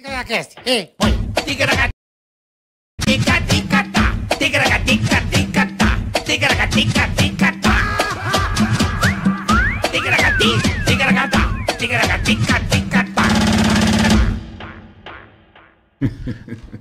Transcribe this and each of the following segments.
Diga na Ei, oi. Diga na tica tica tá. Diga na tica tica tá. Diga na tica tica tá. Diga na tica tica na tá. Diga tica tica diga,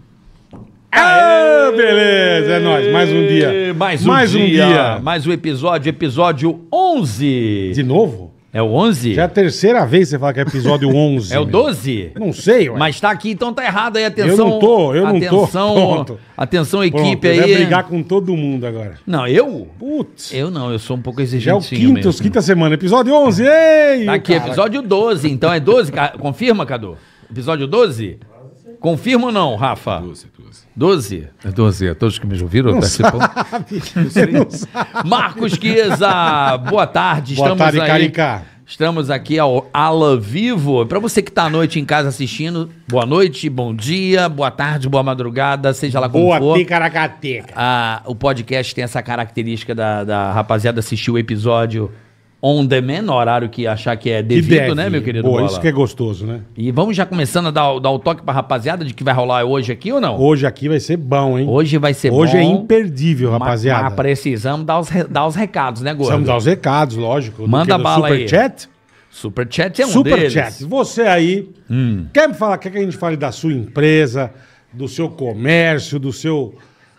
Ah, beleza, é nóis. Mais um dia. Mais um, mais um dia. dia. Mais um episódio, episódio 11. De novo? É o 11? Já é a terceira vez que você fala que é episódio 11. é o 12? Não sei, ué. Mas tá aqui, então tá errado aí. Atenção. Eu não tô, eu não tô. Pronto. Atenção, equipe Pronto, aí. Vai brigar com todo mundo agora. Não, eu? Putz. Eu não, eu sou um pouco exigente. Já é o quinto, mesmo. quinta semana. Episódio 11, tá ei! Tá aqui, cara. episódio 12. Então é 12, confirma, Cadu? Episódio 12? Confirma ou não, Rafa? 12. 12? 12. 12. A todos que me ouviram participam. Marcos Chiesa, boa tarde. Boa Estamos tarde, aí. Caricá. Estamos aqui ao Ala Vivo. Para você que está à noite em casa assistindo, boa noite, bom dia, boa tarde, boa madrugada, seja lá como boa for. Boa ah, O podcast tem essa característica da, da rapaziada assistir o episódio on demand, horário que achar que é devido, que deve. né, meu querido? Pô, isso que é gostoso, né? E vamos já começando a dar, dar o toque pra rapaziada de que vai rolar hoje aqui ou não? Hoje aqui vai ser bom, hein? Hoje vai ser hoje é bom. Hoje é imperdível, rapaziada. Mas, mas precisamos dar os, dar os recados, né, Gordo? Precisamos dar os recados, lógico. Manda bala super aí. Chat? Super Chat é um super deles. Chat. Você aí hum. quer me falar, quer que a gente fale da sua empresa, do seu comércio, do seu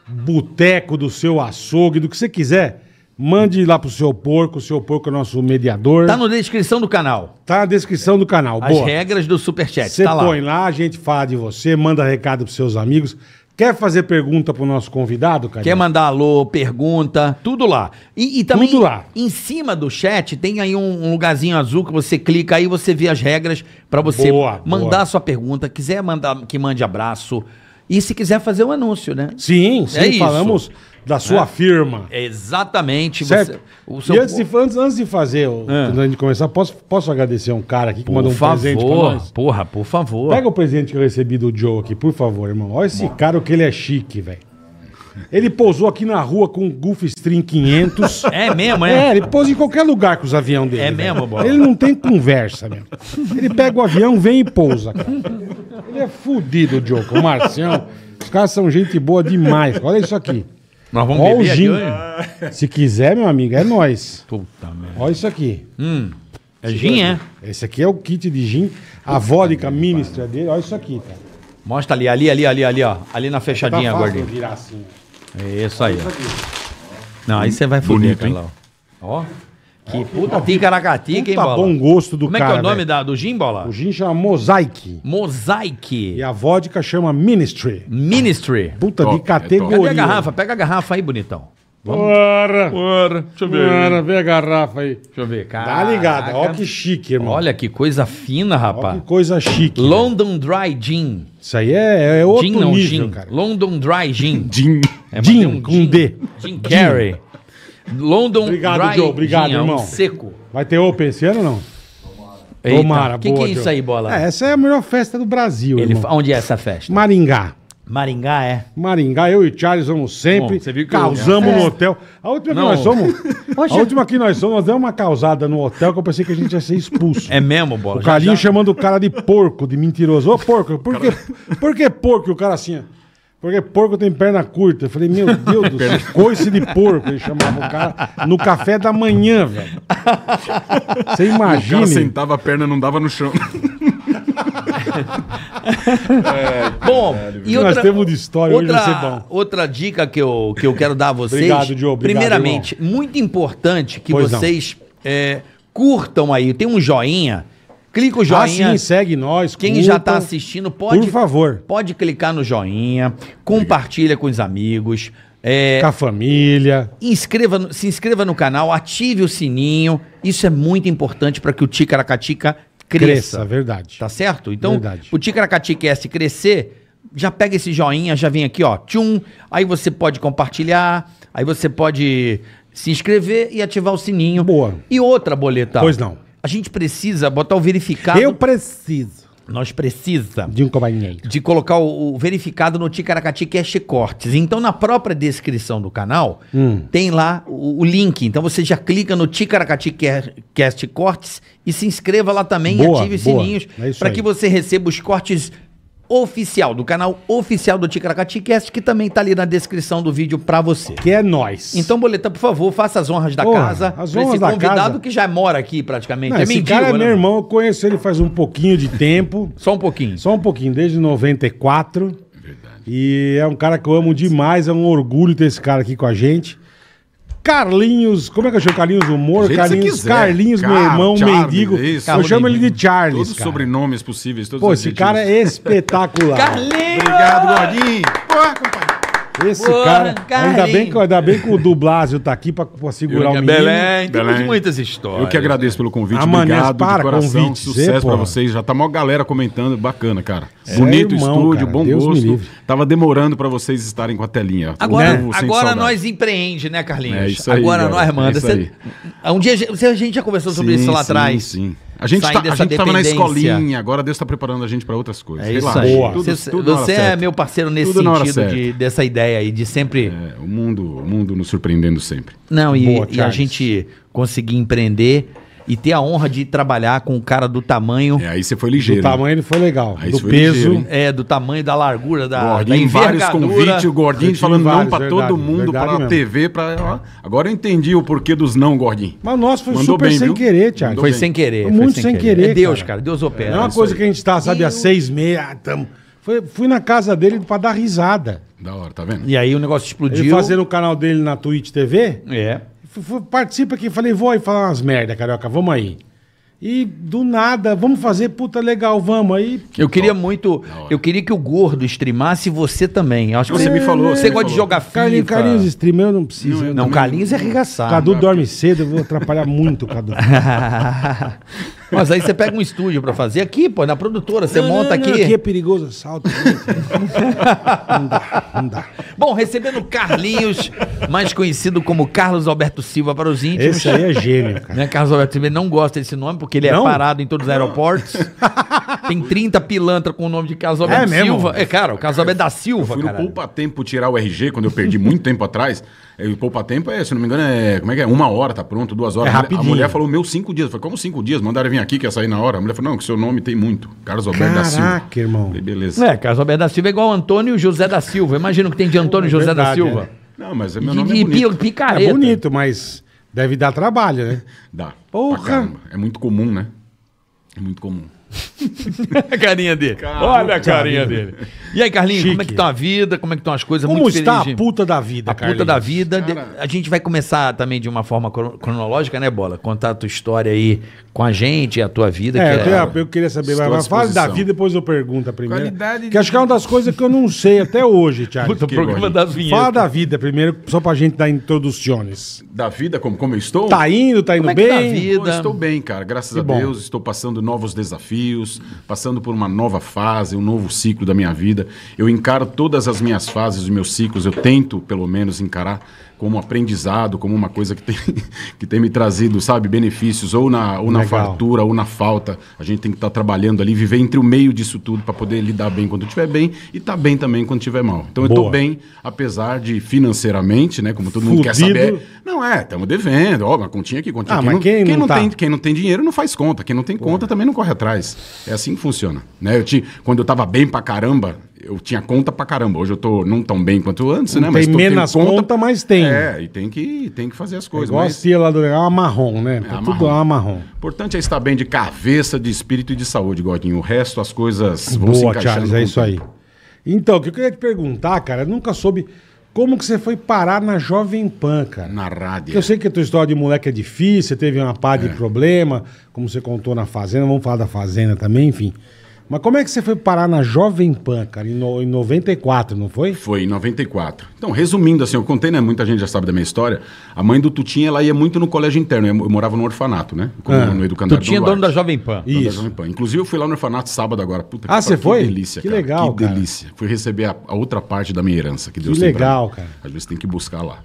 boteco, do seu açougue, do que você quiser? Mande lá pro seu porco, o seu porco é nosso mediador. Tá na descrição do canal. Tá na descrição do canal. As regras do Superchat. Você tá põe lá. lá, a gente fala de você, manda recado pros seus amigos. Quer fazer pergunta pro nosso convidado, cara? Quer mandar alô, pergunta, tudo lá. E, e também tudo lá. em cima do chat tem aí um, um, lugarzinho azul que você clica aí, você vê as regras para você boa, mandar boa. sua pergunta, quiser mandar que mande abraço. E se quiser fazer um anúncio, né? Sim, sim, é falamos isso da sua é. firma. Exatamente. Certo. Você, seu... e antes de, antes, antes de fazer, é. antes de começar, posso, posso agradecer a um cara aqui que por mandou um favor, presente pra nós? Porra, por favor. Pega o presente que eu recebi do Joe aqui, por favor, irmão. Olha esse Bom. cara que ele é chique, velho. Ele pousou aqui na rua com o Gulfstream 500. É mesmo, é? É, ele pousa em qualquer lugar com os aviões dele. É véio. mesmo, bora. Ele não tem conversa mesmo. Ele pega o avião, vem e pousa, cara. Ele é fudido, Diogo, o Marcião. Os caras são gente boa demais. Olha isso aqui. Nós vamos o beber aqui gin. hoje? Ah. Se quiser, meu amigo, é nós. Puta merda. Olha isso aqui. Hum. É gin, é? Esse aqui é o kit de gin. A vodka ministra dele. Olha isso aqui, cara. Mostra ali, ali, ali, ali, ali, ó. Ali na tá fechadinha, fácil gordinho. virar assim. Né? É isso aí, Não, aí você vai foder, Bonito, hein? Carlão. Ó. Que puta ticaracatica, hein, Puta bom gosto do Como cara. é que é o nome da, do gin, Bola? O gin chama Mosaic. Mosaic. E a vodka chama Ministry. Ministry. Puta Top, de categoria. Pega a garrafa? Pega a garrafa aí, bonitão. Bora, Bora! deixa eu ver. bora, a garrafa aí. Deixa eu ver, cara. Dá ligada, ó que chique, irmão. Olha que coisa fina, rapaz. que coisa chique. London Dry Gin. Isso aí é, é outro gin não, nível, gin. cara. London Dry Gin. Gin. É, mas é Gin, com D. Gin Carrey. London Obrigado, Dry Joe. Obrigado, Gin, é um irmão. seco. Vai ter Open esse ano ou não? Eita, Tomara, que, que é isso aí, Bola? É, essa é a melhor festa do Brasil, Ele, irmão. onde é essa festa? Maringá. Maringá é? Maringá, eu e Charles vamos sempre. Bom, você viu que eu- causamos é. hotel. A última Não. que nós somos. A última que nós somos, nós demos uma causada no hotel que eu pensei que a gente ia ser expulso. É mesmo, Bola? O Já- Carlinho chamando o cara de porco, de mentiroso. Ô, porco, por que, por que porco? E o cara assim, porque porco tem perna curta. Eu falei, meu Deus do céu, coice de porco. Ele chamava o cara no café da manhã, velho. Você imagina. O cara sentava a perna, não dava no chão. é, bom, e outra, nós temos de história outra, hoje vai ser bom. Outra dica que eu, que eu quero dar a vocês. obrigado, Diogo. Obrigado, primeiramente, irmão. muito importante que pois vocês é, curtam aí. Tem um joinha Clica o ah, joinha. Ah, sim, segue nós. Quem tá curta, já está assistindo, pode. Por favor. Pode clicar no joinha, compartilha com os amigos. É, com a família. Inscreva, se inscreva no canal, ative o sininho. Isso é muito importante para que o Ticaracatica cresça. Cresça, verdade. Tá certo? Então, verdade. o Ticaracatica S crescer, já pega esse joinha, já vem aqui, ó, tchum. Aí você pode compartilhar, aí você pode se inscrever e ativar o sininho. Boa. E outra boleta. Pois não a gente precisa botar o verificado. Eu preciso. Nós precisa de um companheiro. De colocar o, o verificado no Ticaracati Cash Cortes. Então, na própria descrição do canal, hum. tem lá o, o, link. Então, você já clica no Ticaracati Cast Cortes e se inscreva lá também boa, e ative os sininhos é para que você receba os cortes oficial, do canal oficial do Ticaracatecast, que também tá ali na descrição do vídeo pra você. Que é nós. Então, Boleta, por favor, faça as honras da Porra, casa. As honras esse da convidado casa. que já mora aqui praticamente. Não, é esse cara é né, meu irmão, eu conheço ele faz um pouquinho de tempo. Só um pouquinho. Só um pouquinho, desde 94. Verdade. E é um cara que eu amo demais, é um orgulho ter esse cara aqui com a gente. Carlinhos, como é que eu chamo? Carlinhos Humor, Carlinhos, Carlinhos, meu irmão, mendigo. Isso, eu chamo ele de Charles. Todos os sobrenomes possíveis, todos Pô, esse cara é espetacular. Carlinhos! Obrigado, Gordinho. Pô, compadre. Esse Boa, cara. Ainda bem, que, ainda bem que o Dublásio tá aqui pra, segurar o menino. Belém, Belém. muitas histórias. Eu que agradeço né? pelo convite. Amanhã, obrigado para, de coração. Convite, sucesso para vocês. Já tá uma galera comentando. Bacana, cara. É, Bonito irmão, estúdio, cara, bom Deus gosto. Tava demorando pra vocês estarem com a telinha. Agora, novo, agora nós empreende, né, Carlinhos? É isso aí, agora galera, nós manda. É um dia a gente já conversou sobre sim, isso lá atrás. Sim, sim. A gente tá, estava na escolinha, agora Deus está preparando a gente para outras coisas. É isso aí. Tudo, você, tudo você é meu parceiro nesse tudo sentido de, dessa ideia aí, de sempre. É, o, mundo, o mundo nos surpreendendo sempre. Não, e, Boa, e a gente conseguir empreender e ter a honra de trabalhar com um cara do tamanho. É, aí você foi ligeiro. Do tamanho ele foi legal. Aí do peso. Ligeiro, é, do tamanho, da largura, da. Gordinho, da vários convites, o Gordinho falando vários, não para todo mundo, para TV, para. Agora eu entendi o porquê dos não, Gordinho. Mas nós foi Mandou super bem, sem viu? querer, Thiago. Foi bem. sem querer. Foi muito sem, querer. querer. É Deus, cara. Deus opera. É, uma coisa aí. que a gente está, sabe, eu... há seis meses. Ah, tamo... Foi, fui na casa dele para dar risada. Da hora, tá vendo? E aí o negócio explodiu. Ele fazendo o canal dele na Twitch TV. É participa aqui, falei, vou aí falar umas merda, carioca, vamos aí. E do nada, vamos fazer, puta legal, vamos aí. Eu queria muito, eu queria que o gordo streamasse você também. Acho que você, você me falou. Você me gosta falou. de jogar FIFA. Carlinhos, Carlinhos streama, eu não preciso. Não, não, Carlinhos é arregaçado. Cadu dorme cedo, eu vou atrapalhar muito o Cadu. Mas aí você pega um estúdio pra fazer aqui, pô, na produtora, você não, monta não, não, aqui. Aqui é perigoso salto? não dá, não dá. Bom, recebendo Carlinhos, mais conhecido como Carlos Alberto Silva para os íntimos. Esse aí é gênio, cara. Né? Carlos Alberto Silva não gosta desse nome porque ele é parado em todos os aeroportos. Tem 30 pilantra com o nome de Casob é Silva. É, cara, o Casob é da Silva, cara. Eu poupa tempo tirar o RG quando eu perdi muito tempo atrás. É, o poupa tempo é, se não me engano, é. Como é que é? Uma hora, tá pronto, duas horas. É rapidinho. A mulher falou, meu, cinco dias. Eu falei, como cinco dias? Mandaram vir aqui que ia sair na hora. A mulher falou, não, que seu nome tem muito. Carlos Alberto da Silva. Caraca, irmão. Falei, beleza. É, Carlos Alberto da Silva é igual Antônio José da Silva. Imagina o que tem de é, Antônio é José verdade, da Silva. É. Não, mas é meu nome e, é bonito. picareta. É bonito, mas deve dar trabalho, né? Dá. Porra. É muito comum, né? É muito comum. a carinha dele. Caramba, Olha a carinha dele. E aí, Carlinhos, como é que tá a vida? Como é que estão as coisas? Como Muito está feliz, a puta da vida, A Carlinhos. puta da vida. Cara. A gente vai começar também de uma forma cronológica, né, Bola? Contar a tua história aí com a gente, a tua vida. É, que eu, é eu, queria saber. Estou mas fala da vida, depois eu pergunto a primeira. Qualidade que de... acho que é uma das coisas que eu não sei até hoje, Thiago. Puta, da vinheta. Fala da vida primeiro, só pra gente dar introduções. Da vida, como, como eu estou? Tá indo, tá indo como é tá bem? É tá vida? Eu estou bem, cara. Graças que a Deus, estou passando novos desafios desafios, passando por uma nova fase, um novo ciclo da minha vida. Eu encaro todas as minhas fases, os meus ciclos, eu tento, pelo menos, encarar como aprendizado, como uma coisa que tem, que tem me trazido, sabe, benefícios, ou na, ou na fartura, ou na falta. A gente tem que estar tá trabalhando ali, viver entre o meio disso tudo para poder lidar bem quando estiver bem e estar tá bem também quando estiver mal. Então Boa. eu estou bem, apesar de financeiramente, né? Como todo Fudido. mundo quer saber. Não é, estamos devendo, ó, uma continha aqui, continha ah, aqui. Mas quem, não, quem não, tá? tem, quem não tem dinheiro não faz conta, quem não tem conta também não corre atrás. É assim que funciona. Né? Eu te, quando eu estava bem para caramba, eu tinha conta pra caramba. Hoje eu tô não tão bem quanto antes, não né? Tem mas tô, menos conta, conta, mas tem. É, e tem que, tem que fazer as é coisas. igual mas... a tia lá do é uma marrom, né? É, tá tudo lá marrom. O importante é estar bem de cabeça, de espírito e de saúde, Godinho. O resto, as coisas vão Boa, se encaixando. Charles, é isso aí. Então, o que eu queria te perguntar, cara, eu nunca soube como que você foi parar na Jovem Pan, cara. Na rádio. eu é. sei que a tua história de moleque é difícil, você teve uma pá de é. problema, como você contou na Fazenda, vamos falar da Fazenda também, enfim. Mas como é que você foi parar na Jovem Pan, cara, em, no, em 94, não foi? Foi, em 94. Então, resumindo, assim, eu contei, né? Muita gente já sabe da minha história. A mãe do Tutinha, ela ia muito no colégio interno. Eu morava no orfanato, né? Como ah. no educador Tutinha é dono da Jovem Pan. Isso. Da Jovem Pan. Inclusive, eu fui lá no orfanato sábado agora. Puta, ah, você foi? Que delícia, que cara. legal, Que cara. delícia. Fui receber a, a, outra parte da minha herança, que Deus Que legal, cara. Às vezes tem que buscar lá.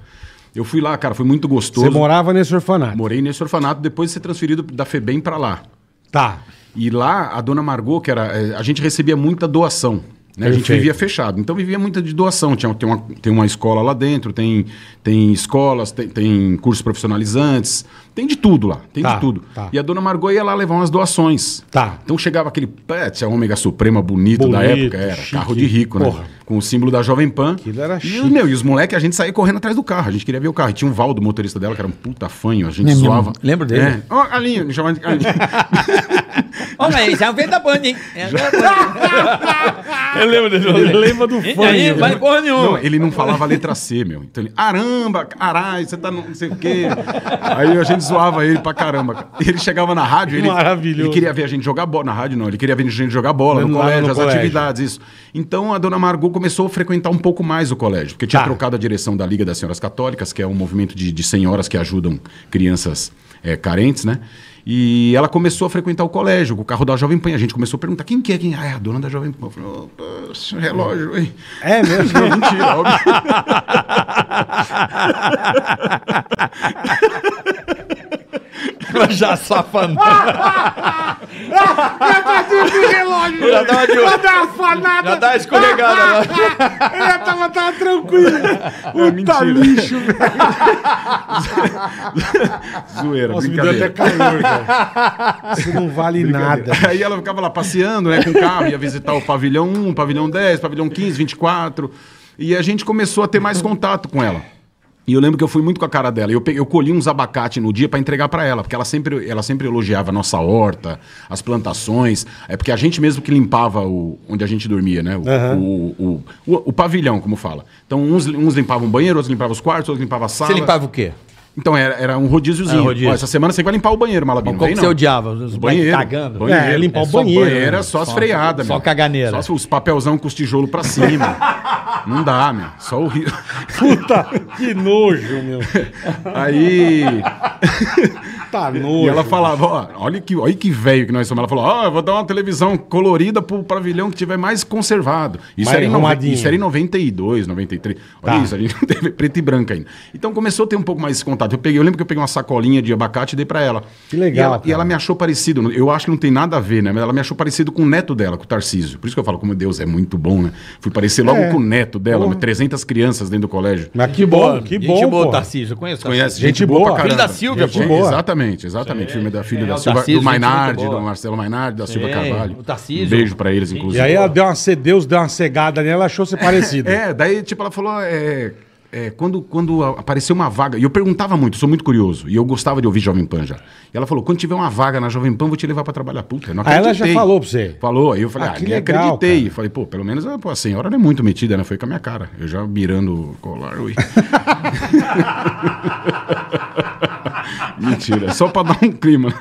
Eu fui lá, cara, foi muito gostoso. Você morava nesse orfanato? Morei nesse orfanato, depois de ser transferido da FEBEM para lá. Tá. E lá, a dona Margot, que era. É, a gente recebia muita doação. Né? A gente vivia fechado. Então vivia muita de doação. Tinha, tem, uma, tem uma escola lá dentro, tem, tem escolas, tem, tem cursos profissionalizantes, tem de tudo lá. Tem tá, de tudo. Tá. E a dona Margot ia lá levar umas doações. Tá. Então chegava aquele pet, a ômega suprema bonito, bonito da época, era chique. carro de rico, né? Porra. Com o símbolo da Jovem Pan. Aquilo era chique. E, meu, e os moleques, a gente saía correndo atrás do carro. A gente queria ver o carro. E tinha um Valdo, motorista dela, que era um puta fanho, a gente é, suava. lembra dele? É. Oh, Alinho, me chamava de Alinho. Olha mas já vem da Band, hein? É eu lembro desse Ele lembra do fã. Aí, vai não... porra nenhuma. Não, ele não falava a letra C, meu. Então ele, caramba, caralho, você tá não sei o quê. Aí a gente zoava ele pra caramba. Ele chegava na rádio, ele, Maravilhoso. ele queria ver a gente jogar bola. Na rádio não, ele queria ver a gente jogar bola no, colégio, no as colégio. atividades, isso. Então a dona Margot começou a frequentar um pouco mais o colégio, porque tinha tá. trocado a direção da Liga das Senhoras Católicas, que é um movimento de, de senhoras que ajudam crianças é, carentes, né? E ela começou a frequentar o colégio, com o carro da Jovem Pan. A gente começou a perguntar quem que é quem? É? Ah, é a dona da Jovem Pan. Eu falei, oh, relógio, hein? É mesmo? Não, mentira, óbvio. Manjar safanão. Vai fazer esse relógio. Já dá uma, de... já dá uma fanada. Já dá uma escorregada. Né? Ele já tava, tava tranquilo. É, Puta é, lixo, velho. Zoeira, Nossa, me deu até calor, cara. Isso não vale nada. Aí ela ficava lá passeando, né, com o carro. Ia visitar o pavilhão 1, pavilhão 10, pavilhão 15, 24. E a gente começou a ter mais contato com ela. E eu lembro que eu fui muito com a cara dela. Eu, peguei, eu colhi uns abacate no dia para entregar para ela, porque ela sempre, ela sempre elogiava a nossa horta, as plantações. É porque a gente mesmo que limpava o, onde a gente dormia, né? O, uhum. o, o, o, pavilhão, como fala. Então, uns, uns limpavam o banheiro, outros limpavam os quartos, outros limpavam a sala. Você limpava o quê? Então era, era um rodíziozinho. rodízio. Ó, essa semana você vai limpar o banheiro, malabim. Não que você odiava? Os banheiro, cagando. Banheiro. É, limpar é, o banheiro. banheiro é né? só as freadas, Só caganeira. Só os papelzão com os tijolos pra cima. Não dá, meu. Só o rio. Puta, que nojo, meu. Aí. Tá nojo. E ela falava, ó, olha que, olha que velho que nós somos. Ela falou, ó, oh, eu vou dar uma televisão colorida pro pavilhão que tiver mais conservado. Isso, mais era, em, isso era em 92, 93. Olha tá. isso, a gente não teve preto e branco ainda. Então começou a ter um pouco mais esse contato. Eu, peguei, eu lembro que eu peguei uma sacolinha de abacate e dei pra ela. Que legal. E ela, e ela, me achou parecido, eu acho que não tem nada a ver, né? Mas ela me achou parecido com o neto dela, com o Tarcísio. Por isso que eu falo, como Deus, é muito bom, né? Fui parecer logo é. com o neto dela, Porra. 300 crianças dentro do colégio. Mas que bom, que bom. Gente boa, Tarcísio, conheço. Tarcísio. Conhece, gente, gente boa, boa Filho da Silvia, gente pô. Boa. Exatamente. Exatamente, exatamente. Sim, filme da filha é, da Silva, do Mainardi, do Marcelo Mainardi, da Silva Carvalho. O Tarcísio. Um beijo pra eles, inclusive. E aí ela deu uma, Deus deu uma cegada nela, achou ser parecida. É, daí tipo ela falou, é, é, quando, quando apareceu uma vaga, e eu perguntava muito, sou muito curioso, e eu gostava de ouvir Jovem Pan já. E ela falou: quando tiver uma vaga na Jovem Pan, vou te levar para trabalhar. Puta, não acreditei. Ah, aí ela já falou pra você. Falou, aí eu falei: ah, ah legal, acreditei. Cara. Falei: pô, pelo menos pô, a senhora não é muito metida, né? Foi com a minha cara. Eu já mirando o colar, ui. Mentira, só para dar um clima.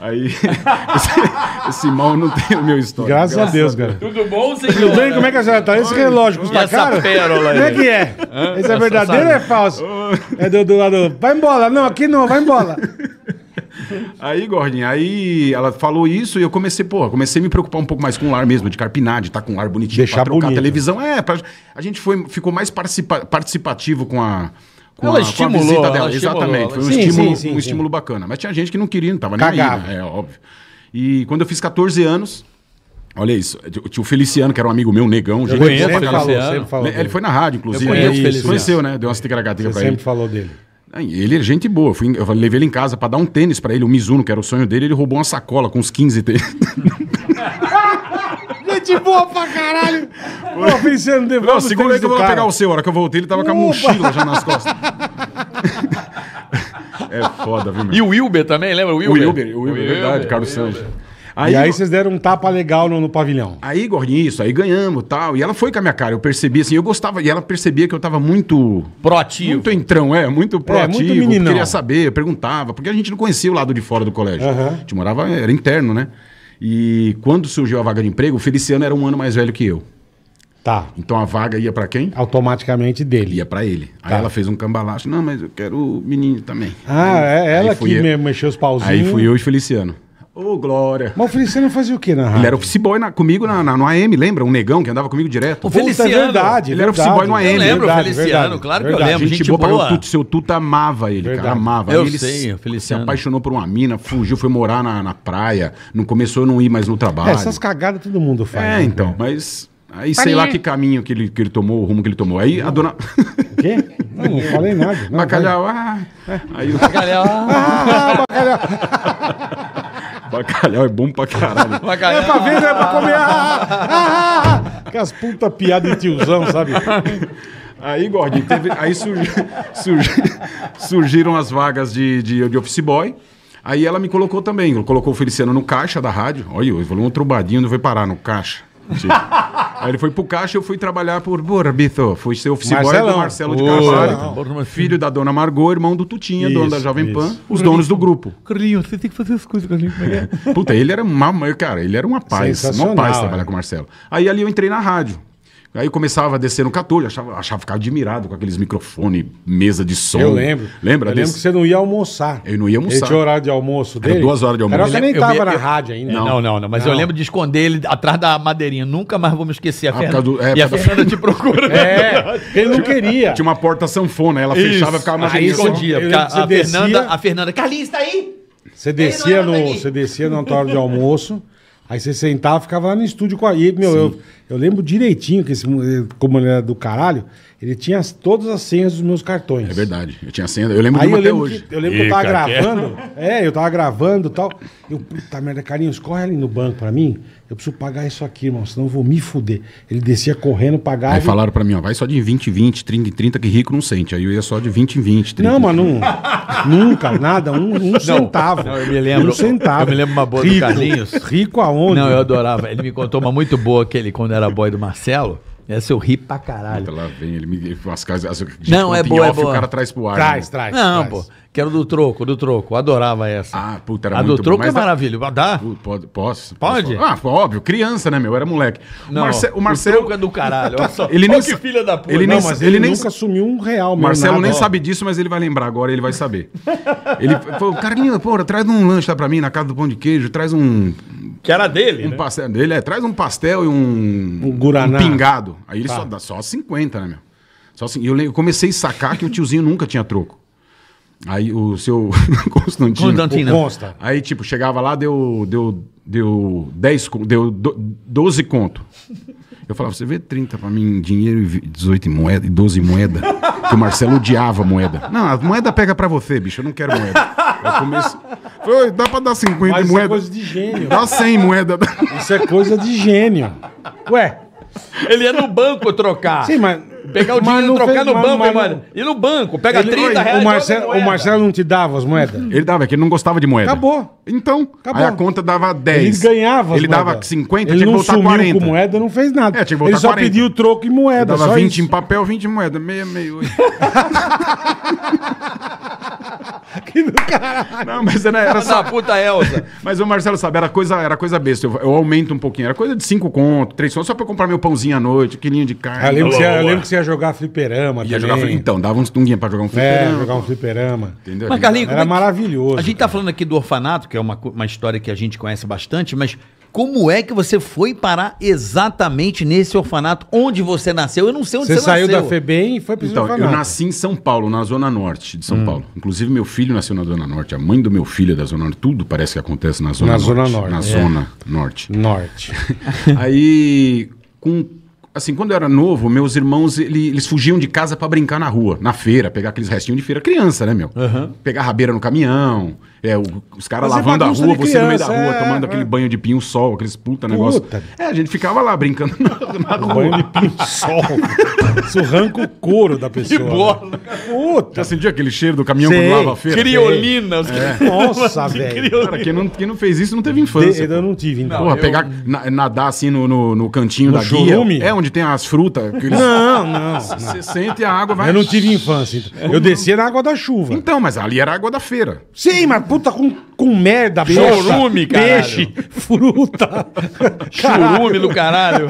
Aí, esse, esse, mal não tem o meu histórico. Graças, graças a Deus, cara. Tudo bom, senhor? Tudo bem? Como é que a senhora tá? Esse relógio custa tá caro? pérola aí. Como é que é? Hã? Esse é verdadeiro ou é falso? É do, do lado... Vai embora. Não, aqui não. Vai embora. Aí, gordinha, aí ela falou isso e eu comecei, pô, comecei a me preocupar um pouco mais com o lar mesmo, de carpinar, de tá estar com o lar bonitinho, Deixar pra trocar bonito. a televisão. É, pra, a gente foi, ficou mais participa, participativo com a, com, ela a, estimulou, com a visita dela. Exatamente, foi um, sim, estímulo, sim, sim, um estímulo bacana. Mas tinha gente que não queria, não estava nem aí, né? é óbvio. E quando eu fiz 14 anos, Olha isso, o Feliciano, que era um amigo meu, negão, gente. Conheço, sempre falou, falou ele foi na rádio, inclusive. Eu conheço, né, conheceu, né? Deu uma esticaragadinha pra sempre ele. sempre falou dele. Ele é gente boa. Eu, fui, eu levei ele em casa para dar um tênis para ele, o Mizuno, que era o sonho dele. Ele roubou uma sacola com uns 15 tênis. Gente boa pra caralho! Ô, Vicente, devolve Não, segura aí que eu vou pegar o seu. A hora que eu voltei, ele tava com a mochila já nas costas. é foda, viu, meu? E o Wilber também, lembra? O Wilber, o Wilber, o é Wilber, verdade, Carlos Sanches. Aí, e aí vocês deram um tapa legal no, no pavilhão. Aí, gordinho, isso, aí ganhamos tal. E ela foi com a minha cara, eu percebi assim, eu gostava, e ela percebia que eu tava muito. Proativo. Muito entrão, é, muito proativo. É, muito meninão. queria saber, perguntava, porque a gente não conhecia o lado de fora do colégio. Uhum. A gente morava, era interno, né? E quando surgiu a vaga de emprego, o Feliciano era um ano mais velho que eu. Tá. Então a vaga ia para quem? Automaticamente dele. Ia para ele. Tá. Aí ela fez um cambalacho. Não, mas eu quero o menino também. Ah, aí, é ela que mexeu os pauzinhos. Aí fui eu e Feliciano. Ô, oh, Glória. Mas o Feliciano fazia o quê na rádio? Ele era office boy na, comigo na, na, no AM, lembra? Um negão que andava comigo direto. O Feliciano. Puta, é verdade. É ele era office boy no AM. Eu lembro, verdade, Feliciano, verdade, claro que eu lembro. Gente, gente boa. boa. Tuto, seu Tuto amava ele, verdade. cara, amava. Eu ele sei, o Feliciano. Se apaixonou por uma mina, fugiu, foi morar na, na praia, não começou a não ir mais no trabalho. É, essas cagadas todo mundo faz. É, né? então, mas... Aí sei lá que caminho que ele, que ele tomou, o rumo que ele tomou. Aí não. a dona. O quê? Não, não falei nada. Não, bacalhau, ah. É, aí o... Bacalhau, ah bacalhau. Bacalhau é bom pra caralho. Bacalhau. É pra ver, né? é pra comer. Ah ah, ah, ah, ah, Aquelas puta piada de tiozão, sabe? Aí, Gordinho, teve, aí surgi, surgi, surgiram as vagas de, de, de office boy. Aí ela me colocou também, colocou o Feliciano no caixa da rádio. Olha, ele falou um trubadinho, não foi parar no caixa. Tipo. Aí ele foi pro caixa e eu fui trabalhar por Borbizo. Fui ser oficial do Marcelo de Carvalho. Filho da dona Margot, irmão do Tutinha, isso, dono da Jovem Pan, isso. os donos do grupo. Carlinhos, você tem que fazer as coisas, Carlinhos. É, é. Puta, ele era uma... Cara, ele era uma paz. Uma paz trabalhar é. com o Marcelo. Aí ali eu entrei na rádio. Aí começava a descer no Catulho, achava, achava ficar admirado com aqueles microfones, mesa de som. Eu lembro. Lembra? Eu desse? lembro que você não ia almoçar. Eu não ia almoçar. Tinha horário de almoço dele. Era duas horas de almoço. Era você nem estava na eu, rádio ainda. Não, não, não. não mas não. eu lembro de esconder ele atrás da madeirinha. Nunca mais vou me esquecer. A ah, Fernanda, do, é, e a Fernanda te procura. É, ele não queria. Tinha uma porta sanfona, ela Isso. fechava e ficava mais Aí escondia, porque a, a Fernanda, a Fernanda, Carlinhos, está aí? Você descia, no, você descia no horário de almoço. Aí você sentava, ficava lá no estúdio com a. E, meu, eu, eu lembro direitinho que esse eh, como ele era do caralho, ele tinha todas as senhas dos meus cartões. É verdade. Eu tinha senha. Eu lembro Aí de uma eu até lembro hoje. Que, eu lembro Ica, que eu tava é? gravando. É, eu tava gravando e tal. Eu, puta merda, Carlinhos, corre ali no banco pra mim. Eu preciso pagar isso aqui, irmão, senão eu vou me fuder. Ele descia correndo, pagava. Aí falaram pra mim, ó, vai só de 20 em 20, 30 em 30, que rico não sente. Aí eu ia só de 20 em 20, 30 Não, mas não, nunca, nada, um, um não, centavo. Não, eu me lembro. Um centavo. Eu me lembro uma boa rico, do Carlinhos. Rico aonde? Não, eu adorava. Ele me contou uma muito boa que ele, quando era boy do Marcelo, essa é, eu ri pra caralho. Puta, lá vem, ele me. As casas, não, é boa, é off, é boa. O cara traz pro ar. Traz, né? traz. Não, traz. pô. Que era do troco, do troco. Adorava essa. Ah, puta, era a muito é A do troco bom, é maravilha. Dá? Pode, posso? Pode? Ah, óbvio. Criança, né, meu? Era moleque. Não, o, Marce... o Marcelo. O troco é do caralho. Olha só. ele nem... Olha que filha da puta. Ele, não, nem... ele, ele nem... nunca assumiu um real, meu. Marcelo nada, nem sabe disso, mas ele vai lembrar agora, ele vai saber. ele falou, Carlinhos, pô, traz um lanche lá pra mim na casa do pão de queijo, traz um que era dele. Um né? pastel dele, é, traz um pastel e um, um, um pingado. Aí ele tá. só dá só 50, né, meu? Só assim, eu, eu comecei a sacar que o tiozinho nunca tinha troco. Aí o seu Constantino. Constantino. Consta. Aí, tipo, chegava lá, deu, deu, deu, 10, deu 12 conto. Eu falava, você vê 30 pra mim em dinheiro e 18 em moeda, e 12 em moeda. que o Marcelo odiava moeda. Não, a moeda pega pra você, bicho, eu não quero moeda. Eu começo... Falei, dá pra dar 50 Mas moeda. Isso é coisa de gênio. Dá 100 moeda. Isso é coisa de gênio. Ué, ele ia no banco trocar. Sim, mas. Pegar o dinheiro e trocar no mas, banco, mas, mano. E no banco, pega ele, 30 reais. O Marcelo, o Marcelo não te dava as moedas? Ele dava, é que ele não gostava de moeda. Acabou. Então, Acabou. aí a conta dava 10. Ele ganhava Ele dava 50, ele tinha que botar 40. com moeda, não fez nada. É, tinha que botar ele só 40. pediu troco em moeda. Ele dava só 20 isso. em papel, 20 em moeda. Meia, meia, oito. baque do caralho. Não, mas era. era essa puta Elza. mas o Marcelo sabe, era coisa, era coisa besta. Eu, eu aumento um pouquinho. Era coisa de cinco conto, três contos só pra eu comprar meu pãozinho à noite, quilinho de carne. Eu ah, lembro, que você, ia, lembro que você ia jogar fliperama ia também. Jogar, então, dava uns tunguinhos pra jogar um é, fliperama. É, jogar um fliperama. Entendeu? Mas, Carlinhos, era é que, maravilhoso. A gente tá cara. tá falando aqui do orfanato, que é uma, uma história que a gente conhece bastante, mas como é que você foi parar exatamente nesse orfanato onde você nasceu? Eu não sei onde você, você saiu nasceu. da FEBEM e foi para Então, orfanato. eu nasci em São Paulo, na Zona Norte de São hum. Paulo. Inclusive, meu filho nasceu na Zona Norte. A mãe do meu filho é da Zona Norte. Tudo parece que acontece na Zona na Norte. Zona Norte. Na é. Zona Norte. Norte. Aí, com assim, quando eu era novo, meus irmãos, eles fugiam de casa para brincar na rua, na feira, pegar aqueles restinhos de feira. Criança, né, meu? Uhum. Pegar rabeira no caminhão, é, o, os caras lavando é a rua, você criança, no meio da rua, é, tomando é. aquele banho de pinho-sol, aqueles puta, puta negócio. É, a gente ficava lá brincando na, na rua. Banho de pinho-sol. Isso arranca o couro da pessoa. Que né? bola. Puta. Já sentiu aquele cheiro do caminhão sei, quando lava a feira? Criolina. É. Nossa, velho. Cara, quem não, quem não fez isso não teve infância. De, eu não tive, então. Porra, eu... pegar, na, nadar assim no, no, no cantinho no da churume? É, onde tem as frutas. Não, não. Você sente a água vai... Eu não tive infância. Então. Eu descia na água da chuva. Então, mas ali era água da feira. Sim, mas puta com, com merda, peixe, Churume, cara. peixe, fruta. Churume do caralho.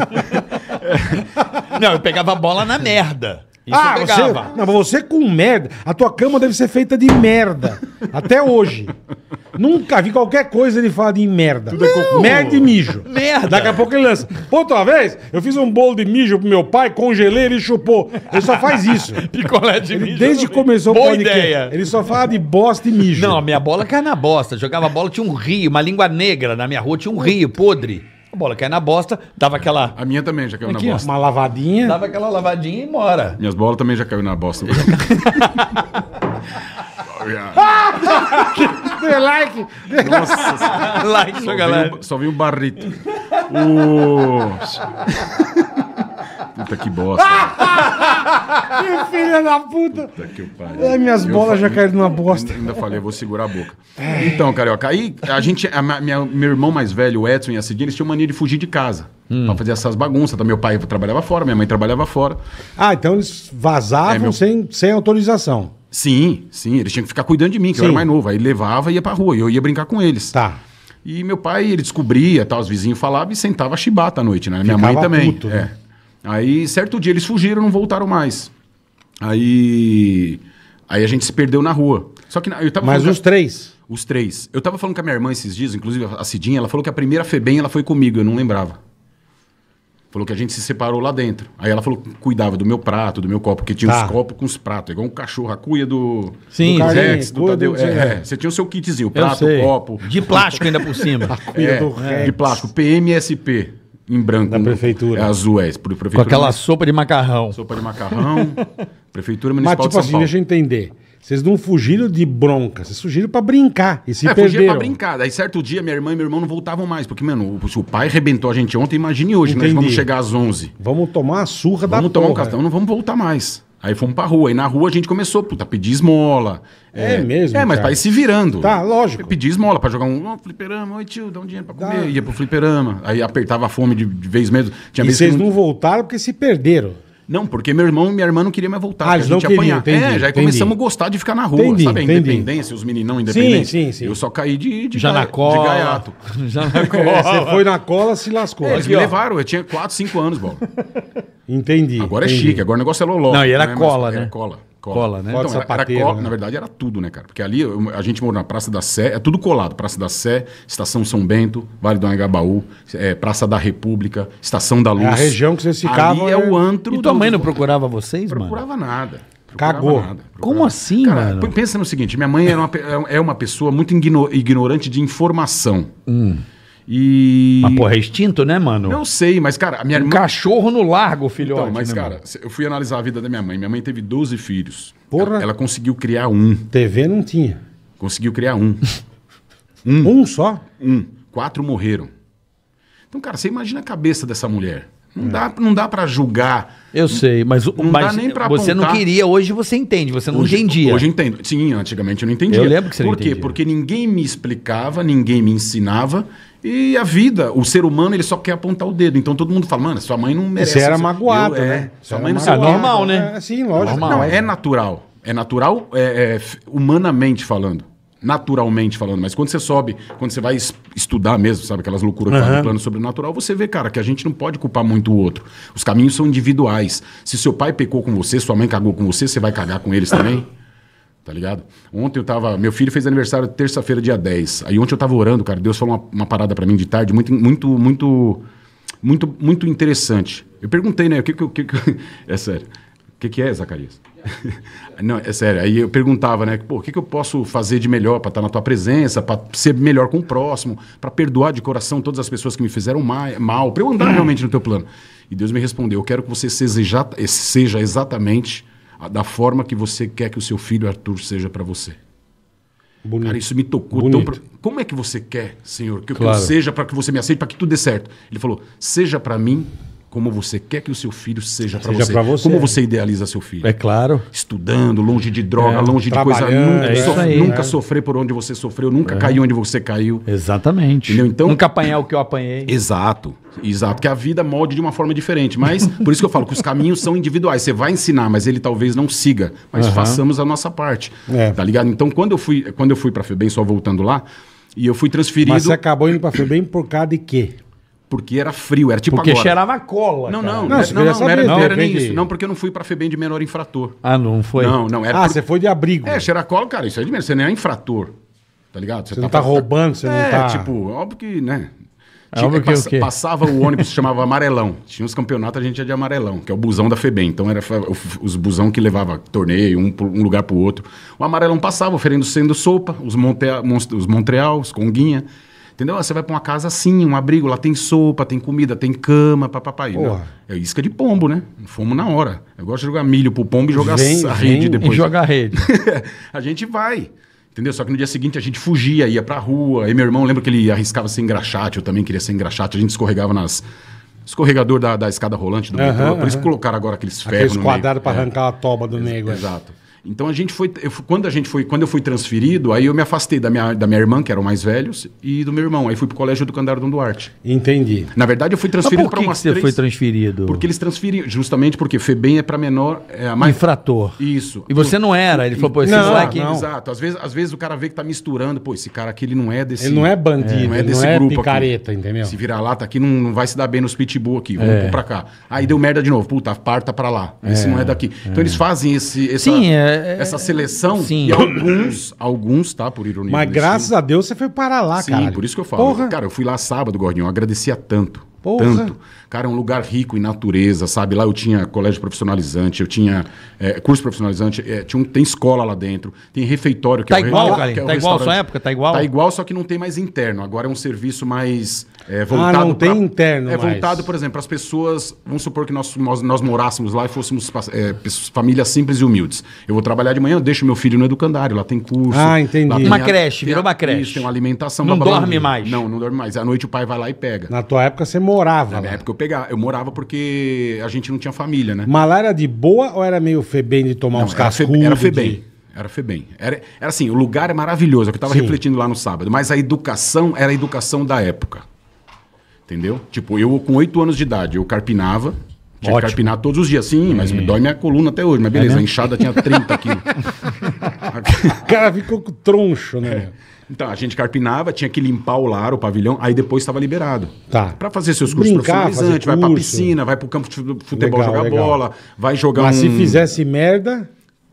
Não, eu pegava a bola na merda. Isso ah, você, não, você com merda. A tua cama deve ser feita de merda. Até hoje. Nunca vi qualquer coisa ele falar de merda. Não. É merda e mijo. Merda. Daqui a pouco ele lança. Outra vez, eu fiz um bolo de mijo pro meu pai, congelei, ele chupou. Ele só faz isso. Picolé de ele, mijo. Desde que começou Boa o podcast, ideia. ele só fala de bosta e mijo. Não, a minha bola cai na bosta. Jogava bola, tinha um rio, uma língua negra na minha rua, tinha um rio podre bola cai na bosta, dava aquela. A minha também já caiu Aqui, na bosta. Uma lavadinha. Dava aquela lavadinha e mora. Minhas bolas também já caiu na bosta. Dê like! Nossa! like, só galera. só vi o barrito. O... Puta que bosta. que filha da puta. Puta que pariu. minhas eu bolas já caíram numa bosta. Ainda falei, eu vou segurar a boca. É. Então, Carioca, aí a gente... A, minha, meu irmão mais velho, o Edson e a Cidinha, eles tinham mania de fugir de casa. Hum. Pra fazer essas bagunças. Então, meu pai trabalhava fora, minha mãe trabalhava fora. Ah, então eles vazavam é, meu... sem, sem autorização. Sim, sim. Eles tinham que ficar cuidando de mim, que sim. eu era mais novo. Aí levava e ia pra rua. E eu ia brincar com eles. Tá. E meu pai, ele descobria, tal, os vizinhos falavam e sentava a chibata à noite, né? Minha mãe também. Puto, né? é. Aí, certo dia, eles fugiram, não voltaram mais. Aí. Aí a gente se perdeu na rua. Só que eu tava Mas os a... três? Os três. Eu tava falando com a minha irmã esses dias, inclusive a Cidinha, ela falou que a primeira Febem ela foi comigo, eu não lembrava. Falou que a gente se separou lá dentro. Aí ela falou que cuidava do meu prato, do meu copo, porque tinha tá. uns copos com os pratos, igual um cachorro, a cuia do, Sim, do Carlinhos, do Tadeu. É, é, você tinha o seu kitzinho, prato, copo. De plástico ainda por cima. a cuia é, do Rex. De plástico, PMSP em branco. Da prefeitura. É azul, é. Prefeitura Com aquela sopa de macarrão. Sopa de macarrão. prefeitura Municipal Mas, tipo de São assim, Paulo. deixa eu entender. Vocês não fugiram de bronca, vocês fugiram para brincar e se é, perderam. pra brincar. Daí certo dia minha irmã e meu irmão não voltavam mais, porque, mano, se o pai arrebentou a gente ontem, imagine hoje, Entendi. nós vamos chegar às 11. Vamos tomar a surra vamos da Vamos tomar porra. um castão, não vamos voltar mais. Aí fomos pra rua. E na rua a gente começou, puta, pedir esmola. É, é mesmo? É, mas pra ir tá se virando. Tá, lógico. Pedir esmola pra jogar um, oh, fliperama, oi tio, dá um dinheiro pra comer. Ia pro fliperama. Aí apertava a fome de, de vez mesmo. Tinha e vocês não... não voltaram porque se perderam. Não, porque meu irmão e minha irmã não queriam mais voltar. Ah, eles a gente não queriam, entendi, é, já entendi. começamos a gostar de ficar na rua, entendi, sabe? A independência, os meninão independentes. Sim, sim, sim. Eu só caí de, de, já na cola, de gaiato. Já na cola. É, você foi na cola, se lascou. É, eles Aqui, me ó. levaram, eu tinha 4, 5 anos, Bola. Entendi. Agora é entendi. é chique, agora o negócio é loló. Não, e era né? cola, né? Era cola. Cola, cola né? Cola, então, sapateiro, cola, né? Na verdade, era tudo, né, cara? Porque ali a gente mora na Praça da Sé, é tudo colado. Praça da Sé, Estação São Bento, Vale do Anhangabaú, é, Praça da República, Estação da Luz. É a região que vocês ficavam. Ali é o né? antro. E tua mãe não procurava vocês, procurava mano? Procurava nada. Cagou. Nada, Como assim, cara, mano? Pensa no seguinte: minha mãe era uma, é, é uma pessoa muito ignorante de informação. Hum. E. Mas, porra, é extinto, né, mano? não sei, mas, cara, a minha um irmã. Cachorro no largo, filhote. Então, mas, né, cara, mano? eu fui analisar a vida da minha mãe. Minha mãe teve 12 filhos. Porra. Ela, ela conseguiu criar um. TV não tinha. Conseguiu criar um. um. Um só? Um. Quatro morreram. Então, cara, você imagina a cabeça dessa mulher. Não dá, não dá para julgar. Eu sei, mas, não mas dá nem pra você apontar. não queria, hoje você entende, você não hoje, entendia. Hoje eu entendo. Sim, antigamente eu não entendia. Eu lembro que você Por não quê? Entendia. Porque ninguém me explicava, ninguém me ensinava. E a vida, o ser humano, ele só quer apontar o dedo. Então todo mundo fala, mano, sua mãe não merece. Você era magoado, eu, é, né? Sua mãe não magoado. É normal, né? É, sim, lógico. Normal, não, é natural. É natural é, é humanamente falando naturalmente falando, mas quando você sobe, quando você vai estudar mesmo, sabe, aquelas loucuras uhum. do plano sobrenatural, você vê, cara, que a gente não pode culpar muito o outro. Os caminhos são individuais. Se seu pai pecou com você, sua mãe cagou com você, você vai cagar com eles também. tá ligado? Ontem eu tava. Meu filho fez aniversário terça-feira, dia 10. Aí ontem eu tava orando, cara. Deus falou uma, uma parada para mim de tarde, muito, muito, muito, muito, muito interessante. Eu perguntei, né? O que que. que, que é sério. O que, que é, Zacarias? Não, é sério. Aí eu perguntava, né? Pô, o que, que eu posso fazer de melhor para estar tá na tua presença, para ser melhor com o próximo, para perdoar de coração todas as pessoas que me fizeram mal, para eu andar realmente no teu plano. E Deus me respondeu: Eu quero que você seja, seja exatamente a, da forma que você quer que o seu filho Arthur seja para você. Bonito. Cara, isso me tocou Bonito. tão. Pra... Como é que você quer, Senhor, que claro. que eu seja para que você me aceite, para que tudo dê certo? Ele falou: Seja para mim como você quer que o seu filho seja para você. você. Como você idealiza seu filho. É claro. Estudando, longe de droga, é, longe de coisa. Nunca, é so, aí, nunca é. sofrer por onde você sofreu, nunca é. cair onde você caiu. Exatamente. Entendeu? Então, nunca apanhar o que eu apanhei. Exato. Exato. Que a vida molde de uma forma diferente. Mas, por isso que eu falo que os caminhos são individuais. Você vai ensinar, mas ele talvez não siga. Mas uhum. façamos a nossa parte. É. Tá ligado? Então, quando eu fui, quando eu fui para Febem, só voltando lá, e eu fui transferido. Mas você acabou indo para Febem por causa de quê? porque era frio, era tipo porque agora. Porque cheirava cola. Não, não, não, não, não, não, saber, era, não, era, nem isso. Não, porque eu não fui pra FEBEM de menor infrator. Ah, não foi? Não, não. Era é ah, por... você foi de abrigo. É, cheirar cola, cara, isso é de menos. Você nem é infrator, tá ligado? Você, você tá não tá pra... Tá roubando, você é, não tá... É, tipo, óbvio que, né... É Tinha, é, o passava o ônibus, chamava Amarelão. Tinha os campeonatos, a gente ia de Amarelão, que é o busão da FEBEM. Então, era os busão que levava torneio, um, um lugar pro outro. O Amarelão passava, oferecendo sopa, os, Monte, os Montreal, os Conguinha. Entendeu? Você vai para uma casa assim, um abrigo, lá tem sopa, tem comida, tem cama, papapá. É isca é de pombo, né? Fomos na hora. Eu gosto de jogar milho pro pombo e jogar vem, a rede depois. E jogar a rede. a gente vai. Entendeu? Só que no dia seguinte a gente fugia, ia pra rua. E meu irmão, lembra que ele arriscava ser engraxate, eu também queria ser engraxate. A gente escorregava nas, escorregador da, da, escada rolante do uhum, metrô. Por isso colocaram agora aqueles ferros. Aqueles quadrados para é. arrancar a toba do é, Exato. Então a gente foi, eu, quando a gente foi, quando eu fui transferido, aí eu me afastei da minha, da minha irmã, que eram mais velhos, e do meu irmão. Aí fui pro colégio do Candardo Duarte. Entendi. Na verdade, eu fui transferido para uma você três, foi transferido? Porque eles transferiram, justamente porque FEBEM é para menor, é a mais infrator. Isso. E você não era, ele falou, pô, esse não, moleque, não. exato. Às vezes, às vezes o cara vê que tá misturando, pô, esse cara aqui ele não é desse, ele não é bandido, é, não é desse não é grupo picareta, aqui. entendeu? Se virar lata aqui não, não vai se dar bem nos pitbull aqui, vamos é. para cá. Aí deu merda de novo, puta, parta para lá. Esse é, não é daqui. Então é. eles fazem esse essa, Sim, é é, é, essa seleção sim. e alguns, alguns, tá? Por ironia. Mas graças a Deus você foi parar lá, cara. Sim, por isso que eu falo. Porra. Cara, eu fui lá sábado, Gordinho, eu agradecia tanto. Porra. Tanto. Cara, é um lugar rico em natureza, sabe? Lá eu tinha colégio profissionalizante, eu tinha é, curso profissionalizante, é, tinha um, tem escola lá dentro, tem refeitório. Que tá é igual, cara. É tá igual a sua época? Tá igual? Tá igual, só que não tem mais interno. Agora é um serviço mais é ah, voltado ah, não pra, tem interno. É mais. voltado, por exemplo, para as pessoas. Vamos supor que nós, nós, nós morássemos lá e fôssemos é, famílias simples e humildes. Eu vou trabalhar de manhã, eu deixo meu filho no educandário, lá tem curso. Ah, entendi. Uma a, creche, virou uma creche. Isso, tem uma alimentação. Não blá, blá, dorme blá, mais. Não, não dorme mais. À noite o pai vai lá e pega. Na tua época você morava. Na época eu pegava. Eu morava porque a gente não tinha família, né? Mas lá era de boa ou era meio febem de tomar não, uns café? Era febem. Era Febem. Era, era assim, o lugar é maravilhoso, é o que eu estava refletindo lá no sábado. Mas a educação era a educação da época. Entendeu? Tipo, eu com oito anos de idade, eu carpinava. Tinha Ótimo. que carpinar todos os dias, sim, mas me dói minha coluna até hoje. Mas é beleza, a inchada tinha 30 quilos. o cara ficou com troncho, né? É. Então, a gente carpinava, tinha que limpar o lar, o pavilhão, aí depois estava liberado. Tá. Para fazer seus cursos profissionalizantes, vai para piscina, vai para o campo de futebol legal, jogar legal. bola, vai jogar Mas um... se fizesse merda...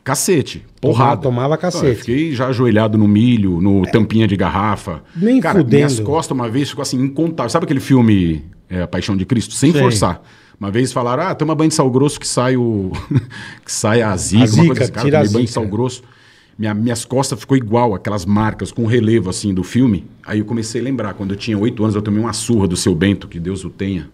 Cacete, porrada. Tomava, tomava cacete. Ah, fiquei já ajoelhado no milho, no é. tampinha de garrafa. Nem Cara, fudendo. minhas costas uma vez ficou assim, incontável. Sabe aquele filme é, A Paixão de Cristo? Sem Sei. forçar. Uma vez falaram, ah, toma banho de sal grosso que sai o... que sai a zica. A zica, uma Cara, tira a banho de sal grosso. Minha, minhas costas ficou igual, aquelas marcas com relevo assim do filme. Aí eu comecei a lembrar, quando eu tinha oito anos, eu tomei uma surra do seu Bento, que Deus o tenha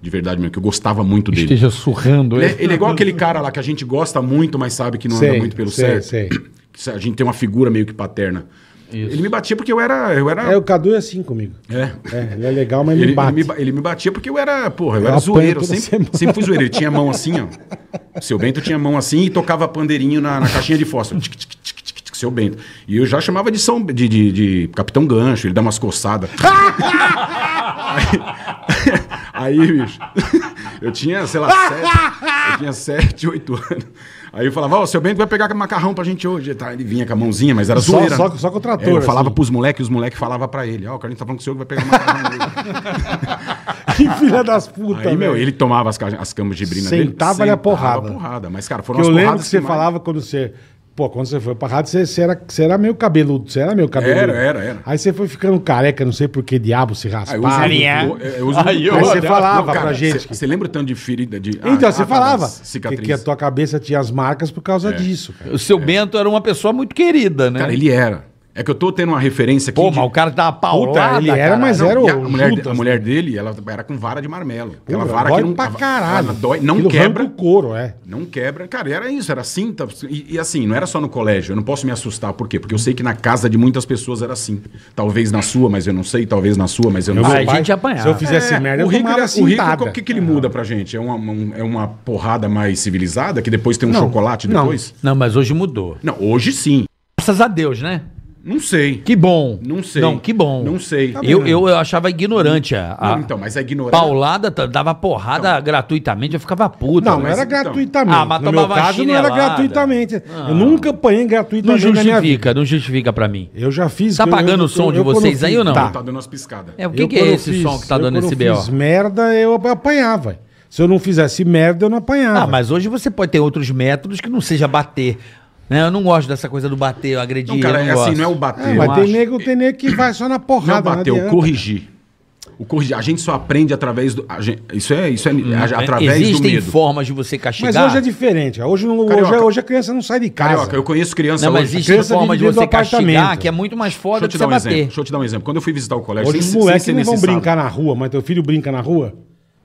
de verdade mesmo, que eu gostava muito dele. Esteja surrando né? ele. Ele é, ele é igual aquele cara lá que a gente gosta muito, mas sabe que não sei, anda muito pelo sei, certo. Sei. a gente tem uma figura meio que paterna. Isso. Ele me batia porque eu era, eu era. É, o Cadu é assim comigo. É. é ele é legal, mas ele, me bate. Ele me, ele me, batia porque eu era, porra, eu, eu era zoeiro. Sempre, sempre fui zoeiro. Ele tinha a mão assim, ó. Seu Bento tinha a mão assim e tocava pandeirinho na, na caixinha de fósforo. Tic, tic, tic, tic, tic, seu Bento. E eu já chamava de, São, de, de, de Capitão Gancho, ele dá umas coçadas. Aí, bicho, eu tinha, sei lá, sete, eu tinha sete, oito anos. Aí eu falava, ó, oh, seu Bento vai pegar macarrão pra gente hoje. Ele vinha com a mãozinha, mas era só, zoeira. Só, né? só com o trator. É, assim. eu falava pros moleques, os moleques falavam pra ele, ó, oh, o Carlinhos tá falando que o senhor vai pegar macarrão. que filha das putas, Aí, meu, ele tomava as, as camas de brina Sentava dele. sentava ali a porrada. porrada. Mas, cara, foram que eu lembro que, que você mais... falava quando você Pô, quando você foi pra rádio, você, você, era, você era meio cabeludo, você era meio cabeludo. Era, era, era. Aí você foi ficando careca, não sei por que diabo se ah, raspar. Aí, eu, eu, eu, aí, você falava não, cara, pra gente. Você lembra tanto de ferida de. Então, ah, você ah, tá, falava que, que, a tua cabeça tinha as marcas por causa é. disso. Cara. O seu é. Bento era uma pessoa muito querida, né? Cara, ele era. É que eu tô tendo uma referência aqui. Pô, de... mas o cara tá pauta. ali. ele era, mas era o. A mulher, Judas, assim? a mulher dele, ela era com vara de marmelo. Pô, aquela vara que não. Pra caralho. Dói, não Aquilo quebra. o couro, é. Não quebra. Cara, era isso, era cinta. E, e, assim, não era só no colégio. Eu não posso me assustar. Por quê? Porque eu sei que na casa de muitas pessoas era assim. Talvez na sua, mas eu não sei. Talvez na sua, mas eu não eu sei. a gente apanhava. Se eu fizesse é, merda, eu assim, o rico, ele, o rico, o que, que ele muda pra gente? É uma, um, é uma porrada mais civilizada que depois tem um não, chocolate depois? Não. não, mas hoje mudou. Não, hoje sim. Graças a Deus, né? Não sei. Que bom. Não sei. Não, que bom. Não sei. Tá eu, né? eu, eu, achava ignorante a, a então, mas é ignorante. Paulada dava porrada então, gratuitamente, eu ficava puto. Não, mas, era então. gratuitamente. Ah, mas no meu caso não era gratuitamente. Ah. Eu nunca apanhei gratuitamente. Não justifica, não justifica para mim. Eu já fiz. Tá pagando eu, o som de vocês aí ou não? Tá, tá dando umas piscadas. É, o que, que é esse fiz, som que tá dando esse BO? Se eu fiz merda, eu apanhava. Se eu não fizesse merda, eu não apanhava. Ah, mas hoje você pode ter outros métodos que não seja bater. Né? Eu não gosto dessa coisa do bater, eu agredir. Não, cara, eu não é assim, não é o bater. É, mas tem acho. nego, tem nego que vai só na é porrada. Não é bater, o corrigir. O corrigir. A gente só aprende através do. Gente, isso é, isso é hum, é, é, através Existem do medo. Existem formas de você castigar. Mas hoje é diferente. Hoje, não, hoje, hoje, a criança não sai de casa. Carioca, eu conheço criança. Não, mas existe forma de você castigar que é muito mais foda do que você um bater. Exemplo. Deixa eu te dar um exemplo. Quando eu fui visitar o colégio, hoje sem, os moleques não vão brincar na rua, mas teu filho brinca na rua?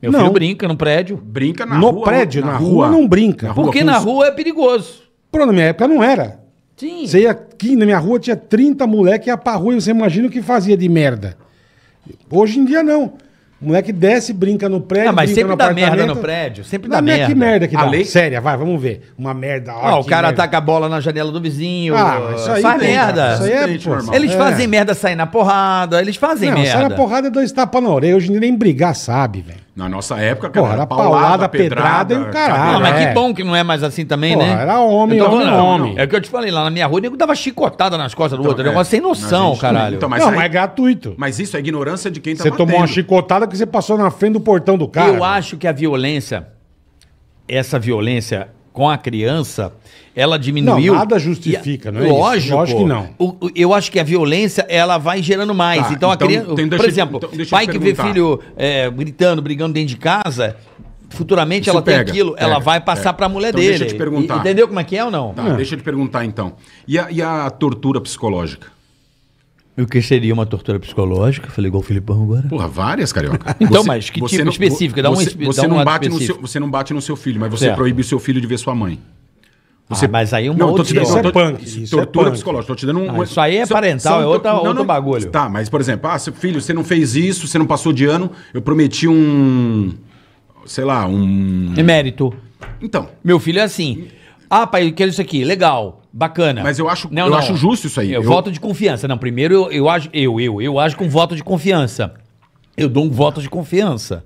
Meu não. filho brinca no prédio. Brinca na no rua. No prédio, na, na rua. rua. não brinca. Na rua, Porque na rua é perigoso. Pronto, na minha época não era. Sim. Você ia aqui na minha rua, tinha 30 moleque, ia pra rua e você imagina o que fazia de merda. Hoje em dia não. O moleque desce, brinca no prédio. Ah, mas brinca sempre no dá merda no prédio. Sempre dá, dá é merda. Que merda que dá. Lei... Séria, vai, vamos ver. Uma merda. Ó, ah, o cara ataca a bola na janela do vizinho. Ah, isso aí faz tem, merda. É, isso aí é, pô, normal. Eles é. fazem merda saindo na porrada, eles fazem não, merda. Sai na porrada e é dois tapas na orelha. Hoje nem brigar sabe, velho. Na nossa época, cara, Porra, era paulada, paulada pedrada, pedrada, e o caralho. Não, mas é. que bom que não é mais assim também, Porra, né? Era homem, então, homem, homem. É o que eu te falei, lá na minha rua, o nego dava chicotada nas costas do então, outro. É. Negócio sem noção, gente, caralho. Então, mas não, aí, é, é gratuito. Mas isso é ignorância de quem tá Você batendo. tomou uma chicotada que você passou na frente do portão do carro. Eu acho que a violência, essa violência, com a criança, ela diminuiu. Não, nada justifica, e, não é lógico, Lógico que não. O, o, eu acho que a violência, ela vai gerando mais. Tá, então, a então, criança... Então, por exemplo, então, pai que vê filho é, gritando, brigando dentro de casa, futuramente Isso ela pega, tem aquilo, pega, ela vai passar para a mulher então, dele. Deixa eu te perguntar. E, entendeu como é que é ou não? Tá, é. Deixa eu te perguntar então. E a, e a tortura psicológica? O que seria uma tortura psicológica? Falei igual o Filipão agora. Porra, várias, carioca. então, mas que tipo não, específica? Dá você, um, você, dá não bate específico. no seu, você não bate no seu filho, mas você certo. proíbe o seu filho de ver sua mãe. Ah, você... Ah, mas aí é um não, outro... Dando, isso não, é punk. Isso é tortura é punk. psicológica. Tô te dando um... Ah, isso aí é parental, é outra, não, outro bagulho. Tá, mas por exemplo, ah, seu filho, você não fez isso, você não passou de ano, eu prometi um... Sei lá, um... Emérito. Então. Meu filho é assim. Ah, pai, eu quero isso aqui. Legal. Bacana. Mas eu acho, não, eu não. acho justo isso aí. Eu, eu... voto de confiança. Não, primeiro eu, eu acho, eu, eu, eu acho com voto de confiança. Eu dou um voto de confiança.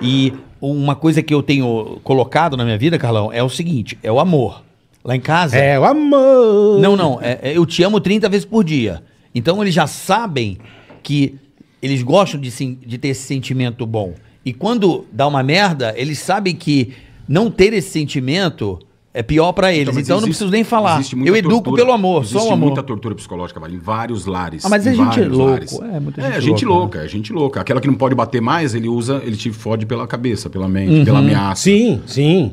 E uma coisa que eu tenho colocado na minha vida, Carlão, é o seguinte: é o amor. Lá em casa. É o amor. Não, não. É, é, eu te amo 30 vezes por dia. Então eles já sabem que eles gostam de, de ter esse sentimento bom. E quando dá uma merda, eles sabem que não ter esse sentimento é pior para eles, então, então existe, não preciso nem falar. Eu educo tortura, pelo amor, só o amor. muita tortura psicológica, vale, em vários lares. Ah, mas a é gente é louco. Lares. É, muita é, gente, é, gente louca, né? é gente louca. Aquela que não pode bater mais, ele usa, ele te fode pela cabeça, pela mente, uhum. pela ameaça. Sim, sim.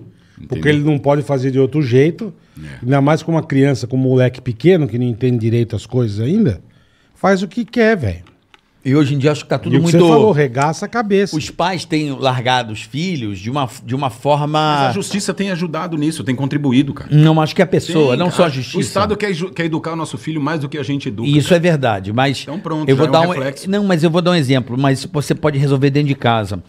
Porque ele não pode fazer de outro jeito. É. Ainda mais com uma criança, com um moleque pequeno, que não entende direito as coisas ainda, faz o que quer, velho. E hoje em dia acho que está tudo e o muito. Que você falou, regaça a cabeça. Os pais têm largado os filhos de uma, de uma forma. Mas a justiça tem ajudado nisso, tem contribuído, cara. Não, acho que a pessoa, Sim, não cara. só a justiça. O Estado quer, quer educar o nosso filho mais do que a gente educa. Isso cara. Né? é verdade, mas. Então pronto, eu vou é dar um, reflexo. Não, mas eu vou dar um exemplo, mas você pode resolver dentro de casa.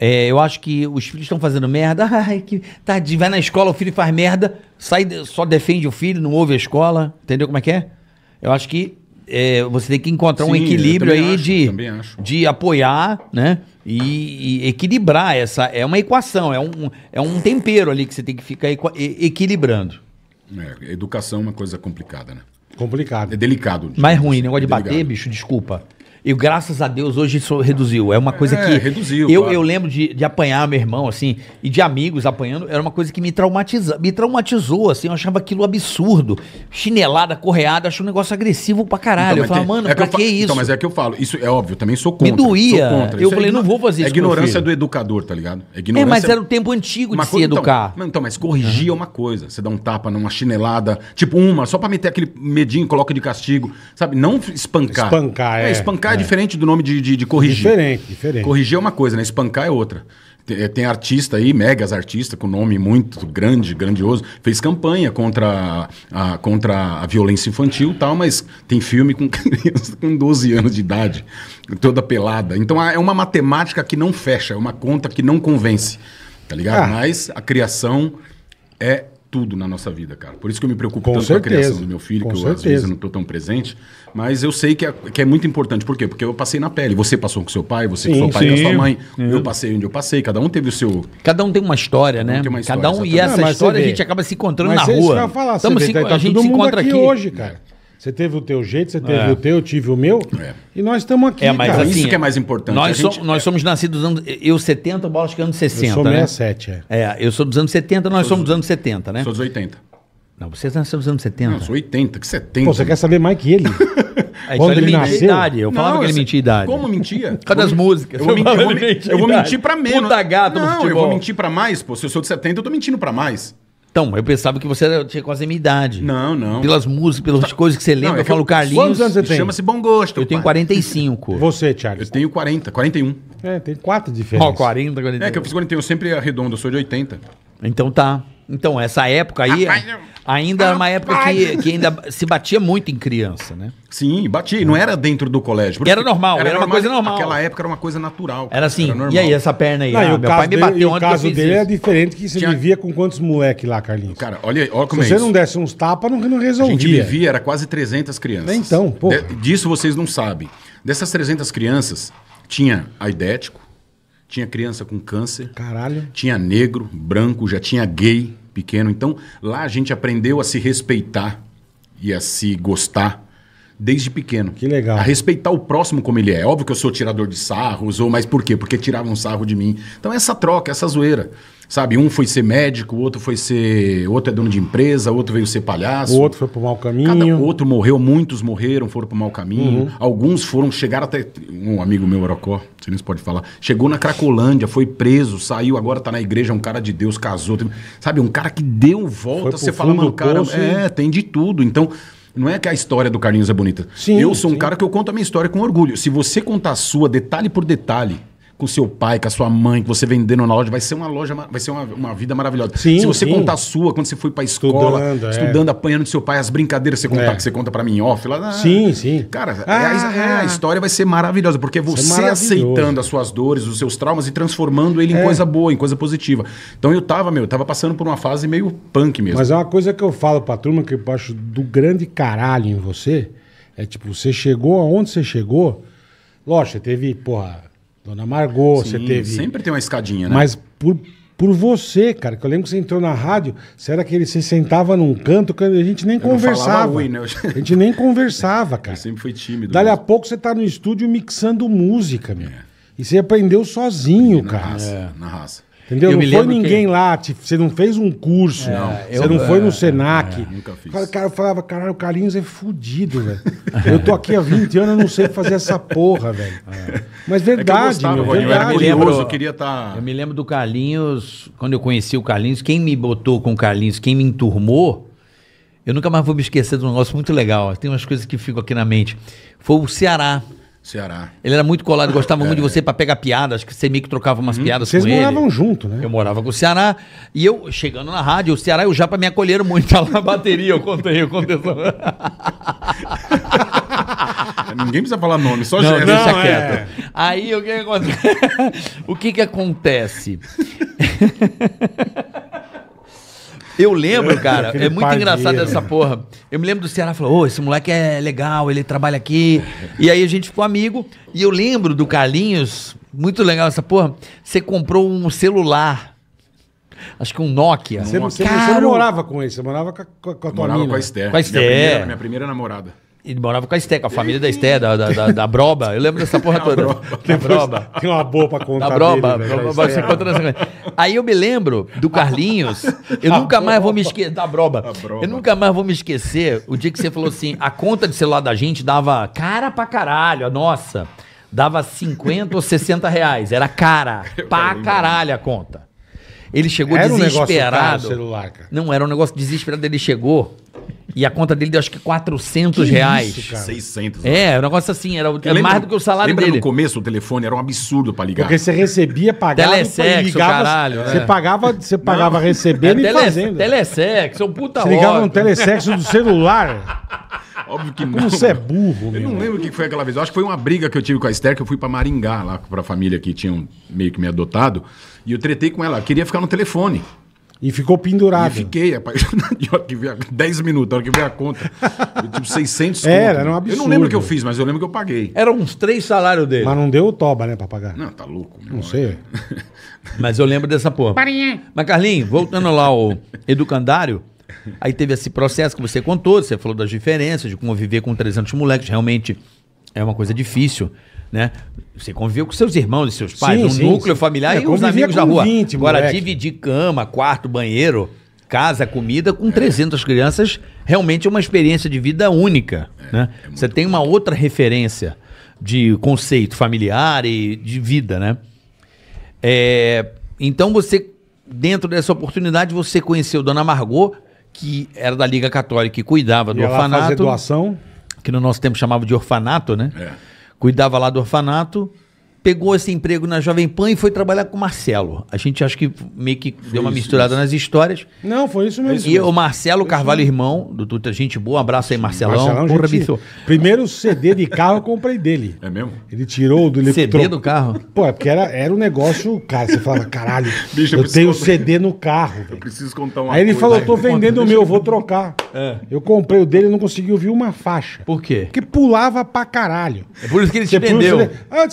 É, eu acho que os filhos estão fazendo merda. Ai, que tadinho. Vai na escola, o filho faz merda, sai, só defende o filho, não ouve a escola. Entendeu como é que é? Eu acho que é, você tem que encontrar Sim, um equilíbrio aí acho, de, de apoiar, né? E, e, equilibrar essa. É uma equação, é um, é um tempero ali que você tem que ficar equilibrando. É, educação é uma coisa complicada, né? Complicado. É delicado. Mas é ruim, assim, negócio é de bater, bicho, desculpa. E graças a Deus hoje isso reduziu. É uma coisa é, que. Reduziu. Eu, claro. eu lembro de, de apanhar meu irmão, assim, e de amigos apanhando. Era uma coisa que me, traumatiza, me traumatizou, assim. Eu achava aquilo absurdo. Chinelada, correada, achei um negócio agressivo pra caralho. Então, eu falava, mano, é pra que, que, isso? Então, mas é que eu falo. Isso é óbvio, também sou contra. Me doía. Contra. Eu isso é falei, é não vou fazer é isso. É ignorância do educador, tá ligado? É, ignorância... é mas era o tempo antigo de se então, educar. Então, então mas corrigir é uma coisa. Você dá um tapa numa chinelada, tipo uma, só pra meter aquele medinho, coloca de castigo. Sabe? Não espancar. Espancar, é. é espancar Espancar é, diferente do nome de, de, de corrigir. Diferente, diferente. Corrigir é uma coisa, né? Espancar é outra. Tem, é, tem artista aí, megas artista, com nome muito grande, grandioso, fez campanha contra a, contra a violência infantil e tal, mas tem filme com criança com 12 anos de idade, toda pelada. Então ah, é uma matemática que não fecha, é uma conta que não convence, tá ligado? Ah. Mas a criação é tudo na nossa vida, cara. Por isso que eu me preocupo com tanto certeza. com a criação do meu filho, com que eu às vezes não estou tão presente. Mas eu sei que é, que é, muito importante. Por quê? Porque eu passei na pele. Você passou com seu pai, você sim, com seu sim. e com sua mãe. Sim. Uhum. Eu passei onde eu passei. Cada um teve o seu... Cada um tem uma história, né? Um uma história, Cada um... Né? Exatamente. E essa não, história a gente acaba se encontrando mas na é rua. Falar, Estamos se, tá, tá, a gente se encontra aqui, aqui hoje, cara. Você teve o teu jeito, você teve é. o teu, eu tive o meu. É. E nós estamos aqui. É, mas Assim, isso que é mais importante. Nós, gente... somos, nós é. somos nascidos anos. Eu 70, bola acho que é anos 60. Eu sou 67, né? é. É, eu sou dos anos 70, nós somos dos anos 70, né? Sou dos 80. Não, você nasceu nos anos 70. Não, sou 80, que 70. Pô, você quer saber mais que ele? Aí, Quando então ele, ele nasceu? Idade. Eu não, falava que ele mentia idade. Como mentia? Cadê as músicas? Eu vou, mentir, eu vou, eu vou mentir pra menos. Puta gato não, eu vou mentir pra mais, pô. Se eu sou de 70, eu tô mentindo pra mais. Então, eu pensava que você era, tinha quase a minha idade. Não, não. Pelas músicas, pelas tá. coisas que você lembra, não, é eu falo, Carlinhos. Quantos anos você tem? Chama-se Bom Gosto. Eu pai. tenho 45. Você, Thiago? Eu tenho 40, 41. É, tem quatro diferenças. Ó, oh, 40, 41. É que eu fiz 41, eu sempre arredondo, eu sou de 80. Então tá. Então, essa época aí Rapaz, ainda era uma época que, que, ainda se batia muito em criança, né? Sim, batia. Não era dentro do colégio. Porque era normal, era, era normal, uma coisa normal. Naquela época era uma coisa natural. Era assim, era e aí essa perna aí? Não, ah, meu pai dele, me bateu ontem. O caso dele é isso. é diferente que você Tinha... vivia com quantos moleques lá, Carlinhos? Cara, olha, olha como Se é você não desse uns tapas, não, não resolvia. A gente vivia, era quase 300 crianças. Então, pô. De, disso vocês não sabem. Dessas 300 crianças, tinha aidético, tinha criança com câncer. Caralho. Tinha negro, branco, já tinha gay pequeno. Então, lá a gente aprendeu a se respeitar e a se gostar desde pequeno. Que legal. A respeitar o próximo como ele é. é óbvio que eu sou tirador de sarros, ou mas por quê? Porque tiravam sarro de mim. Então, essa troca, essa zoeira. Sabe, um foi ser médico, o outro foi ser. Outro é dono de empresa, outro veio ser palhaço. O outro foi pro mau caminho. Cada outro morreu, muitos morreram, foram pro mau caminho. Uhum. Alguns foram, chegaram até. Um amigo meu, Orocó, você nem pode falar. Chegou na Cracolândia, foi preso, saiu, agora tá na igreja, é um cara de Deus, casou. Sabe, um cara que deu volta, você fala, mano, cara, poço, é, tem de tudo. Então. Não é que a história do Carlinhos é bonita. Sim, eu sou um sim. cara que eu conto a minha história com orgulho. Se você contar a sua detalhe por detalhe, com seu pai, com a sua mãe, que você vendendo na loja, vai ser uma loja, vai ser uma, uma vida maravilhosa. Sim, Se você sim. contar a sua, quando você foi pra escola, estudando, é. estudando é. apanhando do seu pai, as brincadeiras que você contar, é. que você conta pra mim off, lá. Ah, sim, sim. Cara, é, ah, a, é, a, ah. história vai ser maravilhosa, porque você aceitando as suas dores, os seus traumas e transformando ele em é. coisa boa, em coisa positiva. Então eu tava, meu, eu tava passando por uma fase meio punk mesmo. Mas é uma coisa que eu falo pra turma, que eu acho do grande caralho em você, é tipo, você chegou aonde você chegou, lógico, teve, porra Dona Margot, Sim, você teve. Sempre tem uma escadinha, né? Mas por, por você, cara, que eu lembro que você entrou na rádio, será que ele se sentava num canto que a gente nem eu conversava. Ruim, né? Eu... A gente nem conversava, cara. Eu sempre foi tímido. Dali mesmo. a pouco você tá no estúdio mixando música, meu. É. E você aprendeu sozinho, cara. Na raça, é, na raça. Entendeu? Eu não foi ninguém que... lá, você não fez um curso, é, você eu, não foi é, no Senac. É, nunca fiz. Cara, cara, eu falava, caralho, o Carlinhos é fudido, velho. eu tô aqui há 20 anos, eu não sei fazer essa porra, velho. É. Mas é verdade, eu gostava, meu, verdade. Eu, lembro, eu queria tá... eu me lembro do Carlinhos, quando eu conheci o Carlinhos, quem me botou com o Carlinhos, quem me enturmou, eu nunca mais vou me esquecer de um negócio muito legal. Tem umas coisas que ficam aqui na mente. Foi o Ceará. Ceará. Ele era muito colado, gostava é. muito de você para pegar piada. Acho que você meio que trocava umas hum, piadas com ele. Vocês moravam junto, né? Eu morava com o Ceará. E eu, chegando na rádio, o Ceará e o Japa me acolheram muito. Tá lá na bateria, eu contei, eu contei. Ninguém precisa falar nome, só não, Deixa não, é. quieto. É. Aí o que acontece? o que que acontece? Eu lembro, é, cara, é muito engraçado essa né? porra. Eu me lembro do Ceará falou: ô, esse moleque é legal, ele trabalha aqui. E aí a gente ficou amigo. E eu lembro do Carlinhos, muito legal essa porra. Você comprou um celular. Acho que um Nokia. Você, um Nokia. Você, você, não morava com ele, você morava com a, com a tua morava mina. com a Esther. Com a Esther. Minha primeira, minha primeira namorada. Ele morava com a Esté, com a família da Esté, da, da, da, da, Broba. Eu lembro dessa porra toda. Da Broba. Tem uma boa pra contar. Da Broba. Dele, velho, Aí eu me lembro do Carlinhos. Eu nunca mais vou me esquecer. Da Broba. Eu nunca mais vou me esquecer o dia que você falou assim: a conta de celular da gente dava cara pra caralho, a nossa. Dava 50 ou 60 reais. Era cara. Pra caralho a conta. Ele chegou era desesperado. Um celular, cara. Não, era um negócio desesperado. Ele chegou e a conta dele deu acho que 400 que reais. Isso, cara. 600. É, né? um negócio assim, era, era lembra, mais do que o salário lembra dele. Lembra no começo o telefone era um absurdo pra ligar? Porque você recebia, pagava telesexo, ligava. Caralho, você, é. pagava, você pagava recebendo é, e tele, fazendo. Telesexo, é um puta Você ligava no um telesexo do celular. Óbvio que não. você é burro, meu. Eu não lembro o que foi aquela vez. Eu acho que foi uma briga que eu tive com a Esther, que eu fui para Maringá, lá para a família que tinham meio que me adotado. E eu tretei com ela. Eu queria ficar no telefone. E ficou pendurado. E fiquei rapaz. De hora que veio a... 10 minutos, a hora que veio a conta. tipo, 600 Era, era um absurdo. Eu não lembro o que eu fiz, mas eu lembro que eu paguei. Eram uns três salários dele. Mas não deu o toba, né, pra pagar. Não, tá louco. Meu não sei. mas eu lembro dessa porra. Parinha. Mas, Carlinhos, voltando lá ao educandário, Aí teve esse processo que você contou, você falou das diferenças, de conviver com 300 moleques, realmente é uma coisa difícil, né? Você conviveu com seus irmãos e seus pais, sim, um sim, núcleo sim. familiar é, e os amigos da rua. 20, Agora, moleque. dividir cama, quarto, banheiro, casa, comida, com é. 300 crianças, realmente é uma experiência de vida única, é, né? É você tem uma outra referência de conceito familiar e de vida, né? É, então você, dentro dessa oportunidade, você conheceu Dona Margot que era da Liga Católica e cuidava do orfanato. fazer doação? Que no nosso tempo chamava de orfanato, né? É. Cuidava lá do orfanato pegou esse emprego na Jovem Pan e foi trabalhar com o Marcelo. A gente acho que meio que foi deu uma isso, misturada isso. nas histórias. Não, foi isso mesmo. E o Marcelo Carvalho, irmão do Tuta, gente boa, um abraço aí, Marcelão. Marcelão Porra, gente, primeiro CD de carro eu comprei dele. É mesmo? Ele tirou do CD trocou. do carro? Pô, é porque era, era um negócio, cara, você falava, caralho, bicho, eu, eu tenho CD no carro. Véio. Eu preciso contar uma Aí ele coisa, falou, eu tô vendendo conta, o meu, eu vou trocar. É. Eu comprei o dele e não consegui ouvir uma faixa. Por quê? Porque pulava pra caralho. É por isso que ele te vendeu. Ah,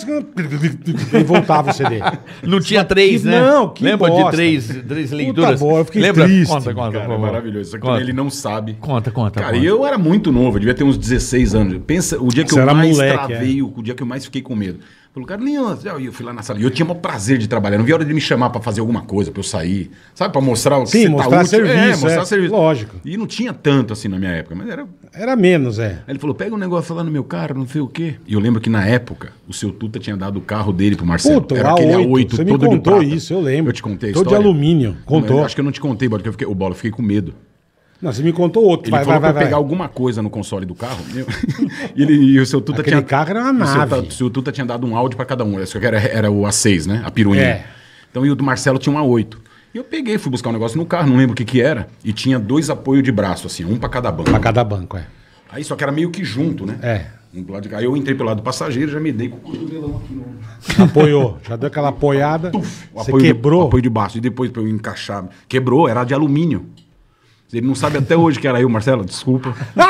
e voltava o CD. Não tinha três, que, né? Não, que Lembra bosta. de três, três leituras? Puta, eu fiquei Lembra? triste. Conta, conta. Cara, é maravilhoso. conta. ele não sabe. Conta, conta. Cara, conta. eu era muito novo, eu devia ter uns 16 anos. Pensa, o dia que Você eu mais moleque, é. travei, é. o dia que eu mais fiquei com medo. Falou, Carlinhos, eu fui lá na sala. E eu tinha o prazer de trabalhar. Não vi a hora de me chamar para fazer alguma coisa, para eu sair. Sabe, para mostrar o Sim, tá mostrar tá serviço. É, mostrar é, serviço. Lógico. E não tinha tanto assim na minha época, mas era. Era menos, é. Aí ele falou: pega um negócio lá no meu carro, não sei o quê. E eu lembro que na época, o seu Tuta tinha dado o carro dele pro Marcelo. Puta, era A8, aquele A8 Você todo me contou isso, eu lembro. Eu te contei a Tô história. de alumínio. Contou. Eu acho que eu não te contei, porque eu fiquei, o Bola, eu fiquei com medo. Não, você me contou outro. Ele vai, falou vai, vai, pra pegar alguma coisa no console do carro. e, ele, e o seu Tuta Aquele tinha. carro era uma nave. O seu, Tuta tinha dado um áudio para cada um. Era, era o A6, né? A piruinha. É. Então, e o do Marcelo tinha um A8. E eu peguei, fui buscar um negócio no carro, não lembro o que que era. E tinha dois apoios de braço, assim, um para cada banco. Pra cada banco, é. Aí só que era meio que junto, né? É. Um lado de Aí eu entrei pelo lado do passageiro, já me dei com o cotovelão aqui no. Apoiou, já deu aquela apoiada. Tuf, Você quebrou. De, apoio de baixo. E depois para eu encaixar. Quebrou, era de alumínio. Ele não sabe até hoje que era eu, Marcelo, desculpa.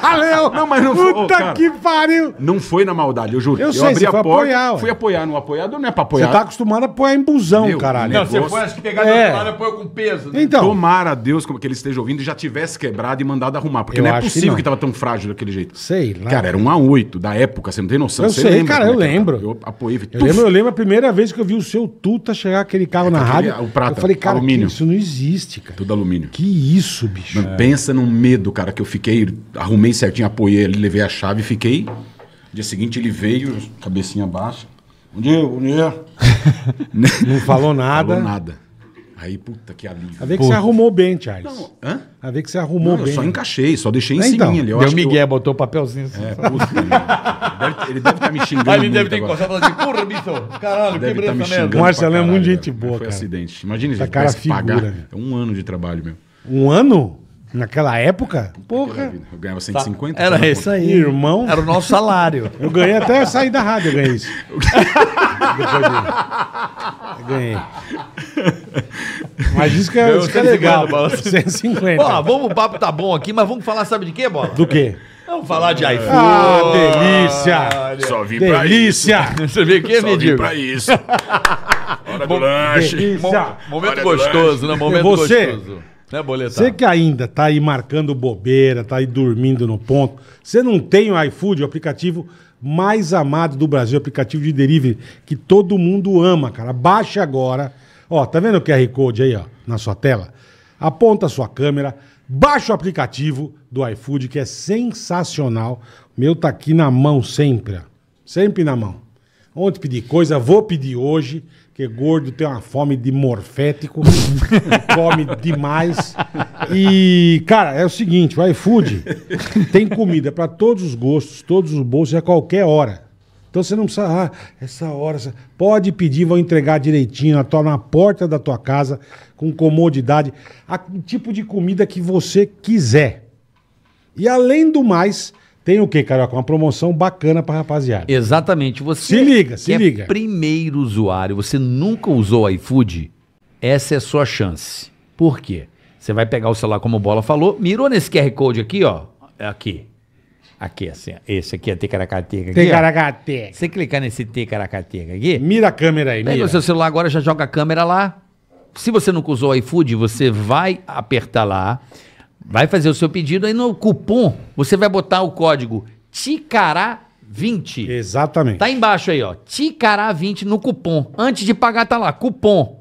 Valeu! Não, mas não foi. Puta cara, que pariu! Não foi na maldade, eu juro. Eu, eu sei, abri a porta, apoiar, fui apoiar no apoiado, não é pra apoiar. Você tá acostumado a apoiar em busão, Meu, caralho. Não, você foi, acho que pegar é. do lado apoio com peso. Né? Então. Tomara a Deus que ele esteja ouvindo e já tivesse quebrado e mandado arrumar. Porque eu não é possível que, não. que tava tão frágil daquele jeito. Sei lá. Cara, era um A8 da época, você não tem noção. Eu você sei, cara, eu é lembro. Cara. Eu apoiei. Eu lembro, eu lembro a primeira vez que eu vi o seu Tuta chegar aquele carro é, na aquele, rádio. O prata, eu falei, cara, alumínio. isso não existe, cara. Tudo alumínio condomínio. Que isso, bicho. pensa num medo, cara, que eu fiquei, arrumei certinho, apoiei ele, levei a chave e fiquei. No dia seguinte ele veio, cabecinha baixa. Bom dia, bom dia. Não falou nada. Falou nada. Aí, puta, que alívio. A ver que Pô. você arrumou bem, Charles. Não, hã? A ver que você arrumou não, bem. Eu só encaixei, só deixei em é, então, cima ali. Eu deu Miguel, eu... botou o papelzinho assim. É, puta, ele deve estar tá me xingando. Aí ele deve ter encostado e falado assim, porra, bicho, caralho, deve quebrei tá essa merda. Marcelo é muito gente boa, Foi cara. acidente. Imagina, Essa cara figura. pagar. É um ano de trabalho, meu. Um ano? Naquela época? Porra. Eu ganhava 150. Tá. Era tá isso aí. Irmão. Era o nosso salário. Eu ganhei até sair da rádio, eu ganhei isso. Ganhei. Mas isso que é, isso que é legal. Bola. 150. Ó, vamos, o papo tá bom aqui, mas vamos falar, sabe de quê, Bola? Do quê? Vamos falar de iPhone. Ah, delícia! Só vim delícia. pra delícia. isso. Você veio aqui, Só me vim pra isso. Hora do lanche. Delícia. Momento Hora gostoso, né? Momento Você, gostoso. Né, Você que ainda tá aí marcando bobeira, tá aí dormindo no ponto, você não tem o iFood, o aplicativo mais amado do Brasil, aplicativo de delivery que todo mundo ama, cara. Baixa agora. Ó, tá vendo o QR Code aí, ó, na sua tela? Aponta a sua câmera, baixa o aplicativo do iFood, que é sensacional. O meu tá aqui na mão sempre, ó. Sempre na mão. Ontem pedi coisa, vou pedir hoje. Porque gordo tem uma fome de morfético, come demais. E, cara, é o seguinte: o iFood tem comida para todos os gostos, todos os bolsos, a qualquer hora. Então você não precisa, ah, essa hora. Essa... Pode pedir, vão entregar direitinho na, tua, tá na porta da tua casa, com comodidade. o tipo de comida que você quiser. E além do mais, tem o quê, Carioca? Uma promoção bacana pra rapaziada. Exatamente. Você se liga, se é liga. primeiro usuário, você nunca usou iFood, essa é a sua chance. Por quê? Você vai pegar o celular, como o Bola falou, mirou nesse QR Code aqui, ó. É aqui. Aqui, assim, Esse aqui é Tecaracateca. Tecaracateca. Você clicar nesse Tecaracateca aqui. Mira a câmera aí, Pega o seu celular agora, já joga a câmera lá. Se você nunca usou o iFood, você vai apertar lá. Vai fazer o seu pedido aí no cupom, você vai botar o código TICARA 20 Exatamente. Tá embaixo aí, ó. TICARA 20 no cupom. Antes de pagar tá lá, cupom.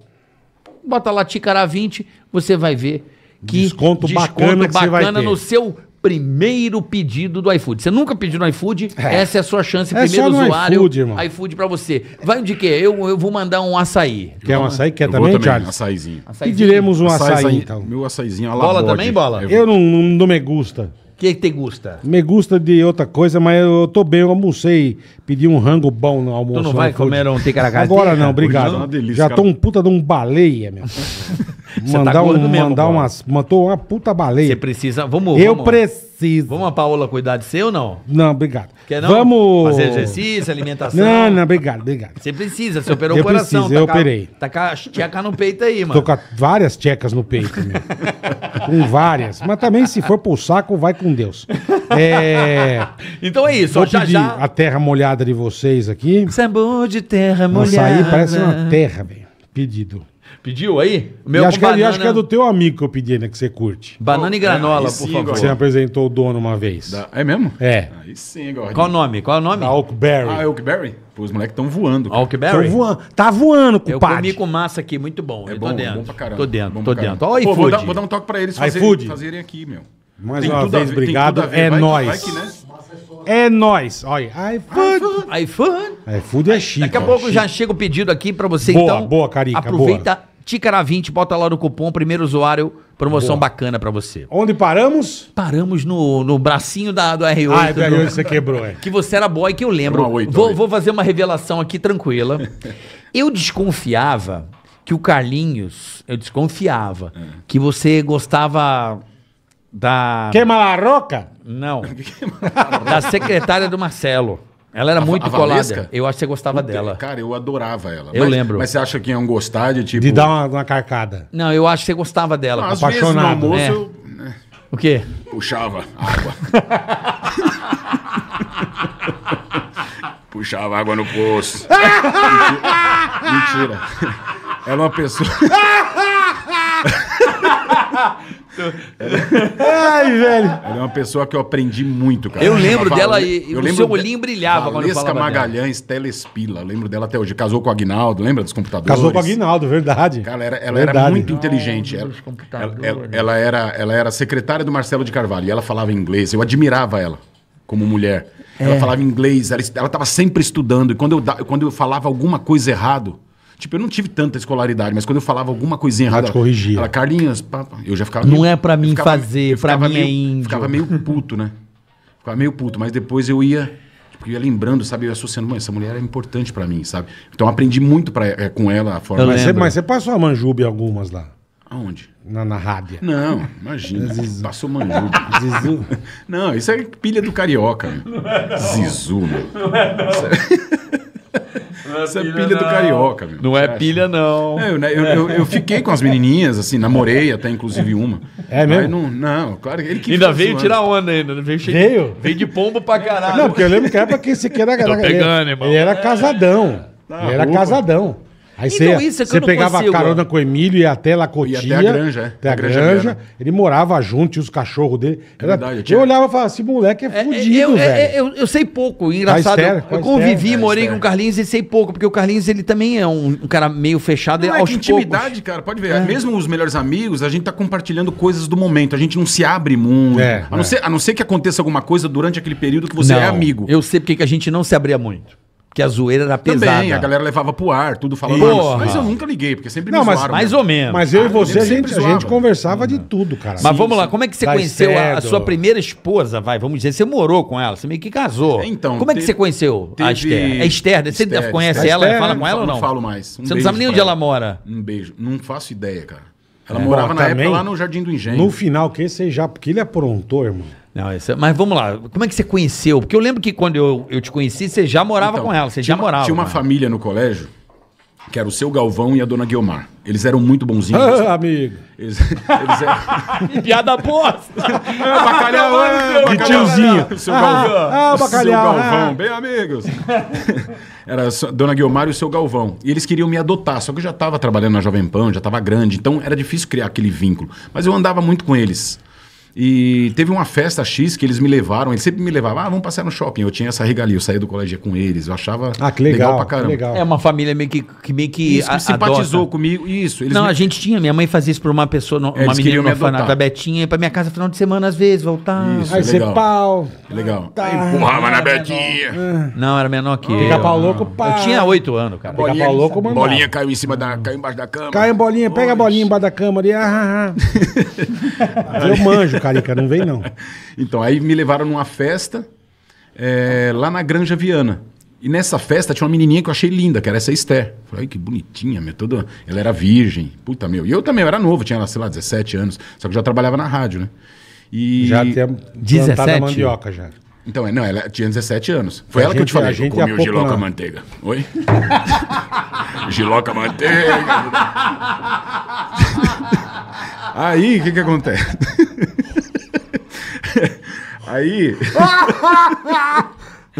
Bota lá TICARA 20 você vai ver que desconto, desconto bacana, bacana, que ter no seu primeiro pedido do iFood. Você nunca pediu no iFood? É. Essa é a sua chance, é primeiro usuário. iFood, irmão. iFood pra você. Vai de quê? Eu, eu vou mandar um açaí. Quer um açaí? Quer eu também, também, Charles? Açaizinho. açaizinho. um açaí, açaí então. Meu açaizinho. Bola também, bola? Eu, eu não, não me gusta que te gusta? Me gusta de outra coisa, mas eu tô bem, eu almocei, pedi um rango bom no almoço. Tu não vai comer um ticaracati? Agora não, obrigado. é delícia, Já tô um puta de um baleia, meu. Tá mandar tá um, mesmo, mandar umas, mandou uma puta baleia. Você precisa, vamos, Eu preciso precisa. Vamos a Paola cuidar de você ou não? Não, obrigado. Quer não? Vamos. Fazer exercício, alimentação. Não, não, obrigado, obrigado. Você precisa, você operou eu o coração. Preciso, tá eu operei. Tá com a tcheca no peito aí, mano. Tô com várias tchecas no peito, meu. Né? com várias. Mas também, se for pro saco, vai com Deus. É... Então é isso, Vou já, pedir já... a terra molhada de vocês aqui. Sabor de terra molhada. Nossa, aí parece uma terra, velho. Pedido. Pediu aí? Meu e acho, que, é- acho que é do teu amigo que eu pedi, né? Que você curte. Banana e granola, por sim, favor. Você me apresentou o dono uma vez. Da... É mesmo? É. Aí sim, agora Qual o nome? Qual o nome? Alkberry Oakberry. Ah, é Pô, os moleques estão voando. Alkberry Estão voando. Tá voando, compadre. Eu comi com massa aqui, muito bom. É eu bom, tô é dentro. bom pra caramba. Tô dentro, bom tô dentro. Ó, oh, vou, dar, vou dar um toque pra eles fazerem, fazerem aqui, meu. Mais tem uma vez, a obrigado. É nóis. Né? É nós. Olha, iFood. iFood. iFood é chique. Daqui a pouco chique. já chega o pedido aqui pra você. Boa, então, boa, Carica, aproveita, tica na 20, bota lá no cupom, primeiro usuário, promoção boa. bacana pra você. Onde paramos? Paramos no, no bracinho da, do R8. Ah, é do R8 você quebrou, é. Que você era boy, que eu lembro. 8, vou, vou fazer uma revelação aqui tranquila. eu desconfiava que o Carlinhos, eu desconfiava, é. que você gostava da. Queima a roca? Não. da secretária do Marcelo. Ela era a, muito a colada. Valesca? Eu acho que você gostava Puta, dela. Cara, eu adorava ela. Eu mas, lembro. Mas você acha que iam gostar de tipo. De dar uma, uma carcada. Não, eu acho que você gostava dela. Não, apaixonado. Vezes, eu... Né? O quê? Puxava água. Puxava água no poço. Mentira. Mentira. Era uma pessoa. Ai, velho. Ela é uma pessoa que eu aprendi muito, cara. Eu lembro dela e, e eu o lembro seu olhinho brilhava quando eu falava Magalhães Telespila. Lembro dela até hoje. Casou com o Agnaldo, lembra dos computadores? Casou com o Agnaldo, verdade. Cara, ela verdade. era muito inteligente. Ela, ela, né? ela, era, ela era secretária do Marcelo de Carvalho e ela falava inglês. Eu admirava ela como mulher. É. Ela falava inglês, ela estava sempre estudando. E quando eu, quando eu falava alguma coisa errado Tipo, eu não tive tanta escolaridade, mas quando eu falava alguma coisinha errada, ela, corrigia. ela Carlinhos, pá, pá, eu já ficava Não meio, é para mim fazer, para mim é índio. Ficava meio puto, né? Ficava meio puto, mas depois eu ia porque tipo, eu ia lembrando, sabe? Eu associando, mãe, essa mulher é importante para mim, sabe? Então aprendi muito pra, é, com ela a forma. Mas você, mas você passou a Manjube algumas lá? Aonde? Na, na rádio. Não, imagina. Zizu. Passou Manjube. Zizu. Não, isso é pilha do carioca. Meu. É, Zizu, meu. Não é, não. Não Isso é pilha, do carioca, meu. Não é pilha, não. É, eu, né, eu, eu, eu, fiquei com as menininhas, assim, namorei até inclusive uma. É mesmo? Não, não, claro. Ele que ainda veio tirar onda ainda. Né? Veio, cheio, veio? Veio de pombo pra caralho. Não, porque eu lembro que era pra quem se era Tô pegando, ele, irmão. Tá ele era casadão. ele era roupa. casadão. Aí você, é você pegava consigo. carona com o Emílio e até lá Cotia. até a granja, é. Até a, a granja. granja ele morava junto, tinha os cachorros dele. É era, verdade, eu, olhava e falava, esse assim, moleque é, é, é fudido, eu, é, velho. Eu, eu, sei pouco, engraçado. Estéreo, tá eu, tá convivi, tá morei com o Carlinhos e sei pouco, porque o Carlinhos ele também é um, um cara meio fechado não, aos é intimidade, poucos. cara, pode ver. Mesmo os melhores amigos, a gente tá compartilhando coisas do momento. A gente não se abre muito. a, não Ser, a não ser que aconteça alguma coisa durante aquele período que você não, é amigo. Eu sei porque que a gente não se abria muito que a zoeira era pesada. Também, a galera levava pro ar, tudo falando. Porra. Mas eu nunca liguei, porque sempre não, me mas, zoaram. Mais mesmo. ou menos. Mas eu ah, e você, a gente, a gente conversava de uhum. tudo, cara. Mas Sim, vamos lá, como é que você tá conheceu a, a, sua primeira esposa, vai, vamos dizer, você morou com ela, você meio que casou. Então, como é que você conheceu teve... a Esther? É Esther, você Esther, conhece Esther, ela, fala com ela ou não? Não falo mais. Um você não sabe nem onde ela. mora. Um beijo, não faço ideia, cara. Ela é, morava na época lá no Jardim do Engenho. No final, que você já. Porque ele aprontou, irmão. Não, isso é... Mas vamos lá, como é que você conheceu? Porque eu lembro que quando eu, eu te conheci, você já morava então, com ela, você já uma, morava. Tinha uma família no colégio, que era o seu Galvão e a dona Guiomar. Eles eram muito bonzinhos. Ah, amigo. Eles, eles eram... Piada bosta. É, bacalhau, é, bacalhau. tiozinho. seu Galvão. Ah, ah, ah bacalhau. Seu Galvão, ah. bem amigos. Era a dona Guiomar e o seu Galvão. E eles queriam me adotar, só que eu já estava trabalhando na Jovem Pan, já estava grande, então era difícil criar aquele vínculo. Mas eu andava muito com eles. E teve uma festa X que eles me levaram, eles sempre me levavam, ah, vamos passear no shopping. Eu tinha essa regalia, eu saí do colégio com eles, eu achava ah, que legal, legal pra caramba. Legal. É uma família meio que, que meio que, isso, que simpatizou adota. comigo, isso. não, me... a gente tinha, minha mãe fazia isso pra uma pessoa, é, uma eles menina me orfanato, a Betinha, ia pra minha casa final de semana às vezes, voltar. Isso, Aí legal. você pau. Legal. Tá. Aí empurrava na Betinha. Não, era menor que ah, pau louco, pá. Eu tinha oito anos, cara. Bolinha, pau louco, mandava. Bolinha caiu em cima da, caiu embaixo da cama. Caiu em bolinha, pega a bolinha embaixo da cama ali, ah, ah, ah. Eu manjo. Carica, não vem não. então, aí me levaram numa festa é, lá na Granja Viana. E nessa festa tinha uma menininha que eu achei linda, que era essa Esther. Falei, que bonitinha, meu. Toda... Ela era virgem. Puta, meu. E eu também, eu era novo, tinha, sei lá, 17 anos. Só que já trabalhava na rádio, né? E... Já tinha 17? mandioca já. Então, é, não, ela tinha 17 anos. Foi a ela gente, que eu te falei, a gente eu comi o giloca não. manteiga. Oi? giloca manteiga. Aí, o que que acontece? Aí.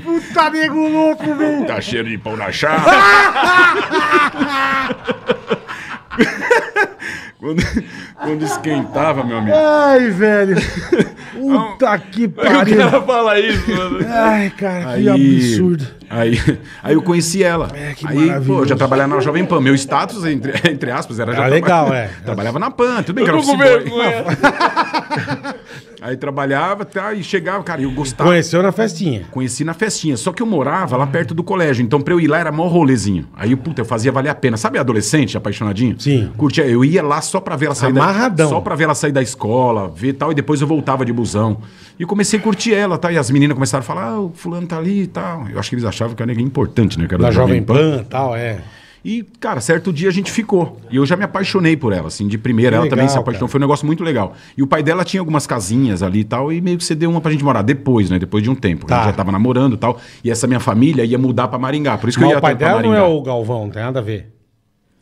Puta nego louco, velho! Tá cheiro de pão na chapa! Quando, quando esquentava, meu amigo. Ai, velho. Puta que é pariu. O cara fala isso, mano. Ai, cara, aí, que absurdo. Aí, aí eu conheci ela. É, que aí, pô, eu já trabalhava na Jovem Pan. Meu status, entre, entre aspas, era já. Ah, legal, é. Trabalhava na Pan, tudo bem, eu que era o Aí trabalhava tá, e chegava, cara, eu gostava. Conheceu na festinha? Conheci na festinha, só que eu morava lá perto do colégio, então pra eu ir lá era mó rolezinho. Aí, puta, eu fazia valer a pena. Sabe adolescente, apaixonadinho? Sim. Curtia, eu ia lá só para ver ela sair Amarradão. Da, só para ver ela sair da escola, ver tal e depois eu voltava de busão. E comecei a curtir ela, tá? E as meninas começaram a falar: ah, "O fulano tá ali" e tal. Eu acho que eles achavam que era ninguém importante, né, que era da Jovem Pan, e tal, é. E, cara, certo dia a gente ficou. E eu já me apaixonei por ela, assim, de primeira. ela também se apaixonou. Cara. Foi um negócio muito legal. E o pai dela tinha algumas casinhas ali e tal, e meio que você deu uma pra gente morar depois, né? Depois de um tempo. Tá. A gente já tava namorando e tal. E essa minha família ia mudar pra Maringá. Por isso Mas que eu ia o pai dela não é o Galvão, não tem nada a ver.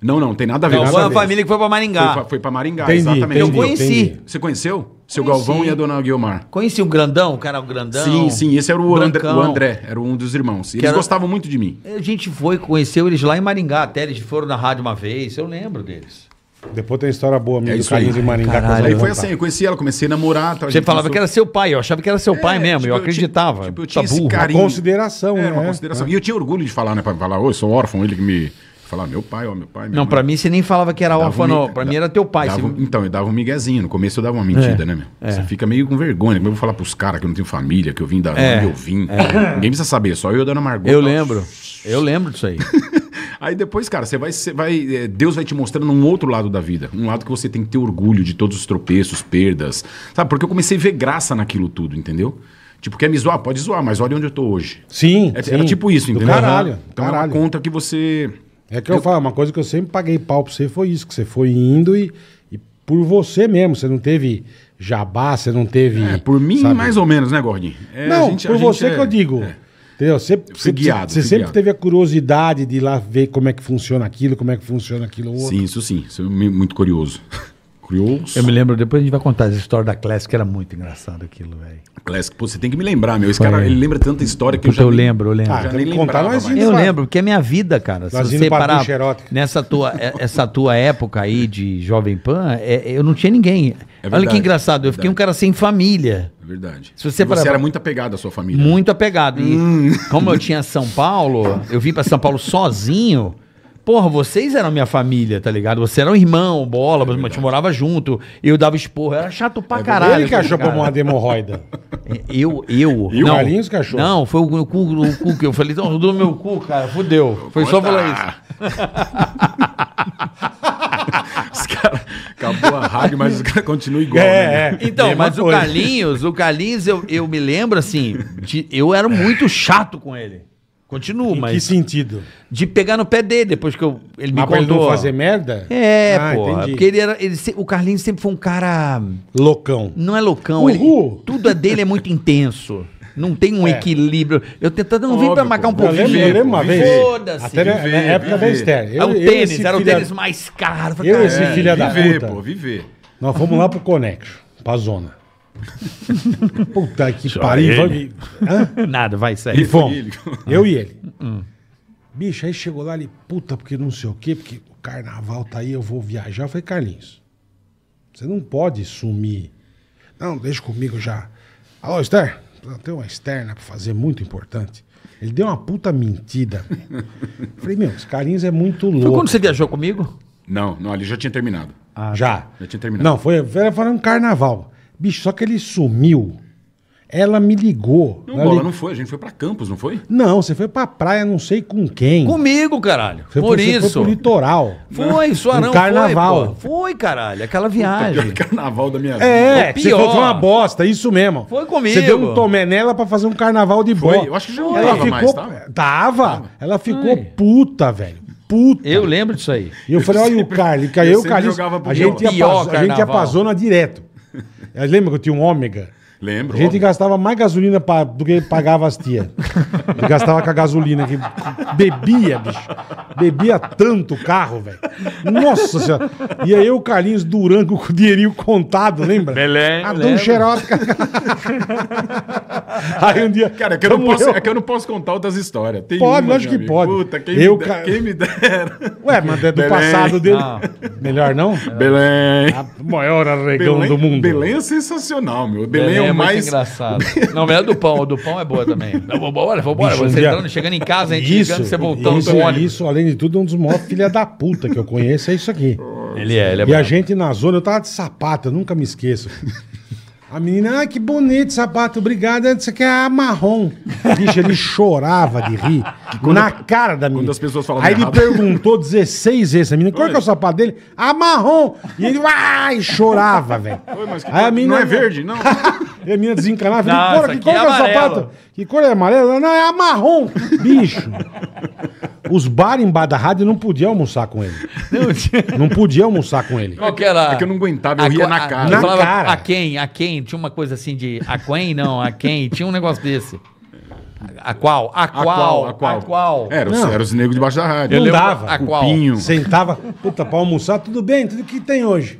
Não, não, tem nada a ver. Não, foi uma família que foi para Maringá. Foi, foi para Maringá, entendi, exatamente. Entendi, eu conheci. Entendi. Você conheceu? Seu conheci. Galvão e a dona Guilmar. Conheci o grandão, o cara o é grandão. Sim, sim, esse era o, André, o André, era um dos irmãos. Eles era... gostavam muito de mim. A gente foi, conheceu eles lá em Maringá, até eles foram na rádio uma vez, eu lembro deles. Depois tem uma história boa minha é do Carlinhos de Maringá. aí foi assim, eu conheci ela, comecei a namorar. Tal, Você falava que era seu pai, eu achava que era seu é, pai mesmo, eu tipo, acreditava. Tipo, eu tinha tá esse burro. carinho. Uma consideração, é, né? uma consideração. É. E eu tinha orgulho de falar, né, pra falar, oi, sou órfão, ele que me Falar, meu pai, ó, meu pai. Não, para mim você nem falava que era órfão, não. Pra mim era teu pai. Dava, você... Então, eu dava um miguezinho. No começo eu dava uma mentira, é, né, meu? É. Você fica meio com vergonha. Como eu vou falar pros caras que eu não tenho família, que eu vim da é, eu vim. É. Ninguém precisa saber, só eu e a dona Margot. Eu lembro. Eu lembro disso aí. aí depois, cara, você vai, você vai. Eh, Deus vai te mostrando um outro lado da vida. Um lado que você tem que ter orgulho de todos os tropeços, perdas. Sabe? Porque eu comecei a ver graça naquilo tudo, entendeu? Tipo, quer me zoar? Pode zoar, mas olha onde eu tô hoje. Sim. É, sim. Era tipo isso, entendeu? Do caralho. Então é caralho. conta que você. É que eu, eu falo, uma coisa que eu sempre paguei pau pra você foi isso, que você foi indo e, e por você mesmo, você não teve jabá, você não teve. É, por mim, sabe? mais ou menos, né, Gordinho? É, não, gente, por você que é, eu digo. É. Entendeu? Você, você, guiado, você sempre guiado. teve a curiosidade de ir lá ver como é que funciona aquilo, como é que funciona aquilo outro. Sim, isso sim. Isso é muito curioso. Eu me lembro, depois a gente vai contar essa história da Classic, era muito engraçado aquilo, velho. Classic, pô, você tem que me lembrar, meu. Esse Foi. cara, ele lembra tanta história que eu já. eu lembro, eu lembro. Ah, já nem contar lembrava, mas- Eu pra- lembro, porque é minha vida, cara. Se você Paducha nessa tua, é, essa tua época aí de Jovem Pan, é- eu não tinha ninguém. É Olha que engraçado, eu fiquei verdade. um cara sem família. É verdade. Se você E era muito apegado à sua família. Né? Muito apegado. E hum. como eu tinha São Paulo, eu vim pra São Paulo sozinho. Porra, vocês eram minha família, tá ligado? Você era um irmão, bola, é a gente morava junto. Eu dava esporro, era chato pra é caralho. Ele que tá achou pra uma hemorroida. Eu, eu. E não, o Carlinhos cachorro. Não, foi o, o, cu, o cu que eu falei, não, do meu cu, cara, fudeu. Foi Conta. só falar isso. Os caras. Acabou a rádio, mas os caras continuam igual. É, né? é. Então, mas coisa. o Carlinhos, o Carlinhos, eu, eu me lembro assim, de, eu era muito chato com ele. Continuo, em mas. Que sentido? De pegar no pé dele, depois que eu, ele me mas contou. Pra ele não fazer merda? É, ah, pô. É porque ele era. Ele, o Carlinhos sempre foi um cara. Loucão. Não é loucão. Uhul. Ele, tudo é dele é muito intenso. Não tem um é. equilíbrio. Eu tentando não vir pra marcar um pouquinho. Eu lembro, uma vez. Foda-se. Até na, época da Esther. é o tênis, era o tênis mais caro. Eu, cara, esse filho é, da viver, puta. Pô, viver. Nós fomos lá pro Conexo, pra zona. Puta que Só pariu. Nada, vai, segue. E Eu e ele. Hum, hum. Bicho, aí chegou lá ele, puta, porque não sei o quê, porque o carnaval tá aí, eu vou viajar. Eu falei, Carlinhos, você não pode sumir. Não, deixa comigo já. Alô, Esther? Tem uma externa pra fazer, muito importante. Ele deu uma puta mentida. Falei, meu, esse Carlinhos é muito louco. Foi quando você viajou comigo? Não, não, ali já tinha terminado. Ah, já? Já tinha terminado. Não, foi, foi, foi um carnaval. Bicho, só que ele sumiu. Ela me ligou. Não, ela bola, lig... não foi. A gente foi pra Campos, não foi? Não, você foi pra praia, não sei com quem. Comigo, caralho. Você por foi, isso. Você foi pro litoral. Né? Foi, não Um carnaval. Foi, foi, caralho. Aquela viagem. carnaval da minha é, vida. É, pior. você foi uma bosta, isso mesmo. Foi comigo. Você deu um tomé nela pra fazer um carnaval de boa. Eu acho que já não ela tava ficou... mais, tava? tava. Ela ficou Ai. puta, velho. Puta. Eu lembro disso aí. E eu, eu falei, olha o Carly. Eu, eu, o carly A gente ia a gente ia pra zona direto lembra que eu tinha um ômega? Lembro. A gente óbvio. gastava mais gasolina pra, do que pagava as tias. gastava com a gasolina que bebia, bicho. Bebia tanto carro, velho. Nossa senhora. E aí o Carlinhos Durango com o dinheirinho contado, lembra? Belém. Ah, um aí um dia. Cara, é que eu não posso, eu... É que eu não posso contar outras histórias. Tem pode, uma, lógico que amigo. pode. Puta, quem, eu, me der, ca... quem me dera. Ué, mas é do Belém. passado dele. Não. Melhor não? Belém. A maior arregão Belém, do mundo. Belém é sensacional, meu. Belém, Belém é é mais... engraçado. Não, melhor do pão. O do pão é boa também. Não, bora, vou bora. você entrando, chegando em casa, a gente isso, ligando, você voltando isso, Isso, além de tudo, um dos maiores filha da puta que eu conheço é isso aqui. Ele é, ele é E bom. a gente na zona, eu tava de sapato, eu nunca me esqueço. A menina, ah, que bonito sapato, obrigado. Isso aqui é marrom. Bicho, ele chorava de rir quando, na cara da menina. Quando as pessoas falam Aí ele perguntou 16 vezes a menina, qual é, que é o sapato dele? Ah, marrom. E ele, ai, chorava, velho. Aí a menina... Não é verde, não. e a menina desencanava. Não, que cor, é que cor é, é o sapato? Que cor é amarelo? Não, é marrom. Bicho. Os bar da rádio não podiam almoçar com ele. Não, podia almoçar com ele. Qual que era? É que eu não aguentava, eu a, ria na cara. A, na falava, cara. A quem? A quem? Tinha uma coisa assim de a quem? Não, a quem? Tinha um negócio desse. A qual? A qual? A qual? A qual? Era, os, era os negros debaixo da rádio. eu dava. A qual? Cupinho. Sentava, puta, pra almoçar, tudo bem, tudo que tem hoje.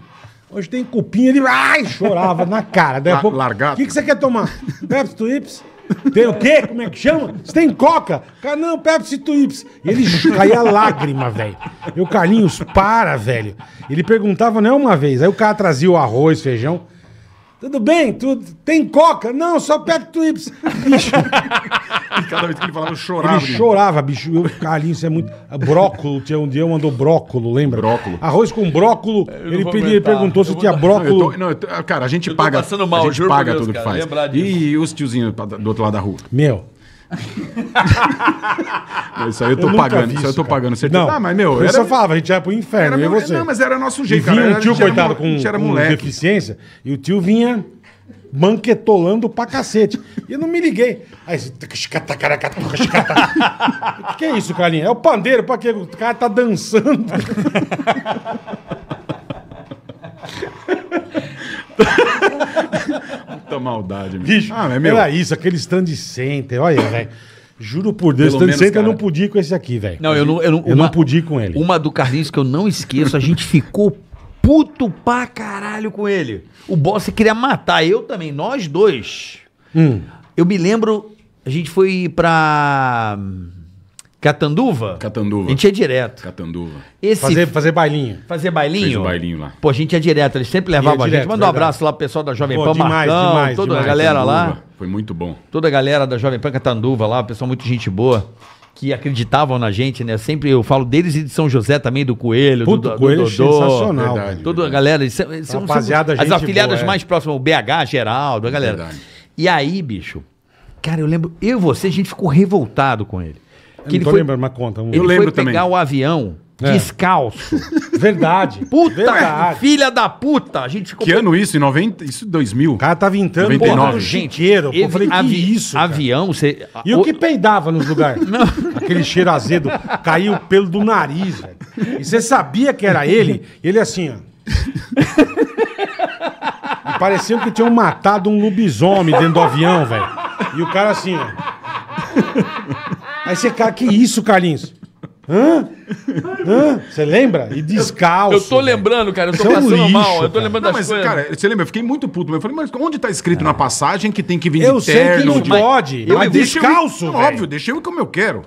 Hoje tem cupinha, ele ai, chorava na cara. Daí La, pouco, largado. O que, que você quer tomar? Pepsi Twips? Tem o quê? Como é que chama? Você tem coca? Cara, não, Pepsi Twips. E ele caía lágrima, velho. o Carlinhos, para, velho. Ele perguntava não é uma vez. Aí o cara trazia o arroz, feijão. Tudo bem? Tudo. Tem coca? Não, só Pep Twips. Bicho. E cada vez que ele falava, eu chorava. Ele chorava, bicho. Eu, Carlinhos, isso é muito. Ah, brócolo, tinha um dia eu mandou brócolo, lembra? Brócolo. Arroz com brócolo. Ele, pedi, perguntou eu se vou... tinha brócolo. Não, tô, não, tô, cara, a gente eu paga. Tô passando mal, a gente paga Deus, tudo cara, que faz. E os tiozinhos do outro lado da rua? Meu isso aí eu tô eu pagando. Vi isso, eu tô cara. pagando. Não, ah, mas meu. Era... só falava, a gente ia pro inferno. Era, e você? Não, mas era nosso jeito, e vinha cara. um tio, coitado, com, com deficiência. E o tio vinha manquetolando pra cacete. E eu não me liguei. Aí, o que é isso, Carlinhos? É o pandeiro, pra quê? O cara tá dançando. Puta maldade, meu. Bicho, ah, é meu. Era isso, aquele stand center. Olha, velho. Juro por Deus, Pelo stand menos, center cara. eu não podia com esse aqui, velho. Não, eu não, eu não, eu uma, não podia com ele. Uma do Carlinhos que eu não esqueço, a gente ficou puto pra caralho com ele. O boss queria matar eu também, nós dois. Hum. Eu me lembro, a gente foi pra Catanduva? Catanduva. A gente ia direto. Catanduva. Esse... Fazer, fazer bailinho. Fazer bailinho? Fazer bailinho lá. Pô, a gente ia direto, eles sempre levavam direto, a gente. Manda um abraço lá pro pessoal da Jovem Pô, Pan, demais, Marcão, demais, toda demais. a galera Catanduva. lá. Foi muito bom. Toda a galera da Jovem Pan Catanduva lá, pessoal muito gente boa que acreditavam na gente, né? Sempre eu falo deles e de São José também, do Coelho, do, do Coelho do é Dodô. Sensacional, verdade, Toda verdade. a galera. Eles, eles Rapaziada, são, as afiliadas boa, é. mais é. próximas, o BH, Geraldo, a galera. Verdade. E aí, bicho, cara, eu lembro, eu e você, a gente ficou revoltado com ele que ele foi, lembrando, mas conta. Ele eu lembro foi pegar também. o avião é. descalço. Verdade. Puta, Verdade. filha da puta. A gente Que ano isso? Em 90, isso 2000. O cara tava entrando Porra, gente, inteiro. Eu falei, avi que isso, cara? Avião, você... E o, que peidava nos lugares? Aquele cheiro azedo. Caiu o pelo do nariz, velho. E você sabia que era ele? E ele assim, ó. E parecia que tinham matado um lobisomem dentro do avião, velho. E o cara assim, ó. Aí você, cara, que isso, Carlinhos? Hã? Hã? Você lembra? E descalço. Eu tô lembrando, cara. Eu tô Isso é passando lixo, mal. Eu tô lembrando Não, das mas, coisas. cara, você lembra? Eu fiquei muito puto. Eu falei, mas onde tá escrito na é. passagem que tem que vir Eu de sei que não pode. Eu- Mas eu- deixa eu ir- descalço, Óbvio, deixei eu como eu quero.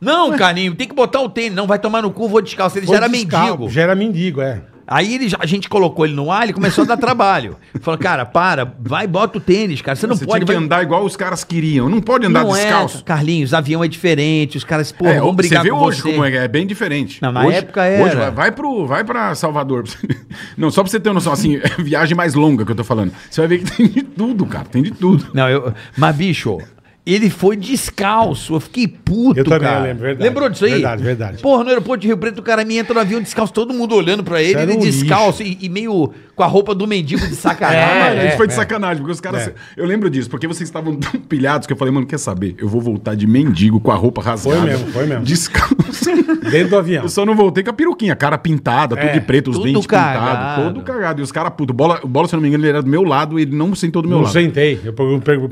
Não, Carlinho, tem que botar o tênis. Não, vai tomar no cu, vou descalço. Ele já era mendigo. Já era mendigo, é. Aí ele, a gente colocou ele no ar, ele começou a dar trabalho. Falou, cara, para, vai, bota o tênis, cara. Você não você pode. Tinha vai... andar igual os caras queriam. Não pode andar não é, descalço. É, Carlinhos, avião é diferente, os caras, é, vão brigar você vê hoje você. como é, é, é bem diferente. Não, na hoje, época é Hoje, vai, pro, vai pra Salvador. não, só pra você ter noção, assim, é viagem mais longa que eu tô falando. Você vai ver que tem de tudo, cara, tem de tudo. Não, eu. Mas, bicho, ele foi descalço. Eu fiquei puto, eu também, cara. lembro, verdade. Lembrou disso aí? Verdade, verdade. Porra, no aeroporto de Rio Preto, o cara me entra no avião descalço, todo mundo olhando pra ele, ele um descalço e, e, meio com a roupa do mendigo de sacanagem. é, é, foi de é. sacanagem, porque os caras. É. Eu lembro disso, porque vocês estavam tão pilhados que eu falei, mano, quer saber? Eu vou voltar de mendigo com a roupa rasgada. Foi mesmo, foi mesmo. Descalço. Dentro do avião. Eu só não voltei com a peruquinha, cara pintada, tudo é, de preto, os tudo dentes pintados, todo cagado. E os caras, puto, bola, bola, se não me engano, ele era do meu lado e ele não sentou do meu não lado. Não sentei. Eu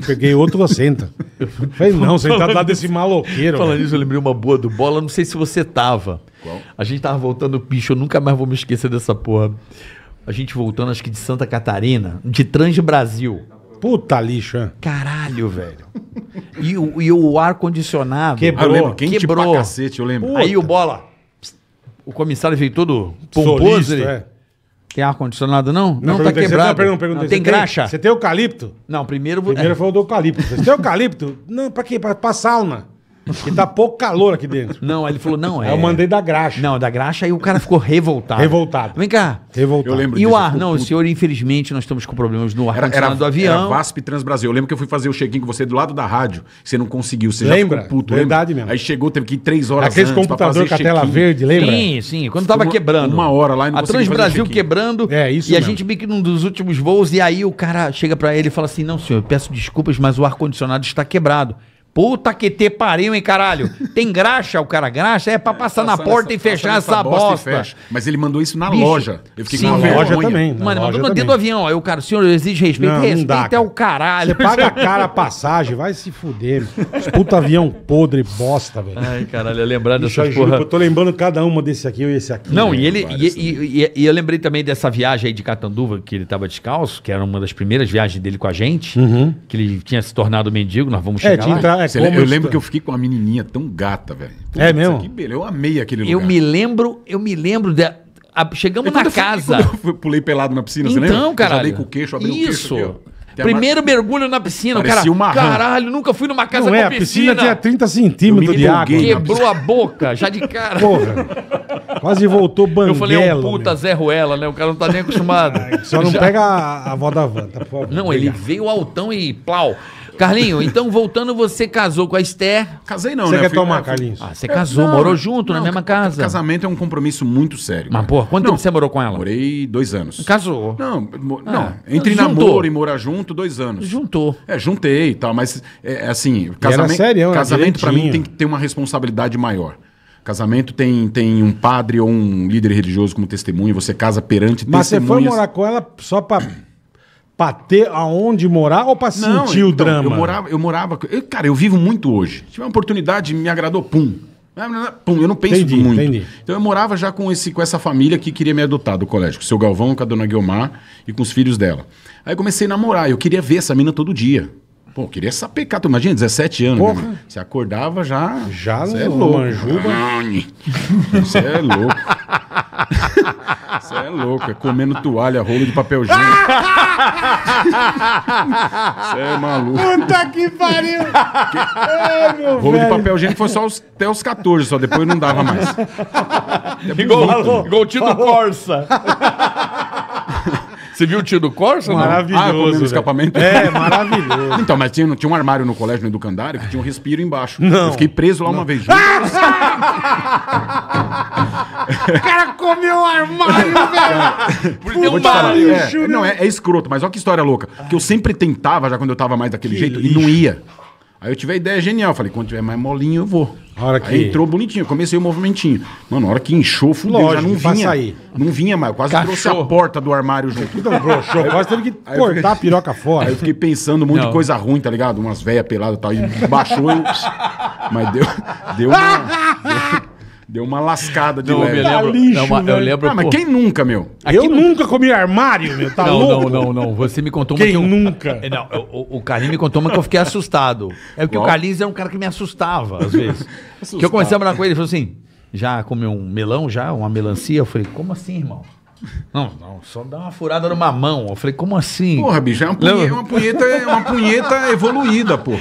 peguei outro assento. Eu falei, não, sentado lá desse maloqueiro. Falando nisso, eu lembrei uma boa do bola, não sei se você tava. Qual? A gente tava voltando picho, eu nunca mais vou me esquecer dessa porra. A gente voltando, acho que de Santa Catarina, de Trans Brasil. Puta lixa. Caralho, velho. E, o, e o ar-condicionado. Quebrou. Ah, eu lembro, quente quebrou. pra cacete, eu lembro. Aí o bola. O comissário veio todo pomposo. Solista, ele, é. Tem ar-condicionado, não? Não, tá quebrando. quebrado. Você, não, perguntei, perguntei, Não, tem graxa? Você tem eucalipto? Não, primeiro... Primeiro é. foi o do eucalipto. Você tem eucalipto? Não, pra quê? Pra, pra sauna. Porque tá pouco calor aqui dentro. Não, aí ele falou, não, é. Aí eu é. mandei da graxa. Não, da graxa, aí o cara ficou revoltado. Revoltado. Vem cá. Revoltado. Eu lembro E disso, o ar? Não, puto. senhor, infelizmente, nós estamos com problemas no Era, era, ar-condicionado do avião. era VASP Transbrasil. Eu lembro que eu fui fazer o check-in com você do lado da rádio. Você não conseguiu. Você Lembra? já ficou puto. Verdade mesmo. Aí chegou, teve que ir três horas Aqueles antes pra computador fazer com a tela verde, lembra? Sim, sim. Quando tava Uma- quebrando. uma hora lá e não A conseguiu fazer quebrando. É, isso E a gente meio que num dos últimos voos. E aí o cara chega pra ele e fala assim: Não, senhor, eu peço desculpas, mas o ar-condicionado está quebrado. Puta que te pariu, hein, caralho. Tem graxa, o cara graxa, é pra é, passar é, na porta essa, e fechar essa bosta. Fecha. Mas ele mandou isso na Bicho, loja. Eu fiquei sim, com uma loja também. Mano, loja mandou também. dentro do avião. Aí o cara, o senhor exige respeito. Não, respeito não dá, é o caralho. Você paga a cara a passagem, vai se fuder. Puta avião podre, bosta, velho. Ai, caralho, lembrando dessa porra. eu tô lembrando cada uma desse aqui e esse aqui. Não, né, e ele. E, e, e, eu lembrei também dessa viagem aí de Catanduva, que ele tava descalço, que era uma das primeiras viagens dele com a gente, uhum. que ele tinha se tornado mendigo, nós vamos é, chegar é, lá. Você como eu lembro que eu fiquei com uma menininha tão gata, velho. É mesmo? Que beleza. Eu amei aquele lugar. Eu me lembro, eu me lembro de, a, chegamos na eu casa. eu pulei pelado na piscina, então, você lembra? Então, cara. com o queixo, abri Isso. o queixo Primeiro mergulho na piscina, Parecia cara. Caralho, nunca fui numa casa Não é, piscina. A piscina tinha 30 centímetros de água. Quebrou a boca, já de cara. Porra. Quase voltou banguela. Eu falei, é um puta meu. Zé Ruela, né? O cara não tá nem acostumado. só não já... pega a, a vó da van, tá, Não, pegar. ele veio altão e plau. Carlinho, então voltando, você casou com a Esther. Casei não, você né? Você quer tomar, Carlinhos? Ah, você casou, não, morou junto não, na mesma casa. Casamento é um compromisso muito sério. Mas, ah, porra, quanto não, tempo você morou com ela? Morei dois anos. Casou. Não, ah, entre juntou. namoro e morar junto, dois anos. Juntou. É, juntei e tal, mas é, é assim, casamento, sério, casamento para mim tem que ter uma responsabilidade maior. Casamento tem, tem um padre ou um líder religioso como testemunho, você casa perante Mas você foi morar com ela só para Pra ter aonde morar ou pra sentir então, o drama? Eu morava, eu morava. Eu, cara, eu vivo muito hoje. Tive uma oportunidade, me agradou, pum. É, pum, eu não penso entendi, muito. Entendi. Então eu morava já com, esse, com essa família que queria me adotar do colégio, com o seu Galvão, com a dona Guilmar e com os filhos dela. Aí comecei a namorar, eu queria ver essa mina todo dia. Pô, queria sapecar. Tu imagina, 17 anos. Porra. Né? Você acordava já. Já Você é louco. Você é louco. Você é louco. É comendo toalha, rolo de papel higiênico. Você é maluco. Puta que pariu. Que... É, rolo velho. de papel higiênico foi só os... até os 14, só depois não dava mais. É igual, igual o Tito Corsa. Você viu o tio do Corsa? Maravilhoso, Ah, escapamento? É, maravilhoso. Então, mas tinha, tinha um armário no colégio, no educandário, que tinha um respiro embaixo. Não. Eu fiquei preso lá uma vez. juro. O cara comeu o armário, é. velho! Porque Eu vou é, é, não, é, é escroto, mas olha que história louca. Que eu sempre tentava, já quando eu tava mais daquele jeito, e não ia. Aí eu tive a ideia genial. Falei, quando tiver mais molinho, eu vou. hora que... Aí entrou bonitinho, comecei o movimentinho. Mano, na hora que inchou, fudeu, Lógico, já não vinha. Sair. Não vinha mais, quase Cachorro. trouxe a porta do armário junto. Então, broxou, quase teve que cortar fiquei... a piroca fora. Aí eu fiquei pensando um monte não. de coisa ruim, tá ligado? Umas velhas peladas e tal. E baixou, mas deu, deu uma... Deu uma lascada de não, leve. Eu tá lembro, lixo, não, eu lembro, ah, mas quem nunca, meu? eu nunca comi armário, meu. Tá não, louco? Não, não, não. Você me contou uma quem que eu... nunca? É, não, o, o Carlinhos me contou uma que eu fiquei assustado. É porque Bom. o Carlinhos era é um cara que me assustava, às vezes. que eu comecei a falar com ele, ele falou assim, já comeu um melão, já? Uma melancia? Eu falei, como assim, irmão? Não, não, só dá uma furada numa mão. Eu falei, como assim? Porra, bicho, é uma punheta, é uma punheta, é uma punheta evoluída, porra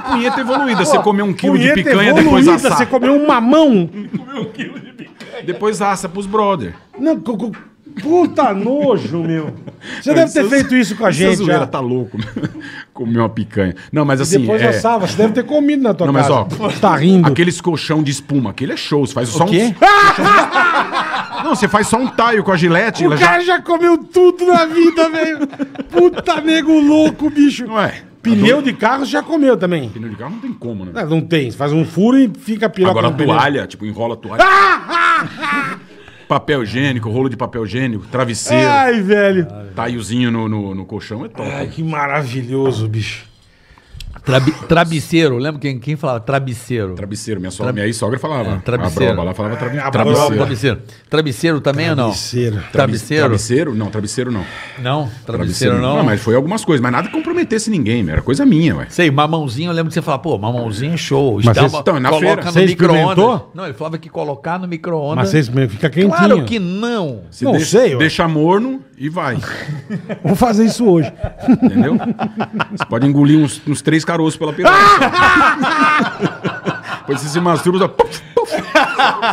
punheta evoluída. Você comeu um quilo de picanha, depois evoluída, assa. você comeu um mamão. Comeu um quilo de picanha. Depois assa pros brother. Não, cu- puta nojo, meu. Você deve ter feito isso com a Essa gente. zoeira já. tá louco. Né? Comeu uma picanha. Não, mas assim. Depois é, assava, você deve ter comido na tua Não, mas, casa. ó, tá rindo. Aqueles colchão de espuma, aquele é show. Você faz só um. quê? Não, você faz só um taio com a gilete. O cara já... já comeu tudo na vida, velho. Puta nego louco, bicho. Não é? Pneu de carro já comeu também. Pneu de carro não tem como, né? É, não, tem. Você faz um furo e fica piroca Agora a toalha, pneu. tipo, enrola a toalha. papel higiênico, rolo de papel higiênico, travesseiro. Ai, velho. Taiozinho no, no, no colchão é top. Ai, que maravilhoso, bicho. Trabi, trabiceiro, lembra quem, quem falava trabiceiro? Trabiceiro, minha, sogra, Tra... minha sogra falava. É, trabiceiro. A falava trabi... É, trabiceiro. trabiceiro. também ou não? Trabiceiro. Trabiceiro? Não, trabiceiro não. Não, trabiceiro, não. não. Mas foi algumas coisas, mas nada que comprometesse ninguém, era coisa minha, ué. Sei, mamãozinho, eu lembro que você falava, pô, mamãozinho é show. Mas Estava, então, na coloca feira. no você experimentou? Não, ele falava que colocar no micro-ondas. Mas você fica quentinho. Claro que não. Se não deixa, sei, ué. Deixa morno. E vai. Vou fazer isso hoje. Entendeu? Você pode engolir uns, uns três caroços pela piroca. Depois você se masturba, só...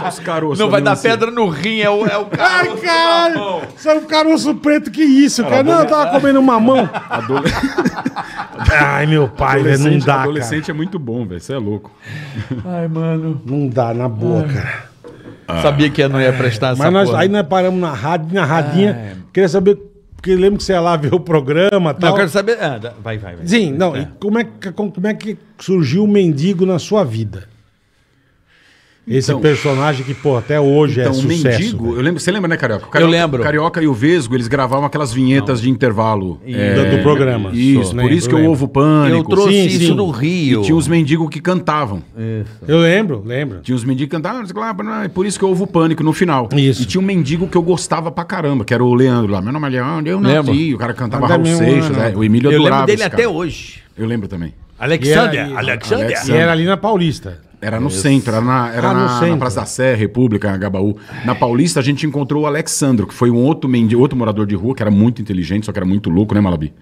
os caroços. Não vai dar assim. pedra no rim, é o, é o caroço. Ai, cara! Saiu um caroço preto, que isso, cara? Não, eu tava comendo mamão. Adole... Ai, meu pai, velho, não dá. Adolescente cara. é muito bom, velho. Você é louco. Ai, mano. Não dá, na boa, cara. Ah. Sabia que eu não ia prestar essa Mas nós, porra. aí nós paramos na rádio, na radinha. é. Queria saber, porque lembro que você ia lá ver o programa tal. Não, eu quero saber. Ah, vai, vai, vai. Sim, não. É. E como é, que, como é que surgiu o mendigo na sua vida? Esse então, personagem que, pô, até hoje é então, é sucesso. Mendigo, velho. eu lembro, você lembra, né, Carioca? Carioca? Eu lembro. Carioca e o Vesgo, eles gravavam aquelas vinhetas Não. de intervalo. E, é, do, programa. Isso, por isso que lembro. eu ovo pânico. Eu trouxe sim, isso sim. no Rio. E tinha os mendigos que cantavam. Isso. Eu lembro, lembro. Tinha os mendigos que cantavam, por isso que eu ovo pânico no final. Isso. E tinha um mendigo que eu gostava pra caramba, que era o Leandro lá. Meu nome é Leandro, eu nasci. O cara cantava Raul Seixas, né? É, o Emílio eu adorava Eu lembro dele até hoje. Eu lembro também. Alexandre, Alexandre. E era ali na Paulista. Era no Isso. centro, era, na, era ah, na, na, Praça da Sé, República, Gabaú. Na Paulista, a gente encontrou o Alexandro, que foi um outro, mendigo, outro morador de rua, que era muito inteligente, só que era muito louco, né, Malabi?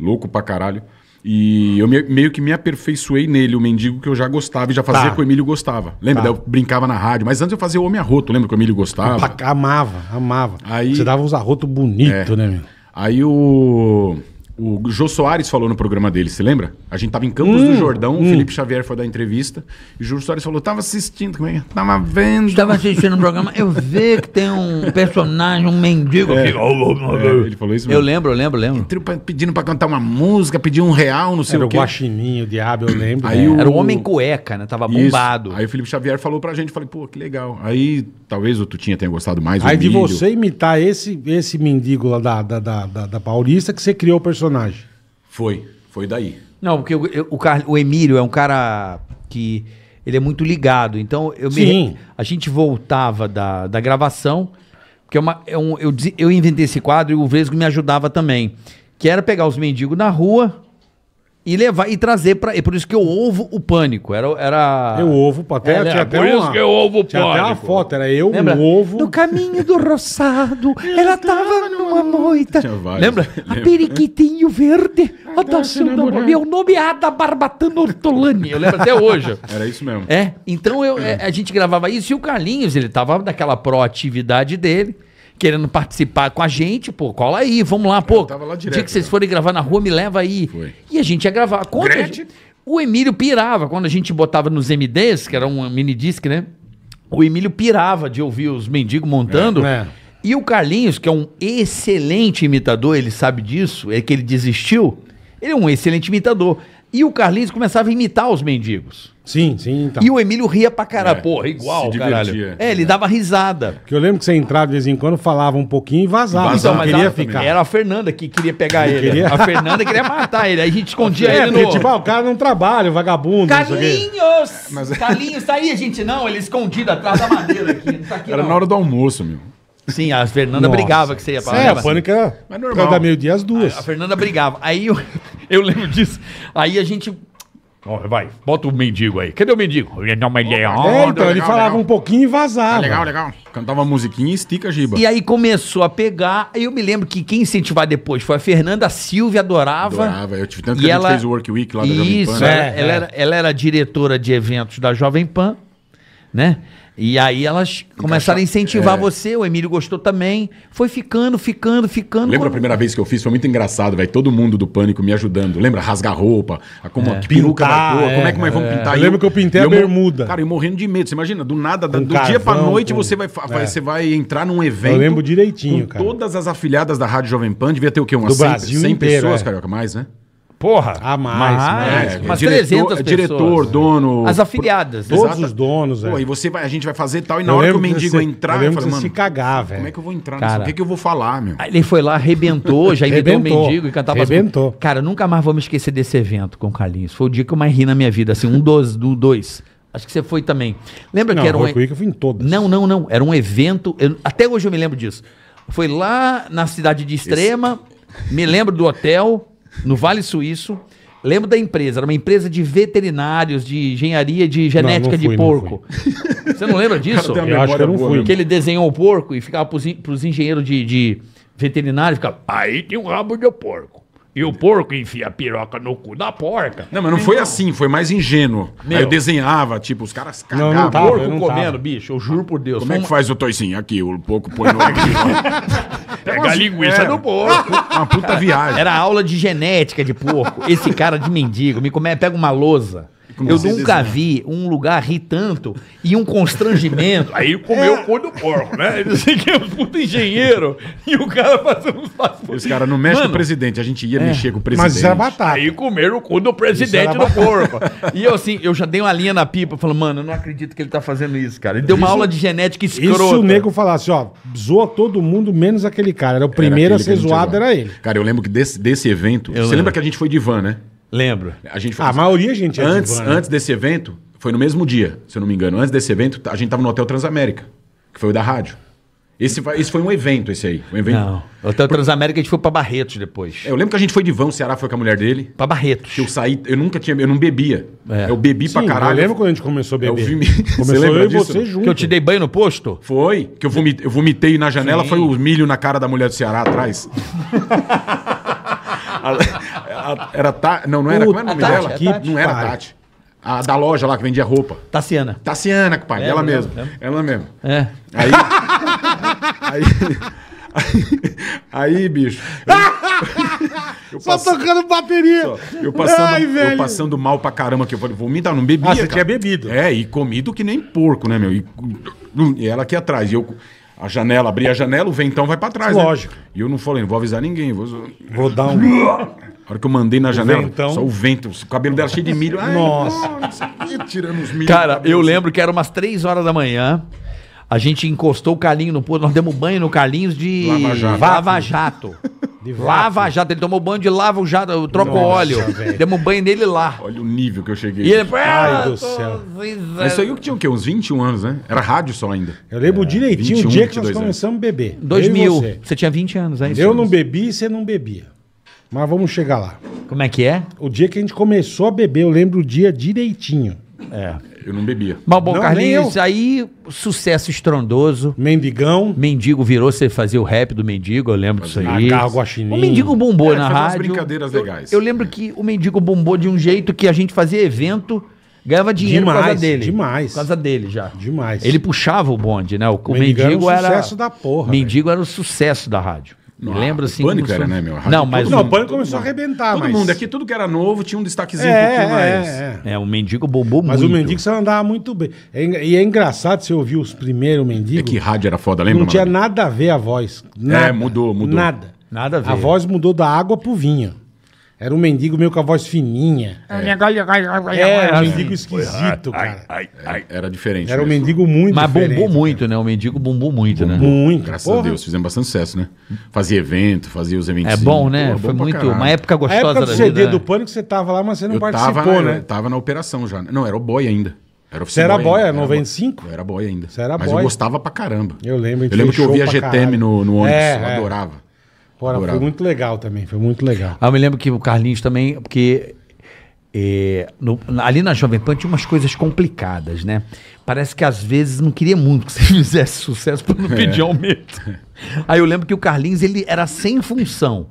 Louco pra caralho. E eu me, meio que me aperfeiçoei nele, o mendigo que eu já gostava e já fazia tá. o Emílio gostava. Lembra? Tá. eu brincava na rádio. Mas antes eu fazia o Homem Arroto, lembra que o Emílio gostava? amava, amava. Aí, Você dava uns arrotos bonitos, é, né, meu? Aí o. O Jô Soares falou no programa dele, você lembra? A gente tava em Campos hum, do Jordão, hum. o Felipe Xavier foi dar entrevista, e o Jô Soares falou, tava assistindo, como é, é Tava vendo. Tava assistindo o programa, eu vi que tem um personagem, um mendigo é. É, ele falou isso mesmo. Eu lembro, eu lembro, lembro. Entrou pedindo pra cantar uma música, pediu um real, não sei Era o quê. Era o guaxininho, o diabo, eu lembro. Aí é. o... Era o homem cueca, né? Tava bombado. Isso. Aí o Felipe Xavier falou pra gente, falei, pô, que legal. Aí talvez o Tutinha tenha gostado mais. Aí de milho. você imitar esse, esse mendigo lá da, da, da, da, da Paulista, que você criou o personagem personagem. Foi, foi daí. Não, porque o, o, o Emílio é um cara que ele é muito ligado. Então eu me... a gente voltava da, da gravação, porque é uma, é um, eu, eu inventei esse quadro e o Vesgo me ajudava também, que era pegar os mendigos na rua e levar e trazer para. É por isso que eu ovo o pânico. Era. era... Eu ovo, até, é, né? tinha até por uma, isso que eu ovo o pânico. até a foto, era eu, Lembra? o ovo. No caminho do roçado, ela tava numa moita. Lembra? A periquitinho verde, a dançando. Assim, né, meu nome é Ada Barbatana Ortolani. Eu lembro até hoje. Era isso mesmo. É, então eu, é. a gente gravava isso e o Carlinhos, ele tava daquela proatividade dele querendo participar com a gente, pô, cola aí, vamos lá, pô. Eu tava lá direto, dia que vocês né? forem gravar na rua, me leva aí. Foi. E a gente ia gravar. Quando gente, o Emílio pirava, quando a gente botava nos MDs, que era um mini disc, né? O Emílio pirava de ouvir os mendigos montando. É, é. E o Carlinhos, que é um excelente imitador, ele sabe disso, é que ele desistiu. Ele é um excelente imitador. E o Carlinhos começava a imitar os mendigos. Sim, sim. Então. E o Emílio ria pra caralho. É, Porra, igual, caralho. É, ele é. dava risada. Que eu lembro que você entrava de vez em quando, falava um pouquinho e vazava. vazava mas queria ficar. Era a Fernanda que queria pegar ele. Queria... A Fernanda queria matar ele. Aí a gente escondia é, ele no... Porque, tipo, ah, o cara não trabalha, vagabundo. Carlinhos! Mas... É. Carlinhos, tá aí, gente. Não, ele escondido atrás da madeira aqui. Tá aqui era não. na hora do almoço, meu. Sim, a Fernanda Nossa. brigava que você ia pra lá. É, a pânico era, Mas normal. meio-dia às duas. A, a, Fernanda brigava. Aí eu, eu lembro disso. Aí a gente. vai, bota o mendigo aí. Cadê o mendigo? Ele É, então, ele legal, falava legal. um pouquinho e vazava. Ah, legal, legal. Cantava musiquinha e estica a giba. E aí começou a pegar. Eu me lembro que quem incentivar depois foi a Fernanda Silvia, adorava. Adorava. Eu tive tanto que ela... a gente fez o Work Week lá da Isso, Jovem Pan. Isso, é, ela, ela era diretora de eventos da Jovem Pan, né? E aí elas começaram a incentivar é. você, o Emílio gostou também. Foi ficando, ficando, ficando. Lembra quando... a primeira vez que eu fiz? Foi muito engraçado, velho. Todo mundo do pânico me ajudando. Lembra? Rasgar roupa, a como é. peruca pintar, é, como é que é, nós vamos é. pintar? Eu, eu lembro que eu pintei eu a bermuda. Cara, eu morrendo de medo. Você imagina, do nada, com do carvão, dia pra noite, com... você, vai, vai é. você vai entrar num evento. Eu lembro direitinho, com cara. Todas as afiliadas da Rádio Jovem Pan, devia ter o quê? Umas 100, 100 inteiro, pessoas, Carioca, mais, né? Porra. Ah, mais. mais, é, é mais. diretor, 300 é pessoas. Diretor, dono. As afiliadas. Todos exato. os donos, Pô, é. e você vai, a gente vai fazer tal, e na eu hora que o mendigo você, entrar, eu, eu falo, mano, se cagar, velho. Como é que eu vou entrar Cara, nisso? O que, que eu vou falar, meu? Aí ele foi lá, arrebentou, já imitou o mendigo e cantava. Arrebentou. As... Cara, nunca mais vou me esquecer desse evento com o Carlinhos. Foi o dia que eu mais ri na minha vida, assim, um dos, do dois. Acho que você foi também. Lembra não, que era um. Eu fui em todas. Não, não, não. Era um evento. Eu, até hoje eu me lembro disso. Foi lá na cidade de Extrema. Esse... Me lembro do hotel no Vale Suíço. Lembro da empresa, era uma empresa de veterinários, de engenharia de genética não, não fui, de porco. Não Você não lembra disso? eu acho que eu não fui. Né? Que ele desenhou o porco e ficava para os engenheiros de, de veterinários, ficava, aí tem um rabo de porco. E o porco enfia a piroca no cu da porca. Não, mas não foi assim, foi mais ingênuo. Meu. Aí eu desenhava, tipo, os caras cagavam. Não, não tava, porco não comendo, tava. bicho, eu juro por Deus. Como é que faz o toicinho? Aqui, o porco põe no Pega a linguiça é. do porco. Uma puta viagem. Era aula de genética de porco. Esse cara de mendigo me come... pega uma lousa eu nunca vi um lugar rir tanto e um constrangimento. Aí comeu é. o couro do porco, né? Ele disse que é um puto engenheiro e o cara fazendo um passos. Esse cara não mexe Mano, com o presidente, a gente ia é. mexer com o presidente. Mas isso era batata. Aí comeram o cu do presidente do porco. E eu assim, eu já dei uma linha na pipa, falando, mano, eu não acredito que ele tá fazendo isso, cara. Ele deu uma isso, aula de genética escrota. E se o nego falasse, ó, zoa todo mundo menos aquele cara. Era o primeiro era a ser zoado, era ele. Cara, eu lembro que desse, desse evento, eu você lembro. lembra que a gente foi de van, né? Lembro. A, gente foi... Ah, a maioria a gente é antes, né? antes desse evento, foi no mesmo dia, se eu não me engano. Antes desse evento, a gente tava no Hotel Transamérica, que foi o da rádio. Esse, esse foi um evento, esse aí. Um evento. Não. Hotel Transamérica a gente foi pra Barretos depois. É, eu lembro que a gente foi de vão, o Ceará foi com a mulher dele. Pra Barretos. eu saí, eu nunca tinha, eu não bebia. É. Eu bebi para pra caralho. Eu lembro quando a gente começou a é beber. Eu vim... Começou você eu e disso? você junto. Que eu te dei banho no posto? Foi. Que eu vomitei, eu vomitei na janela, Sim. foi o milho na cara da mulher do Ceará atrás. era Tati. Não, não era. Como era o nome é Tati, dela? É não era Tati. A da loja lá que vendia roupa. Taciana. Taciana, pai. É, é ela mesma. Ela mesma. É. Aí. aí, aí, aí, bicho. Eu, eu Só passo, tocando bateria. eu, passando, Ai, eu passando mal pra caramba que eu falei, vomitar, não bebia. Ah, você tinha bebido. É, e comido que nem porco, né, meu? E, e ela aqui atrás. E eu. A janela, abri a janela, o ventão vai pra trás. Né? Lógico. Né? E eu não falei, não vou avisar ninguém. Vou, vou dar um. hora que eu mandei na janela, ventão. só o vento, o cabelo dela cheio de milho. Ai, nossa. tirando os milho. Cara, eu assim. lembro que era umas 3 horas da manhã. A gente encostou o Calinho no poço, nós demos banho no Calinhos de Lava Jato. Lava Jato. De lava jato, ele tomou banho de lava jato, troca óleo. Véio. Demos banho nele lá. Olha o nível que eu cheguei. E ele, ah, Ai, do céu. isso aí eu tinha o quê? Uns 21 anos, né? Era rádio só ainda. Eu lembro é, direitinho 21, o dia que nós é. começamos a beber. 2000. Você. você tinha 20 anos, aí. É eu não bebia e você não bebia. Mas vamos chegar lá. Como é que é? O dia que a gente começou a beber, eu lembro o dia direitinho. É. Eu não bebia. Mas, bom, Não, Carlinhos, aí sucesso estrondoso. Mendigão. Mendigo virou, você fazia o rap do mendigo, eu lembro disso aí. O mendigo bombou É, na umas rádio. brincadeiras Eu- legais. Eu, lembro que o mendigo bombou de um jeito que a gente fazia evento, ganhava dinheiro por causa dele. demais. Por causa dele já. Demais. Ele puxava o bonde, né? O, o mendigo, era um era. sucesso da porra, Mendigo era o sucesso da rádio. Não, lembro assim. Pânico era, né, meu? Não, mas. Não, o pânico começou a arrebentar, Todo mas... mundo é aqui, tudo que era novo, tinha um destaquezinho é, um pouquinho é, mais. É, é. é, o mendigo bobou mas muito. Mas o mendigo você andava muito bem. É e é engraçado você ouvir os primeiros mendigos. É que rádio era foda, lembra? Não tinha nada a ver a voz. Nada, é, mudou, mudou. Nada. Nada a ver. A voz mudou da água pro vinho. Era um mendigo meio com a voz fininha. É, é um mendigo é, esquisito, cara. Ai, ai, Era diferente. Era um mesmo. mendigo muito Mas bombou cara. muito, né? O mendigo bombou muito, bombou, né? Muito. Graças Porra. a Deus, fizemos bastante sucesso, né? Fazia evento, fazia os eventos. É bom, né? Foi bom muito. Caralho. Uma época gostosa a época do da CD vida, né? do Pânico, você tava lá, mas você não eu participou, tava na, né? Tava na operação já. Não, era o boy ainda. Era você era boy ainda. 95? Eu era boy ainda. Você era Mas boy. eu gostava pra caramba. Eu lembro. Eu lembro que eu ouvia GTM no, no ônibus, é, eu é. adorava. Fora, foi muito legal também, foi muito legal. Ah, eu me lembro que o Carlinhos também, porque é, no, ali na Jovem Pan tinha umas coisas complicadas, né? Parece que às vezes não queria muito que você fizesse sucesso para não é. pedir é. aumento. Aí eu lembro que o Carlinhos ele era sem função,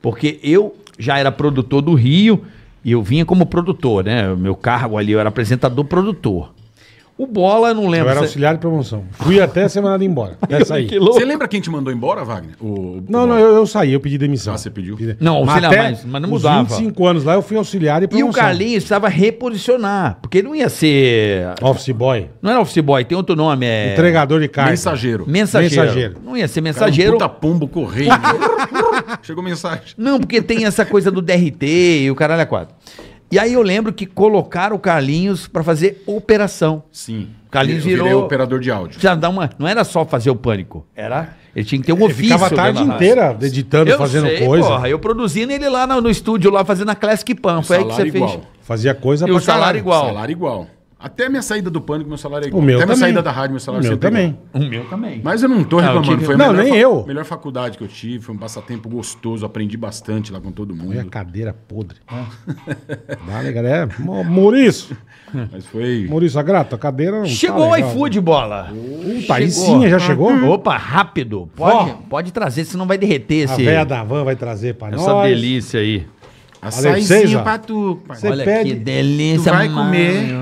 porque eu já era produtor do Rio e eu vinha como produtor, né? O meu cargo ali eu era apresentador produtor. O Bola, eu não lembro. Eu era auxiliar de promoção. Fui até a semana de embora. Até aí Você lembra quem te mandou embora, Wagner? O, o não, não, eu, eu, saí, eu pedi demissão. Ah, você pediu? Pedi... Não, auxiliar, mas, mas não mudava. 25 anos lá, eu fui auxiliar de promoção. E o Carlinhos estava reposicionar, porque ele não ia ser... Office boy. Não era office boy, tem outro nome. É... Entregador de carga. Mensageiro. Mensageiro. Mensageiro. Não ia ser mensageiro. Cara, um puta pombo correio. Chegou mensagem. Não, porque tem essa coisa do DRT e o caralho é quatro. E aí eu lembro que colocaram o Carlinhos para fazer operação. Sim. O Carlinhos eu virou operador de áudio. Já dá uma, não era só fazer o pânico, era ele tinha que ter um ofício. Ele ficava a tarde inteira editando, eu fazendo sei, coisa. Porra, eu produzindo ele lá no, no estúdio lá fazendo a Classic Pan, foi aí que você igual. fez. Fazia coisa e pra o salário, salário igual. Salário igual. Até a minha saída do pânico, meu salário é igual. O meu Até a minha saída da rádio, meu salário o meu é também. O meu também. Mas eu não tô ah, reclamando. Não, que... Foi a não, melhor, nem eu. melhor faculdade que eu tive, foi um passatempo gostoso, aprendi bastante lá com todo mundo. Foi a cadeira podre. Ah. Vale, galera. Maurício. Mas foi. Maurício, a grata, a cadeira. chegou tá o iFood, né? bola. Puta, aí sim, já chegou? Hum. Opa, rápido. Pode, pode trazer, senão vai derreter esse. A véia da van vai trazer pra Essa nós. Essa delícia aí. Açaizinho pra tu. Olha pede, que delícia, tu vai mano. comer.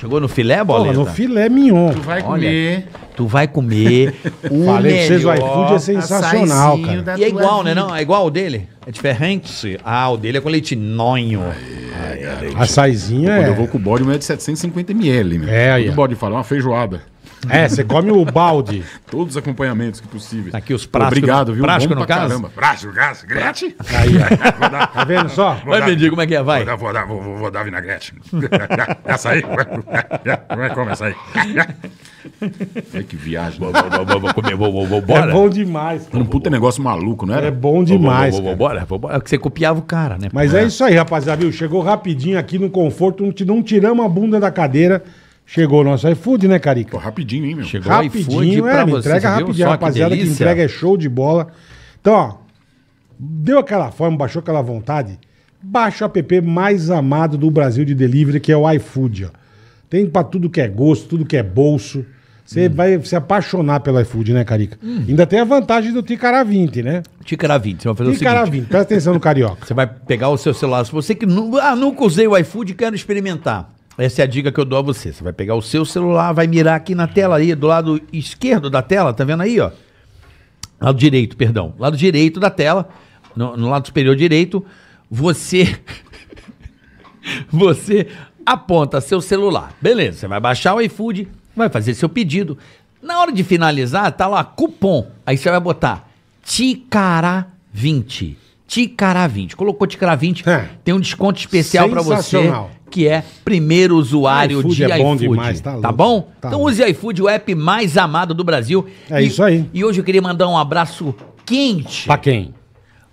Chegou no filé, boleta? no filé mignon. Tu vai Olha, comer. Tu vai comer o Falei pra vocês, o iFood é sensacional, cara. E é igual, né, vida. né? Não, é igual o dele? É diferente? Ah, o dele é com leite nonho. Ai, é, Quando eu vou com o bode, é de 750ml. Né? É, aí. O bode fala, uma feijoada. É, você come o balde. Todos os acompanhamentos que possíveis. Aqui os pratos. Obrigado, viu? Prático no caso? Caramba. Prático, gás, grete. Aí, vou dar, tá vendo só? Vou vai, Bendir, como é que é? Vai. Vou dar, vou dar, vou, vou dar vinagrete. essa aí. Como é que come essa aí? É que viagem. Vou, vou, vou, vou comer, vou, vou, vou, bora. É bom demais. Cara. Um puta negócio maluco, não era? É bom demais. Vou, vou, vou, bora, vou, bora. É que você copiava o cara, né? Mas é. é isso aí, rapaziada, viu? Chegou rapidinho aqui no conforto, não tiramos a bunda da cadeira. Chegou o nosso iFood, né, Carica? Pô, rapidinho, hein, meu? Chegou rapidinho, é, você, entrega rapidinho, rapaziada, que, que, entrega é show de bola. Então, ó, deu aquela forma, baixou aquela vontade, baixa o app mais amado do Brasil de delivery, que é o iFood, ó. Tem pra tudo que é gosto, tudo que é bolso. Você hum. vai se apaixonar pelo iFood, né, Carica? Hum. Ainda tem a vantagem do Ticara 20, né? Ticara 20, você vai fazer Ticará o seguinte. 20, presta atenção no Carioca. você vai pegar o seu celular. Se você que ah, nunca usei o iFood, e quero experimentar. Essa é a dica que eu dou a você. Você vai pegar o seu celular, vai mirar aqui na tela aí, do lado esquerdo da tela, tá vendo aí, ó? Lado direito, perdão. Lado direito da tela, no, no lado superior direito, você. você aponta seu celular. Beleza, você vai baixar o iFood, vai fazer seu pedido. Na hora de finalizar, tá lá cupom. Aí você vai botar TICARA 20. TICARA 20. Colocou TICARA 20, é. tem um desconto especial para você que é primeiro usuário de é iFood. Bom demais, tá, tá bom? Tá então louco. use iFood, o app mais amado do Brasil. É e, isso aí. E hoje eu queria mandar um abraço quente. Pra quem?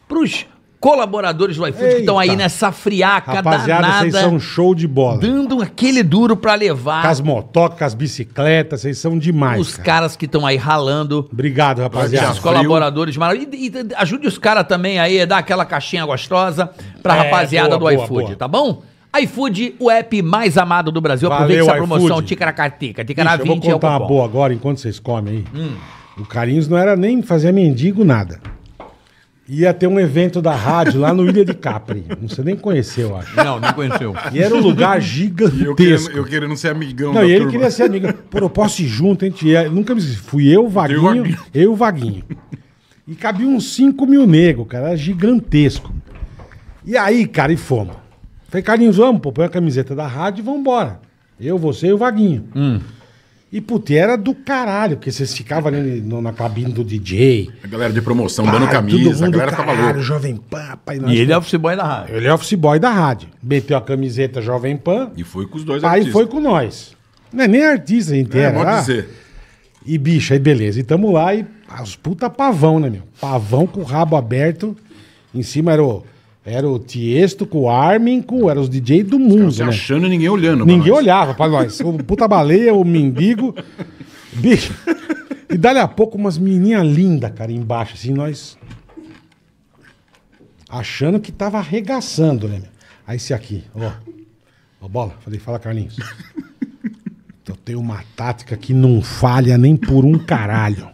Pros colaboradores do iFood Eita. que estão aí nessa friaca Rapaziada, danada. vocês são show de bola. Dando aquele duro para levar. Com as motocas, com as bicicletas, vocês são demais. Os cara. caras que estão aí ralando. Obrigado, rapaziada. Os colaboradores maravilhosos. E, e ajude os caras também aí, dar aquela caixinha gostosa pra é, rapaziada boa, do boa, iFood, boa. tá bom? iFood, o app mais amado do Brasil. Aproveite essa promoção, iFood. Ticaracateca. Ticará Ixi, 20 eu vou é o uma boa agora, enquanto vocês comem aí. Hum. O Carinhos não era nem fazer mendigo, nada. Ia ter um evento da rádio lá no Ilha de Capri. Não nem conheceu acho. Não, não conheceu. E era um lugar E eu gigantesco. querendo, eu querendo ser amigão Não, da e ele turma. queria ser amigo. Pô, eu posso ir junto, a gente ia. Nunca me Fui eu, o Vaguinho, Vaguinho. eu e o Vaguinho. E cabia uns 5 mil negros, cara. Era gigantesco. E aí, cara, e fomos. Falei, Carlinhos, vamos, pô, põe a camiseta da rádio e vambora. Eu, você e o Vaguinho. Hum. E, putz, era do caralho, porque vocês ficavam ali no, na cabine do DJ. A galera de promoção, dando camisa, a galera caralho, tava louca. Jovem Pan, pai, nós, E ele é office boy da rádio. Ele é office boy da rádio. Meteu a camiseta Jovem Pan. E foi com os dois artistas. Aí foi com nós. Não é nem artista inteiro. É, pode dizer. E, bicho, aí beleza. E tamo lá e as ah, puta pavão, né, meu? Pavão com o rabo aberto. Em cima era o era o Tiesto com o Armin, com, era os DJ do mundo. né? achando ninguém olhando. Ninguém nós. olhava pra nós. O puta baleia, o mendigo. Bicho. E dali a pouco umas menininhas lindas, cara, embaixo, assim, nós. Achando que tava arregaçando, né? Aí esse aqui, ó. Ó, bola. Falei, fala, Carlinhos. Eu tenho uma tática que não falha nem por um caralho.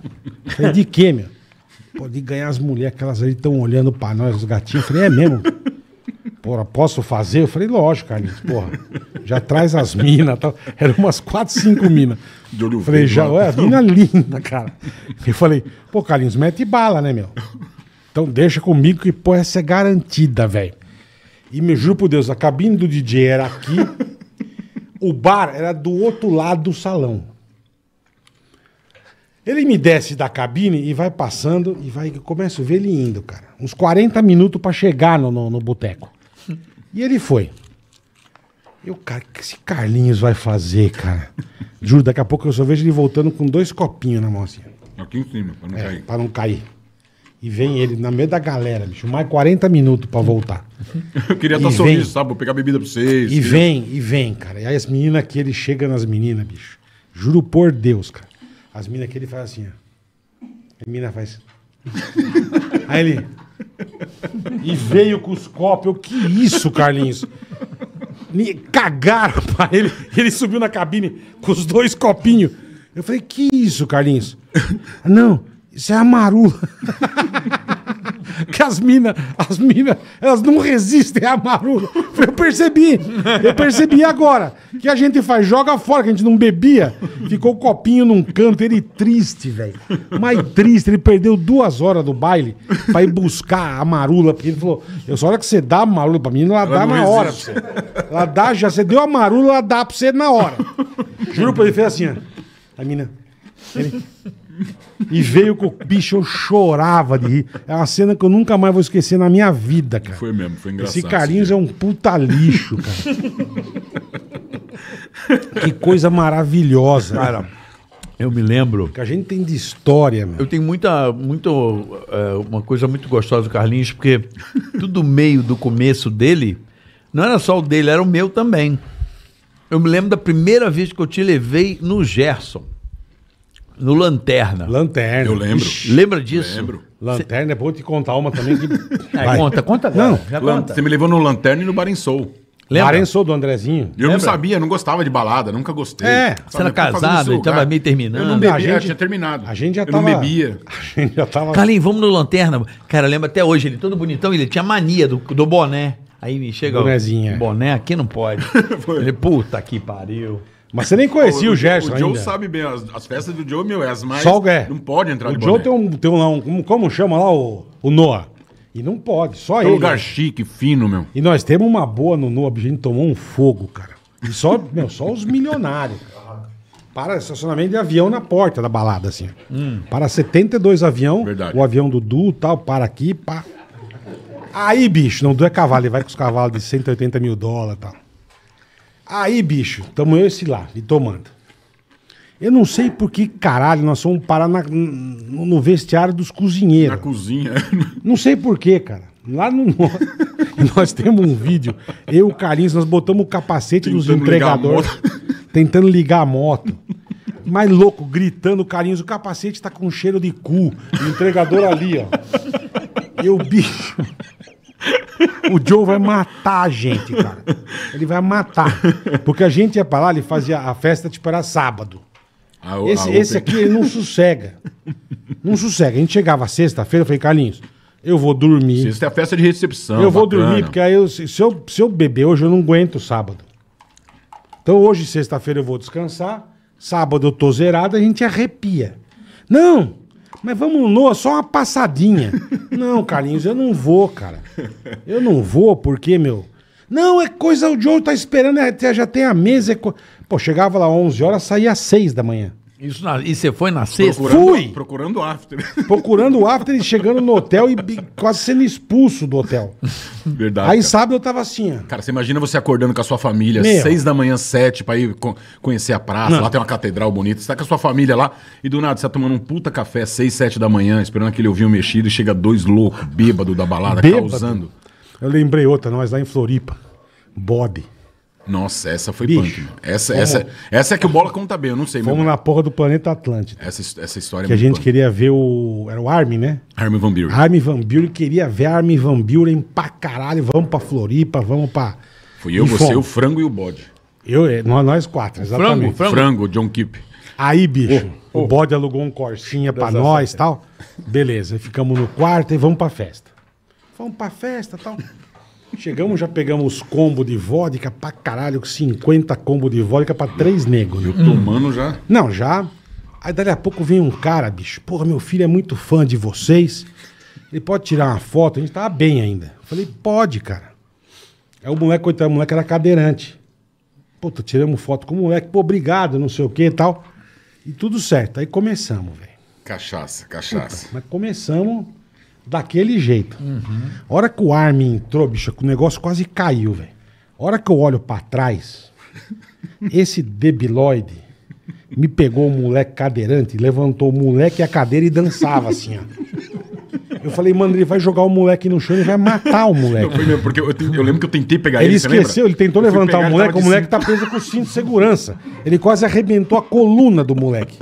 Falei, de quê, meu? Pode ganhar as mulheres, aquelas ali estão olhando pra nós, os gatinhos. Eu falei, é mesmo? Porra, posso fazer? Eu falei, lógico, Carlinhos, porra. Já traz as minas tal. Eram umas quatro, cinco minas. De olho falei, já, ué, a mina linda, cara. Eu falei, pô, Carlinhos, mete bala, né, meu? Então deixa comigo que, pô, essa é garantida, velho. E me juro por Deus, a cabine do DJ era aqui, o bar era do outro lado do salão. Ele me desce da cabine e vai passando e vai. Eu começo a ver ele indo, cara. Uns 40 minutos para chegar no, no, no boteco. E ele foi. Eu, cara, o que esse Carlinhos vai fazer, cara? Juro, daqui a pouco eu só vejo ele voltando com dois copinhos na mão assim. Aqui em cima, pra não é, cair. Pra não cair. E vem ele na meio da galera, bicho. Mais 40 minutos pra voltar. Eu queria estar tá sorriso, sabe? Vou pegar bebida pra vocês. E queria... vem, e vem, cara. E aí as meninas aqui, ele chega nas meninas, bicho. Juro por Deus, cara. As minas que ele faz assim, ó. A mina faz. Aí ele. E veio com os copos. Eu, que isso, Carlinhos? Me cagaram pra ele. Ele subiu na cabine com os dois copinhos. Eu falei, que isso, Carlinhos? Não. Isso é a marula. que as minas, as minas, elas não resistem à marula. Eu percebi, eu percebi agora. que a gente faz? Joga fora, que a gente não bebia. Ficou o copinho num canto, ele triste, velho. Mas triste, ele perdeu duas horas do baile pra ir buscar a marula. Ele falou, eu só hora que você dá a marula pra mim, ela, ela dá na hora pra você. Ela dá, já você deu a marula, ela dá pra você na hora. Juro pra ele, fez assim, ó. A mina. Ele, e veio com o bicho, eu chorava de rir. É uma cena que eu nunca mais vou esquecer na minha vida, cara. Foi mesmo, foi engraçado. Esse Carlinhos é um puta lixo, cara. que coisa maravilhosa. Cara, eu me lembro. Que a gente tem de história, meu. Eu tenho muita. muito é, Uma coisa muito gostosa do Carlinhos, porque tudo meio do começo dele, não era só o dele, era o meu também. Eu me lembro da primeira vez que eu te levei no Gerson. No Lanterna. Lanterna. Eu lembro. Lembra disso? Lembro. Lanterna, é bom te contar uma também. Que... É, conta, conta agora. Não, já conta. Você me levou no Lanterna e no Barensou. Lembra? Barensou do Andrezinho. Eu Lembra? não sabia, não gostava de balada, nunca gostei. É. Você era casado, estava meio terminando. Eu não bebia, a gente, tinha terminado. A gente já eu não bebia. A gente já tava... Carlinhos, vamos no Lanterna. Cara, lembra até hoje, ele todo bonitão, ele tinha mania do, do boné. Aí me chega Bonezinha. o boné, aqui não pode. ele, puta que pariu. Mas você nem conhecia o, o Gerson o ainda. O Joe sabe bem, as, as, festas do Joe, é meu, é as mais... Só o é. Não pode entrar o de O Joe tem um, tem um, como, chama lá o, o Noah? E não pode, só tem ele. lugar chique, fino, meu. E nós temos uma boa no Noah, a gente tomou um fogo, cara. E só, meu, só os milionários. Para estacionamento de avião na porta da balada, assim. Hum. Para 72 avião, Verdade. o avião do Du tal, para aqui, pá. Aí, bicho, não, Du é cavalo, ele vai com os cavalos de 180 mil dólares e tal. Aí, bicho, tamo eu esse lá, lhe tomando. Eu não sei por que caralho nós fomos parar na- no no vestiário dos cozinheiros. Na cozinha. Não sei por que cara. Lá no. nós temos um vídeo. Eu e o Carlinhos, nós botamos o capacete dos ligar entregadores. Tentando ligar a moto. Mais louco, gritando, Carlinhos, o capacete tá com cheiro de cu. O entregador ali, ó. Eu, bicho. O Joe vai matar a gente, cara. Ele vai matar. Porque a gente ia pra lá, ele fazia a festa tipo era sábado. A, esse, a esse aqui ele não sossega. Não sossega. A gente chegava sexta-feira, eu falei, Carlinhos, eu vou dormir. Sexta é a festa de recepção. Eu vou bacana. dormir, porque aí eu, se, eu, se eu beber hoje, eu não aguento sábado. Então hoje, sexta-feira, eu vou descansar. Sábado eu tô zerado, a gente arrepia. Não! Mas vamos, no só uma passadinha. não, Carlinhos, eu não vou, cara. Eu não vou, porque, meu. Não, é coisa, o Joe tá esperando, é, já tem a mesa. É co... Pô, chegava lá 11 horas, saía às 6 da manhã. Isso na, e você foi na sexta? Procurando, Fui! Procurando o after. Procurando o after e chegando no hotel e quase sendo expulso do hotel. Verdade. Aí cara. sábado eu tava assim, ó. Cara, você imagina você acordando com a sua família, Meu. seis da manhã, sete, pra ir conhecer a praça. Não. Lá tem uma catedral bonita. Você tá com a sua família lá e do nada você tá tomando um puta café, seis, sete da manhã, esperando aquele ovinho mexido e chega dois loucos, bêbado da balada, Bêbado. causando. Eu lembrei outra, nós lá em Floripa. Bob. Nossa, essa foi Bicho, punk, mano. Essa, essa, essa é que o Bola conta bem, eu não sei. Fomos mesmo. na porra do planeta Atlântico. Essa, essa história é Que é a gente punk. queria ver o... Era o Armin, né? Armin Van Buren. Armin Van Buren, queria ver Armin Van Buren pra caralho. Vamos pra Floripa, vamos pra... Fui eu, e você, fomos. o Frango e o Bode. Eu, é, nós, nós quatro, exatamente. Frango, frango. frango John Keep. Aí, bicho, oh, oh. o bode alugou um corsinha pra nós e tal. Beleza, ficamos no quarto e vamos pra festa. Vamos pra festa e tal. Chegamos, já pegamos combo de vodka pra caralho, 50 combo de vodka pra três negros. Eu tomando já? Não, já. Aí dali a pouco vem um cara, bicho, porra, meu filho é muito fã de vocês. Ele pode tirar uma foto, a gente tava bem ainda. falei, pode, cara. Aí o moleque, coitado, o moleque era cadeirante. Puta, tiramos foto com o moleque, pô, obrigado, não sei o que e tal. E tudo certo. Aí começamos, velho. Cachaça, cachaça. Puta, mas começamos daquele jeito. Uhum. A hora que o Armin entrou, bicho, o negócio quase caiu, velho. A hora que eu olho para trás, esse debiloide me pegou o moleque cadeirante, levantou o moleque e a cadeira e dançava assim, ó. Eu falei, mano, ele vai jogar o moleque no chão e vai matar o moleque. Não, porque eu, eu, lembro que eu tentei pegar ele. Ele esqueceu, ele tentou levantar pegar, o moleque, o tá moleque cinto. tá preso com o cinto de segurança. Ele quase arrebentou a coluna do moleque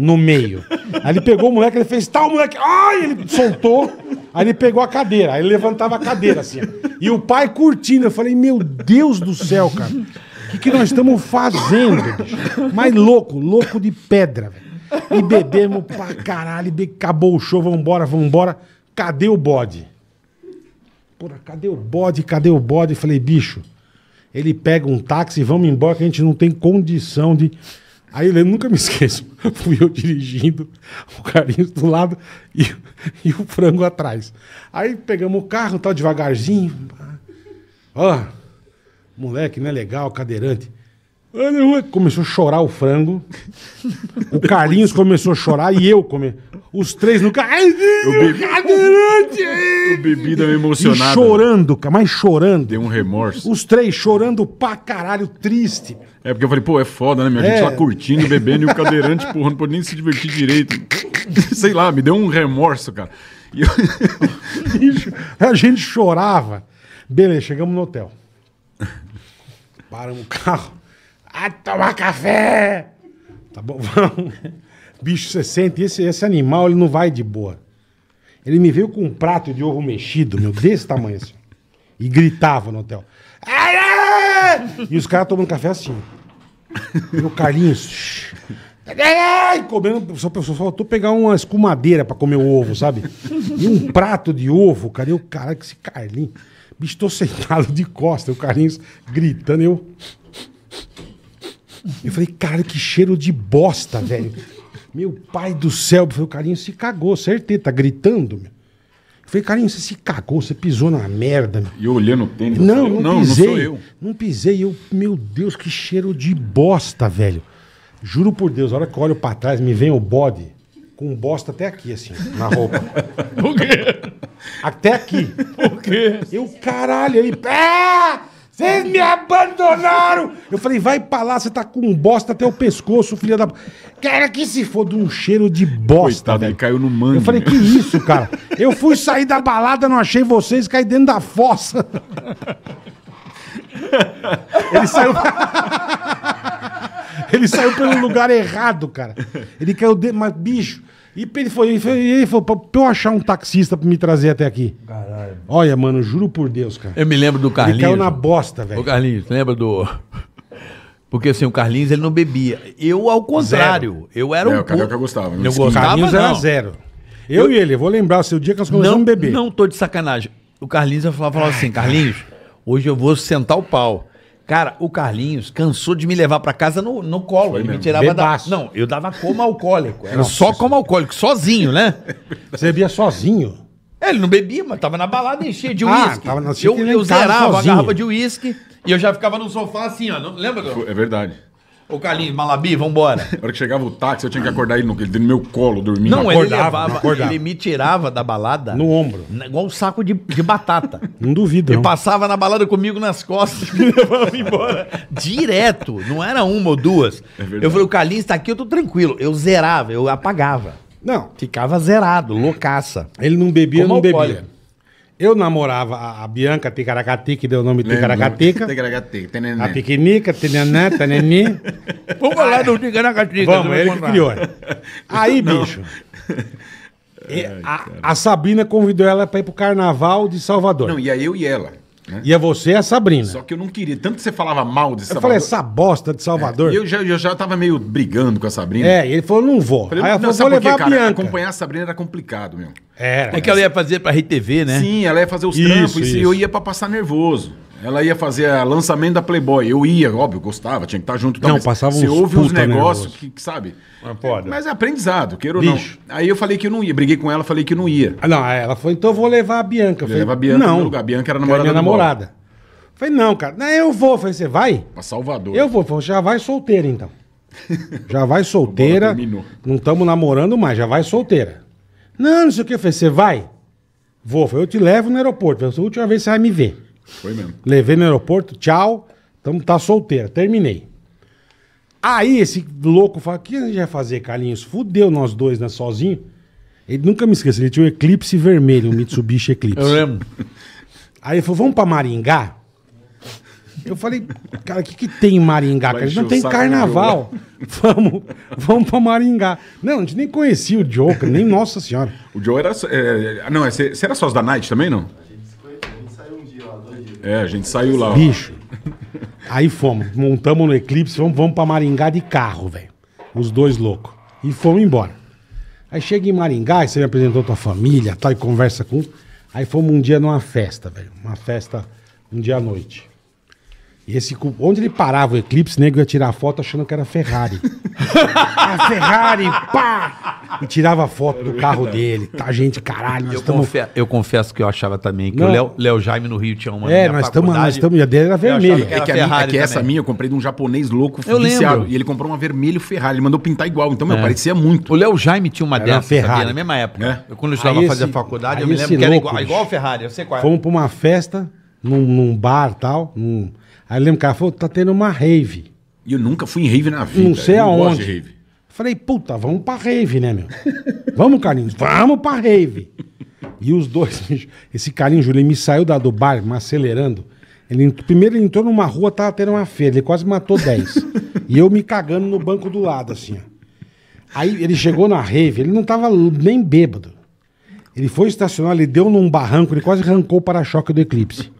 no meio. Aí ele pegou o moleque, ele fez tal, moleque. Ai, ele soltou. Aí ele pegou a cadeira, aí ele levantava a cadeira assim. E o pai curtindo. Eu falei, meu Deus do céu, cara. O que, que nós estamos fazendo? Bicho? Mas louco, louco de pedra, velho. E bebemos pra caralho, be... acabou o show, vambora, vambora. Cadê o bode? Porra, cadê o bode? Cadê o bode? Falei, bicho, ele pega um táxi, vamos embora, que a gente não tem condição de. Aí eu nunca me esqueço. Fui eu dirigindo, o carinho do lado e, e o frango atrás. Aí pegamos o carro, tal, devagarzinho. Ó, moleque, né? Legal, cadeirante. Né, começou a chorar o frango. O Carlinhos começou a chorar e eu come... Os três no carro. Bebi... Cadeirante! O bebida me emocionado. E chorando, mas chorando. Deu um remorso. Os três chorando pra caralho, triste. É porque eu falei, pô, é foda, né? Minha gente é. lá curtindo, bebendo e o cadeirante, porra, não pode nem se divertir direito. Sei lá, me deu um remorso, cara. Eu... a gente chorava. Beleza, chegamos no hotel. Paramos o carro. Ah, tomar café! Tá bom, vamos. Bicho, 60 esse, esse animal, ele não vai de boa. Ele me veio com um prato de ovo mexido, meu, desse tamanho assim. E gritava no hotel. Ah, é! E os caras tomando café assim. E o Carlinhos. Ai, comendo, só, só faltou pegar uma escumadeira pra comer o ovo, sabe? E um prato de ovo, cara. E o cara, que esse Carlinhos. Bicho, tô sentado de costa, o Carlinhos gritando. Eu. Eu falei, cara, que cheiro de bosta, velho. Meu pai do céu. Eu falei, o Carlinhos se cagou, certeza, tá gritando. Meu. Falei, carinho, você se cagou, você pisou na merda. E eu olhando o tênis. Não, não, não, pisei. Não, sou eu. Não pisei. Eu, meu Deus, que cheiro de bosta, velho. Juro por Deus, a hora que eu olho pra trás, me vem o bode com bosta até aqui, assim, na roupa. Por quê? Até aqui. Por quê? Eu, caralho, ele. Ah! Vocês me abandonaram! Eu falei, vai pra lá, você tá com bosta até o pescoço, filha da. Cara, que se for de um cheiro de bosta. Coitado, ele caiu no mangue. Eu falei, né? que isso, cara? Eu fui sair da balada, não achei vocês, caí dentro da fossa. Ele saiu. ele saiu pelo lugar errado, cara. Ele caiu dentro. Mas, bicho. E ele foi, ele foi, ele falou, pra eu achar um taxista pra me trazer até aqui. Caralho. Olha, mano, juro por Deus, cara. Eu me lembro do Carlinhos. Ele caiu na bosta, velho. O Carlinhos, lembra do... Porque assim, o Carlinhos ele não bebia. Eu, ao contrário, zero. eu era um. É, o que né? eu gostava. Eu gostava, Carlinhos era zero. Eu, eu, e ele, eu vou lembrar, se o dia que nós começamos não, a beber. Não tô de sacanagem. O Carlinhos eu falava, falava assim, Carlinhos, hoje eu vou sentar o pau. Cara, o Carlinhos cansou de me levar para casa no, no colo. Foi ele mesmo. me tirava Bebaço. da. Não, eu dava como alcoólico. Era só como alcoólico, sozinho, né? Você bebia sozinho? É, ele não bebia, mas tava na balada enchia de ah, uísque. Ah, tava na eu, eu zerava a garrafa de uísque e eu já ficava no sofá assim, ó. Não, lembra? É verdade. Ô, Carlinhos, Malabi, vambora. Na hora que chegava o táxi, eu tinha que acordar ele no, ele no meu colo, dormindo. Não, ele levava, acordava. ele me tirava da balada... No ombro. Igual um saco de, de batata. Não duvido. Ele não. passava na balada comigo nas costas me levava embora. Direto. Não era uma ou duas. É eu falei, o Carlinhos tá aqui, eu tô tranquilo. Eu zerava, eu apagava. Não, Ficava zerado, loucaça. ele não bebia, Como não bebia. Eu namorava a Bianca Ticaracati, que deu o nome Ticaracatica. Ticaracatica, Tenenê. A Piquinica, Tenenê, Tenenê. Vamos falar do Ticaracatica. Vamos, ele que criou. Aí, Não. bicho... Ai, a, a, Sabina convidou ela para ir pro carnaval de Salvador. Não, aí eu e ela. Né? E é você e a Sabrina. Só que eu não queria. Tanto que você falava mal de eu Salvador. Eu falei, essa bosta de Salvador. É, eu, já, eu já tava meio brigando com a Sabrina. É, ele falou, não vou. Falei, Aí eu não, falei, vou levar a Bianca. Acompanhar a Sabrina era complicado, meu. Era. É que ela ia fazer pra RTV, né? Sim, ela ia fazer os isso, trampos isso. e eu ia pra passar nervoso. Ela ia fazer o lançamento da Playboy. Eu ia, óbvio, gostava, tinha que estar junto. Não, passava uns Você ouve uns negócios que, que, sabe? Mas, pode. mas é aprendizado, queiro ou não. Aí eu falei que eu não ia. Briguei com ela, falei que não ia. Ah, não, é, ela falou, então eu vou levar a Bianca. Eu falei, levar a Bianca não, no lugar. A Bianca era a namorada. É minha namorada. Bola. Falei, não, cara. Não, eu vou. Falei, você vai? Pra Salvador. Eu vou. Falei, já vai solteira, então. já vai solteira. não estamos namorando mais, já vai solteira. Não, não sei o que. Eu falei, você vai? Vou. Falei, eu te levo no aeroporto. Falei, a última vez você vai me ver. Foi mesmo. Levei no aeroporto, tchau. Tamo, então tá solteira, terminei. Aí esse louco fala: o que a gente vai fazer, Carlinhos? Fudeu nós dois, né, sozinho. Ele nunca me esqueceu, ele tinha um eclipse vermelho, um Mitsubishi Eclipse. Eu lembro. Aí ele falou: vamos pra Maringá? Eu falei, cara, o que, que tem em Maringá? Cara? Não tem carnaval. Vamos, vamos pra Maringá. Não, a gente nem conhecia o Joe, nem Nossa Senhora. O Joe era. É, é não, é, você era sócio da Night também, não? É, a gente saiu lá. Bicho. Aí fomos, montamos no Eclipse, vamos, vamos pra Maringá de carro, velho. Os dois loucos. E fomos embora. Aí chega em Maringá, aí você me apresentou tua família, tal, e conversa com. Aí fomos um dia numa festa, velho. Uma festa um dia à noite. E esse, onde ele parava o eclipse, nego ia tirar foto achando que era Ferrari. a Ferrari, pá! E tirava foto do carro dele. Tá, gente, caralho, nós eu, tamo... confe... eu confesso que eu achava também que Não. o Léo, Jaime no Rio tinha uma. É, nós estamos. Nós estamos. A dele era vermelha. É que, a minha, é que essa minha eu comprei de um japonês louco eu Lembro. E ele comprou uma vermelho Ferrari. Ele mandou pintar igual. Então, meu, é. parecia muito. O Léo Jaime tinha uma dessa, Ferrari. Sabia? Na mesma época. É. Eu, quando eu estava fazendo faculdade, eu me lembro que era igual, igual a Ferrari. Eu sei qual é. Fomos pra uma festa, num, num bar tal, num Aí lembro que ela falou, tá tendo uma rave. E eu nunca fui em rave na vida. Não sei eu aonde. Não rave. Falei, puta, vamos pra rave, né, meu? vamos, Carlinhos, vamos pra rave. E os dois, esse Carlinhos Júlio, me saiu da, do bar, me acelerando. Ele, primeiro ele entrou numa rua, tava tendo uma feira, ele quase matou 10. e eu me cagando no banco do lado, assim, ó. Aí ele chegou na rave, ele não tava nem bêbado. Ele foi estacionar, ele deu num barranco, ele quase arrancou o para-choque do Eclipse.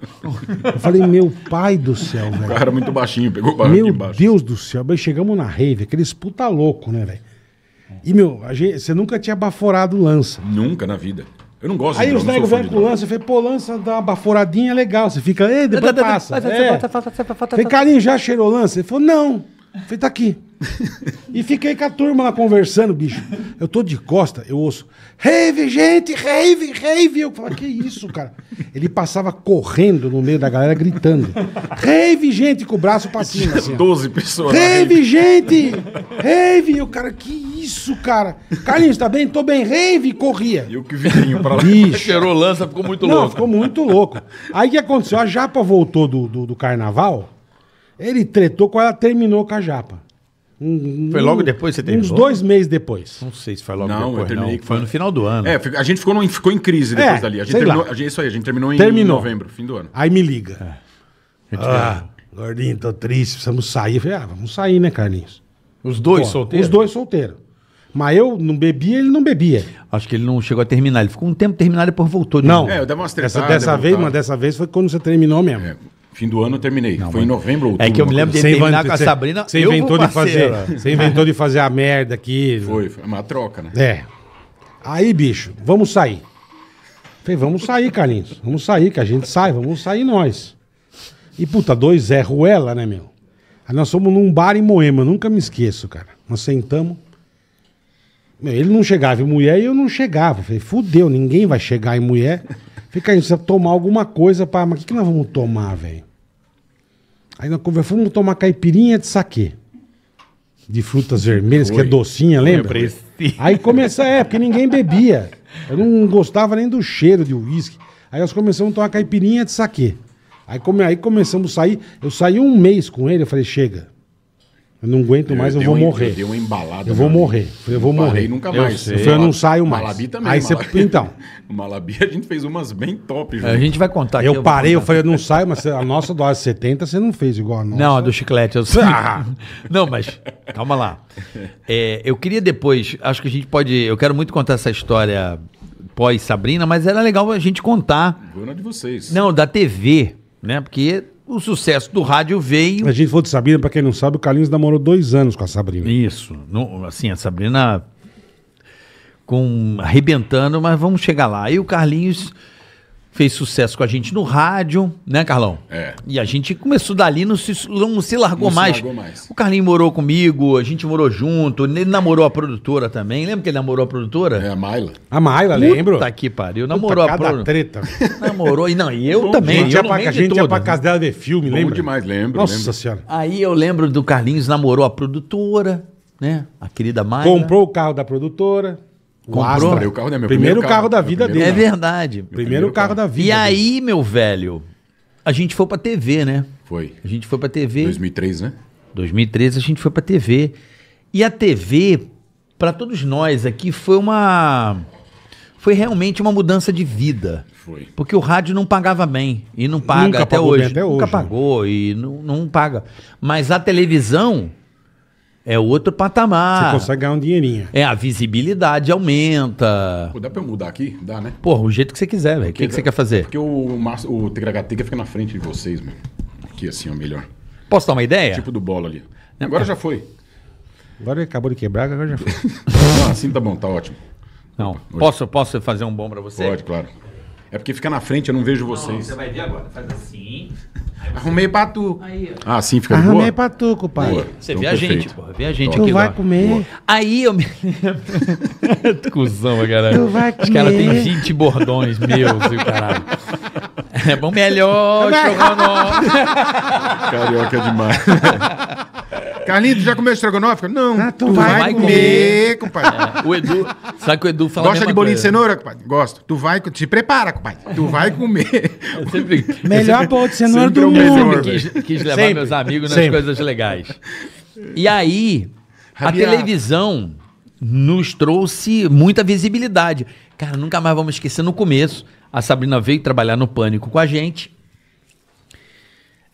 Eu falei, meu pai do céu, velho. O cara era muito baixinho, pegou o barranco Meu embaixo. Deus do céu. Bem, chegamos na rave, aqueles puta louco, né, velho? E, meu, a gente, você nunca tinha baforado lança. Nunca na vida. Eu não gosto Aí os negros vêm com lança, eu falei, pô, lança dá uma baforadinha legal. Você fica, ei, depois passa. É. Falei, carinho, já cheirou lança? Ele falou, não. Falei, tá aqui. e fiquei com a turma lá conversando, bicho. Eu tô de costa, eu ouço. Rave, gente, rave, rave. Eu falo, que isso, cara? Ele passava correndo no meio da galera, gritando. Rave, gente, com o braço pra cima. Assim, 12 pessoas. Rave, gente! Rave! E o cara, que isso, cara? Carlinhos, tá bem? Tô bem, rave! Corria. E o que virinho pra lá. Cheirou lança, ficou muito Não, louco. ficou muito louco. Aí o que aconteceu? A Japa voltou do, do, do carnaval. Ele tretou com ela, terminou com a japa. Um, foi logo depois que você terminou? Uns dois meses depois. Não sei se foi logo não, depois. Eu terminei, não, foi no final do ano. É, a gente ficou, no, ficou em crise é, depois é, dali. A gente terminou, a gente, isso aí, a gente terminou, terminou, em novembro, fim do ano. Aí me liga. É. Ah, é. gordinho, tô triste, precisamos sair. Eu falei, ah, vamos sair, né, Carlinhos? Os dois Pô, solteiros? Os dois solteiros. Mas eu não bebia, ele não bebia. Acho que ele não chegou a terminar. Ele ficou um tempo terminado e depois voltou. De não. É, eu dei umas tretadas, Essa, dessa vez, mas dessa vez foi quando você terminou mesmo. É. Fim do ano eu terminei. Não, Foi em novembro ou outubro. É que eu me lembro de você terminar com a Sabrina. Você inventou de fazer. Você inventou de fazer a merda aqui. Foi, foi uma troca, né? É. Aí, bicho, vamos sair. Falei, vamos sair, Carlinhos. Vamos sair, que a gente sai, vamos sair nós. E puta, dois é Ruela, né, meu? Aí nós fomos num bar em Moema, nunca me esqueço, cara. Nós sentamos. Meu, ele não chegava em mulher e eu não chegava. Falei, fudeu, ninguém vai chegar em mulher. Fica aí, precisa tomar alguma coisa para. Mas o que, que nós vamos tomar, velho? Aí nós conversamos, vamos tomar caipirinha de saquê. De frutas vermelhas, que é docinha, lembra? Aí começa, é, porque ninguém bebia. Eu não gostava nem do cheiro de uísque. Aí nós começamos a tomar caipirinha de saquê. Aí, come, aí começamos a sair. Eu saí um mês com ele, eu falei, chega. Eu não aguento mais, eu, eu vou um, morrer. Eu uma Eu vou morrer. Eu vou morrer. nunca mais. Eu, eu, falei, eu não saio mais. Malabi também. Aí Malabi. Você, então. Malabi a gente fez umas bem top. Junto. A gente vai contar. Eu, aqui, parei, eu falei, eu não saio, mas a nossa dose 70 você não fez igual a nossa. Não, a do chiclete. Eu... Ah. não, mas calma lá. É, eu queria depois, acho que a gente pode, eu quero muito contar essa história pós Sabrina, mas era legal a gente contar. Boa de vocês. Não, da TV, né? Porque o sucesso do rádio veio. A gente falou de Sabrina, para quem não sabe, o Carlinhos namorou dois anos com a Sabrina. Isso. assim, a Sabrina com arrebentando, mas vamos chegar lá. E o Carlinhos fez sucesso com a gente no rádio, né, Carlão? É. E a gente começou dali, não se, não se largou não mais. Se largou mais. O Carlinho morou comigo, a gente morou junto, ele namorou a produtora também. Lembra que ele namorou a produtora? É, a Maila. A Maila, lembro. Tá aqui, pariu. Namorou Puta, a produtora. treta. Namorou, e não, e eu Bom, também. Gente, eu pra, a gente todo. ia pra casa dela ver filme, lembro. demais, lembro. Nossa lembro. Senhora. Aí eu lembro do Carlinhos namorou a produtora, né? A querida Maila. Comprou o carro da produtora. O Astra, carro, né? meu primeiro, primeiro carro, carro, da vida dele. É verdade. Primeiro, primeiro carro, carro da vida. E aí, dele. meu velho, a gente foi pra TV, né? Foi. A gente foi pra TV. 2003, né? 2013 a gente foi pra TV. E a TV, para todos nós aqui, foi uma. Foi realmente uma mudança de vida. Foi. Porque o rádio não pagava bem. E não paga Nunca até, hoje. até hoje. Nunca pagou e não, não paga. Mas a televisão é outro patamar. Você consegue ganhar um dinheirinho. É, a visibilidade aumenta. Pô, dá pra eu mudar aqui? Dá, né? Pô, o jeito que você quiser, velho. O que, que você quer fazer? Porque o, Márcio, o THT fica na frente de vocês, mano. Aqui assim, o melhor. Posso dar uma ideia? Tipo do bolo ali. Agora é. já foi. Agora acabou de quebrar, agora já foi. Não, assim tá bom, tá ótimo. Não. Posso, posso fazer um bom pra você? Pode, claro. É porque fica na frente, eu não vejo vocês. Não, você vai ver agora. Faz assim. Você... Arrumei pra tu. Aí, ó. Ah, sim, fica Arrumei boa? Arrumei pra tu, compadre. Então, você vê a gente, porra. Vê a gente aqui. Tu vai comer. Aí eu me lembro. Cusão, caralho. Tu vai comer. Os caras têm 20 bordões meus e caralho. É bom é melhor estrogonofe. Carioca é demais. Carlinhos, já comeu estrogonofe? Não. Ah, tu vai, vai comer, comer, compadre. É. O Edu, sabe que o Edu fala Gosta de bolinho de cenoura, compadre? Gosto. Tu vai, te prepara, compadre. Tu vai comer. sempre, melhor bolinho de cenoura do é mundo. Quis, quis levar sempre. meus amigos nas sempre. coisas legais. E aí, a televisão nos trouxe muita visibilidade. Cara, nunca mais vamos esquecer no começo. A Sabrina veio trabalhar no Pânico com a gente.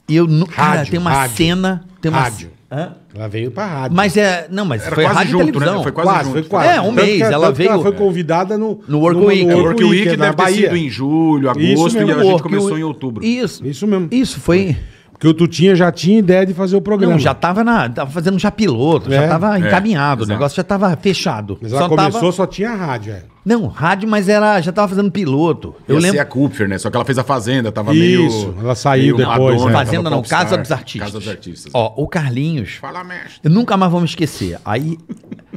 E eu não. Cara, tem uma rádio, cena. Tem uma rádio. Hã? Ela veio pra rádio. Mas é. Não, mas Era foi quase rádio junto, televisão. né? Foi quase, quase junto. Foi quase. É, um tanto mês. Que, ela veio. Ela foi é. convidada no. No Work no, Week. No, Work Week, Week deve Bahia. ter sido em julho, agosto, mesmo, e a gente começou em outubro. Isso. Isso mesmo. Isso foi. Porque o Tutinha já tinha ideia de fazer o programa. Não, já tava, na, tava fazendo já piloto, é, já tava é, encaminhado, é, o negócio já tava fechado. Mas ela só começou, tava... só tinha rádio, é. Não, rádio, mas ela já tava fazendo piloto. Eu Ia lembro. ser a Kupfer, né? Só que ela fez a Fazenda, tava meio. Isso, ela saiu meio depois. Madonna, né? Fazenda não, Popstar, Casa dos Artistas. Casa dos Artistas. Ó, o Carlinhos. Fala, mestre. Eu nunca mais vou me esquecer. Aí,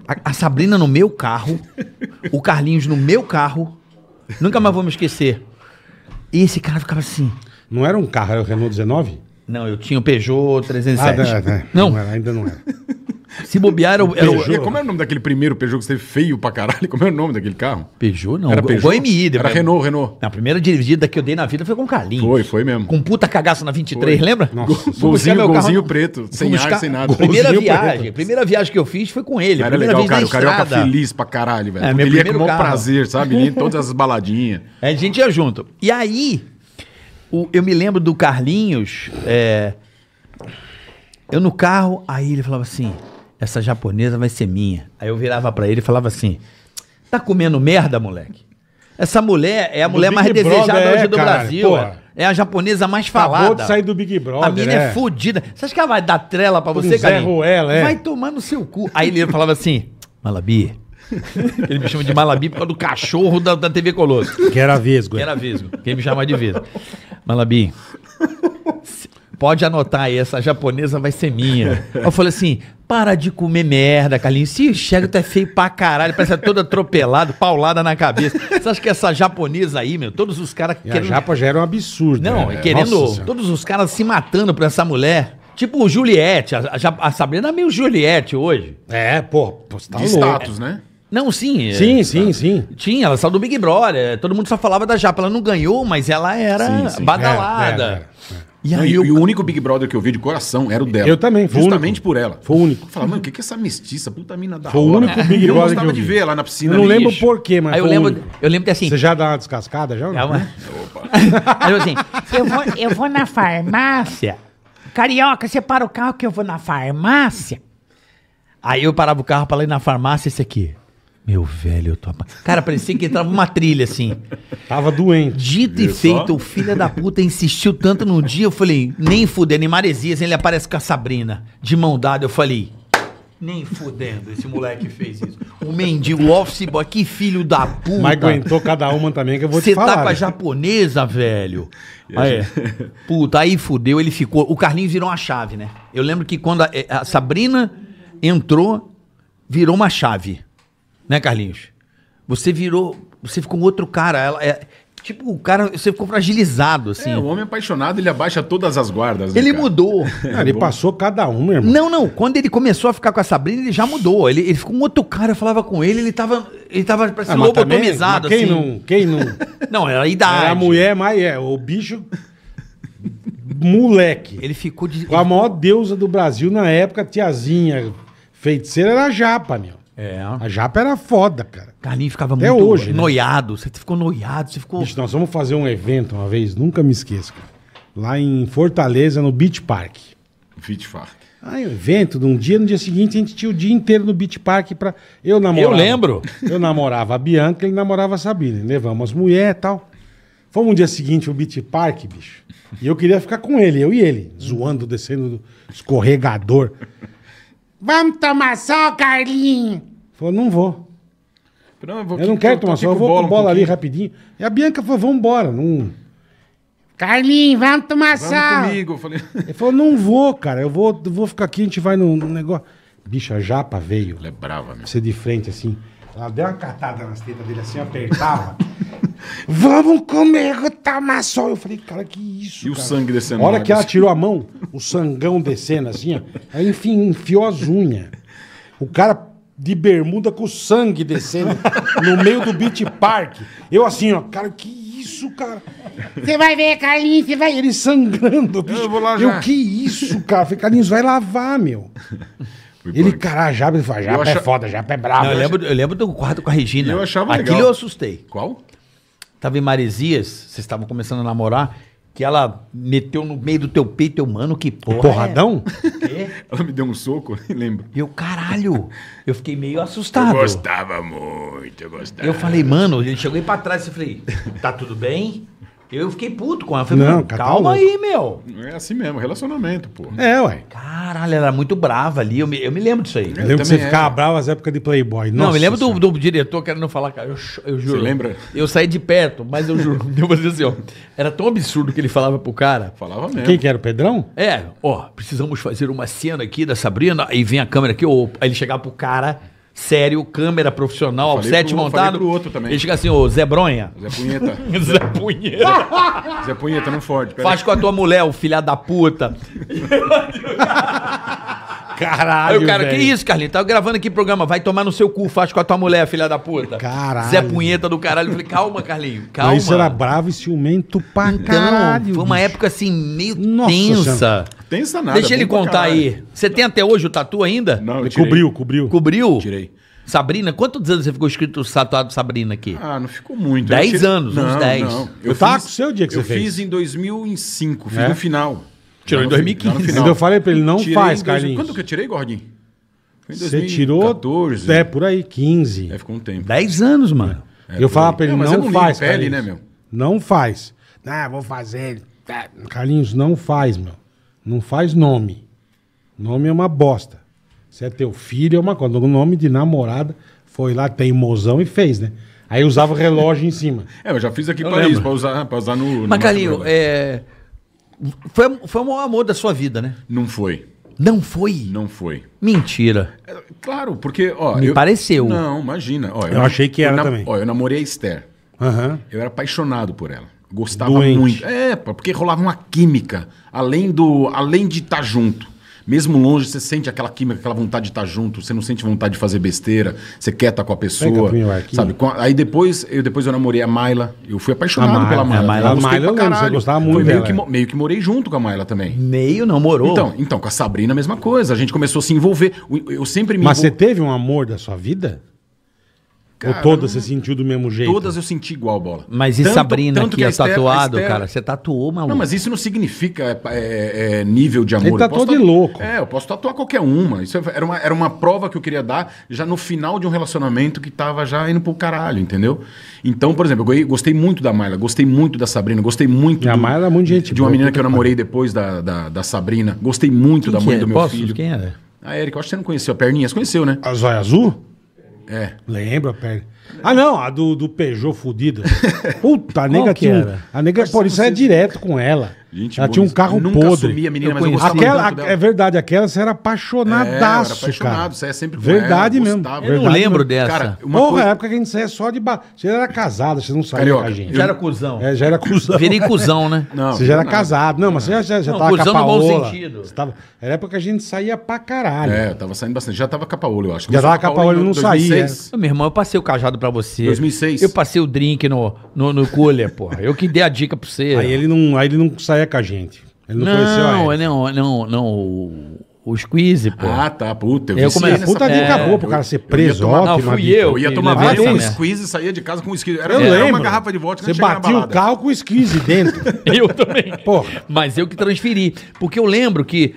a, a Sabrina no meu carro, o Carlinhos no meu carro. Nunca mais vou me esquecer. E esse cara ficava assim. Não era um carro, era o Renault 19? Não, eu tinha o Peugeot 307. Ah, não, é, não, né? não. não era, ainda não era. Se bobear era, o. Era o... Como era o nome daquele primeiro Peugeot que você feio pra caralho? Como era o nome daquele carro? Peugeot não. Era Peugeot? Foi MI. Era Renault, Renault. A primeira dirigida que eu dei na vida foi com o Carlinhos. Foi, foi mesmo. Com puta cagaça na 23, foi. lembra? Nossa. golzinho, golzinho carro... preto, sem buscar... ar, sem nada. Primeira golzinho viagem. Preto. Primeira viagem que eu fiz foi com ele. Era legal, cara. O Carioca feliz pra caralho, velho. É, meu ele ia com o maior prazer, sabe? Ele em todas as baladinhas. A gente ia junto. E aí, o, eu me lembro do Carlinhos, é, eu no carro, aí ele falava assim: essa japonesa vai ser minha. Aí eu virava para ele e falava assim: tá comendo merda, moleque? Essa mulher é a do mulher Big mais desejada é, hoje do cara, Brasil. É, é a japonesa mais falada. Acabou de sair do Big Brother. A mina é, é fodida. Você acha que ela vai dar trela pra você, cara? é. Vai tomar no seu cu. Aí ele falava assim, Malabi. Ele me chama de Malabi por causa do cachorro da, da TV Colosso. Que era vesgo. É. Que era vesgo. Quem me chama de vesgo. Malabi, pode anotar aí, essa japonesa vai ser minha. Eu falei assim, para de comer merda, Carlinhos. Se enxerga, tu é feio pra caralho, parece é todo atropelado, paulada na cabeça. Você acha que essa japonesa aí, meu, todos os caras... querendo... A japa já era um absurdo. Não, né? querendo... Nossa, todos os caras se matando por essa mulher. Tipo o Juliette, a, a, a Sabrina é meio Juliette hoje. É, pô, você tá De louco. status, né? Não, sim. É. Sim, é, sim, sim. Tinha, ela saiu do Big Brother. Todo mundo só falava da Japa. Ela não ganhou, mas ela era sim, sim. badalada. É, é, é e, aí eu... e o único Big Brother que eu vi de coração era o dela. Eu também, foi Justamente por ela. Foi o único. Eu falava, mano, o que, que é essa mestiça? Puta mina da Foi o único Big Brother. Eu gostava que eu vi. de ver ela na piscina. Eu não ali. lembro porquê por quê, mas. Aí eu lembro, único. eu lembro que assim. Você já dá uma descascada já? não uma... Opa. aí eu assim, eu vou, eu vou na farmácia. Carioca, você para o carro que eu vou na farmácia. Aí eu parava o carro e ir na farmácia esse aqui. Meu velho, eu tô Cara, parecia que entrava uma trilha assim. Tava doente. Dito Viu e feito, só? o filho da puta insistiu tanto no dia, eu falei, nem fudendo, em Maresias ele aparece com a Sabrina, de mão dada, eu falei, nem fudendo esse moleque fez isso. O mendigo, o office boy, que filho da puta. Mas aguentou cada uma também que eu vou Cê te tá falar. Você tá com a né? japonesa, velho. Aí, puta, aí fudeu, ele ficou. O Carlinhos virou uma chave, né? Eu lembro que quando a, é, a Sabrina entrou, virou uma chave. Né, Carlinhos? Você virou. Você ficou um outro cara. Ela, é, tipo, o cara. Você ficou fragilizado, assim. É, o homem apaixonado, ele abaixa todas as guardas. Né, ele cara? mudou. ele passou cada meu irmão. Não, não. Quando ele começou a ficar com a Sabrina, ele já mudou. Ele, ele ficou um outro cara. Eu falava com ele, ele tava. Ele tava parecendo ah, lobotomizado, assim. Quem não? Quem não? não, era é a idade. Era a mulher, mas é. O bicho moleque. Ele ficou de... Com a maior deusa do Brasil na época, tiazinha feiticeira, era a japa, meu. É. A japa era foda, cara. Carlinhos ficava Até muito hoje, né? noiado. Né? Você ficou noiado, você ficou. Bicho, nós vamos fazer um evento uma vez, nunca me esqueço, cara. Lá em Fortaleza, no Beach Park. Beach Park. Ah, é evento de um dia, no dia seguinte a gente tinha o dia inteiro no Beach Park pra. Eu namorava. Eu lembro. Eu namorava a Bianca, ele namorava a Sabine. Levamos as mulheres e tal. Fomos no dia seguinte pro Beach Park, bicho. E eu queria ficar com ele, eu e ele, zoando, descendo do escorregador. Vamos tomar sol, Carlinhos! Falou, não vou. Não, eu, vou eu não quero tomar sol, eu vou com bola, um ali rapidinho. E a Bianca falou, vamos embora. Não... Carlinhos, vamos tomar vamos sol. comigo. Eu falei... Ele falou, não vou, cara. Eu vou, vou ficar aqui, a gente vai no, no negócio. Bicha, a japa veio. Ela é brava, meu. Você de frente, assim. Ela deu uma catada nas tetas dele, assim, apertava. Vamos comigo tomar sol. Eu falei, cara, que isso. E cara? o sangue descendo. A hora que ela tirou a mão, o sangão descendo assim, ó. Aí enfim, enfiou as unhas. O cara de bermuda com sangue descendo no meio do Beach Park. Eu assim, ó, cara, que isso, cara? Você vai ver, Carlinhos, você vai. Ele sangrando, bicho. Eu vou lá já. Eu, que isso, cara? Falei, Carlinhos, vai lavar, meu. ele, bom. cara, já ele fala, é foda, já é brabo. Não, eu, lembro, eu lembro do quarto com a Regina. Eu achava Aquilo legal. eu assustei. Qual? Tava em Maresias, vocês estavam começando a namorar que ela meteu no meio do teu peito, eu, mano, que porra. É Porradão? É? Ela me deu um soco, lembro. Eu, caralho, eu fiquei meio assustado. Eu gostava muito, eu gostava. Eu falei, mano, chegou aí pra trás e falei, tá tudo bem? Eu fiquei puto com ela. falei, Não, tá calma aí, meu. É assim mesmo, relacionamento, pô. É, ué. Caralho, ela era muito brava ali. Eu me, eu me lembro disso aí. Eu, lembro que você ficava brava às épocas de Playboy. Nossa, não, me lembro do, do diretor querendo falar, cara. Eu, eu juro. Você lembra? Eu saí de perto, mas eu juro. eu vou dizer assim, ó. Era tão absurdo que ele falava pro cara. Falava mesmo. Quem que era, o Pedrão? É, ó, precisamos fazer uma cena aqui da Sabrina. Aí vem a câmera aqui, ou aí ele chegava pro cara sério, câmera profissional, ao set pro, montado. Pro outro também. Ele fica assim, ô Zé Bronha. Zé Punheta. Zé Punheta. Zé Punheta, não Ford. Faz aí. com a tua mulher, o filha da puta. Caralho. Aí o cara, velho. que isso, Carlinhos? Tava tá gravando aqui programa, vai tomar no seu cu, faz com a tua mulher, filha da puta. Caralho. Zé Punheta do caralho. Eu falei, calma, Carlinhos, calma. Mas isso era bravo e ciumento pra então, caralho. Foi uma bicho. época assim, meio Nossa, tensa. Senhora. Pensa nada. Deixa ele contar aí. Você tem até hoje o tatu ainda? Não, eu tirei. Cobriu, cobriu. Cobriu? Tirei. Sabrina, quantos anos você ficou escrito tatuado Sabrina aqui? Ah, não ficou muito. Dez tirei... anos, não, uns dez. Não. Eu, tá fiz, o seu dia que eu você fez. Eu fiz em 2005, fiz é? no final. Tirou em 2015. Então eu falei pra ele, não tirei faz, Carlinhos. Quando que eu tirei, Gordinho? Foi em você tirou tirou... É, por aí, 15. É, ficou um tempo. Dez anos, mano. É, eu falava pra ele, é, não, né, não faz, pele, Não faz. Ah, vou fazer. Ah, Carlinhos, não faz, meu. Não faz nome. Nome é uma bosta. Se é teu filho, é uma coisa. O nome de namorada foi lá, tem mozão e fez, né? Aí usava o relógio em cima. É, eu já fiz aqui Paris, pra usar, pra usar no. no Mas, é... foi, foi o maior amor da sua vida, né? Não foi. Não foi? Não foi. Mentira. É, claro, porque. Ó, Me eu... pareceu. Não, imagina. Ó, eu, eu achei que era eu, também. Ó, eu namorei a Esther. Uhum. Eu era apaixonado por ela. Gostava Doente. muito. É, porque rolava uma química, além do além de estar tá junto. Mesmo longe, você sente aquela química, aquela vontade de estar tá junto, você não sente vontade de fazer besteira, você quer estar tá com a pessoa. Vem, capinho, sabe? Aí depois, eu depois eu namorei a Mayla, eu fui apaixonado Mayla, pela Mayla. A Mayla, eu a Mayla pra lembro, você gostava muito Foi meio que, meio que morei junto com a Mayla também. Meio não morou. Então, então com a Sabrina a mesma coisa, a gente começou a se envolver. Eu, eu sempre me Mas envol... você teve um amor da sua vida? Ou todas você sentiu do mesmo jeito? Todas eu senti igual bola. Mas e tanto, Sabrina tanto que, que é tatuado, cara? Você tatuou, maluco. Não, mas isso não significa é, é, é nível de amor. Ele tatuou de tatu... louco. É, eu posso tatuar qualquer uma. Isso é, era uma, era uma prova que eu queria dar já no final de um relacionamento que tava já indo pro caralho, entendeu? Então, por exemplo, eu gostei muito da Mayla, gostei muito da Sabrina, gostei muito... Do, a Mayla é muito gente De uma menina que eu namorei depois da, da, da Sabrina. Gostei muito Quem da mãe é? do meu posso? filho. Quem era? A Erika, acho que você não conheceu. A Perninhas conheceu, né? A Zóia Azul? É. Lembro a pele. Ah, não, a do, do Peugeot fudida. Puta, a nega que tinha. era? A nega, Mas isso é direto com ela. Gente ela tinha um carro nunca podre. Assumi menina, eu mas eu gostava É verdade, aquela você era apaixonadaço, é, eu era apaixonado, cara. Você é sempre Verdade ela, mesmo. Gostava, eu verdade não lembro mesmo. dessa. Cara, uma Porra, coisa... época que a gente saía só de... Ba... Você era casado, você não saía Carioca, com a gente. Já era cuzão. É, já era cuzão. Virei cuzão, né? Não, você já era nada. casado. Não, mas você já, já não, tava cuzão com a Paola. no bom sentido. Você tava... Era época que a gente saía pra caralho. É, eu tava saindo bastante. Já tava com a eu acho. Já tava com a Paola, não saía. Meu irmão, eu passei o cajado pra você. 2006. Eu passei o drink no cooler, porra. Eu que dei a dica pra você. Aí ele não saiu com a gente. Ele não, não conheceu a Não, não, não. O, squeeze, pô. Ah, tá, puta. Eu, eu comecei a puta dica é... boa pro cara ser preso, eu, Não, fui eu. Eu ia tomar várias com o squeeze e saía de casa com o squeeze. Era, eu era lembro. uma garrafa de vodka. Você batia o carro com o squeeze dentro. eu também. Porra. Mas eu que transferi. Porque eu lembro que...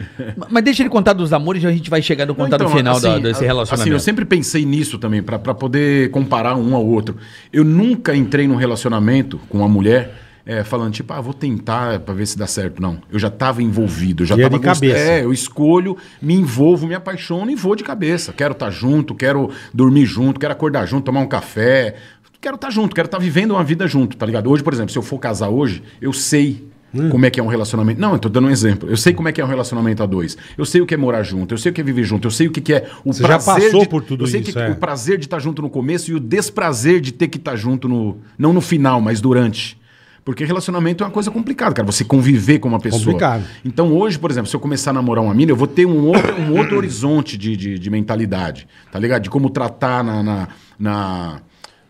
Mas deixa ele contar dos amores e a gente vai chegar no contato então, final assim, da, desse relacionamento. Assim, eu sempre pensei nisso também, para poder comparar um ao outro. Eu nunca entrei num relacionamento com uma mulher é, falando, tipo, ah, vou tentar para ver se dá certo. Não, eu já estava envolvido, eu já estava... de cabeça. É, eu escolho, me envolvo, me apaixono e vou de cabeça. Quero estar tá junto, quero dormir junto, quero acordar junto, tomar um café... Quero estar tá junto, quero estar tá vivendo uma vida junto, tá ligado? Hoje, por exemplo, se eu for casar hoje, eu sei Hum. como é que é um relacionamento. Não, eu tô dando um exemplo. Eu sei como é que é um relacionamento a dois. Eu sei o que é morar junto, eu sei o que é viver junto, eu sei o que é o Você prazer. Já passou de... por tudo eu sei isso, que é. o prazer de estar tá junto no começo e o desprazer de ter que estar tá junto no. Não no final, mas durante. Porque relacionamento é uma coisa complicada, cara. Você conviver com uma pessoa. Complicado. Então, hoje, por exemplo, se eu começar a namorar uma mina, eu vou ter um outro, um outro horizonte de, de, de mentalidade, tá ligado? De como tratar na, na, na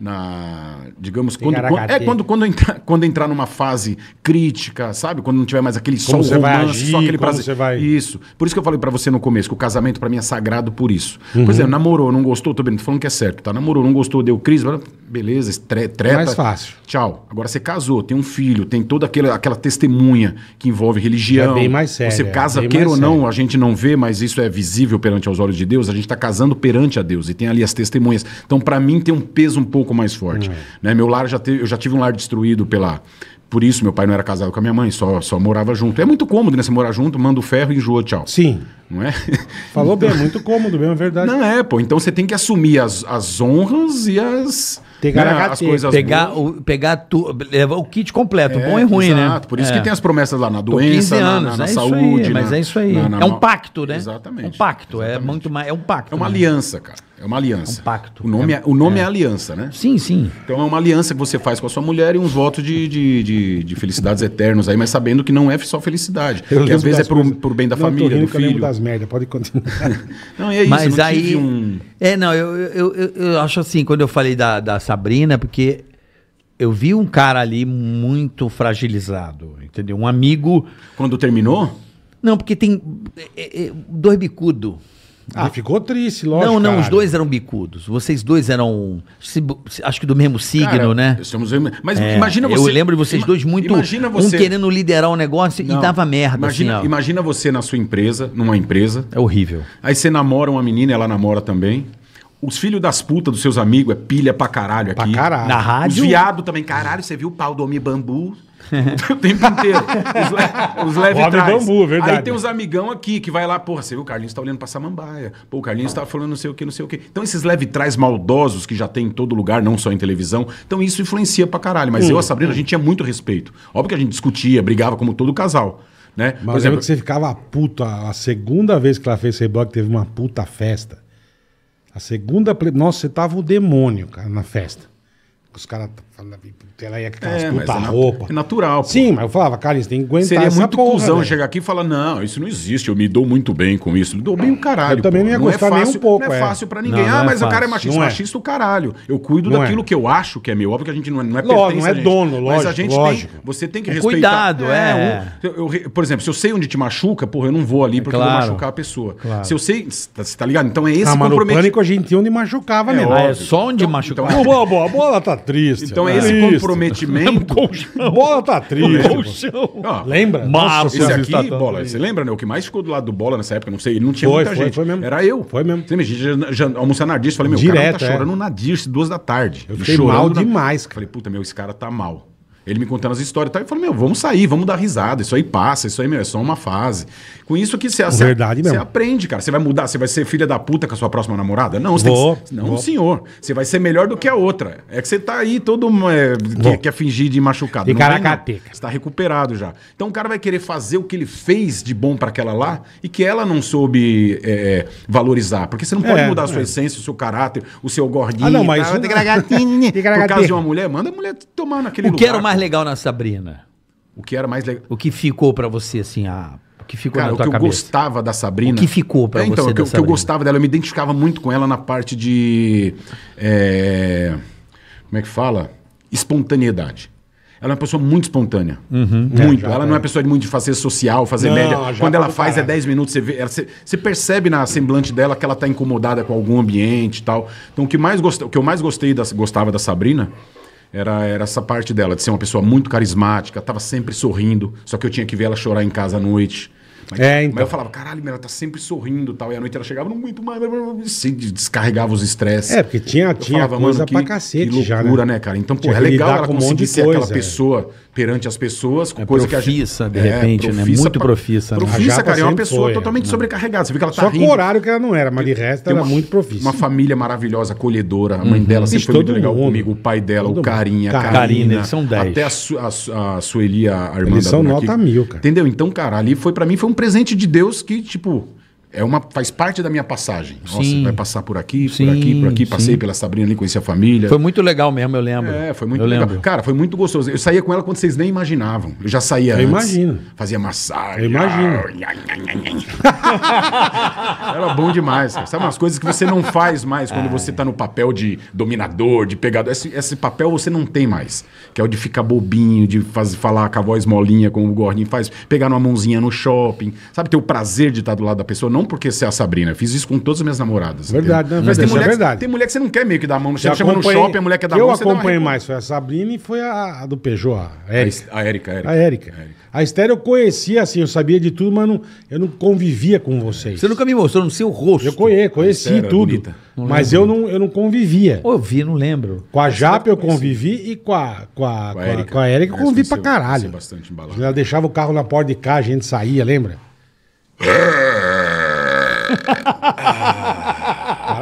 na digamos quando, quando é quando quando entrar, quando entrar numa fase crítica sabe quando não tiver mais aquele como só romance agir, só aquele prazer vai... isso por isso que eu falei para você no começo que o casamento para mim é sagrado por isso uhum. por exemplo é, namorou não gostou tô bem tô falando que é certo tá namorou não gostou deu crise beleza tre, treta mais fácil tchau agora você casou tem um filho tem toda aquela aquela testemunha que envolve religião é bem mais sério, você casa é queira ou sério. não a gente não vê mas isso é visível perante aos olhos de Deus a gente está casando perante a Deus e tem ali as testemunhas então para mim tem um peso um pouco pouco mais forte. Hum. Né? Meu lar já teve, eu já tive um lar destruído pela. Por isso, meu pai não era casado com a minha mãe, só, só morava junto. É muito cômodo, né? Você morar junto, manda o ferro e enjoa, tchau. Sim. Não é? Falou então... bem, é muito cômodo mesmo, é verdade. Não é, pô. Então você tem que assumir as, as honras e as Pegar né, as coisas pegar boas. O, pegar tu, levar o kit completo, é, bom e ruim, né? exato. né? Por isso é. que tem as promessas lá na doença, anos, na, é na, na saúde. Aí, na, mas né? é isso aí. é um pacto, né? Exatamente. É um pacto, é exatamente. é muito mais. É um pacto. É uma né? aliança, cara. É uma aliança. Um pacto. O nome é, é o nome é. aliança, né? Sim, sim. Então é uma aliança que você faz com a sua mulher e uns votos de, de, de, de felicidades eternos aí, mas sabendo que não é só felicidade. Eu que às vezes é pro, coisas... bem da não, família, rindo, do filho. Eu das merdas, pode continuar. não, é isso. Mas aí. Um... É, não, eu, eu, eu, eu, acho assim, quando eu falei da, da saúde, Sabrina, porque eu vi um cara ali muito fragilizado, entendeu? Um amigo. Quando terminou? Não, porque tem é, é, é dois bicudo. Ah, ficou triste, lógico. Não, não, cara. os dois eram bicudos. Vocês dois eram. Acho que do mesmo signo, cara, né? Estamos, mas é, imagina você. Eu lembro de vocês dois muito. Imagina você, um querendo liderar o um negócio não, e dava merda. Assim, imagina, assim, imagina você na sua empresa, numa empresa. É horrível. Aí você namora uma menina, ela namora também. Os filhos das putas dos seus amigos é pilha pra caralho aqui. Pra caralho. Na rádio. Os viado também, caralho, você viu o pau do homem bambu? o tempo inteiro. Os, le os leve trás. bambu, verdade. Aí tem os amigão aqui que vai lá, porra, você viu, o Carlinhos tá olhando pra Samambaia. Pô, o Carlinhos tá falando não sei o que, não sei o que. Então esses leve trás maldosos que já tem em todo lugar, não só em televisão. Então isso influencia pra caralho. Mas hum, eu e a Sabrina, a gente tinha muito respeito. Óbvio que a gente discutia, brigava como todo casal. Né? Mas Por exemplo, que você ficava puta. A segunda vez que ela fez Reebok, teve uma puta festa. A segunda. Nossa, você tava o demônio, cara, na festa. Os caras ela ia com aquelas é, puta é roupa. É natural. Pô. Sim, mas eu falava, cara, você tem que aguentar. Seria muito porra, cuzão velho. chegar aqui e falar: não, isso não existe, eu me dou muito bem com isso. Me dou bem o caralho. Eu também pô. não ia não é gostar é fácil, nem um pouco. Não é, é. fácil pra ninguém. Não, ah, é não ah, mas o cara é machista. Não machista o caralho. Eu cuido daquilo que eu acho que é meu. Óbvio que a gente não é, não é lógico, não é dono, lógico. Mas a gente lógico. tem. Você tem que respeitar. Cuidado, é. Eu, por exemplo, se eu sei onde te machuca, porra, eu não vou ali porque eu vou machucar a pessoa. Se eu sei. Você tá, tá ligado? Então é esse comprometimento. Pânico a gente onde machucava mesmo. É só onde então, machucava. Então, boa, boa, a bola tá triste. Então esse comprometimento. É bola tá triste. Colchão. Ah, lembra? Nossa, esse aqui, tá, tá. bola, aí. você lembra, né? O que mais ficou do lado do bola nessa época, não sei, não tinha foi, muita foi, gente. Foi mesmo. Era eu. Foi mesmo. Você lembra, já, almoçar falei, meu, Direto, cara tá chorando é. na Dirce, duas da tarde. Eu fiquei mal demais, cara. Falei, puta, meu, esse cara tá mal. Ele me contando as histórias e tal. Eu falei, meu, vamos sair, vamos dar risada. Isso aí passa, isso aí, meu, é só uma fase. Com isso que você, você, você aprende, cara. Você vai mudar, você vai ser filha da puta com a sua próxima namorada? Não, você vou, tem que, Não, vou. senhor. Você vai ser melhor do que a outra. É que você tá aí todo. Hum, é, quer, quer, é fingir de machucado. de caracateca. Você tá recuperado já. Então o cara vai querer fazer o que ele fez de bom para aquela lá e que ela não soube é, é, valorizar. Porque você não pode é, mudar a sua é. essência, o seu caráter, o seu gordinho. Ah, não, mas. Tá, não... Por causa de uma mulher, manda a mulher tomar naquele o lugar. Que era uma mais legal na Sabrina? O que era mais legal? O que ficou pra você, assim, a... o que ficou Cara, na o que eu gostava da Sabrina... O que ficou pra É, então, você então, o que, eu- gostava dela, eu me identificava muito com ela na parte de. é, como é que fala? Espontaneidade. Ela é uma pessoa muito espontânea. Uhum. Muito. É, ela não é uma tá. pessoa de muito de fazer social, fazer Não, média. Quando ela tá faz é 10 minutos, você, vê, ela- você, você percebe na semblante dela que ela está incomodada com algum ambiente e tal. Então, o que, mais gost, o que eu mais gostei da- gostava da Sabrina era, era essa parte dela, de ser uma pessoa muito carismática, estava sempre sorrindo, só que eu tinha que ver ela chorar em casa à noite. Mas, é, então. mas eu então. falava, caralho, ela tá sempre sorrindo tal. E à noite ela chegava, não muito mais, descarregava os estresses. É, porque tinha, tinha falava, coisa que, pra cacete que loucura, já, né? né? cara? Então, pô, é legal ela conseguir um ser coisa, aquela pessoa perante as pessoas, é, com é coisa profissa, que a gente... de é, repente, é, profissa, né? Muito profissa. Né? Profissa, cara, é uma pessoa foi, totalmente né? sobrecarregada. Você vê que ela tá Só rindo. Só horário que ela não era, mas de resto ela era muito profissa. Uma família maravilhosa, acolhedora. A mãe uhum. dela sempre foi muito legal comigo. O pai dela, o Carinha, a Karina. eles são 10. Até a Sueli, a irmã da Eles são nota mil, cara. Entendeu? Então, cara, ali foi pra mim foi um presente de Deus que, tipo, é uma faz parte da minha passagem. Nossa, sim. vai passar por aqui, sim, por aqui, por aqui. Passei sim. pela Sabrina ali, conheci a família. Foi muito legal mesmo, eu lembro. É, foi muito eu legal. Lembro. Cara, foi muito gostoso. Eu saía com ela quando vocês nem imaginavam. Eu já saía eu antes. Imagino. Fazia massagem. Eu imagino. Era é bom demais. Cara. Sabe umas coisas que você não faz mais quando você tá no papel de dominador, de pegador. Esse, esse papel você não tem mais. Que é o de ficar bobinho, de fazer falar com a voz molinha, como o Gordinho faz, pegar uma mãozinha no shopping. Sabe, ter o prazer de estar do lado da pessoa, não porque você é a Sabrina. Eu fiz isso com todas as minhas namoradas. Verdade, não, é Mas tem é mulher, é verdade. tem mulher que você não quer meio que dar a mão. Você chama no shopping, a mulher quer dar a mão. Eu acompanhei mais, foi a Sabrina e foi a, a do Peugeot. A Érica. A Érica, A Érica. A Estéreo eu conhecia, assim, eu sabia de tudo, mas não, eu não convivia com vocês. Você nunca me mostrou no seu rosto. Eu conhe, conheci tudo. mas eu não, eu não convivia. eu vi, não lembro. Com a Jap eu convivi e com a, com a, com a, Érica. Com a eu convivi pra caralho. Bastante Ela deixava o carro na porta de cá, a gente saía, lembra?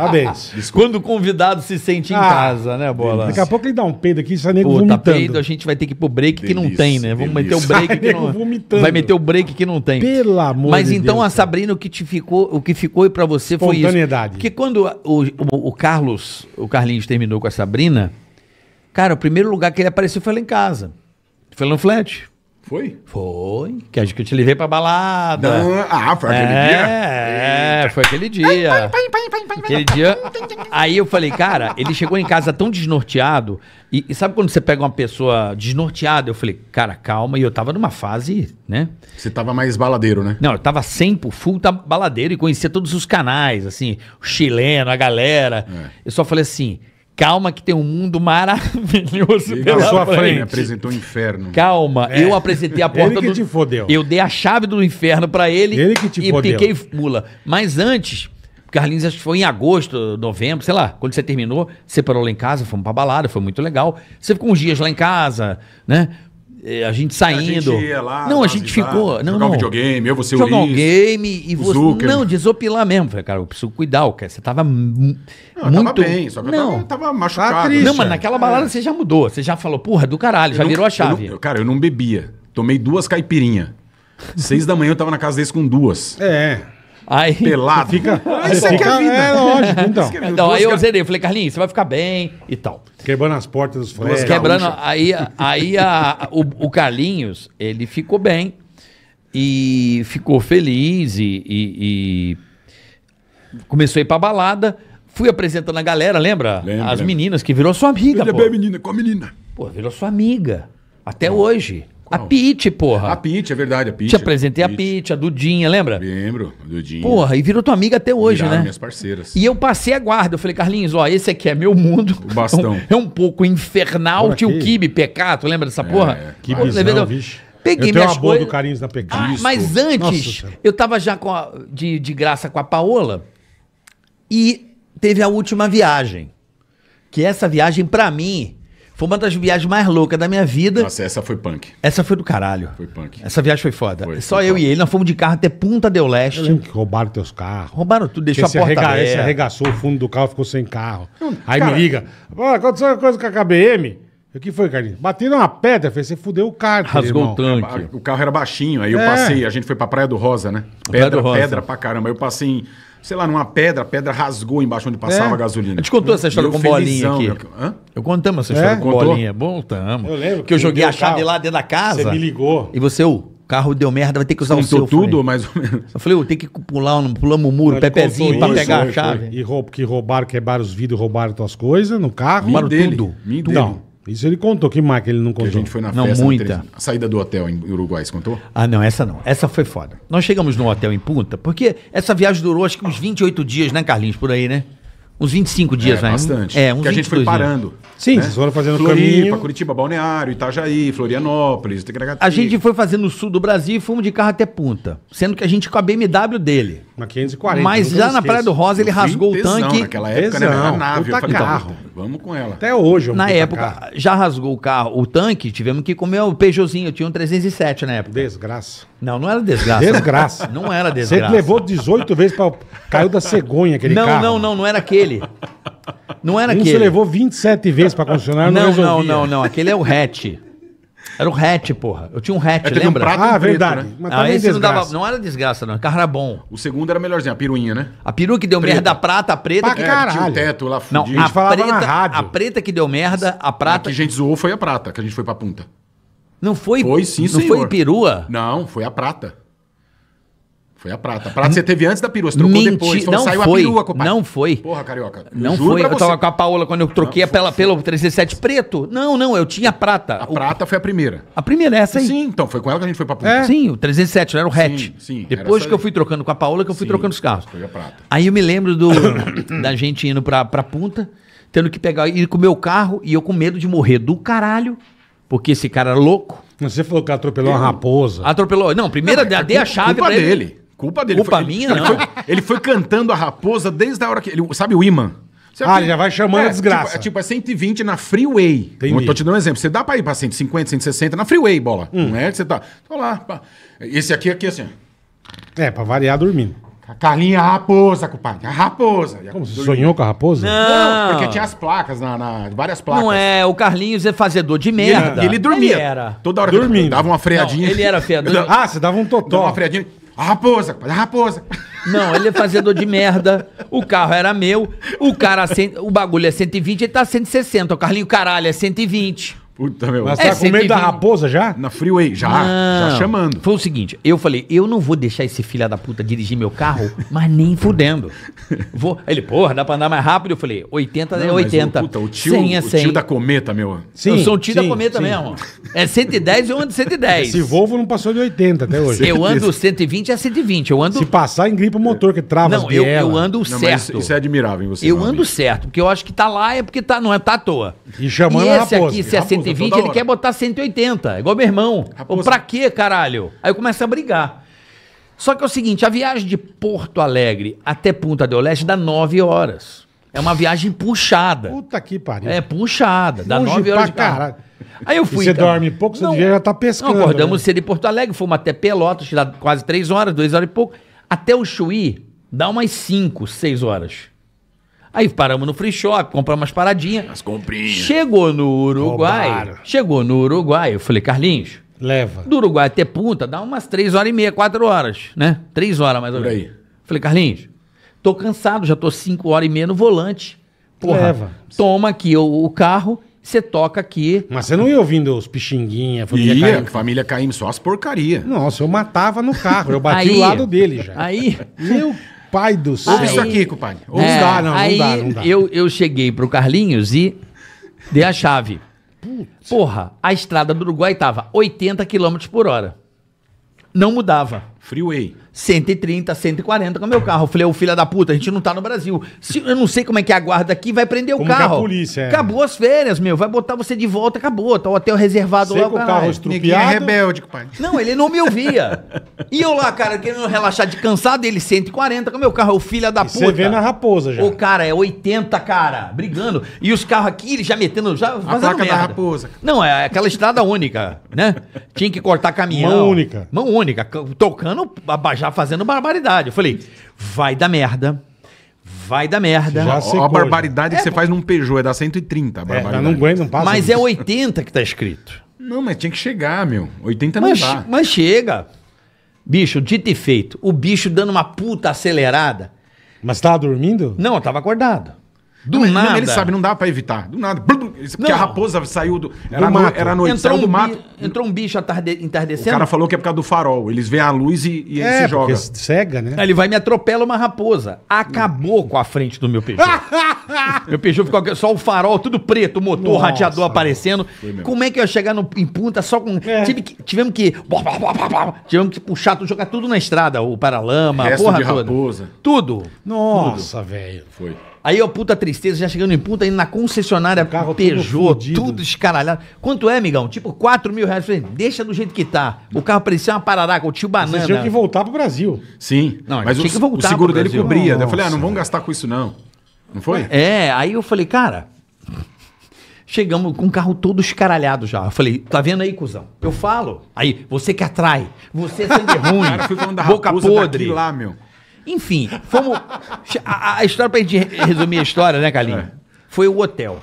Parabéns. Desculpa. Quando o convidado se sente em ah, casa, né, Bola? Daqui a pouco ele dá um peido aqui, sai nego Pô, vomitando. Peido, a gente vai ter que ir pro break delícia, que não tem, né? Vamos meter o break que não... Vomitando. Vai meter o break que não tem. Pelo amor Mas então Deus, a Sabrina, o que, te ficou, o que ficou para você foi isso. Porque quando o, o, o Carlos, o Carlinhos terminou com a Sabrina, cara, o primeiro lugar que ele apareceu foi lá em casa. Foi lá no flat. Foi? Foi. Que acho que eu te levei pra balada. Não, ah, foi aquele é, dia? É, foi aquele dia. aquele dia. Aí eu falei, cara, ele chegou em casa tão desnorteado. E, e, sabe quando você pega uma pessoa desnorteada? Eu falei, cara, calma. E eu tava numa fase, né? Você tava mais baladeiro, né? Não, eu tava sempre full tá baladeiro e conhecia todos os canais, assim, o chileno, a galera. É. Eu só falei assim. Calma que tem um mundo maravilhoso Ele pela sua frente. frente. apresentou o inferno. Calma, é. eu apresentei a porta ele que do... te fodeu. Eu dei a chave do inferno para ele, ele que te e fodeu. piquei mula. Mas antes, Carlinhos, acho que foi em agosto, novembro, sei lá, quando você terminou, você parou lá em casa, fomos pra balada, foi muito legal. Você ficou uns dias lá em casa, né? É, a gente saindo. A gente ia lá, não, a gente ficou. Lá, não, jogar não. Um videogame, eu, você, jogar Ulisses. um game e você. Zucker. Não, desopilar mesmo. Falei, cara, eu preciso cuidar, cara. Você tava não, muito. Tava bem, só que não. eu tava, tava tá machucado. Tá triste, não, mas é. naquela balada você já mudou. Você já falou, porra, do caralho, eu já não, virou a chave. Eu não, cara, eu não bebia. Tomei duas caipirinhas. Seis da manhã eu tava na casa desse com duas. É. Aí, Pelado. Fica, aí fica, é, vida. é lógico, então. Então, aí eu zerei, falei, Carlinhos, você vai ficar bem e tal. Quebrando as portas dos fãs. Quebrando, aí, aí a, o, o Carlinhos, ele ficou bem e ficou feliz e, e, e, começou a ir pra balada. Fui apresentando a galera, lembra? Lembro, As meninas, que virou sua amiga. Ele é bem menina, com a menina. Pô, virou sua amiga. Até é. hoje. A Pete, porra. A Pete, é verdade, a Pete. Te apresentei a Pete, a Dudinha, lembra? Lembro, Dudinha. Porra, e virou tua amiga até hoje, Viraram né? minhas parceiras. E eu passei a guarda. Eu falei, Carlinhos, ó, esse aqui é meu mundo. O bastão. É um, pouco infernal. tio o Kibe, pecado, lembra dessa é, porra? É, que bizarro, vixe. Peguei minha minhas coisas. do Carlinhos na pegada. Ah, mas antes, Nossa, eu tava já a, de, de graça com a Paola e teve a última viagem. Que essa viagem, para mim, foi uma das viagens mais loucas da minha vida. Nossa, essa foi punk. Essa foi do caralho. Foi punk. Essa viagem foi foda. Foi, Só foi eu e ele, nós fomos de carro até Punta del Leste. Eu que roubaram teus carros. Roubaram tudo, deixou a porta aberta. Esse arregaçou o fundo do carro, ficou sem carro. Aí cara, me liga, ah, aconteceu uma coisa com a KBM. O que foi, Carlinhos? Bateram uma pedra, falei, você fudeu o carro. Rasgou irmão. o tanque. O carro era baixinho, aí é. eu passei, a gente foi pra Praia do Rosa, né? Pedra, Praia do Rosa. pedra pra caramba. Aí eu passei em sei lá, numa pedra, a pedra rasgou embaixo onde passava é. a gasolina. A gente contou essa história eu com felizão, bolinha aqui. Meu... Hã? Eu contamos essa história é? com contou? bolinha. Voltamos. Eu lembro. Que eu joguei a chave lá dentro da casa. Você me ligou. E você, o carro deu merda, vai ter que usar Contou o seu. tudo, falei. mais ou menos. Eu falei, eu tenho que pular, pulamos o muro, pepezinho pra isso, pegar a né? chave. E roub, que roubaram, quebraram os vidros, roubaram tuas coisas no carro. Roubaram tudo. tudo. Não. Isso ele contou. Que marca ele não contou? Que a gente foi na não, festa. Muita. Três... A saída do hotel em Uruguai, você contou? Ah, não, essa não. Essa foi foda. Nós chegamos no hotel em Punta, porque essa viagem durou acho que uns 28 dias, né, Carlinhos? Por aí, né? Uns 25 dias, é, né? Bastante. É, uns que a gente foi parando. Dias. Sim, né? vocês foram fazendo Floripa, caminho. Curitiba, Balneário, Itajaí, Florianópolis, Itacaracati. A gente foi fazendo o sul do Brasil e fomos de carro até punta. Sendo que a gente com a BMW dele. Uma 540. Mas já na Praia do Rosa ele rasgou o tanque. Naquela época, tesão, né? Era nave, puta eu falei, tá, carro. Então, vamos com ela. Até hoje, eu Na época, carro. já rasgou o carro, o tanque, tivemos que comer o Peugeotzinho. Eu tinha um 307 na época. Desgraça. Não, não era desgraça. Desgraça. não era desgraça. Você levou 18 vezes para. Caiu da cegonha aquele não, carro. Não, não, não, não era aquele. Não era aquele. Você levou 27 vezes pra concessionária, não Não, não, não, não. Aquele é o hatch. Era o hatch, porra. Eu tinha um hatch, é, tipo lembra? Um prato ah, verdade. né? Mas tá ah, esse não, dava, não, era desgraça, não. O carro era bom. O segundo era melhorzinho, a peruinha, né? A peru que deu preta. merda, a prata, a preta. Pra que... É, caralho. Tinha o teto lá fudido. Não, a, a preta, a preta que deu merda, a prata... A que a gente zoou foi a prata, que a gente foi pra punta. Não foi... Foi sim, não senhor. Não foi perua? Não, foi a prata. Foi a prata. A prata você teve antes da perua, você trocou Menti... depois. Falou, então não saiu foi. a perua, compadre. Não foi. Porra, carioca. Não foi. Eu tava com a Paola quando eu troquei não, a pela, pelo 307 preto. Não, não, eu tinha a prata. A o... prata foi a primeira. A primeira, essa aí. Sim, então, foi com ela que a gente foi pra puta. É. Sim, o 307, né? era o hatch. Sim, sim Depois que eu fui trocando com a Paola, que eu fui sim, trocando os carros. Foi a prata. Aí eu me lembro do, da gente indo pra, pra punta, tendo que pegar, ir com o meu carro, e eu com medo de morrer do caralho, porque esse cara era é louco. Você falou que atropelou eu... uma raposa. Atropelou. Não, primeira, não, dei a é chave pra ele. dele. Culpa dele. Culpa foi, minha, ele, não. Ele foi, ele foi, cantando a raposa desde a hora que. Ele, sabe o imã? ah, ele já vai chamando é, a tipo, desgraça. Tipo, é, tipo, é 120 na freeway. Entendi. Eu tô te dando um exemplo. Você dá pra ir pra 150, 160 na freeway, bola. Hum. Não é você tá. Tô lá. Pá. Esse aqui, aqui, assim. É, pra variar dormindo. Carlinha, a raposa, compadre. A raposa. Como, você sonhou com a raposa? Não. não porque tinha as placas, na, na, várias placas. Não é, o Carlinhos é fazedor de merda. E ele, ele dormia. Ele era. Toda hora Dormindo. dava uma freadinha. Não, ele era freador. Ah, você dava um totó. Dava uma freadinha. A raposa, a raposa. Não, ele é fazedor de merda. O carro era meu. O cara, o bagulho é 120, ele tá 160. O Carlinho, caralho, é 120. Puta, meu. Mas É, tá com medo da raposa já? Na freeway, já. Já chamando. Foi o seguinte, eu falei, eu não vou deixar esse filho da puta dirigir meu carro, mas nem fudendo. Vou. Ele, porra, dá pra andar mais rápido? Eu falei, 80 é Não, mas 80. O, puta, o tio, 100 é 100. o tio da cometa, meu. eu sou o tio da cometa sim. mesmo. É 110, eu ando 110. Esse Volvo não passou de 80 até hoje. Eu ando 120 a 120. Eu ando. Se passar, engripa o motor, que trava as não, eu, eu ando Não, certo. isso, isso é admirável em você. eu ando realmente. certo, porque eu acho que tá lá é porque tá, não é, tá à toa. E chamando e a raposa. aqui, se é Raposa. 120, ele quer botar 180, igual meu irmão. Raposa. Pra quê, caralho? Aí começa a brigar. Só que é o seguinte, a viagem de Porto Alegre até Punta do Oeste dá 9 horas. É uma viagem puxada. Puta que pariu. É puxada, dá Longe 9 horas de carro. Caralho. Aí eu fui. E você então. dorme pouco, você não, já tá pescando. Não, acordamos né? cedo de Porto Alegre, fomos até Pelotas, tirado quase 3 horas, 2 horas e pouco. Até o Chuí, dá umas 5, 6 horas. Aí paramos no free shop, compramos umas paradinhas. As comprinhas. Chegou no Uruguai. Roubaram. Chegou no Uruguai. Eu falei, Carlinhos. Leva. Do Uruguai até Punta dá umas 3 horas e meia, 4 horas, né? 3 horas mais ou menos. Por aí. Falei, Carlinhos, tô cansado, já tô 5 horas e meia no volante. Porra, Leva. toma aqui o, o carro você toca aqui. Mas você não ia ouvindo os pixinguinha, família ia, família caindo, só as porcaria. Nossa, eu matava no carro, eu bati aí, o lado dele já. Aí, meu Pai do céu. Ouve isso aqui, compadre. Ouve é, dá, não, aí não dá, não dá. Eu, eu cheguei pro Carlinhos e dei a chave. Putz. Porra, a estrada do Uruguai tava 80 km por hora. Não mudava. Freeway. 130, 140 com o meu carro. Eu falei, ô filha da puta, a gente não tá no Brasil. Se, eu não sei como é que é a guarda aqui, vai prender como o é carro. a polícia, é. Acabou as férias, meu. Vai botar você de volta, acabou. Tá o hotel reservado sei lá. Com o carro estrupiado. É rebelde, pai. Não, ele não me ouvia. e eu lá, cara, querendo relaxar de cansado, ele 140 com o meu carro. O filha da e puta. Você vê na raposa já. O cara é 80, cara, brigando. E os carros aqui, ele já metendo, já a fazendo placa merda. da raposa. Não, é aquela estrada única, né? Tinha que cortar caminhão. Mão única. Mão única. Tocando a já fazendo barbaridade. Eu falei, vai dar merda. Vai dar merda. Já secou, a barbaridade já. que é, você faz num Peugeot é dar 130. A é, tá, barbaridade. não não passa. Mas é 80 que tá escrito. Não, mas tinha que chegar, meu. 80 não mas, dá. Mas chega. Bicho, dito e feito. O bicho dando uma puta acelerada. Mas tava dormindo? Não, eu tava acordado. Do não, nada. ele sabe, não dá para evitar. Do nada. Porque a raposa saiu do. Era, do no, era noite, entrou um do mato. entrou um bicho tarde, entardecendo. O cara falou que é por causa do farol. Eles veem a luz e, e é, ele se joga. Cega, né? Aí ele vai me atropela uma raposa. Acabou com a frente do meu peixe. meu peixe ficou só o farol, tudo preto, o motor, Nossa, radiador aparecendo. Como é que eu ia chegar no, em punta só com. É. Tive que, tivemos que. Tivemos que puxar, tudo, jogar tudo na estrada. O paralama, Resto a porra de toda. Raposa. Tudo. Nossa, velho. Foi. Aí, ó, puta tristeza, já chegando em puta, indo na concessionária o carro Peugeot, tudo, tudo, escaralhado. Quanto é, amigão? Tipo, 4 mil reais. Falei, deixa do jeito que tá. O carro parecia uma pararaca, o tio banana. Você tinha que voltar pro Brasil. Sim. Não, mas o, que voltar o seguro dele cobria. Nossa. Eu falei, ah, não vamos gastar com isso não. Não foi? É, aí eu falei, cara, chegamos com o carro todo escaralhado já. Eu falei, tá vendo aí, cuzão? Eu falo. Aí, você que atrai, você é sendo ruim, cara, boca podre. Lá, meu. Enfim, fomos. a, a história, pra gente resumir a história, né, Carlinhos? É. Foi o hotel.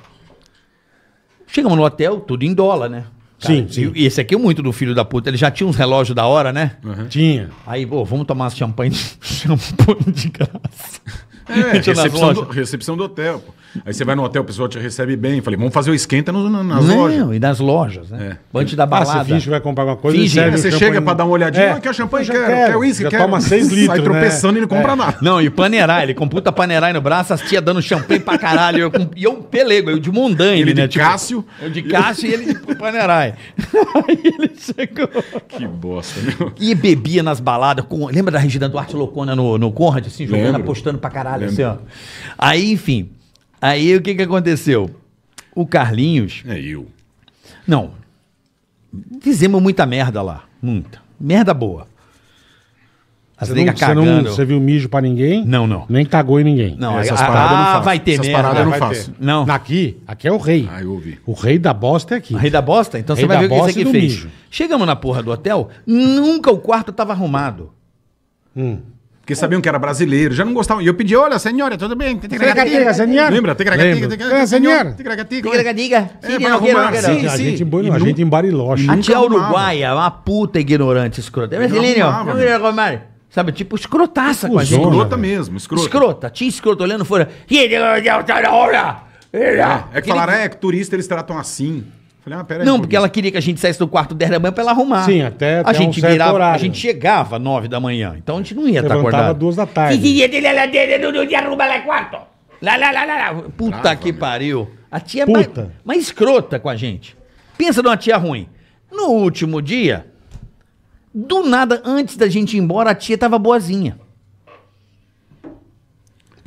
Chegamos no hotel, tudo em dólar, né? Cara, sim, sim. E esse aqui é muito do filho da puta. Ele já tinha uns relógios da hora, né? Uhum. Tinha. Aí, pô, vamos tomar champanhe, champanhe de graça. É, recepção do, recepção do hotel. Pô. Aí você vai no hotel, o pessoal te recebe bem. Falei, vamos fazer o esquenta no, no, nas não, lojas. e nas lojas, né? É. Antes da balada. Ah, você finge que vai comprar alguma coisa finge, é. Você chega para dar uma olhadinha, é. ah, quer champanhe? Quero, quero, quer uísque? Quero. toma seis litros, vai né? tropeçando né? e não compra é. nada. Não, e Panerai ele com puta Panerai no braço, as tia dando champanhe pra caralho. Eu, com, e eu pelego, eu de mundan ele, ele né, de né? Tipo, Cássio. eu de Cássio e ele de Panerai Aí ele chegou. Que bosta, meu. E bebia nas baladas. Com, lembra da Regina Duarte Loucona no, no Conrad, assim, jogando, apostando pra caralho? caralho, assim, ó. Aí, enfim. Aí o que que aconteceu? O Carlinhos. É eu. Não. Fizemos muita merda lá. Muita. Merda boa. As você, não, você, não, você viu mijo pra ninguém? Não, não. Nem cagou em ninguém. Não, essas a, paradas eu não ah, faço. Vai ter essas merda, eu não faço. Ter. Não. Aqui, aqui é o rei. Ah, eu ouvi. O rei da bosta é aqui. O rei da bosta? Então rei você vai ver o que isso aqui fez. Mijo. Chegamos na porra do hotel, nunca o quarto tava arrumado. Hum. Porque sabiam que era brasileiro, já não gostavam. E eu pedi, olha, senhora, tudo bem? Ticracatiga, senhora. Lembra? Ticracatiga, Senhora. Ticracatiga. Ticracatiga. É, para é, arrumar. Sim, sim. A gente em Bariloche. A tia uruguaia, uma puta ignorante, escrota. É brasileiro, Sabe, tipo, escrotaça com a gente. Escrota mesmo, escrota. Escrota, tinha escrota olhando fora. É, é que falaram, é que turista eles tratam assim. Falei, ah, peraí. Não, porque ela queria que a gente saísse do quarto 10 da manhã pra ela arrumar. Sim, até, até a gente um certo virava, horário. A gente chegava 9 da manhã, então a gente não ia estar tá acordado. duas da tarde. Que dia do dia arruma lá quarto. Lá, lá, lá, lá. Puta que pariu. A tia Puta. Mais, mais escrota com a gente. Pensa numa tia ruim. No último dia, do nada, antes da gente ir embora, a tia tava boazinha.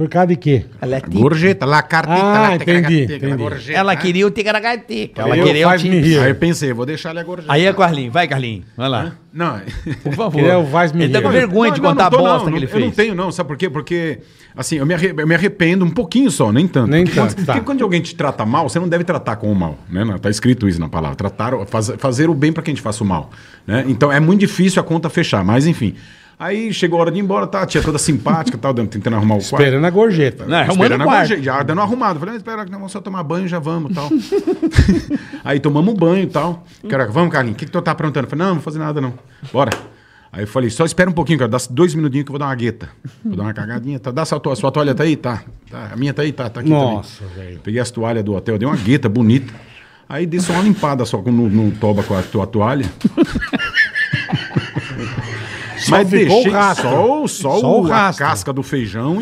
Por causa de quê? Ela é Gorjeta, la cartita, ah, la entendi, entendi. Gorjeta, ela né? queria o ticaracateca. Ela queria o time. Aí eu pensei, vou deixar ela gorjeta. Aí é Carlinho, vai Carlinho, vai lá. Não, por favor. Ele, é o Vaz ele tá com vergonha não, de contar a bosta que ele fez. Eu não tenho não, sabe por quê? Porque assim, eu me, arre, eu me arrependo um pouquinho só, nem tanto. Nem porque, tanto. Tá. Porque tá. quando alguém te trata mal, você não deve tratar com o mal, né? Tá escrito isso na palavra, tratar, faz, fazer o bem para quem te faça o mal, né? Então é muito difícil a conta fechar, mas enfim. Aí chegou a hora de ir embora, tá? A tia toda simpática tal, tentando arrumar o quarto. Esperando a gorjeta. Não, né, Esperando a gorjeta, já dando arrumado. Falei, ah, espera, não, só tomar banho já vamos tal. aí tomamos banho e tal. Cara, vamos, Carlinhos, o que, que tu tá aprontando? Falei, não, não vou fazer nada não. Bora. Aí eu falei, só espera um pouquinho, cara, dá dois minutinhos que eu vou dar uma gueta. Vou dar uma cagadinha. Tá, dá sua toalha, sua toalha tá aí? Tá. tá. A minha tá aí? Tá, tá aqui Nossa, velho. Peguei as toalhas do hotel, dei uma gueta bonita. Aí dei só uma limpada só no, no toba com a tua toalha. Mas ficou deixei o rastro. Só, só, só o, o a casca do feijão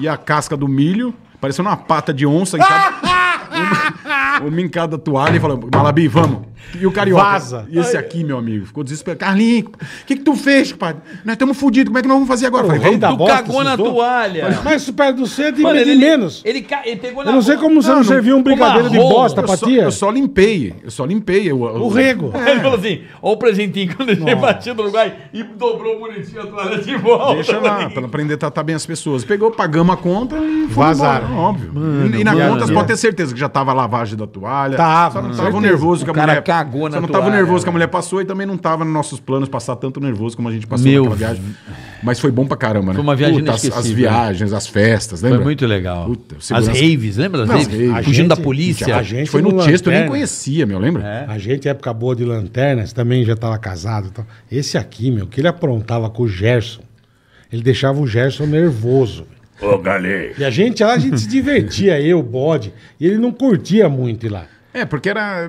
e, e, a casca do milho, parecendo uma pata de onça em cada, uma, uma em cada toalha e falando, Malabi, vamos. E o carioca. Vaza. E esse aqui, meu amigo, ficou desesperado. carlinho o que, que tu fez, pai? Nós estamos fodidos, como é que nós vamos fazer agora? Falei, vamos, tu bosta, cagou na toalha. Mas super do cedo e ele, menos. Ele, ele, ele pegou na Eu não sei como você não, não serviu um brigadeiro de bosta pra tia. Eu só limpei. Eu só limpei. Eu, eu, o rego. É. Ele falou assim: ó o presentinho quando deixei batido no lugar e dobrou bonitinho a toalha de volta. Deixa lá, pra aprender a tratar bem as pessoas. Pegou, pagamos a conta e vazaram. Embora, óbvio. Mano, e na mano, conta, mano. pode ter certeza que já tava a lavagem da toalha. Tava. Só não tava nervoso que a mulher cagou na Você não tava nervoso que a mulher passou e também não tava nos nossos planos passar tanto nervoso como a gente passou Meu... naquela viagem. Mas foi bom pra caramba, né? Foi uma viagem Puta, as, né? viagens, as festas, lembra? Foi muito legal. Puta, As raves, lembra das raves? Fugindo da polícia. A gente foi no texto, eu nem conhecia, meu, lembra? É. A gente, época boa de lanternas, também já tava casado. Então, esse aqui, meu, que ele aprontava com o Gerson, ele deixava o Gerson nervoso. Ô, galera. E a gente lá, a gente se divertia, eu, o bode. E ele não curtia muito lá. É, porque era.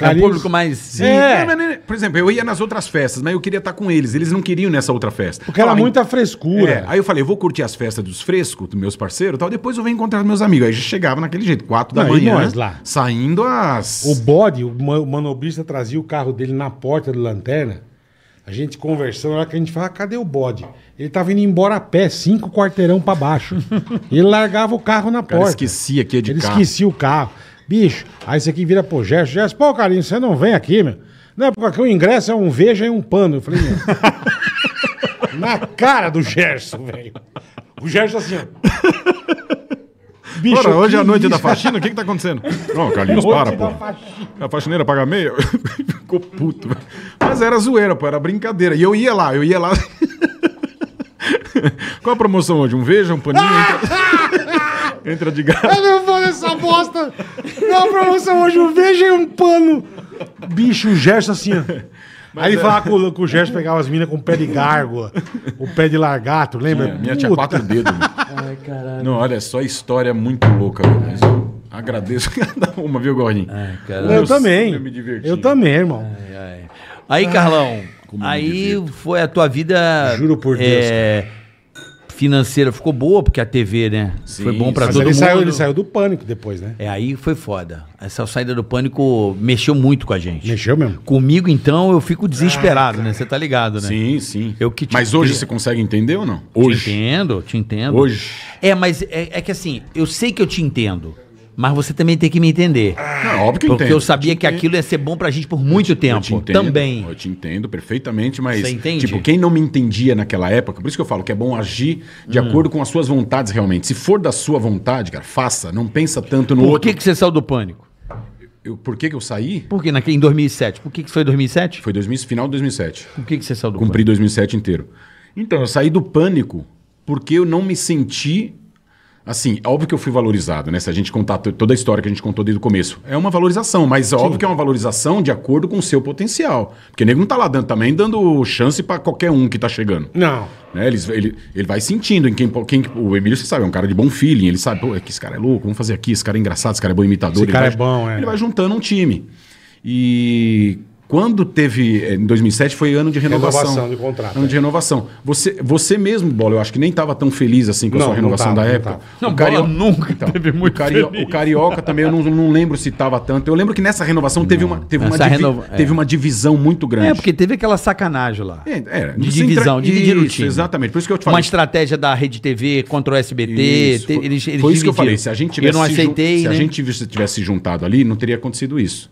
É, era público mais. Sim. É. É, por exemplo, eu ia nas outras festas, mas eu queria estar com eles. Eles não queriam nessa outra festa. Porque era muita frescura. É. Aí eu falei, eu vou curtir as festas dos frescos, dos meus parceiros tal. Depois eu venho encontrar meus amigos. Aí já chegava naquele jeito, quatro da não, manhã. Nós, lá. Saindo às. O bode, o manobrista trazia o carro dele na porta do lanterna. A gente conversando, na hora que a gente fala, cadê o bode? Ele tava indo embora a pé, cinco quarteirão para baixo. ele largava o carro na porta. Ele esquecia que de ele carro. Ele esquecia o carro. Bicho, aí você aqui vira pro Gerson. Gerson, pô, carinho, você não vem aqui, meu. Não é porque o ingresso é um veja e um pano. Eu falei, meu. na cara do Gerson, velho. O Gerson assim, ó. Bicho, Ora, hoje é a noite isso? da faxina, o que que tá acontecendo? Não, Carlinhos, para, pô. A faxineira paga meia? Ficou puto. Velho. Mas era zoeira, pô, era brincadeira. E eu ia lá, eu ia lá. Qual a promoção hoje? Um veja, um paninho? Ah! Entra de gato. Eu não vou nessa bosta. Não, promoção hoje, eu veja um pano. Bicho, o Gerson assim, ó. Mas Aí ele é... falava com, com o Gerson, pegava as minas com o pé de gárgula, o pé de largato, lembra? Minha, minha tinha quatro dedos. Né? Ai, caralho. Não, olha, só história é muito louca, meu. Mas eu agradeço cada uma, viu, Gordinho? Ai, caralho. Eu, eu também. Eu, me eu também, irmão. Ai, ai. Aí, Carlão, ai, aí foi a tua vida. Juro por Deus. É, cara financeira ficou boa, porque a TV, né? Sim, foi bom para todo ele mundo. Saiu, ele saiu do pânico depois, né? É, aí foi foda. Essa saída do pânico mexeu muito com a gente. Mexeu mesmo? Comigo, então, eu fico desesperado, ah, né? Você tá ligado, né? Sim, sim. Eu que te... Mas hoje você consegue entender ou não? Hoje. Te entendo, te entendo. Hoje. É, mas é, é que assim, eu sei que eu te entendo mas você também tem que me entender. Não, ah, óbvio que Porque entendo. eu sabia eu que aquilo ia ser bom pra gente por muito eu tempo. Eu te entendo, também. Eu te entendo perfeitamente, mas. Você entende? Tipo, quem não me entendia naquela época, por isso que eu falo que é bom agir de hum. acordo com as suas vontades realmente. Se for da sua vontade, cara, faça. Não pensa tanto no por outro. Por que, que você saiu do pânico? Eu, por que, que eu saí? Por que naquele, em 2007? Por que, que foi 2007? Foi 2000, final de 2007. Por que, que você saiu do Cumpri pânico? 2007 inteiro. Então, eu saí do pânico porque eu não me senti Assim, óbvio que eu fui valorizado, né? Se a gente contar toda a história que a gente contou desde o começo. É uma valorização, mas óbvio que é uma valorização de acordo com o seu potencial. Porque o nego não tá lá dando, também dando chance para qualquer um que tá chegando. Não. Né? ele ele, ele vai sentindo em quem, quem. O Emílio, você sabe, é um cara de bom feeling. Ele sabe, pô, esse cara é louco, vamos fazer aqui, esse cara é engraçado, esse cara é bom imitador. Esse cara vai, é bom, é. Ele vai juntando um time. E quando teve, eh, em 2007, foi ano de renovação. Renovação de contrato. Ano é. de renovação. Você, você mesmo, Bola, eu acho que nem estava tão feliz assim com não, a sua renovação tava, da época. Não, o Cario... nunca então, teve muito o, Cario... o Carioca também, eu não, não lembro se estava tanto. Eu lembro que nessa renovação teve, uma, teve, uma, divi... renova... É. teve é. uma divisão muito grande. É, porque teve aquela sacanagem lá. É, é de divisão, entra... dividir o time. Exatamente, por isso que eu te falei. Uma estratégia da Rede TV contra o SBT. Isso. Te... Eles, eles Foi isso dividiram. que eu falei. Se a gente tivesse eu não aceitei, se, né? a gente tivesse juntado ali, não teria acontecido isso.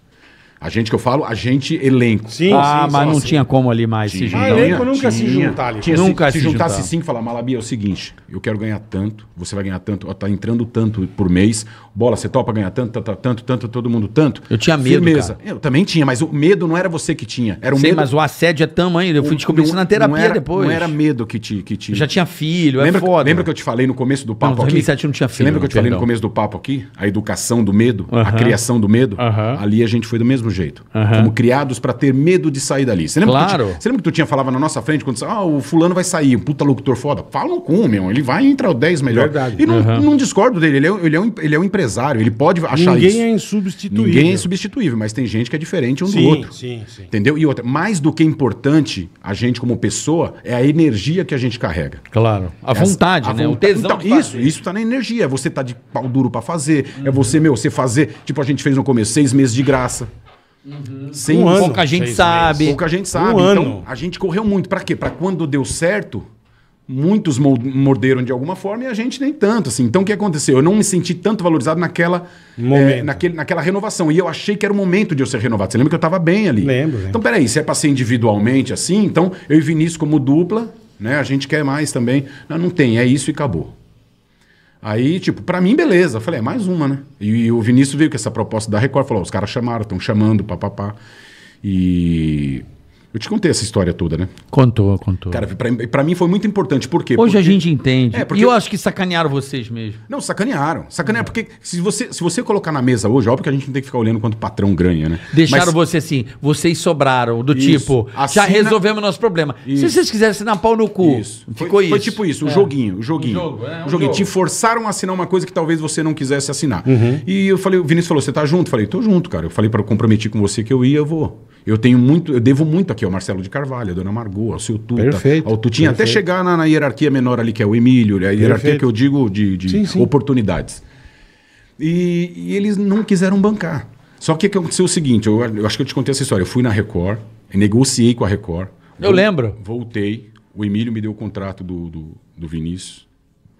A gente que eu falo, a gente elenco. Sim, ah, sim, mas não assim. tinha como ali mais tinha, se ah, juntar. Ah, elenco nunca tinha, se juntar ali. Tinha, nunca se, se, se juntasse juntar. cinco assim falar, Malabi, é o seguinte, eu quero ganhar tanto, você vai ganhar tanto, ó, tá entrando tanto por mês, bola, você topa ganhar tanto, tanto, tanto, tanto todo mundo tanto. Eu tinha medo, Firmeza. Cara. Eu também tinha, mas o medo não era você que tinha, era o Sei, medo... mas o assédio é tamanho, eu fui descobrir isso na terapia não era, depois. Não era medo que te... Que te... já tinha filho, é lembra, é foda. Que, lembra que eu te falei no começo do papo não, 2007 aqui? não tinha filho. lembra que eu te falei no começo do papo aqui? A educação do medo, a criação do medo? Ali a gente foi do mesmo mesmo jeito. Uhum. Como criados para ter medo de sair dali. Você lembra, claro. que tu, você lembra que tu tinha falava na nossa frente quando ah, o fulano vai sair, um puta locutor foda? Fala um com, meu. Ele vai entrar o 10 melhor. Verdade. E não, uhum. não discordo dele. Ele é, ele, é um, ele é um empresário. Ele pode achar Ninguém isso. Ninguém é insubstituível. Ninguém é insubstituível, mas tem gente que é diferente um sim, do outro. Sim, sim. Entendeu? E outra, mais do que importante, a gente como pessoa, é a energia que a gente carrega. Claro. A vontade, a né? Vontade. O tesão. Então, isso, isso tá na energia. É você tá de pau duro para fazer. Uhum. É você, meu, você fazer. Tipo, a gente fez no começo seis meses de graça. Uhum. Sim, um ano. Pouca gente Seis sabe. Meses. Pouca gente sabe. Um então, ano. a gente correu muito. Para quê? Para quando deu certo, muitos morderam de alguma forma e a gente nem tanto. Assim. Então, o que aconteceu? Eu não me senti tanto valorizado naquela, é, naquele, naquela renovação. E eu achei que era o momento de eu ser renovado. Você lembra que eu estava bem ali? Lembro. Então, peraí, se é para ser individualmente assim, então eu e Vinícius como dupla, né? a gente quer mais também. Não, não tem, é isso e acabou. Aí, tipo, para mim, beleza. Falei, é mais uma, né? E, e o Vinícius veio com essa proposta da Record, falou, os caras chamaram, estão chamando, papapá. E eu te contei essa história toda, né? Contou, contou. Cara, pra, pra mim foi muito importante. Por quê? Hoje porque... a gente entende. É, porque... E eu acho que sacanearam vocês mesmo. Não, sacanearam. Sacanearam, é. porque se você, se você colocar na mesa hoje, óbvio que a gente não tem que ficar olhando quanto o patrão ganha, né? Deixaram Mas... você assim, vocês sobraram, do isso. tipo, Assina... já resolvemos nosso problema. Isso. Se vocês quisessem assinar pau no cu, isso. ficou foi, isso. Foi tipo isso, o é. joguinho, o joguinho. Um jogo, é, um o joguinho. Jogo. Te forçaram a assinar uma coisa que talvez você não quisesse assinar. Uhum. E eu falei, o Vinícius falou, você tá junto? Eu falei, tô junto, cara. Eu falei para eu comprometer com você que eu ia, eu vou. Eu tenho muito, eu devo muito aqui, é o Marcelo de Carvalho, a Dona Margot, é o seu Tuta, perfeito, ao Tutinha, até chegar na, na, hierarquia menor ali, que é o Emílio, né? a hierarquia perfeito. que eu digo de, de sim, sim. oportunidades. E, e, eles não quiseram bancar. Só que aconteceu é o seguinte, eu, eu acho que eu te contei essa história. Eu fui na Record, negociei com a Record. Eu lembro. Voltei, o Emílio me deu o contrato do, do, do Vinícius.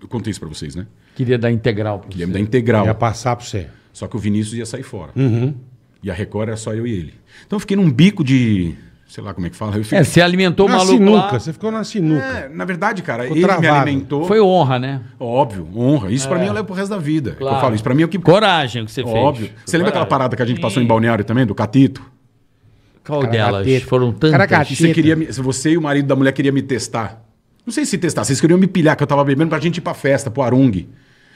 Eu contei isso para vocês, né? Queria dar integral Queria você. me dar integral. Ia passar para você. Só que o Vinícius ia sair fora. Uhum. E a Record era só eu e ele. Então eu fiquei num bico de sei lá como é que fala. Fiquei... É, você alimentou o maluco. Sinuca, lá. você ficou na sinuca. É, na verdade, cara, ficou ele travado. me alimentou. Foi honra, né? Óbvio, honra. Isso é. para mim eu levo pro resto da vida. É claro. Eu falo, isso para mim é o que. Coragem é que você Óbvio. fez. Óbvio. Você Coragem. lembra aquela parada que a gente passou em balneário também, do Catito? Qual delas? Foram tantas. Caraca, você, queria me... você e o marido da mulher queriam me testar. Não sei se testar, vocês queriam me pilhar, que eu tava bebendo pra gente ir pra festa, pro Arung.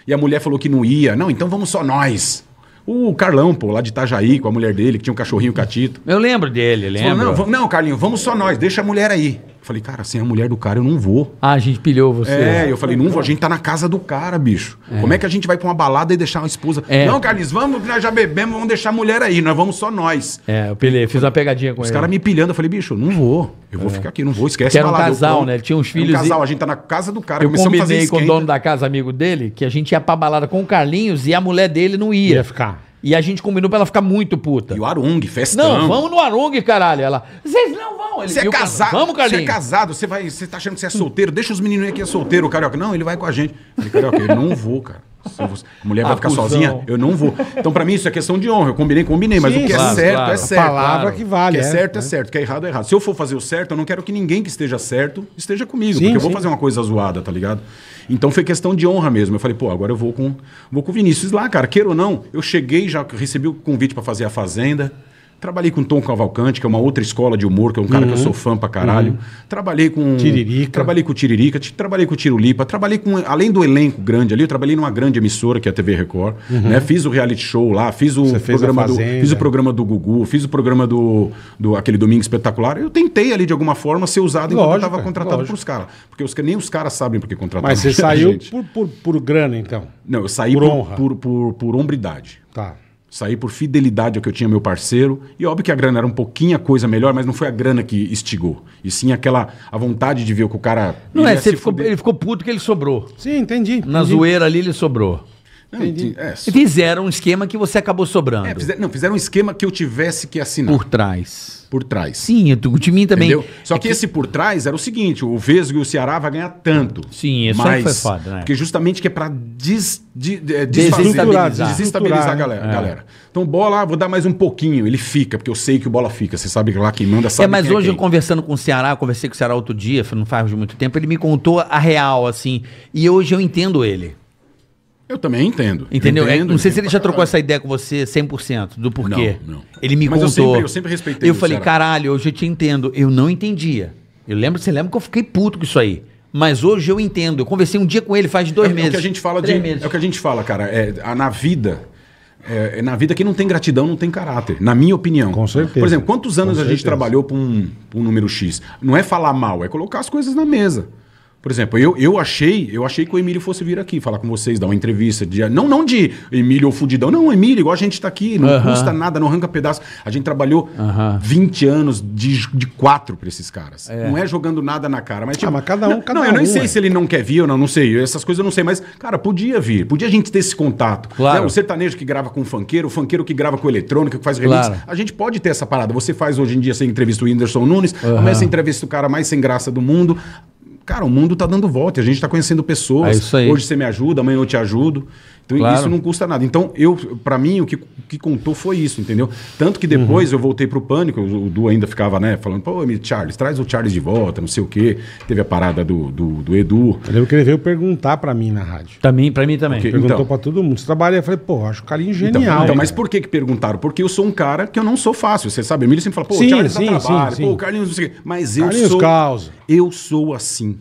E a mulher falou que não ia. Não, então vamos só nós. O Carlão, pô, lá de Itajaí, com a mulher dele, que tinha um cachorrinho catito. Eu lembro dele, lembro. Falou, não, não, Carlinho, vamos só nós, deixa a mulher aí. Falei, cara, sem a mulher do cara eu não vou. Ah, a gente pilhou você. É, eu falei, não vou, a gente tá na casa do cara, bicho. É. Como é que a gente vai pra uma balada e deixar uma esposa? É. Não, Carlinhos, vamos, nós já bebemos, vamos deixar a mulher aí, nós vamos só nós. É, eu pilhei, fiz uma pegadinha com Os ele. Os caras me pilhando, eu falei, bicho, não vou. Eu vou é. ficar aqui, não vou, esquece era um balada. casal, eu, né? Ele tinha uns filhos. Era um casal, e... a gente tá na casa do cara. Eu combinei a fazer com o dono da casa, amigo dele, que a gente ia pra balada com o Carlinhos e a mulher dele não ia. Ia ficar. E a gente combinou pra ela ficar muito puta. E o Arung, festão. Não, vamos no Arung, caralho. Ela, vocês não vão. Ele, você é casado. vamos, Carlinhos. Você é casado, você, vai, você tá achando que você é solteiro. Deixa os meninos aqui, é solteiro, Carioca. Não, ele vai com a gente. ele falei, Carioca, eu não vou, cara. Se você, a mulher vai ficar sozinha, eu não vou. Então, para mim, isso é questão de honra. Eu combinei, combinei. Mas o que é claro, é certo, claro. é certo. A palavra claro. que vale. O que é, é certo, é, né? certo. O que é errado, é errado. Se eu for fazer o certo, eu não quero que ninguém que esteja certo esteja comigo. Sim, porque eu vou fazer uma coisa zoada, tá ligado? Então foi questão de honra mesmo. Eu falei, pô, agora eu vou com, vou com o Vinícius lá, cara. Queira ou não, eu cheguei, já recebi o convite para fazer a Fazenda. Trabalhei com Tom Cavalcante, que é uma outra escola de humor, que é um cara uhum. que eu uhum. sou fã pra caralho. Uhum. Trabalhei com. Tiririca. Trabalhei com Tiririca, trabalhei com Tirulipa, trabalhei com. Além do elenco grande ali, eu trabalhei numa grande emissora, que é a TV Record. Uhum. Né? Fiz o reality show lá, fiz o Você programa do. Fiz o programa do Gugu, fiz o programa do, do aquele domingo espetacular. Eu tentei ali, de alguma forma, ser usado lógico, enquanto eu tava contratado lógico. pros caras. Porque os, nem os caras sabem porque contrataram. Mas você saiu por, por, por grana, então? Não, eu saí por, por honra. Por, por, por hombridade. Tá. Saí por fidelidade ao que eu tinha meu parceiro. E óbvio que a grana era um pouquinho a coisa melhor, mas não foi a grana que instigou. E sim aquela a vontade de ver o que o cara. Não é, ficou, ele ficou puto que ele sobrou. Sim, entendi, entendi. Na zoeira ali ele sobrou. Entendi. É, Fizeram um esquema que você acabou sobrando. É, não, fizeram um esquema que eu tivesse que assinar. Por trás. Por trás. Sim, o time também. Entendeu? É Só é que, que, esse por trás era o seguinte: o Vesgo e o Ceará vai ganhar tanto. Sim, isso mas, foi foda, né? Porque justamente que é para des, de, de, é, desestabilizar, desestabilizar a galera, é. galera. Então, bola, vou dar mais um pouquinho. Ele fica, porque eu sei que o bola fica. Você sabe que lá quem manda sabe. É, mas hoje eu conversando com o Ceará, eu conversei com o Ceará outro dia, não faz muito tempo, ele me contou a real, assim. E hoje eu entendo ele. Eu também entendo. Entendeu? Entendo, é, não sei entendo. se ele já trocou essa ideia com você 100% do porquê. Não, não. Ele me Mas contou. Eu sempre, eu sempre respeitei. Eu falei, caralho, hoje eu te entendo. Eu não entendia. Eu lembro, você lembra que eu fiquei puto com isso aí. Mas hoje eu entendo. Eu conversei um dia com ele faz dois é, meses. É o que a gente fala de, meses. É o que a gente fala, cara. É, na vida, é, é, na vida, que não tem gratidão não tem caráter, na minha opinião. Com certeza. Por exemplo, quantos anos a gente trabalhou para um, um, número X? Não é falar mal, é colocar as coisas na mesa. Por exemplo, eu, eu achei eu achei que o Emílio fosse vir aqui falar com vocês, dar uma entrevista. De, não, não de Emílio ou fudidão. Não, Emílio, igual a gente está aqui, não uh -huh. custa nada, não arranca pedaço. A gente trabalhou uh -huh. 20 anos de, de quatro para esses caras. É. Não é jogando nada na cara. Mas, ah, tipo, ah, mas cada um, cada não, um. Não, eu nem sei é. se ele não quer vir ou não, não sei. Essas coisas eu não sei. Mas, cara, podia vir. Podia a gente ter esse contato. Claro. Né, o sertanejo que grava com o funkeiro, o funkeiro que grava com o eletrônico, que faz remix. Claro. A gente pode ter essa parada. Você faz hoje em dia, você entrevista o Whindersson Nunes, uh -huh. entrevista o cara mais sem graça do mundo cara, o mundo tá dando volta, a gente tá conhecendo pessoas. É Hoje você me ajuda, amanhã eu te ajudo. Então claro. isso não custa nada. Então eu, para mim, o que, que contou foi isso, entendeu? Tanto que depois uhum. eu voltei pro pânico, o, Du ainda ficava, né, falando, pô, Charles, traz o Charles de volta, não sei o quê. Teve a parada do, do, do Edu. Eu lembro que ele veio perguntar para mim na rádio. Também, para mim também. Porque, Perguntou então, para todo mundo. Você trabalha, eu falei, pô, acho o cara então, genial. Então, então mas por que que perguntaram? Porque eu sou um cara que eu não sou fácil. Você sabe, Emílio sempre fala, pô, sim, Charles sim, trabalho, sim, sim. pô, Carlinhos não sei o quê. Mas eu Carlinhos sou... Causa. Eu sou assim.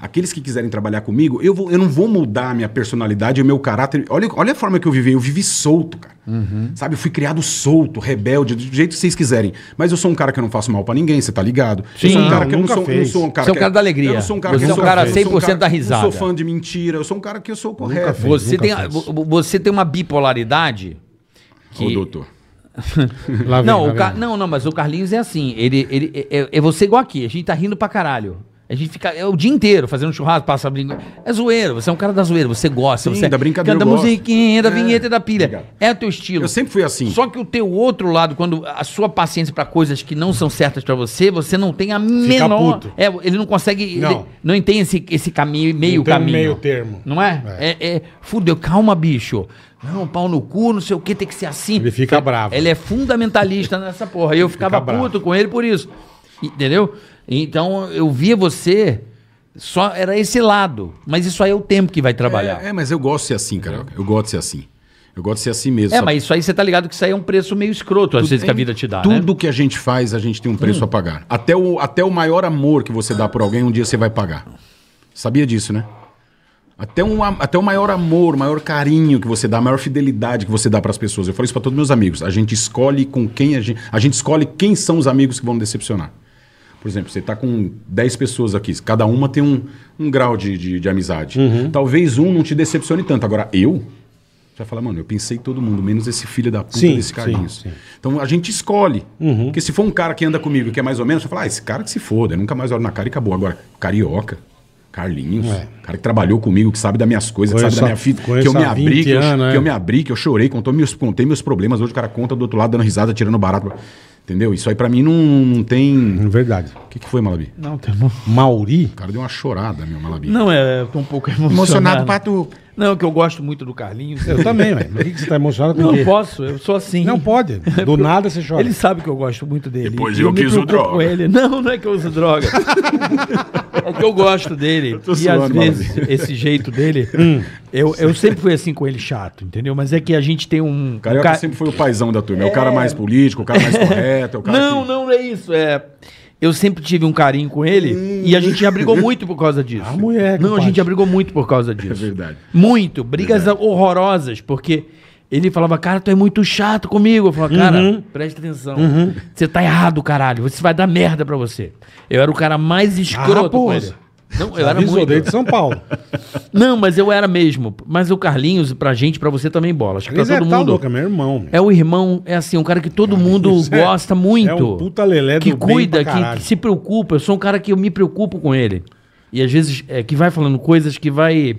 Aqueles que quiserem trabalhar comigo, eu, vou, eu não vou mudar a minha personalidade, o meu caráter. Olha, olha a forma que eu vivi. Eu vivi solto, cara. Uhum. Sabe? Eu fui criado solto, rebelde, do jeito que vocês quiserem. Mas eu sou um cara que eu não faço mal para ninguém, você tá ligado? Sim, eu sou um cara não, que eu não sou, não sou, um cara. Você é um cara da alegria. Eu sou um cara você que é um cara 100% um cara, da risada. Eu sou fã de mentira, eu sou um cara que eu sou correto. Fez, você, tem, você tem uma bipolaridade. Que... Ô, doutor. vem, não, Car... não, não, mas o Carlinhos é assim. Ele, ele, é, é, é você igual aqui, a gente tá rindo pra caralho. A gente fica é, o dia inteiro fazendo churrasco, passa brinco. É zoeiro, você é um cara da zoeira, você gosta. Sim, você da brincadeira. Canta musiquinha, da é, vinheta da pilha. Obrigado. É o teu estilo. Eu sempre fui assim. Só que o teu outro lado, quando a sua paciência para coisas que não são certas para você, você não tem a fica menor. Puto. É, ele não consegue. Não, ele, não entende esse, esse caminho, meio não caminho. Meio termo. Não é? É, é, é fudeu, calma, bicho. Não, pau no cu, não sei o que, tem que ser assim. Ele fica bravo. Ele é fundamentalista nessa porra. E eu ficava puto com ele por isso. Entendeu? Então eu via você, só era esse lado. Mas isso aí é o tempo que vai trabalhar. É, é mas eu gosto de ser assim, cara. Eu gosto de ser assim. Eu gosto de ser assim mesmo. É, sabe? mas isso aí você tá ligado que isso aí é um preço meio escroto, às vezes, que a é vida te dá. Né? Tudo né? que a gente faz, a gente tem um preço hum. a pagar. Até o, até o maior amor que você dá por alguém, um dia você vai pagar. Sabia disso, né? Até, um, até o maior amor, o maior carinho que você dá, a maior fidelidade que você dá para as pessoas. Eu falo isso para todos meus amigos. A gente escolhe com quem a gente. A gente escolhe quem são os amigos que vão decepcionar. Por exemplo, você está com 10 pessoas aqui, cada uma tem um, um grau de, de, de amizade. Uhum. Talvez um não te decepcione tanto. Agora, eu? Você vai falar, mano, eu pensei todo mundo, menos esse filho da puta sim, desse Carlinhos. Então a gente escolhe. Uhum. Porque se for um cara que anda comigo que é mais ou menos, você fala, ah, esse cara que se foda, eu nunca mais olho na cara e acabou. Agora, carioca. Carlinhos, é. cara que trabalhou comigo, que sabe das minhas coisas, que sabe da minha vida que eu me abri, que eu, anos, né? que eu, me abri, que eu chorei, contou meus, contei meus problemas. Hoje o cara conta do outro lado, dando risada, tirando barato. Entendeu? Isso aí para mim não, não tem. É verdade. O que, que foi, Malabi? Não, tem uma... Mauri? O cara deu uma chorada, meu, Malabi. Não, é, eu tô um pouco emocionado. Emocionado pra tu. Não, que eu gosto muito do Carlinhos. Eu também, velho. Por que, você está emocionado com Não quê? posso, eu sou assim. Não pode. É do nada você chora. Ele sabe que eu gosto muito dele. Depois eu, eu que uso droga. Com ele. Não, não é que eu uso droga. é que eu gosto dele. Eu e às vezes, esse jeito dele. Hum, eu, eu sempre fui assim com ele chato, entendeu? Mas é que a gente tem um. Carioca um ca... sempre foi o paizão da turma. É... é o cara é. mais político, o cara mais correto. É o cara não, que... não é isso. É eu sempre tive um carinho com ele hum. e a gente já brigou hum. muito por causa disso. A mulher. Não, a gente já brigou muito por causa disso. É verdade. Muito. Brigas verdade. horrorosas, porque ele falava, cara, tu é muito chato comigo. Eu falava, cara, uhum. presta atenção. Uhum. Você tá errado, caralho. Você vai dar merda pra você. Eu era o cara mais ah, escroto ah, não, eu era muito. de São Paulo. Não, mas eu era mesmo. Mas o Carlinhos, pra gente, pra você também bola. Acho que pra é, todo tá é mundo. Louca, meu irmão. meu. É o irmão, é assim, um cara que todo mundo é- gosta muito. é um puta lelé do Que bem pra cuida, que, que se preocupa. Eu sou um cara que eu me preocupo com ele. E às vezes, é, que vai falando coisas que vai.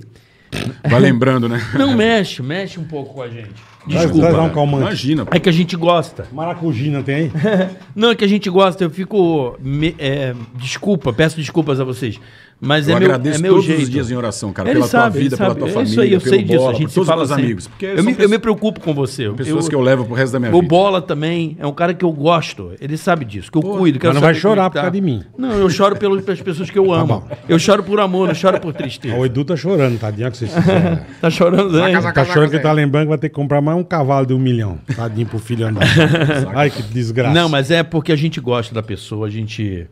Vai lembrando, né? Não mexe, mexe um pouco com a gente. Desculpa. traz um calmante. Imagina. pô. É que a gente gosta. Maracujina tem aí? Não, é que a gente gosta, eu fico. me- é, desculpa, peço desculpas a vocês. Mas é eu é meu, agradeço é meu todos jeito. os dias em oração, cara, ele pela sabe, tua vida, pela tua é família, isso aí, eu pelo sei bola, disso, a gente todos fala os meus amigos. Porque eu, me, pessoas, eu me preocupo com você. Pessoas eu, que eu levo pro resto da minha o vida. O Bola também é um cara que eu gosto, ele sabe disso, que eu Pô, cuido. Que mas não vai é chorar por causa tá. de mim. Não, eu choro pelas pessoas que eu tá amo. eu choro por amor, não choro por tristeza. Ah, o Edu tá chorando, tadinho, que tá chorando, né? Tá chorando que tá lembrando que vai ter que comprar mais um cavalo de um milhão, tadinho pro filho andar. Ai, que desgraça. Não, mas é porque a gente gosta da pessoa, a gente...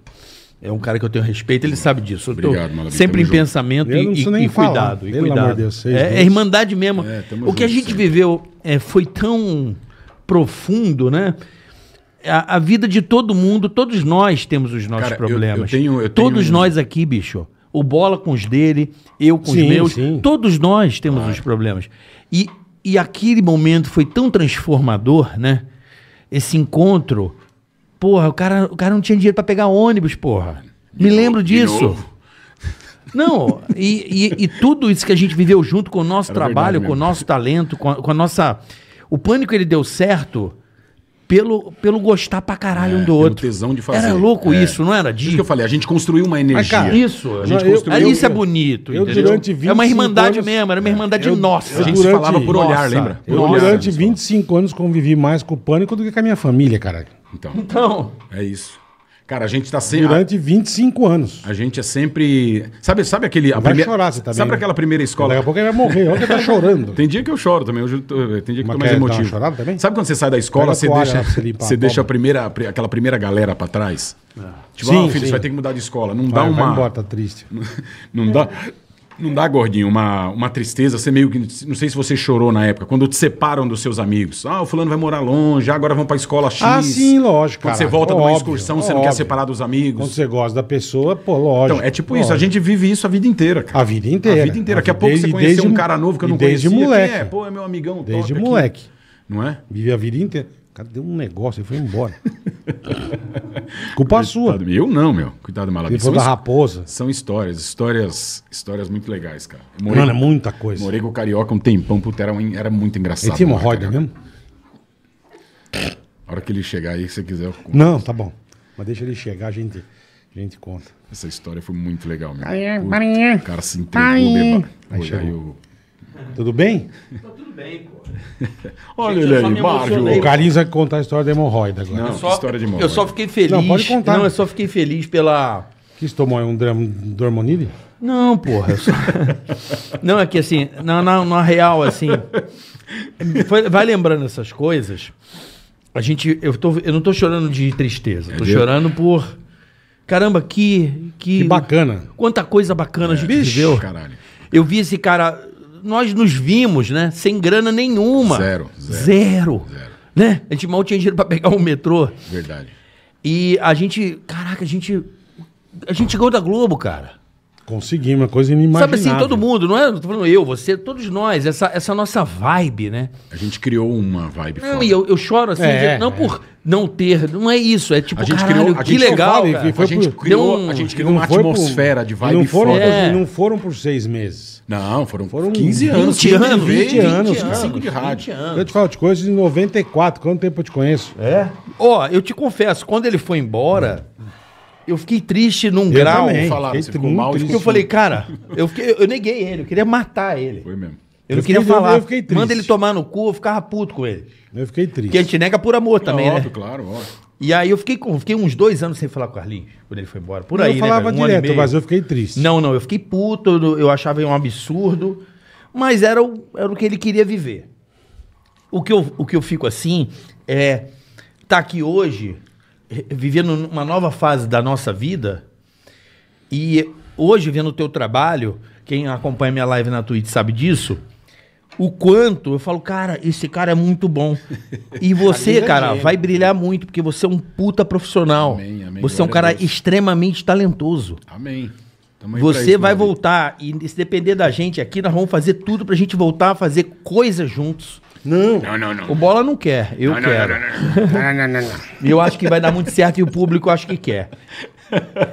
É um cara que eu tenho respeito, ele sabe disso. Obrigado, Maravilha. Sempre em junto. pensamento e, e, e cuidado. E cuidado. Amor de Deus, é, é irmandade mesmo. É, o junto, que a gente viveu é, foi tão profundo, né? A, a, vida de todo mundo, todos nós temos os nossos cara, problemas. Eu, eu tenho, eu todos nós aqui, bicho. O bola com os dele, eu com sim, os meus. Sim. Todos nós temos claro. os problemas. E, e aquele momento foi tão transformador, né? Esse encontro Porra, o cara, o cara não tinha dinheiro para pegar ônibus, porra. Me lembro disso. Não, e, e, e, tudo isso que a gente viveu junto com o nosso Era trabalho, com o nosso talento, com a, com a, nossa. O pânico ele deu certo pelo, pelo gostar pra caralho é, um do outro. Tesão de fazer. Era louco é. isso, não era? De... Isso que eu falei, a gente construiu uma energia. Ah, cara, isso. A gente eu, construiu... eu, isso é bonito. Eu, entendeu? durante 25 é uma irmandade anos, mesmo, era uma irmandade eu, nossa. a gente durante, se falava por olhar, nossa, lembra? Por eu, olhar, durante 25 anos convivi mais com o pânico do que com a minha família, caralho. Então. Então. É isso. Cara, a gente tá sempre. Durante 25 anos. A gente é sempre. Sabe, sabe aquele. A vai primeira... chorar, você também. Tá sabe aquela primeira escola? Daqui a pouco ele vai morrer. Olha que tá chorando. tem dia que eu choro também. Hoje eu tô... tem dia que eu tô mais emotivo. também? Sabe quando você sai da escola, você deixa, você, deixa a primeira, aquela primeira galera pra trás? É. Tipo, ah, sim, ah, filho, sim. você vai ter que mudar de escola. Não vai, dá uma. Vai embora, tá triste. não dá. Não dá, gordinho, uma, uma tristeza. Você meio que. Não sei se você chorou na época, quando te separam dos seus amigos. Ah, o fulano vai morar longe, agora vão pra escola X. Ah, sim, lógico. Quando você volta óbvio, de uma excursão, óbvio. você não quer separar dos amigos. Quando você gosta da pessoa, pô, lógico. Então, é tipo lógico. isso. A gente vive isso a vida inteira, cara. A vida inteira. A vida inteira. Daqui a pouco desde, você conheceu um cara novo que eu não desde conhecia. Desde é, moleque. É? Pô, é meu amigão. Desde moleque. Aqui. Não é? Vive a vida inteira. O cara deu um negócio e foi embora. Culpa Coitado, sua. Eu não, meu. Cuidado, Malabi. foi da raposa. São histórias, histórias, histórias muito legais, cara. Morei, Mano, é muita coisa. Morei com o Carioca um tempão, puta, era, um- era muito engraçado. Ele tinha uma roda mesmo? A hora que ele chegar aí, se você quiser, eu Não, tá bom. Mas deixa ele chegar, a gente, a gente conta. Essa história foi muito legal, meu. Puta, O cara se entregou, Aí chegou. aí o tudo bem? Tá tudo bem, pô. Olha Gente, ele aí, O Carlinhos vai contar a história da hemorroida agora. Não, só, história de hemorroida. Eu só fiquei feliz. Não, pode contar. Não, eu só fiquei feliz pela... que Quis tomou um Dormonide? Não, porra. Só... não, é que assim, na, na, na real, assim... Foi, vai lembrando essas coisas. A gente... Eu, tô, eu não tô chorando de tristeza. Tô Entendeu? chorando por... Caramba, que, que... Que bacana. Quanta coisa bacana é, a gente bicho, viveu. Caralho. Eu vi esse cara nós nos vimos, né? Sem grana nenhuma. Zero. Zero. zero, zero. Né? A gente mal tinha dinheiro para pegar o um metrô. Verdade. E a gente, caraca, a gente a gente ganhou da Globo, cara. Conseguimos, uma coisa inimaginável. Sabe assim, todo mundo, não é? Tô falando eu, você, todos nós, essa, essa nossa vibe, né? A gente criou uma vibe não, foda. E eu, eu choro assim, é, de, não é. por não ter, não é isso, é tipo, a gente caralho, criou, a que gente legal, foi, cara. Foi a, gente criou, um, a gente criou uma atmosfera por, de vibe não foram, foda. É. Não foram por seis meses. Não, foram, foram 15 anos. 20 anos, 20, 20 anos. 5 de rádio. Anos. Eu te falo de coisas em 94, quanto tempo eu te conheço? É? Ó, oh, eu te confesso, quando ele foi embora, eu fiquei triste num eu grau. Também. Falaram, você ficou mal, triste. Eu falei, cara, eu, fiquei, eu neguei ele, eu queria matar ele. Foi mesmo. Eu, eu queria fiquei, falar. Eu fiquei triste. Manda ele tomar no cu, eu ficava puto com ele. Eu fiquei triste. Porque a gente nega por amor é também, né? óbvio, né? Claro, óbvio. E aí eu fiquei, com, fiquei uns dois anos sem falar com o Carlinhos, quando ele foi embora. Por aí, eu né, falava né, um direto, mas eu fiquei triste. Não, não, eu fiquei puto, eu, eu achava um absurdo, mas era o, era o que ele queria viver. O que eu, o que eu fico assim é tá aqui hoje, vivendo uma nova fase da nossa vida, e hoje vendo o teu trabalho, quem acompanha minha live na Twitch sabe disso, o quanto eu falo, cara, esse cara é muito bom. E você, é cara, vai brilhar muito, porque você é um puta profissional. Amém, amém. Você é um cara extremamente talentoso. Amém. Você isso, vai voltar e se depender da gente aqui, nós vamos fazer tudo pra gente voltar a fazer coisas juntos. Não. Não, não, não. O Bola não quer, eu não, quero. Não, não, não, não. não, não, não. eu acho que vai dar muito certo e o público acho que quer.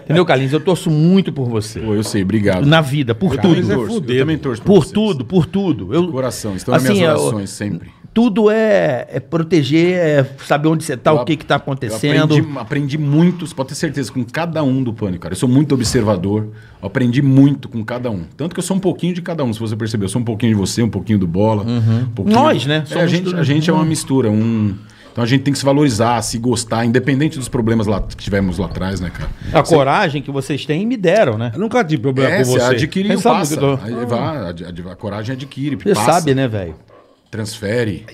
Entendeu, Carlinhos? Eu torço muito por você. Pô, eu sei, obrigado. Na vida, por tudo. é fuder, eu também torço por, por tudo, por tudo. Eu, Coração, estão assim, nas minhas orações eu, sempre. Tudo é, é, proteger, é saber onde você está, o que está acontecendo. Aprendi, aprendi, muito, você pode ter certeza, com cada um do pânico, cara. Eu sou muito observador, aprendi muito com cada um. Tanto que eu sou um pouquinho de cada um, se você percebeu. Eu sou um pouquinho de você, um pouquinho do Bola. Uhum. Um pouquinho... Nós, né? É, a, gente, a gente é uma mistura, um... Então a gente tem que se valorizar, se gostar, independente dos problemas lá, que tivemos lá atrás, né, cara? A você... coragem que vocês têm me deram, né? Eu nunca tive problema é, com você. Adquiriu, Pensando passa. Tô... Então. Ah. A, coragem adquire, você passa. Você sabe, né, velho? Transfere.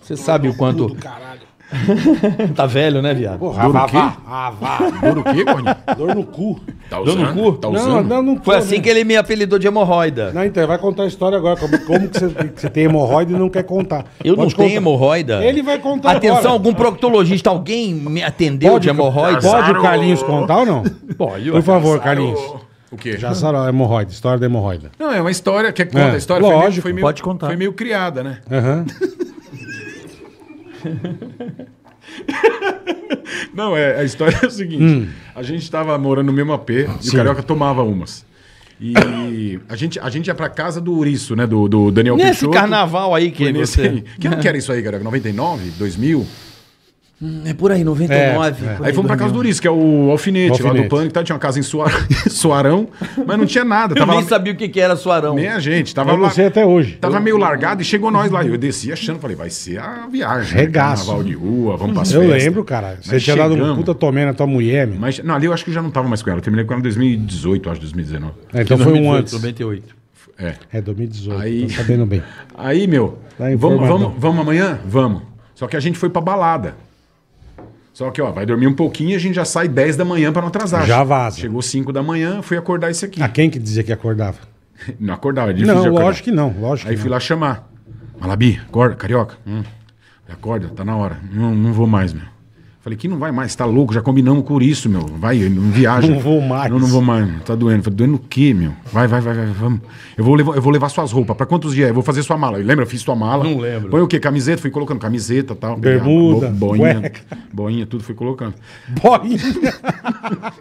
Você sabe o quanto... Caralho. tá velho, né, viado? Porra, Dor no Dor o quê, Dor no cu. Tá usando? Dor no cu? Tá usando? Não, não, não Foi assim né? que ele me apelidou de hemorroida. Não, então, vai contar a história agora. Como, como que, você, que você tem hemorroida e não quer contar? Eu Pode não contar. tenho hemorroida? Ele vai contar Atenção, agora. algum proctologista, alguém me atendeu Pode, de hemorroida? Pode o Carlinhos contar ou não? Pode. Por favor, Carlinhos. O quê? Já sabe a é hemorroida, história da hemorroida. Não, é uma história que é, conta. É, a história lógico, foi meio, foi meio, pode contar. Foi meio criada, né? Aham. Uhum. Não, é, a história é o seguinte: hum. a gente estava morando no mesmo AP e sim. o Carioca tomava umas. E a gente, a gente ia pra casa do Uriço, né? Do, do Daniel Nesse Peixoto. Nesse carnaval aí que nesse, você... Que ano que era isso aí, Carioca? 99? 2000? Hum, é por aí, 99. É, é. Por aí, aí fomos pra casa do Uris, que é o alfinete, alfinete, lá do Pânico. Tá? Tinha uma casa em Suarão, mas não tinha nada. Tava eu nem lá... sabia o que, que era Suarão. Nem a gente. Tava eu não sei até hoje. Tava eu... meio largado e chegou nós lá. Eu desci achando, falei, vai ser a viagem. Né? Regaço. Carnaval de rua, vamos passar. Eu lembro, cara. Você tinha dado um puta tomé na tua mulher, meu. Mas, não, ali eu acho que eu já não tava mais com ela. Eu terminei com ela em 2018, acho, 2019. É, então 2018, foi um antes. 98. É. É 2018. Aí, sabendo bem. Aí, meu, tá vamos, vamos, vamos amanhã? Vamos. Só que a gente foi pra balada. Só que, ó, vai dormir um pouquinho e a gente já sai 10 da manhã para não atrasar. Já vaza. Chegou 5 da manhã, fui acordar isso aqui. A ah, quem que dizia que acordava? não acordava, é difícil Não, lógico que não, lógico Aí fui não. lá chamar. Malabi, acorda, carioca. Hum. Acorda, tá na hora. Não, não vou mais, meu. Falei, que não vai mais, tá louco, já combinamos por isso, meu. Vai, não viaja. Não vou mais. Não, não vou mais, tá doendo. Falei, doendo o quê, meu? Vai, vai, vai, vai, vamos. Eu vou levar, eu vou levar suas roupas. Pra quantos dias? Eu vou fazer sua mala. Lembra, eu fiz sua mala. Não lembro. Põe o quê? Camiseta? Fui colocando camiseta tal. Bermuda. boinha. Cueca. Boinha, tudo fui colocando. Boinha.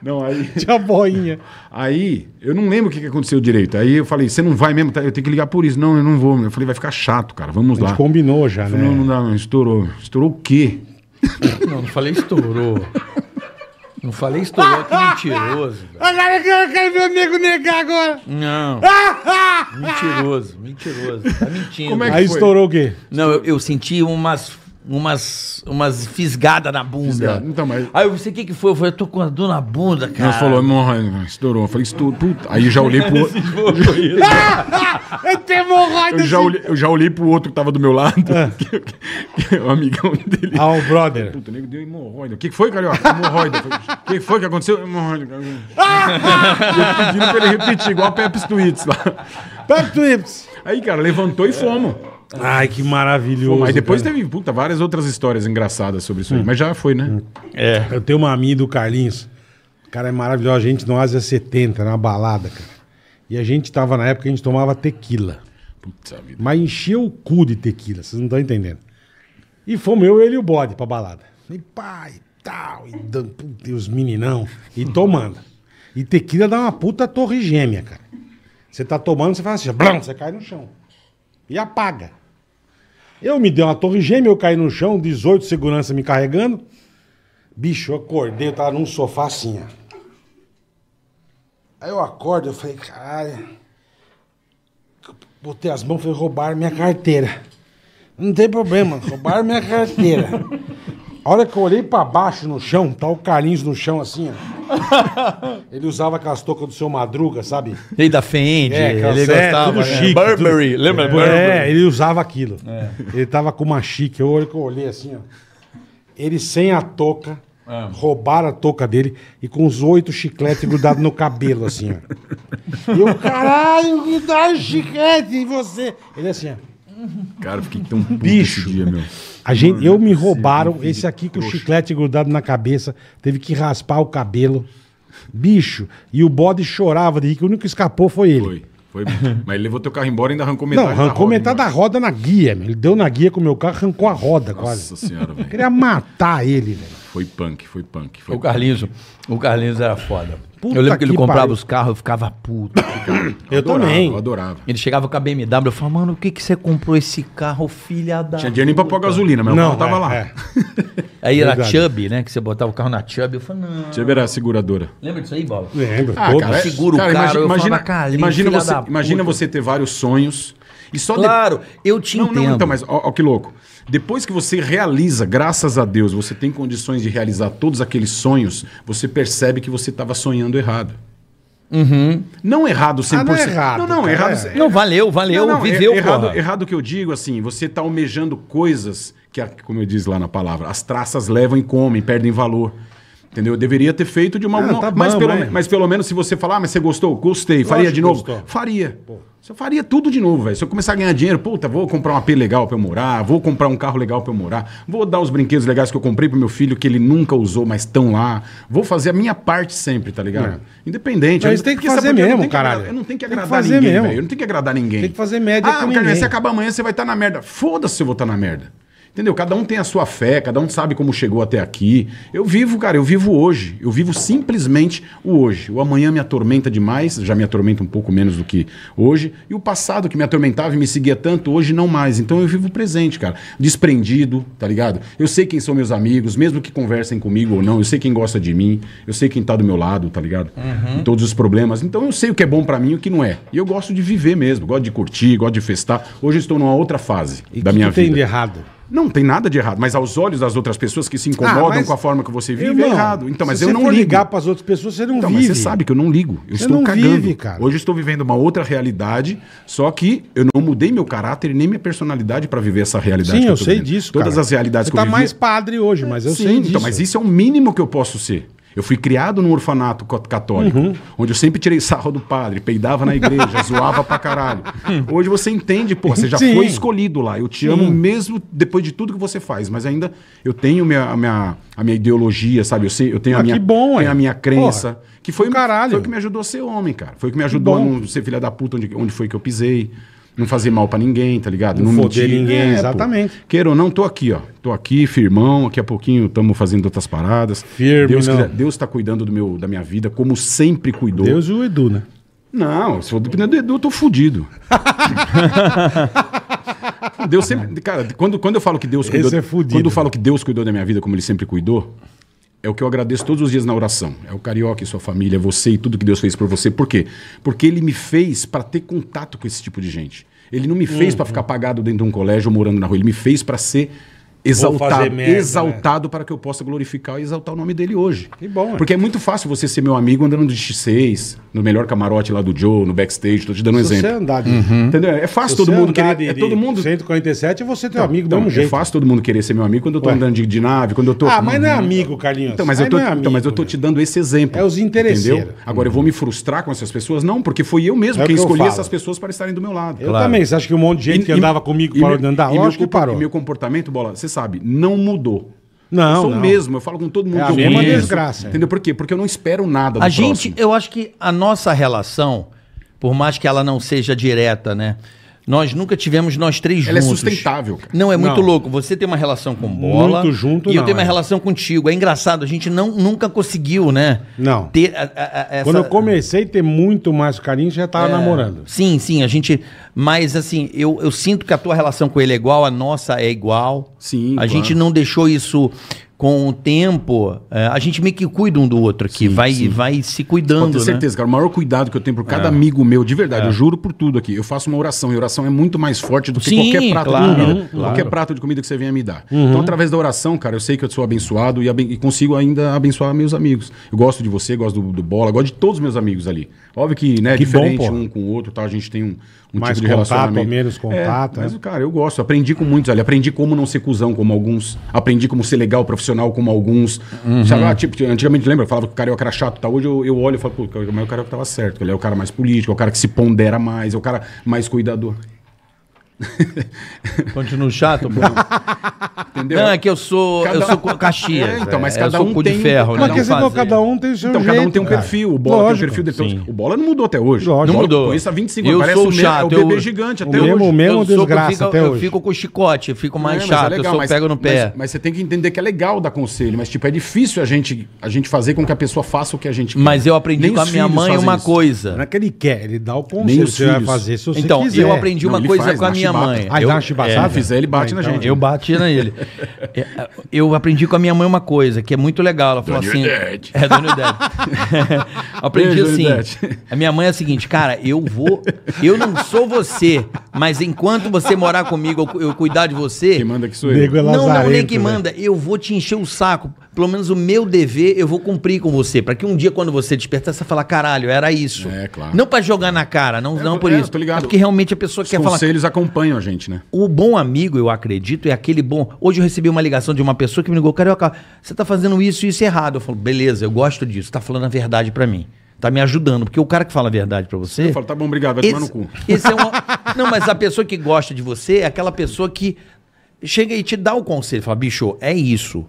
não, aí. Tinha boinha. Aí, eu não lembro o que, que aconteceu direito. Aí eu falei, você não vai mesmo? Tá? Eu tenho que ligar por isso. Não, eu não vou. Eu falei, vai ficar chato, cara. Vamos lá. A gente lá. combinou já, falei, né? Não, não dá, não. Estourou. Estourou o quê? Não, não falei estourou. Não falei estourou, que mentiroso. Agora eu quero ver o nego negar agora. Não. mentiroso, mentiroso. Tá mentindo. Como é que Aí foi? estourou o quê? Não, eu, eu senti umas umas, umas fisgadas na bunda. Fisgada. Então, mas... Aí eu pensei, o que, que foi? Eu falei, eu tô com a dor na bunda, cara. Ela falou, estourou. Eu falei, estourou. Puta. Aí eu já olhei pro outro. eu ah, Eu já, olhei, eu já olhei pro outro que tava do meu lado. É. que, que, o amigão dele. Ah, o brother. Puta, o nego deu hemorroida. O que, que foi, carioca? Hemorroida. O que foi que aconteceu? Hemorroida. eu pedindo pra ele repetir, igual a Pepsi Tweets lá. Pepsi Tweets. Aí, cara, levantou e fomos. Ai, que maravilhoso. mas depois cara. teve puta, várias outras histórias engraçadas sobre isso aí. Hum. Mas já foi, né? Hum. É. Eu tenho uma amiga do Carlinhos. O cara é maravilhoso. A gente no Ásia 70, na balada, cara. E a gente tava na época, a gente tomava tequila. Puta vida. Mas encheu o cu de tequila, vocês não estão entendendo. E fomos eu, ele e o bode pra balada. E pai, tal, e dando, puta, e os meninão. E tomando. E tequila dá uma puta torre gêmea, cara. Você tá tomando, você faz assim, você cai no chão. E apaga. Eu me dei uma torre gêmea, eu caí no chão, 18 segurança me carregando. Bicho, eu acordei, eu tava num sofá assim, ó. Aí eu acordo, eu falei, caralho. Botei as mãos, falei, roubaram minha carteira. Não tem problema, roubaram minha carteira. A hora que eu olhei pra baixo no chão, tá o Carlinhos no chão assim, ó. ele usava aquelas toucas do seu Madruga, sabe? E da Fendi. É, ele é, gostava. Tudo é. Burberry, tudo... lembra? É, Burberry. ele usava aquilo. É. Ele tava com uma chique. Eu, eu olhei assim, ó. Ele sem a touca, é. Ah. roubaram a touca dele e com os oito chicletes grudados no cabelo, assim, ó. E eu, caralho, que dá chiclete em você? Ele assim, ó. Cara, fiquei tão Bicho. esse dia, meu. A gente, eu me roubaram esse aqui com o chiclete grudado na cabeça, teve que raspar o cabelo. Bicho, e o bode chorava de rir, que o único que escapou foi ele. Foi. mas ele levou teu carro embora e ainda arrancou metade Não, arrancou da roda, metade da roda na guia, meu. Ele deu na guia com o meu carro, arrancou a roda Nossa quase. Nossa senhora, velho. Queria matar ele, velho. Foi punk, foi punk. Foi o Carlinhos, punk. o Carlinhos era foda. Puta eu lembro que ele comprava os carros, eu ficava puto. eu, eu adorava, também. Eu adorava. Ele chegava com a BMW, eu falava, mano, o que, que você comprou esse carro, filha da. Tinha dinheiro nem pra pôr gasolina, mas não, é, tava lá. É. Aí era a Chubb, né? Que você botava o carro na Chubb, Eu falava, não. Chubb era a seguradora. Lembra disso aí, Bola? Lembro. Ah, Pô, segura cara, o carro. Imagina, falava, imagina, você, imagina você ter vários sonhos. E só claro, de... eu tinha. não, Não, então, mas ó, ó que louco. Depois que você realiza, graças a Deus, você tem condições de realizar todos aqueles sonhos, você percebe que você estava sonhando errado. Uhum. Não errado 100%. Ah, não, é errado, não, não, cara, errado. É. Não, valeu, valeu, não, não, viveu. Er, errado, errado que eu digo, assim, você está almejando coisas que, como eu disse lá na palavra, as traças levam e comem, perdem valor. Entendeu? Eu deveria ter feito de uma. Ah, uma tá mas, bom, pelo, né? mas, pelo, menos se você falar, ah, mas você gostou, gostei, Lógico faria de novo? Faria. Pô. Eu faria tudo de novo, velho. Se eu começar a ganhar dinheiro, puta, vou comprar um AP legal para eu morar, vou comprar um carro legal para eu morar, vou dar os brinquedos legais que eu comprei pro meu filho que ele nunca usou, mas estão lá. Vou fazer a minha parte sempre, tá ligado? É. Independente. Mas tem que fazer mesmo, caralho. Eu não tenho que agradar ninguém, velho. Eu não tenho que agradar ninguém. Tem que fazer média ah, com cara, ninguém. se acabar amanhã, você vai estar tá na merda. Foda-se se eu vou estar tá na merda. Entendeu? Cada um tem a sua fé, cada um sabe como chegou até aqui. Eu vivo, cara, eu vivo hoje. Eu vivo simplesmente o hoje. O amanhã me atormenta demais, já me atormenta um pouco menos do que hoje. E o passado que me atormentava e me seguia tanto, hoje não mais. Então eu vivo o presente, cara. Desprendido, tá ligado? Eu sei quem são meus amigos, mesmo que conversem comigo ou não. Eu sei quem gosta de mim. Eu sei quem tá do meu lado, tá ligado? Uhum. Todos os problemas. Então eu sei o que é bom para mim e o que não é. E eu gosto de viver mesmo. Gosto de curtir, gosto de festar. Hoje eu estou numa outra fase e da que minha que vida. tem de errado? Não tem nada de errado, mas aos olhos das outras pessoas que se ah, incomodam ah, com a forma que você vive, é irmão, é errado. Então, mas eu não ligo. Se você ligar para as outras pessoas, você não então, vive. Mas você sabe que eu não ligo. Eu você estou não cagando. Vive, cara. Hoje eu estou vivendo uma outra realidade, só que eu não mudei meu caráter nem minha personalidade para viver essa realidade. Sim, eu, eu sei vivendo. disso. Todas cara. as realidades você que tá eu vivi. Você está mais padre hoje, mas eu Sim, sei então, disso. Então, mas isso é o mínimo que eu posso ser. Eu fui criado num orfanato católico, uhum. onde eu sempre tirei sarro do padre, peidava na igreja, zoava pra caralho. Hoje você entende, pô, você já Sim. foi escolhido lá. Eu te Sim. amo mesmo depois de tudo que você faz, mas ainda eu tenho minha, a, minha, a minha ideologia, sabe? Eu, sei, eu tenho, ah, a minha, bom, tenho a minha crença. Porra, que foi, caralho. foi o que me ajudou a ser homem, cara. Foi o que me ajudou que a não ser filha da puta onde, onde foi que eu pisei não fazer mal para ninguém, tá ligado? Não, não foder mentir, ninguém, é, exatamente. Pô. ou não, tô aqui, ó. Tô aqui, firmão, daqui a pouquinho estamos fazendo outras paradas. Firme, Deus, não. Deus tá cuidando do meu, da minha vida, como sempre cuidou. Deus e o Edu, né? Não, se for dependendo do Edu, eu tô fudido. Deus sempre. Cara, quando, quando eu falo que Deus cuidou. Esse é fudido. Quando eu falo que Deus cuidou da minha vida como ele sempre cuidou, é o que eu agradeço todos os dias na oração. É o carioca e sua família, é você e tudo que Deus fez por você. Por quê? Porque ele me fez para ter contato com esse tipo de gente. Ele não me fez uhum. para ficar pagado dentro de um colégio ou morando na rua. Ele me fez para ser exaltado, merda, né? exaltado né? para que eu possa glorificar e exaltar o nome dele hoje. Que bom. Porque é muito fácil você ser meu amigo andando no X6, no melhor camarote lá do Joe, no backstage, estou te dando um Se exemplo. Você é andar de... uhum. Entendeu? É fácil Se todo mundo querer, de, é todo mundo 147 você teu tá, amigo, então, mesmo é jeito. É fácil todo mundo querer ser meu amigo quando eu estou andando de, de, nave, quando eu tô Ah, mas não é uhum. amigo, Carlinhos. Então, mas eu tô, é amigo, então, mas eu tô te dando esse exemplo. É os interesseiros. Entendeu? Agora uhum. eu vou me frustrar com essas pessoas? Não, porque foi eu mesmo é quem que escolhi essas pessoas para estarem do meu lado. Eu também, você acha que um monte de gente que andava comigo parou de andar? E meu comportamento, bola, você sabe, não mudou. Não, eu sou o mesmo, eu falo com todo mundo. É a mesma desgraça. É. Entendeu? Por quê? Porque eu não espero nada do A gente, próximo. eu acho que a nossa relação, por mais que ela não seja direta, né? Nós nunca tivemos nós três juntos. Ela é sustentável. Cara. Não, é muito não. louco. Você tem uma relação com bola. Muito junto, E eu tenho uma é. relação contigo. É engraçado, a gente não, nunca conseguiu, né? Não. Ter a, a, a, essa... Quando eu comecei a ter muito mais carinho, já estava é... namorando. Sim, sim. A gente. Mas, assim, eu, eu sinto que a tua relação com ele é igual, a nossa é igual. Sim. A gente não deixou isso com o tempo, é, a gente meio que cuida um do outro aqui, sim, vai, sim. vai se cuidando. com né? certeza, cara. O maior cuidado que eu tenho por cada é. amigo meu, de verdade, é. eu juro por tudo aqui. Eu faço uma oração, e oração é muito mais forte do que sim, qualquer prato claro, de comida. Claro. Qualquer prato de comida que você venha me dar. Uhum. Então, através da oração, cara, eu sei que eu sou abençoado e, aben e consigo ainda abençoar meus amigos. Eu gosto de você, gosto do, do, bola, gosto de todos os meus amigos ali. Óbvio que, né, que diferente bom, um com o outro, tá? A gente tem um, um mais tipo de contato, menos contato. É, mas, né? cara, eu gosto. Aprendi com muitos. ali aprendi como não ser cuzão, como alguns. Aprendi como ser legal, profissional, como alguns. Uhum. Sabe, ah, tipo, antigamente lembra, eu falava que o carioca era chato. Tá? Hoje eu, eu olho e falo, pô, mas o carioca tava certo. Ele é o cara mais político, é o cara que se pondera mais, é o cara mais cuidador. continua chato, Bruno. Entendeu? Não, é que eu sou, cada... eu sou Caxias. É, então, mas é, cada um tem... de ferro, um, né? cada um tem seu Então, jeito, cada um tem um cara. perfil. O Bola Lógico, tem um perfil O Bola não mudou até hoje. Lógico. Não mudou. Isso há 25 anos. Eu sou o chato. É o bebê gigante até hoje. É o mesmo desgraça até hoje. Eu fico com chicote, eu fico mais é chato, eu sou pego no pé. Mas você tem que entender que é legal dar conselho, mas tipo, é difícil a gente fazer com que a pessoa faça o que a gente quer. Mas eu aprendi com a minha mãe uma coisa. Não é que ele quer, ele dá o conselho. Você vai fazer se você quiser. Então, eu aprendi uma coisa com a minha minha mãe. Ah, então eu, dá é. fizer, ele bate na então gente. Eu bati na ele. É, é, eu aprendi com a minha mãe uma coisa que é muito legal. Ela falou assim. É, Dona Udete. aprendi assim. A minha mãe é a seguinte, cara, eu vou. Eu não sou você, mas enquanto você morar comigo, eu, cuidar de você. Quem manda que sou eu. não, não, nem que né? manda. Eu vou te encher o saco pelo menos o meu dever eu vou cumprir com você. para que um dia, quando você despertar, você falar, caralho, era isso. É, claro. Não para jogar na cara, não, é, não é, por é, isso. Tô ligado. É porque realmente a pessoa Os quer falar. Os conselhos acompanham a gente, né? O bom amigo, eu acredito, é aquele bom. Hoje eu recebi uma ligação de uma pessoa que me ligou, carioca, você tá fazendo isso e isso é errado. Eu falo, beleza, eu gosto disso, tá falando a verdade para mim tá me ajudando, porque o cara que fala a verdade para você. Eu falo, tá bom, obrigado, vai esse, tomar no cu. Esse é uma, não, mas a pessoa que gosta de você é aquela pessoa que chega e te dá o conselho, fala, bicho, é isso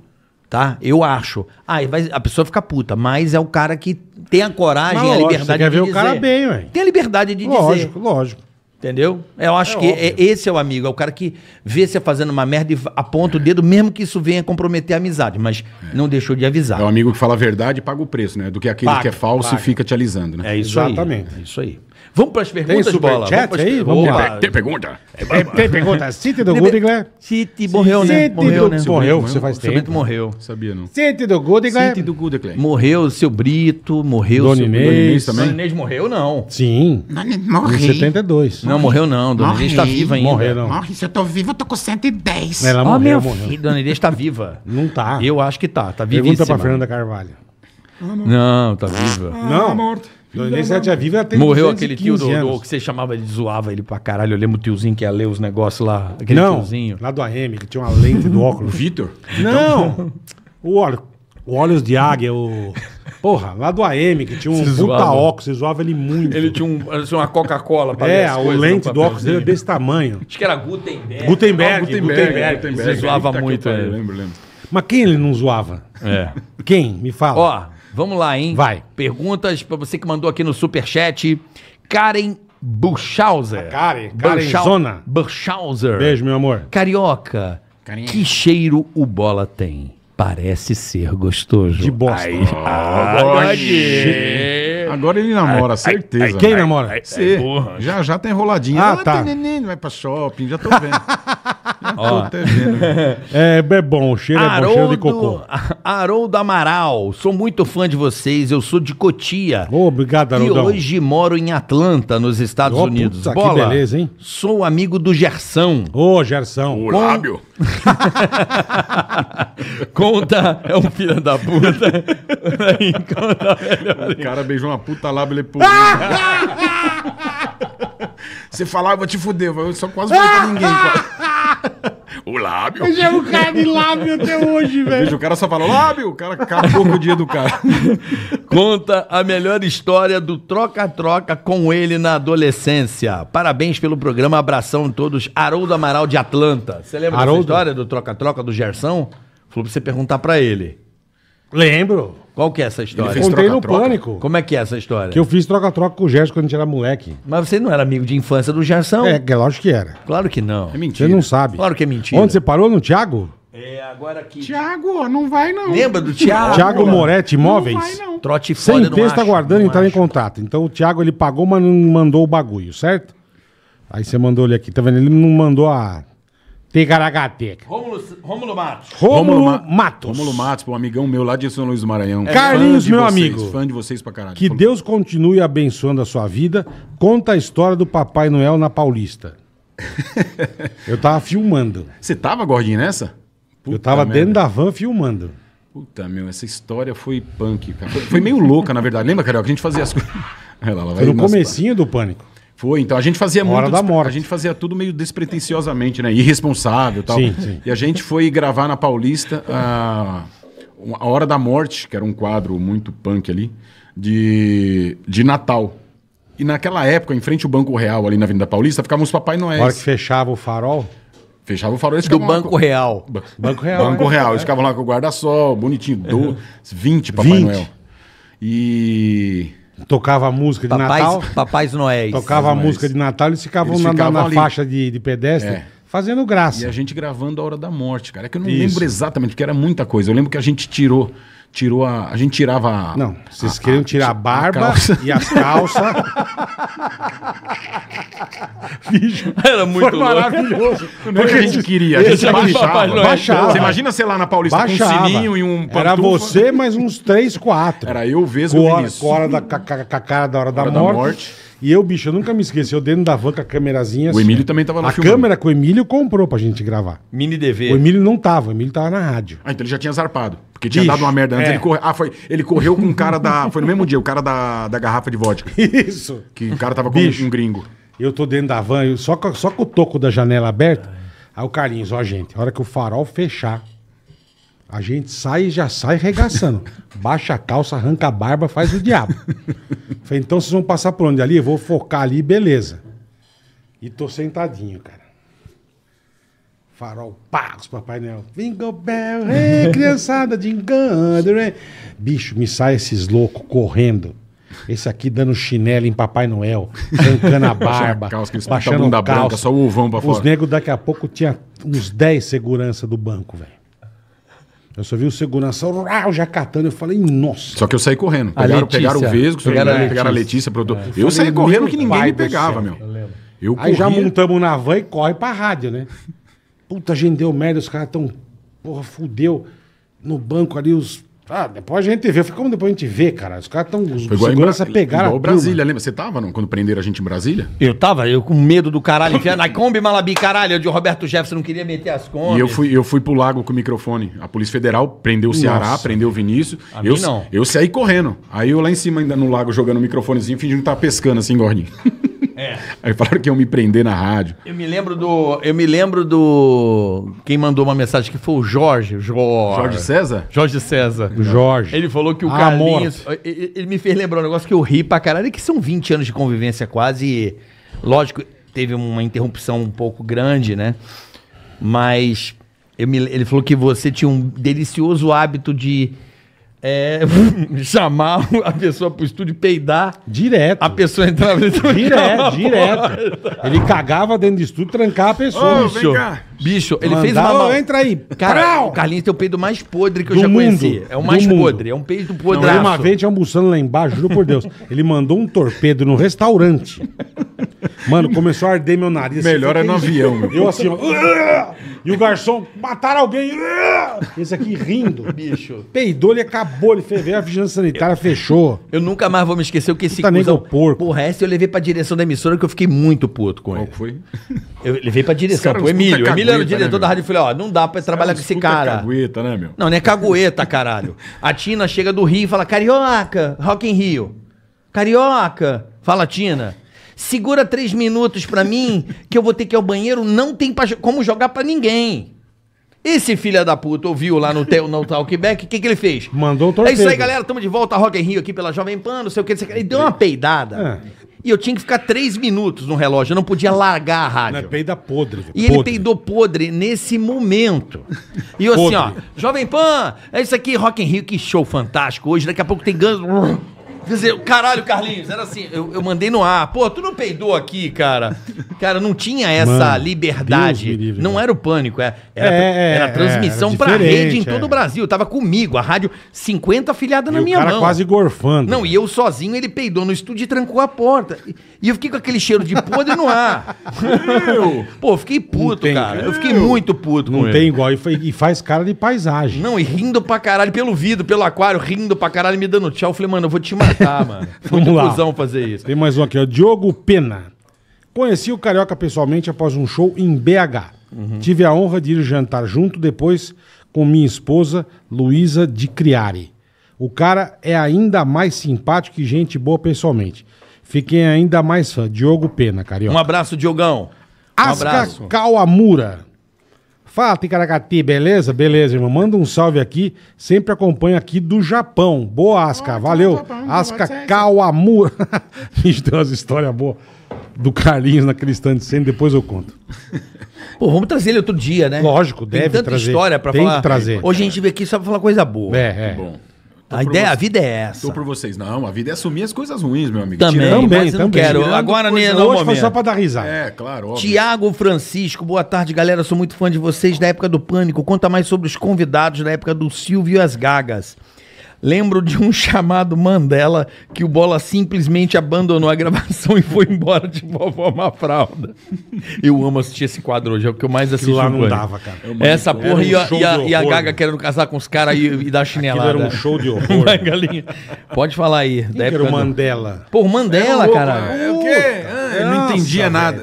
tá? Eu acho. Ah, vai, a pessoa fica puta, mas é o cara que tem a coragem, mas, a lógico, liberdade de dizer. quer ver o cara bem, ué. Tem a liberdade de lógico, dizer. Lógico, lógico. Entendeu? Eu acho é que é, esse é o amigo, é o cara que vê você fazendo uma merda e aponta o dedo, mesmo que isso venha comprometer a amizade, mas é. não deixou de avisar. É o amigo que fala a verdade e paga o preço, né? Do que aquele que é falso e fica te alisando, né? É isso Exatamente. aí. É isso aí. Vamos para as perguntas, tem Bola? Chat vamos aí? Vamos lá. Tem pergunta? É, tem pergunta. City do Gudigler. City morreu, né? City morreu, né? morreu, você faz tempo. Cimento morreu. Sabia, não. City do Gudigler. City do Gudigler. Morreu o seu Brito, morreu o seu... Inês. Dona Inês também? Dona Inês morreu, não. Sim. Morreu. Em 72. Não, morreu não. Dona Inês está viva ainda. Morreu, não. Morre. Se eu tô vivo, eu tô com 110. Ela morreu, morreu. Dona Inês está viva. Não tá. Eu acho que tá. Tá vivíssima. Pergunta para Fernanda Carvalho. Não, tá viva. Ah, não. Tá morta. Morreu aquele tio do, do, que você chamava, ele zoava ele pra caralho. Eu lembro o tiozinho que ia ler os negócios lá. Aquele não, tiozinho. lá do AM, que tinha uma lente do óculos. Vitor? Não! Então? o óleo. O Olhos de Águia, o. Porra, lá do AM, que tinha um se puta óculos, você zoava ele muito. Ele tinha um, assim, uma Coca-Cola pra É, o lente do óculos dele é desse tamanho. Acho que era Gutenberg. Gutenberg, ah, Gutenberg, Gutenberg, Gutenberg. Você zoava Eita, muito. ele lembro, lembro. Mas quem ele não zoava? É. Quem? Me fala. Ó, Vamos lá, hein? Vai. Perguntas para você que mandou aqui no superchat. Karen Buchhauser. Karen, Karen Burchau Zona. Buchhauser. Beijo, meu amor. Carioca, Carinha. que cheiro o bola tem? Parece ser gostoso. De bosta. Ai, ah, Agora ele namora, certeza. Né? quem namora? Você. Porra, já já tem enroladinha. Ah, ah tá. Neném, vai pra shopping, já tô vendo. já tô até vendo. É, é bom, o cheiro Haroldo, é bom, cheiro de cocô. Haroldo Amaral, sou muito fã de vocês, eu sou de Cotia. Oh, obrigado, Haroldão. E hoje moro em Atlanta, nos Estados oh, Unidos. Puta, Bola, que beleza, hein? Sou amigo do Gersão. Ô, oh, Gersão. O lábio. Conta é um filho da puta. o cara beijou uma puta lá, ele pulou. Você falava, eu vou te fuder, eu só quase não ninguém. Quase. o lábio. Eu já o cara de lábio até hoje, velho. Veja, o cara só fala lábio, o cara acabou com o dia do cara. Conta a melhor história do troca-troca com ele na adolescência. Parabéns pelo programa, abração a todos. Haroldo Amaral de Atlanta. Você lembra da história do troca-troca do Gerson? Falou pra você perguntar para ele. Lembro. Qual que é essa história? Eu Contei no pânico. Como é que é essa história? Que eu fiz troca-troca com o Gerson quando a gente era moleque. Mas você não era amigo de infância do Gerson? É, que lógico que era. Claro que não. É mentira. Você não sabe. Claro que é mentira. Onde você parou? No Thiago? É, agora aqui. Tiago, não vai não. Lembra do Tiago? Thiago Moretti Imóveis? Não vai não. Trote fora, Sem não texto tá aguardando entrar em contato. Então o Thiago ele pagou, mas não mandou o bagulho, certo? Aí você mandou ele aqui, tá vendo? Ele não mandou a Ticaracateca. Rômulo, Rômulo Matos. Rômulo, Ma Matos. Rômulo Matos, um amigão meu lá de São Luís do Maranhão. É, Carlinhos, meu vocês, amigo. Fã de vocês pra caralho. Que Falou. Deus continue abençoando a sua vida. Conta a história do Papai Noel na Paulista. Eu tava filmando. Você tava, gordinho, nessa? Puta Eu tava merda. dentro da van filmando. Puta, meu, essa história foi punk, cara. Foi, meio louca, na verdade. Lembra, que A gente fazia as coisas... Foi no comecinho do Pânico. Foi, então a gente fazia Hora muito. Da morte. A gente fazia tudo meio despretensiosamente, né? Irresponsável e tal. Sim, sim. E a gente foi gravar na Paulista a, ah, a Hora da Morte, que era um quadro muito punk ali, de, de Natal. E naquela época, em frente ao Banco Real, ali na Avenida Paulista, ficavam os Papai Noel Na hora que fechava o farol. Fechava o farol. Do Banco com... Real. Banco Real. Banco é, Real. Eles ficavam lá com o guarda-sol, bonitinho, do... 20 Papai 20. Noel. E Tocava música de Papais, Natal. Papais Noéis. Tocava música de Natal, e ficavam, eles ficavam na, na faixa de, de pedestre. É. Fazendo graça. E a gente gravando a hora da morte, cara. É que eu não Isso. lembro exatamente, porque era muita coisa. Eu lembro que a gente tirou tirou a. A gente tirava. A, não, vocês a, queriam tirar a, a barba a e as calças. Bicho, era muito Foi maravilhoso. Porque a gente queria. A gente é baixava, baixava. baixava. Você imagina, sei lá, na Paulista, baixava. um sininho e um pantufa. Era você mais uns três, quatro. Era eu, Vesgo e Vinícius. Com a da, cara da hora, da, hora morte. da morte. E eu, bicho, eu nunca me esqueci. Eu dentro da van com a câmerazinha. O assim, Emílio também tava lá A filmando. câmera que o Emílio comprou pra gente gravar. Mini DV. O Emílio não tava, o Emílio tava na rádio. Ah, então ele já tinha zarpado. Porque tinha dado uma merda antes. É. Ele, corre... ah, foi... ele correu com o cara da. Foi no mesmo dia, o cara da, da garrafa de vodka. Isso. Que o cara tava com Bicho. um gringo. Eu tô dentro da van, só, com, só com o toco da janela aberta. Aí o Carlinhos, ó, gente, a hora que o farol fechar, a gente sai e já sai regaçando. Baixa a calça, arranca a barba, faz o diabo. Falei, então vocês vão passar por onde ali? Eu vou focar ali, beleza. E tô sentadinho, cara. Farol, pá, os Papai Noel. Jingle Bell, hey, criançada, jingando, né? Bicho, me sai esses loucos correndo. Esse aqui dando chinelo em Papai Noel, arrancando a barba, calça, baixando a bunda calça. branca, só o vão pra fora. Os negros daqui a pouco tinha uns 10 segurança do banco, velho. Eu só vi o segurança, o já catando, eu falei, nossa. Só que eu saí correndo. Pegaram, pegaram o Vesgo, pegaram, a pegaram a Letícia. Pro... É. Eu, eu saí correndo que ninguém me assim, pegava, meu. Eu Aí corria. já montamos na van e corre pra rádio, né? Puta, a gente deu merda, os caras tão. Porra, fudeu. No banco ali, os. Ah, depois a gente vê. Foi como depois a gente vê, cara. Os caras tão. Os Foi segurança Bra... pegaram. Igual a Brasília, turma. lembra? Você tava não, quando prenderam a gente em Brasília? Eu tava, eu com medo do caralho. Enfiar na Kombi Malabi, caralho. Eu de Roberto Jefferson não queria meter as contas. E eu fui, eu fui pro lago com o microfone. A Polícia Federal prendeu o Ceará, Nossa. prendeu o Vinícius. A eu, não. Eu saí correndo. Aí eu lá em cima, ainda no lago, jogando o microfonezinho, fingindo que tava pescando assim, gordinho. É. Aí falaram que iam me prender na rádio. Eu me lembro do. Eu me lembro do. Quem mandou uma mensagem que foi o Jorge. Jorge, Jorge César? Jorge César. O Jorge. Ele falou que o ah, Carlinhos. Ele me fez lembrar um negócio que eu ri pra caralho, que são 20 anos de convivência quase. lógico, teve uma interrupção um pouco grande, né? Mas. Me, ele falou que você tinha um delicioso hábito de é, chamar a pessoa pro estúdio peidar. Direto. A pessoa entrava dentro Direto, direto. Ele cagava dentro do estúdio, trancava a pessoa. Ô, vem cá. Bicho, ele Mandar, fez uma. Mal... entra aí. Cara, o Carlinhos tem o peido mais podre que do eu já mundo, conheci. É o mais podre. É um peido podre. Uma vez, almoçando lá embaixo, juro por Deus. ele mandou um torpedo no restaurante. Mano, começou a arder meu nariz. Melhor assim, é no avião. Eu assim, ó. e o garçom, mataram alguém. Esse aqui rindo. Bicho. Peidou, ele acabou, ele fez, a vigilância sanitária, eu, fechou. Eu nunca mais vou me esquecer o que esse cuzão... porco. o resto eu levei pra direção da emissora que eu fiquei muito puto com ele. Qual foi? Eu levei pra direção, pro Emílio. Emílio Filho era o né, diretor né, da rádio falou, falei, ó, não dá pra é trabalhar é com esse cara. Cagueta, né, meu? Não, não é cagueta, caralho. A Tina chega do Rio e fala, carioca, Rock in Rio. Carioca, fala Tina. Segura três minutos pra mim, que eu vou ter que ir ao banheiro, não tem pra, como jogar pra ninguém. Esse filho da puta ouviu lá no, teu, no Talkback, o que, que ele fez? Mandou um torpedo. É isso aí, galera. Tamo de volta a Rock in Rio aqui pela Jovem Pan, não sei o que. Ele deu uma peidada. É. E eu tinha que ficar três minutos no relógio, eu não podia largar a rádio. é peida podre. E podre. ele peidou podre nesse momento. E eu assim, podre. assim, ó, Jovem Pan, é isso aqui, Rock in Rio, que show fantástico hoje, daqui a pouco tem ganso Dizer, caralho, Carlinhos, era assim, eu, eu mandei no ar. Pô, tu não peidou aqui, cara. Cara, não tinha essa Mano, liberdade. Livre, não era o pânico, era, é. era, é, era é, transmissão era pra rede em todo é. o Brasil. Eu tava comigo, a rádio 50 afiliada na minha o cara mão. quase gorfando. Não, e eu sozinho, ele peidou no estúdio e trancou a porta. E, e eu fiquei com aquele cheiro de podre no ar. eu. Pô, fiquei puto, tem, cara. Eu fiquei muito puto não ele. Não tem igual, e faz cara de paisagem. Não, e rindo pra caralho pelo vidro, pelo aquário, rindo pra caralho, me dando tchau. Eu falei, mano, eu vou te matar mano. Vamos lá. Cusão fazer isso. Tem mais um aqui, ó. Diogo Pena. Conheci o Carioca pessoalmente após um show em BH. Uhum. Tive a honra de ir jantar junto depois com minha esposa, Luísa de Criari. O cara é ainda mais simpático e gente boa pessoalmente. Fiquei ainda mais fã. Diogo Pena, Carioca. Um abraço, Diogão. Um Asca abraço. Calamura. Fala, Ticaracati, beleza? Beleza, irmão. Manda um salve aqui. Sempre acompanho aqui do Japão. Boa, Asca. Valeu. Asca Kawamura. A gente tem umas histórias boas do Carlinhos naquele stand sendo, depois eu conto. Pô, vamos trazer ele outro dia, né? Lógico, deve tem tanta trazer. história pra tem falar. Que trazer. Hoje a gente veio aqui só pra falar coisa boa. É, é. Bom a, ideia, a vida é essa. Tô por vocês. Não, a vida é assumir as coisas ruins, meu amigo. Também, Tirando, também, também. não quero. Agora, nem no Hoje foi só pra dar risada. É, claro. Óbvio. Tiago Francisco, boa tarde, galera. Sou muito fã de vocês da época do Pânico. Conta mais sobre os convidados da época do Silvio e as Gagas. Lembro de um chamado Mandela que o Bola simplesmente abandonou a gravação e foi embora de vovó Mafralda. Eu amo assistir esse quadro hoje, é o que eu mais assisto. Lá não dava, cara. É Essa porra é e, a, e, a, e a, Gaga querendo casar com os caras e, e dar chinelada. Aquilo era um show de horror. galinha. Pode falar aí. Quem era o Mandela? Do... Pô, o Mandela, é, cara. É, o quê? Ah, eu não entendia nada.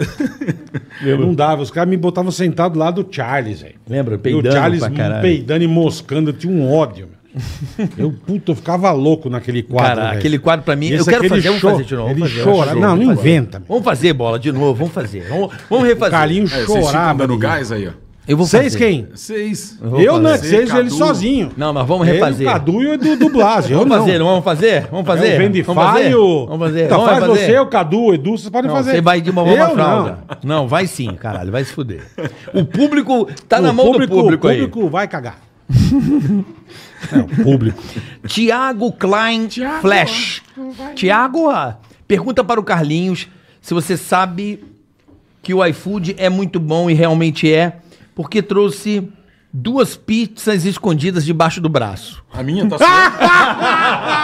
Eu não dava, os caras me botavam sentado lá do Charles, velho. Lembra? Peidando e o Charles peidando e moscando, eu tinha um ódio, meu. eu, puto eu ficava louco naquele quadro. Cara, aquele quadro pra mim. Esse eu quero fazer, vamos fazer de novo. Ele fazer, chora. Show, não, não inventa. Vamos fazer bola de novo, vamos fazer. Vamos, vamos refazer. Carlinho é, chorava. no gás aí, ó. Eu vou Seis fazer. quem? Seis. Eu, eu não, né, seis Cadu. ele sozinho. Não, mas vamos refazer. Ele, o Cadu e o do, do Blas. vamos não. fazer, não vamos fazer? Vamos é, fazer? Eu vende vamos fazer? Faio. Vamos fazer. Então vamos faz fazer. você, o Cadu, o Edu, vocês podem não, fazer. Você vai de uma, uma fralda. Não. não, vai sim, caralho, vai se fuder. O público tá o na mão público, do público aí. O público vai cagar é, o público. Tiago Klein Thiago, Flash. Tiago, ah, pergunta para o Carlinhos se você sabe que o iFood é muito bom e realmente é, porque trouxe duas pizzas escondidas debaixo do braço. A minha tá sua.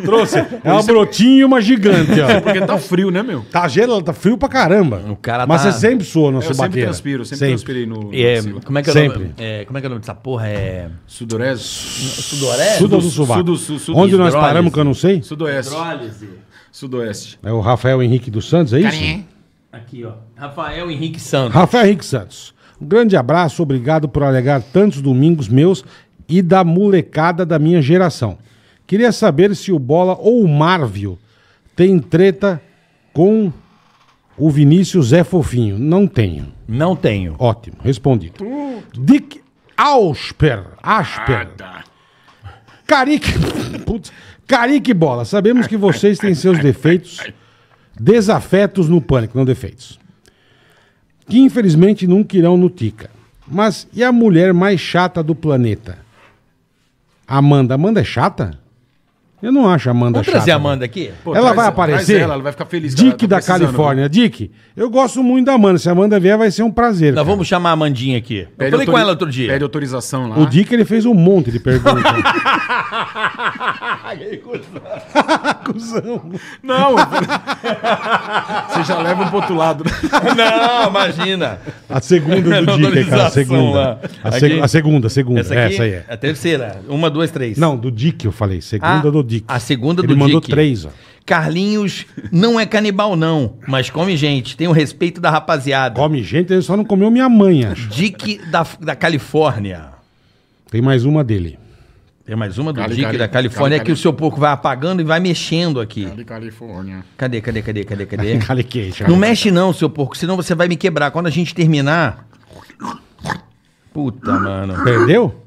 Trouxe. É uma brotinha e uma gigante, ó. Porque tá frio, né, meu? Tá gelado, tá frio pra caramba. O cara Mas tá- você sempre é, sua na sua Eu sempre transpiro, sempre, transpirei no. É, no como, é que é o nome, é, como é que é o nome dessa porra? É. Sudorese? Sudoré? Sudo do Sudo- sudo- sudo- Onde nós paramos que eu não sei? Sudoeste. Sudoeste. É o Rafael Henrique dos Santos, é isso? Carinha. Aqui, ó. Rafael Henrique Santos. Rafael Henrique Santos. Um grande abraço, obrigado por alegar tantos domingos meus e da molecada da minha geração. Queria saber se o Bola ou o Marvio tem treta com o Vinícius Zé Fofinho. Não tenho. Não tenho. Ótimo, respondido. Dick Ausper. Asper. Carique. Putz. Carique Bola, sabemos que vocês têm seus defeitos, desafetos no pânico, não defeitos. Que infelizmente nunca irão no Tica. Mas e a mulher mais chata do planeta? Amanda. Amanda é chata? Eu não acho a Amanda Vamos chata. trazer a Amanda aqui? Pô, ela traz- vai aparecer. ela, ela vai ficar feliz Dick tá da Califórnia. Dick, eu gosto muito da Amanda. Se a Amanda vier, vai ser um prazer. Nós cara. vamos chamar a Amandinha aqui. Eu Pede falei com ela outro dia. Pede autorização lá. O Dick ele fez um monte de perguntas. Cusão. Não! Você já leva um pro outro lado. Né? Não, imagina. A segunda do Dick, cara. A segunda. A, seg- a segunda, a segunda. Essa, Essa aí é. é. a terceira. Uma, duas, três. Não, do Dick eu falei. Segunda Ah, do Dick. A segunda do Dick. Ele mandou três, ó. Carlinhos não é canibal, não, mas come gente, tem o respeito da rapaziada. Come gente, ele só não comeu minha mãe, acho. Dick da, da Califórnia. Tem mais uma dele. Tem mais uma do Cali, Dick Cali, da Califórnia é Cali, que o seu porco vai apagando e vai mexendo aqui. Cali, Califórnia. Cadê, cadê, cadê, cadê, cadê? Cali, não mexe não, seu porco, senão você vai me quebrar. Quando a gente terminar... Puta, mano. Perdeu?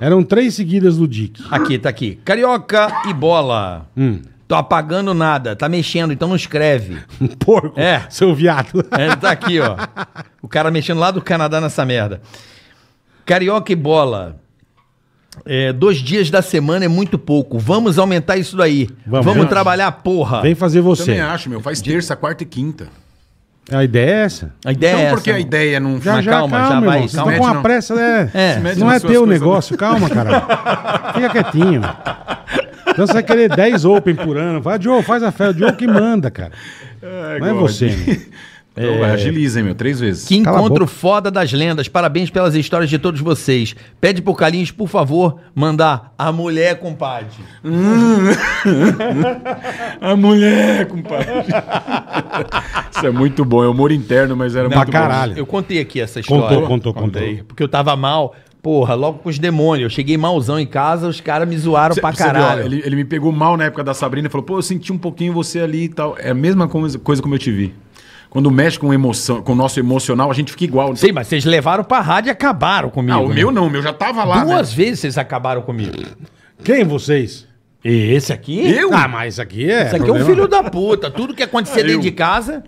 Eram três seguidas do Dick. Aqui, tá aqui. Carioca e bola. Hum. Tô apagando nada, tá mexendo, então não escreve. Um porco, é. seu viado. É, tá aqui, ó. O cara mexendo lá do Canadá nessa merda. Carioca e bola. É, dois dias da semana é muito pouco. Vamos aumentar isso daí. Vamos, Vamos trabalhar, porra. Vem fazer você. Também acho, meu. Faz terça, quarta e quinta. A ideia é essa. A ideia então, é essa. porque a né? ideia não... Já, já, calma, calma, já vai. calma. com uma pressa, né? É. Não é teu né? negócio, calma, cara. Fica quietinho. Então você vai querer 10 Open por ano. Vai, Joe, faz a fé. O Joe que manda, cara. É, não é você, né? Então, é... Agilizem, meu, três vezes. Que Cala encontro foda das lendas. Parabéns pelas histórias de todos vocês. Pede pro Carlinhos, por favor, mandar a mulher, compadre. Hum. a mulher, compadre. Isso é muito bom. É humor interno, mas era Não, muito caralho. Bom. Eu contei aqui essa história. Contou, contou, Contei. Contou. Porque eu tava mal. Porra, logo com os demônios. Eu cheguei malzão em casa, os caras me zoaram cê, pra caralho. Viu, ele, ele me pegou mal na época da Sabrina e falou: pô, eu senti um pouquinho você ali e tal. É a mesma coisa, coisa como eu te vi quando mexe com emoção, com o nosso emocional, a gente fica igual. Sim, mas vocês levaram pra rádio e acabaram comigo. Ah, o né? meu não, o meu já tava lá. Duas né? vezes vocês acabaram comigo. Quem vocês? esse aqui? Eu? Ah, mas esse aqui é. Esse aqui é um filho da puta. Tudo que acontecia ah, dentro de casa,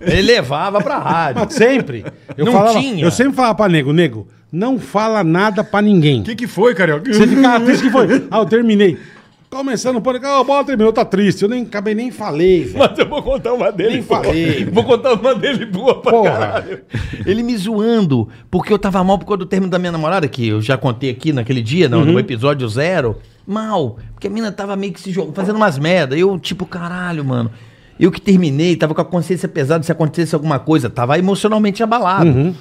ele levava pra rádio. Mas sempre. Eu não falava, tinha. Eu sempre falava pra nego, nego, não fala nada pra ninguém. O que, que foi, Carioca? Você ficava ah, triste que foi. Ah, eu terminei. Começando o pânico, oh, ah, a bola terminou, tá triste. Eu nem acabei nem falei, velho. Mas eu vou contar uma dele. Nem falei. Vou contar uma dele boa pra porra. caralho. Ele me zoando, porque eu tava mal por causa do término da minha namorada, que eu já contei aqui naquele dia, no, uhum. no episódio zero. Mal. Porque a mina tava meio que se jogando, fazendo umas merda. Eu, tipo, caralho, mano. Eu que terminei, tava com a consciência pesada se acontecesse alguma coisa. Tava emocionalmente abalado. Uhum.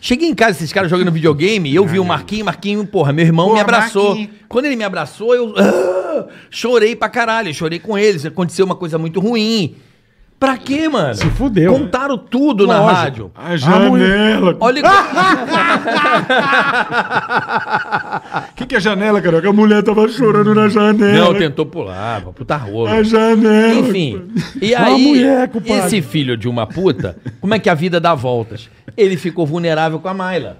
Cheguei em casa, esses caras jogando videogame, eu vi o Marquinho, Marquinho, porra, meu irmão porra, me abraçou. Marquinhos. Quando ele me abraçou, eu chorei pra caralho, chorei com eles, aconteceu uma coisa muito ruim. Pra quê, mano? Se fudeu. Contaram tudo Lógico. na rádio. A janela. Olha. que, que é janela, cara? a mulher tava chorando na janela. Não, tentou pular, puta rola. A janela. Enfim. E aí, mulher, esse filho de uma puta, como é que a vida dá voltas? Ele ficou vulnerável com a Mayla.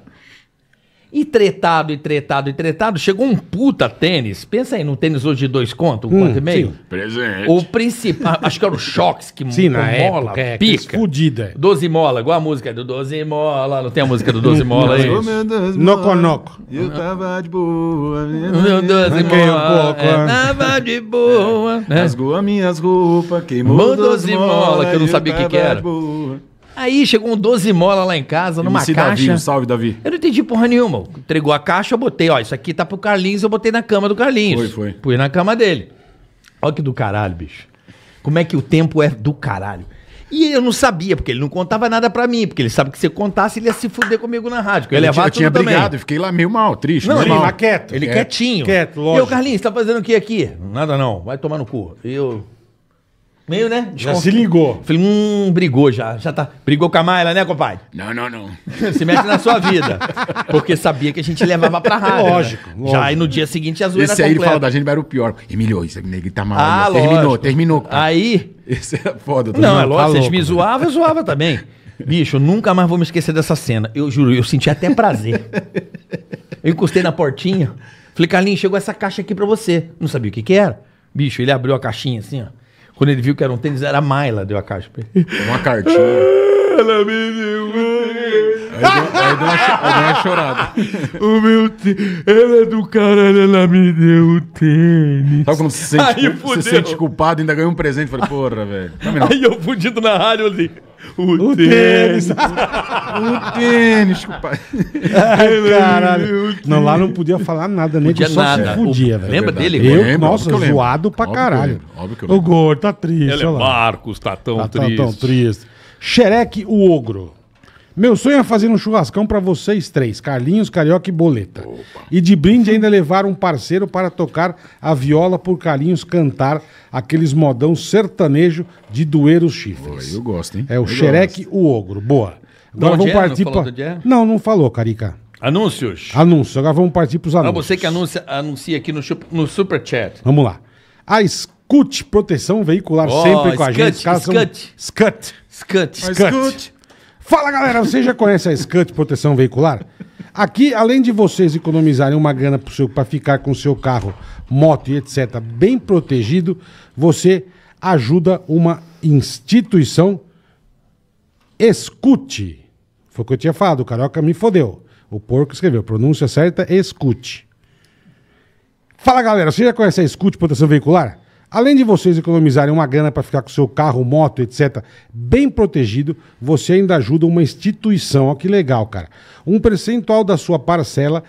E tretado, e tretado, e tretado, chegou um puta tênis. Pensa aí num tênis hoje de dois contos, um hum, quanto e meio. Sim. Presente. O principal, acho que era o Choques, que sim, na mola, época, é, pica. Fudida. Doze mola, igual a música do Doze Mola. Não tem a música do Doze Mola aí? Noco Noco. Eu tava de boa. Minha Meu Doze Mola. Um pouco, é, né? tava de boa. É. Né? Rasgou as minhas roupas, queimou Mandou Doze Mola, que eu não sabia o que, que era. Aí chegou um 12 mola lá em casa, numa MC caixa. Davi, um salve, Davi. Eu não entendi porra nenhuma. Entregou a caixa, eu botei, ó, isso aqui tá pro Carlinhos, eu botei na cama do Carlinhos. Foi, foi. Pus na cama dele. Olha que do caralho, bicho. Como é que o tempo é do caralho. E eu não sabia, porque ele não contava nada para mim, porque ele sabe que se eu contasse, ele ia se fuder comigo na rádio. Que eu, eu levava tinha tudo brigado, também. fiquei lá meio mal, triste. Não, ele mal. quieto. Ele quieto, quietinho. Quieto, lógico. E eu, Carlinhos, tá fazendo o que aqui? Nada não, vai tomar no cu. Eu Meio, né? Já se ligou. Falei, hum, brigou já. Já tá. Brigou com a Mayla, né, compadre? Não, não, não. se mete na sua vida. Porque sabia que a gente levava pra rádio. Lógico. Né? lógico. Já aí no dia seguinte a zoeira Esse aí completa. ele falou da gente, mas era o pior. Emilio, isso negro tá mal. Ah, né? terminou, terminou. Aí. Esse é foda. Não, é lógico. Tá vocês me né? zoavam, eu zoava também. Bicho, eu nunca mais vou me esquecer dessa cena. Eu juro, eu senti até prazer. Eu encostei na portinha. Falei, Carlinhos, chegou essa caixa aqui pra você. Não sabia o que que era. Bicho, ele abriu a caixinha assim, ó. Quando ele viu que era um tênis, era a Maila, deu a caixa pra ele. Uma cartinha. Ela me deu Aí deu uma chorada. O meu tênis. Ela é do caralho, ela me deu o tênis. Sabe quando você se sente, sente culpado ainda ganhou um presente? Falei, porra, velho. Tá não, Aí eu fudido na rádio ali. O, O tênis. tênis. O tênis, culpado. Ai, caralho. Não, lá não podia falar nada, nem Podia só nada. se fudia, velho. Lembra dele? Eu, Lembro, nossa, óbvio zoado pra Óbvio que eu caralho. óbvio que eu O gordo tá triste, Ela é lá. O Marcos, tá tão Tá, tá tão triste. Xereque o Ogro. Meu sonho é fazer um churrascão para vocês três, Carlinhos, Carioca e Boleta. Opa. E de brinde ainda levar um parceiro para tocar a viola por Carlinhos cantar aqueles modão sertanejo de doer os chifres. Boa, eu gosto, hein? É o Xereque o Ogro. Boa. Agora Bom, vamos partir para. Não, não falou, Carica. Anúncios. Anúncios. Agora vamos partir para os anúncios. Ah, você que anuncia, anuncia aqui no, no Super Chat. Vamos lá. A Scut Proteção Veicular oh, sempre com a gente. Scut. Scut. Scut. Scut. Fala galera, você já conhece a Scut Proteção Veicular? Aqui, além de vocês economizarem uma grana para ficar com seu carro, moto e etc. bem protegido, você ajuda uma instituição. Escute. Foi o que eu tinha falado, o Carioca me fodeu. O porco escreveu, pronúncia certa, escute. Fala galera, você já conhece a Escute Proteção Veicular? Além de vocês economizarem uma grana para ficar com seu carro, moto, etc., bem protegido, você ainda ajuda uma instituição. Olha que legal, cara. Um percentual da sua parcela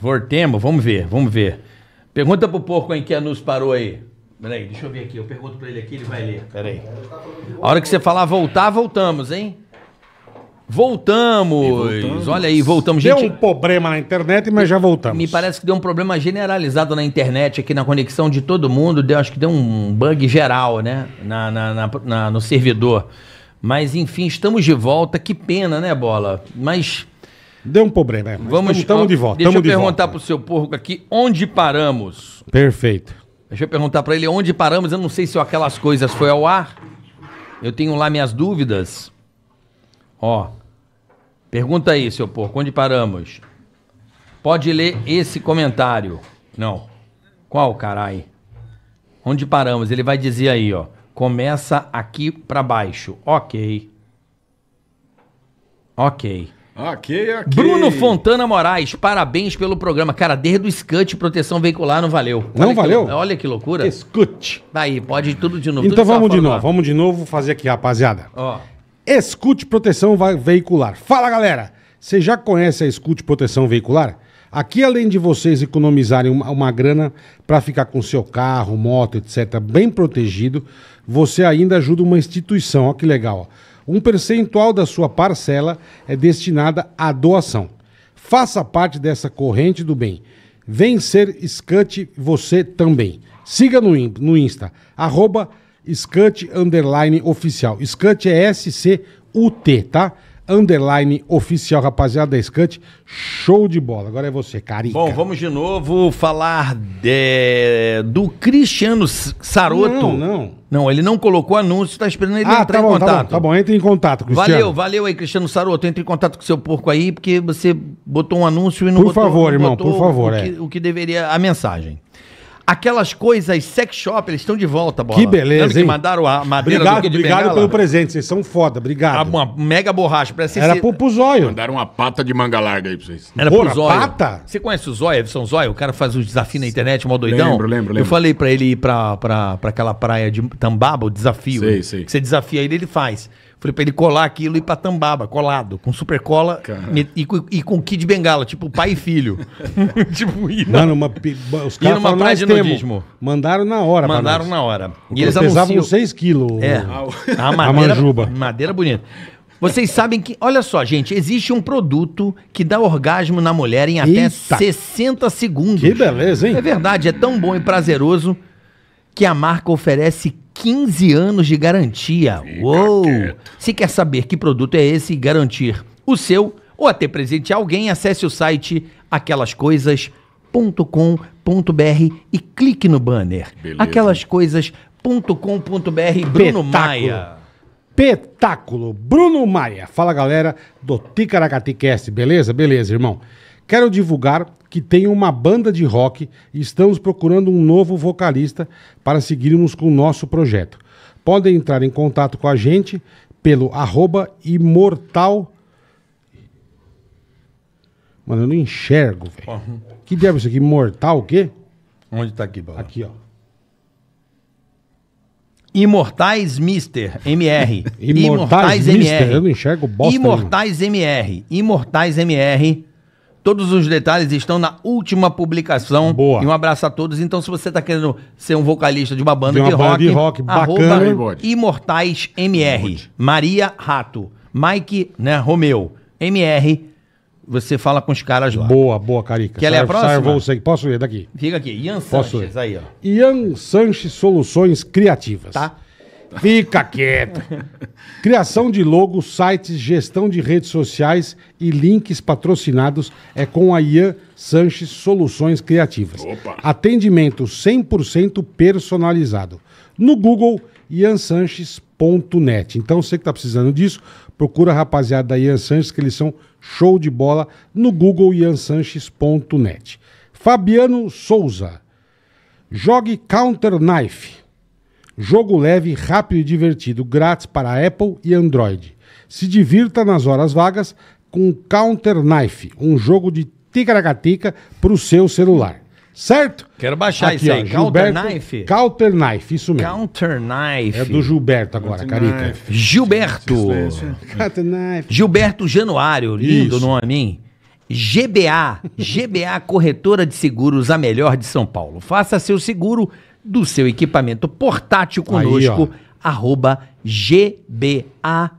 Voltemos, vamos ver, vamos ver. Pergunta pro porco em que anúncio parou aí. Peraí, deixa eu ver aqui. Eu pergunto pra ele aqui, ele vai ler. Peraí. A hora que você falar voltar, voltamos, hein? Voltamos. voltamos. Olha aí, voltamos. Deu Gente, um problema na internet, mas já voltamos. Me parece que deu um problema generalizado na internet, aqui na conexão de todo mundo. Deu, acho que deu um bug geral, né? Na, na, na, na no servidor. Mas enfim, estamos de volta. Que pena, né, Bola? Mas Deu um problema. É, Vamos de volta. Deixa eu de perguntar volta. pro seu porco aqui onde paramos. Perfeito. Deixa eu perguntar para ele onde paramos. Eu não sei se aquelas coisas foi ao ar. Eu tenho lá minhas dúvidas. Ó. Pergunta aí, seu porco, onde paramos? Pode ler esse comentário. Não. Qual, carai? Onde paramos? Ele vai dizer aí, ó. Começa aqui para baixo. OK. OK. Ok, ok. Bruno Fontana Moraes, parabéns pelo programa. Cara, desde o Scut Proteção Veicular não valeu. Olha não valeu? olha que loucura. Scut. Aí, pode tudo de novo. Então vamos tá de novo, vamos de novo fazer aqui, rapaziada. Ó. Escute Proteção Veicular. Fala, galera! Você já conhece a Escute Proteção Veicular? Aqui, além de vocês economizarem uma, uma grana para ficar com seu carro, moto, etc., bem protegido, você ainda ajuda uma instituição. Olha que legal. Ó um percentual da sua parcela é destinada à doação. Faça parte dessa corrente do bem. Vem ser Scut você também. Siga no, no Insta, arroba Scut Oficial. Scut é S-C-U-T, tá? underline oficial, rapaziada da Scut. Show de bola. Agora é você, carinho. Bom, vamos de novo falar de... do Cristiano Saroto. Não, não. Não, ele não colocou anúncio, está esperando ele ah, entrar tá bom, em contato. Tá bom, tá bom, entre em contato, Cristiano. Valeu, valeu aí, Cristiano Saroto. Entre em contato com seu porco aí, porque você botou um anúncio e não por botou, favor, irmão, botou por favor, o, é. que, o que deveria, a mensagem. Aquelas coisas sex shop, eles estão de volta, bola. Que beleza. Lembra hein? que mandaram a madeira obrigado, do Obrigado bengala? pelo presente, vocês são foda, obrigado. uma mega borracha. vocês Era ser... pro, pro zóio. Mandaram uma pata de manga larga aí pra vocês. Era Porra, pro zóio. pata? Você conhece o zóio, Edson Zóio? O cara faz os desafios na internet, mó doidão. Lembro, lembro, lembro. Eu falei pra ele ir pra, aquela praia de Tambaba, o desafio. Sei, né? sei. Que você desafia ele, ele faz. Falei pra ele colar aquilo e ir pra Tambaba, colado, com super cola e, e, e, com kit bengala, tipo pai e filho. tipo, Mano, uma, os caras numa praia de nudismo. Mandaram na hora, Mandaram na hora. E eles pesavam 6 quilos. É, a, madeira, a manjuba. Madeira bonita. Vocês sabem que, olha só, gente, existe um produto que dá orgasmo na mulher em até Eita. 60 segundos. Que beleza, hein? É verdade, é tão bom e prazeroso que a marca oferece 15 anos de garantia. Fica Uou! Quieto. Se quer saber que produto é esse e garantir o seu ou até presente alguém, acesse o site aquelascoisas.com.br e clique no banner. Aquelascoisas.com.br Bruno Maia. Petáculo, Bruno Maia. Fala galera do Ticaracati Cast, beleza? Beleza, irmão. Quero divulgar que tenho uma banda de rock e estamos procurando um novo vocalista para seguirmos com o nosso projeto. Podem entrar em contato com a gente pelo arroba imortal. Mano, eu não enxergo, velho. Que diabo é isso aqui? Imortal o quê? Onde tá aqui, Bala? Aqui, ó. Imortais Mister MR. Imortais, Imortais Mister, MR. Eu não enxergo bosta. Imortais nenhuma. MR. Imortais MR. Todos os detalhes estão na última publicação. Boa. E um abraço a todos. Então, se você está querendo ser um vocalista de uma banda de, uma de banda rock, de rock bacana, Imortais MR, Maria Rato, Mike, né, Romeu, MR. Você fala com os caras lá. Boa, boa, Carica. Quer ler é a próxima? Posso ir daqui? Fica aqui. Ian Posso Sanches, ir. aí, ó. Ian Sanches Soluções Criativas. Tá. Fica quieto. Criação de logo, sites, gestão de redes sociais e links patrocinados é com a Ian Sanches Soluções Criativas. Opa. Atendimento 100% personalizado. No Google, iansanches.net. Então, você que está precisando disso, procura a rapaziada da Ian Sanches, que eles são show de bola no Google iansanches.net. Fabiano Souza. Jogue Counter Knife. Jogo leve, rápido e divertido, grátis para Apple e Android. Se divirta nas horas vagas com Counter Knife, um jogo de ticaracatica para o seu celular. Certo? Quero baixar Aqui, isso aí. Ó, Gilberto, Counter Knife? Counter Knife, isso mesmo. Counter Knife. É do Gilberto agora, Carita. Carica. Gilberto. Counter Knife. Gilberto Januário, lindo isso. nome, hein? GBA, GBA Corretora de Seguros, a melhor de São Paulo. Faça seu seguro do seu equipamento portátil conosco, Aí, arroba GBA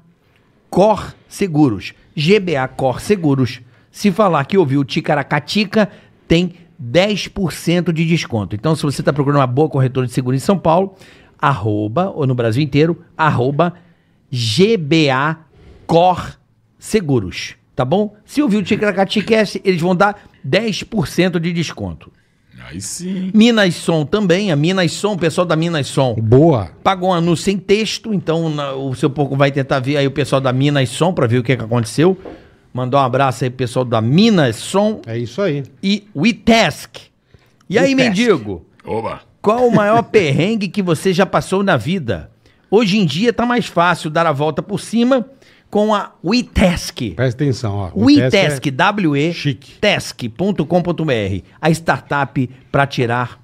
Cor Seguros. GBA Cor Seguros. Se falar que ouviu Ticaracatica, tem 10% de desconto. Então, se você está procurando uma boa corretora de seguro em São Paulo, arroba, ou no Brasil inteiro, arroba GBA Cor Seguros. Tá bom? Se ouviu o Ticaracatica, eles vão dar 10% de desconto. Aí sim. Minas Som também, a Minas Som, o pessoal da Minas Som. Boa. Pagou um anúncio sem texto, então na, o seu pouco vai tentar ver aí o pessoal da Minas Som para ver o que, é que aconteceu. Mandar um abraço aí pro pessoal da Minas Som. É isso aí. E WeTask. E aí, mendigo? Oba. Qual o maior perrengue que você já passou na vida? Hoje em dia tá mais fácil dar a volta por cima com a WeTask. Presta atenção, ó. WeTask, W-E-Task.com.br. É a startup para tirar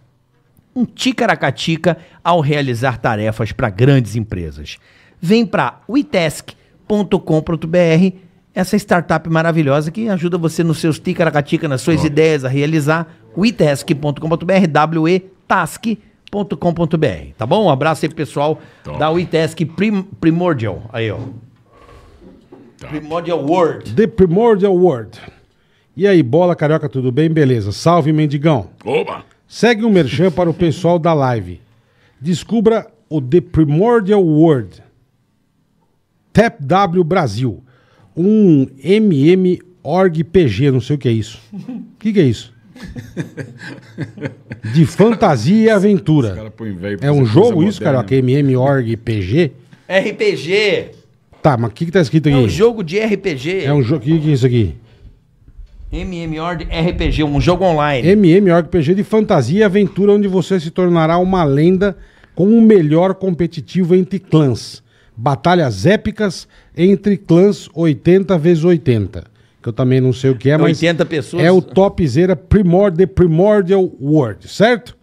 um ticaracatica ao realizar tarefas para grandes empresas. Vem para wetask.com.br, essa startup maravilhosa que ajuda você nos seus ticaracatica, nas suas Nossa. ideias a realizar. wetask.com.br, W-E-Task.com.br. Tá bom? Um abraço aí, pessoal, Top. da WeTask Prim Primordial. Aí, ó. Tá. Primordial World. The Primordial World. E aí, bola carioca, tudo bem? Beleza. Salve, mendigão. Oba! Segue o um merchan para o pessoal da live. Descubra o The Primordial World. Tap W Brasil. Um MM Org PG, não sei o que é isso. O que, que é isso? De fantasia e aventura. É um jogo isso, cara? MM Org PG? RPG! Tá, mas o que, que tá escrito aqui? É um jogo de RPG. É um jogo. O que, que é isso aqui? MMORPG, RPG, um jogo online. MMORPG de fantasia e aventura, onde você se tornará uma lenda com o melhor competitivo entre clãs. Batalhas épicas entre clãs 80 x 80. Que eu também não sei o que é, 80 mas. 80 pessoas. É o top Primor The Primordial World, certo?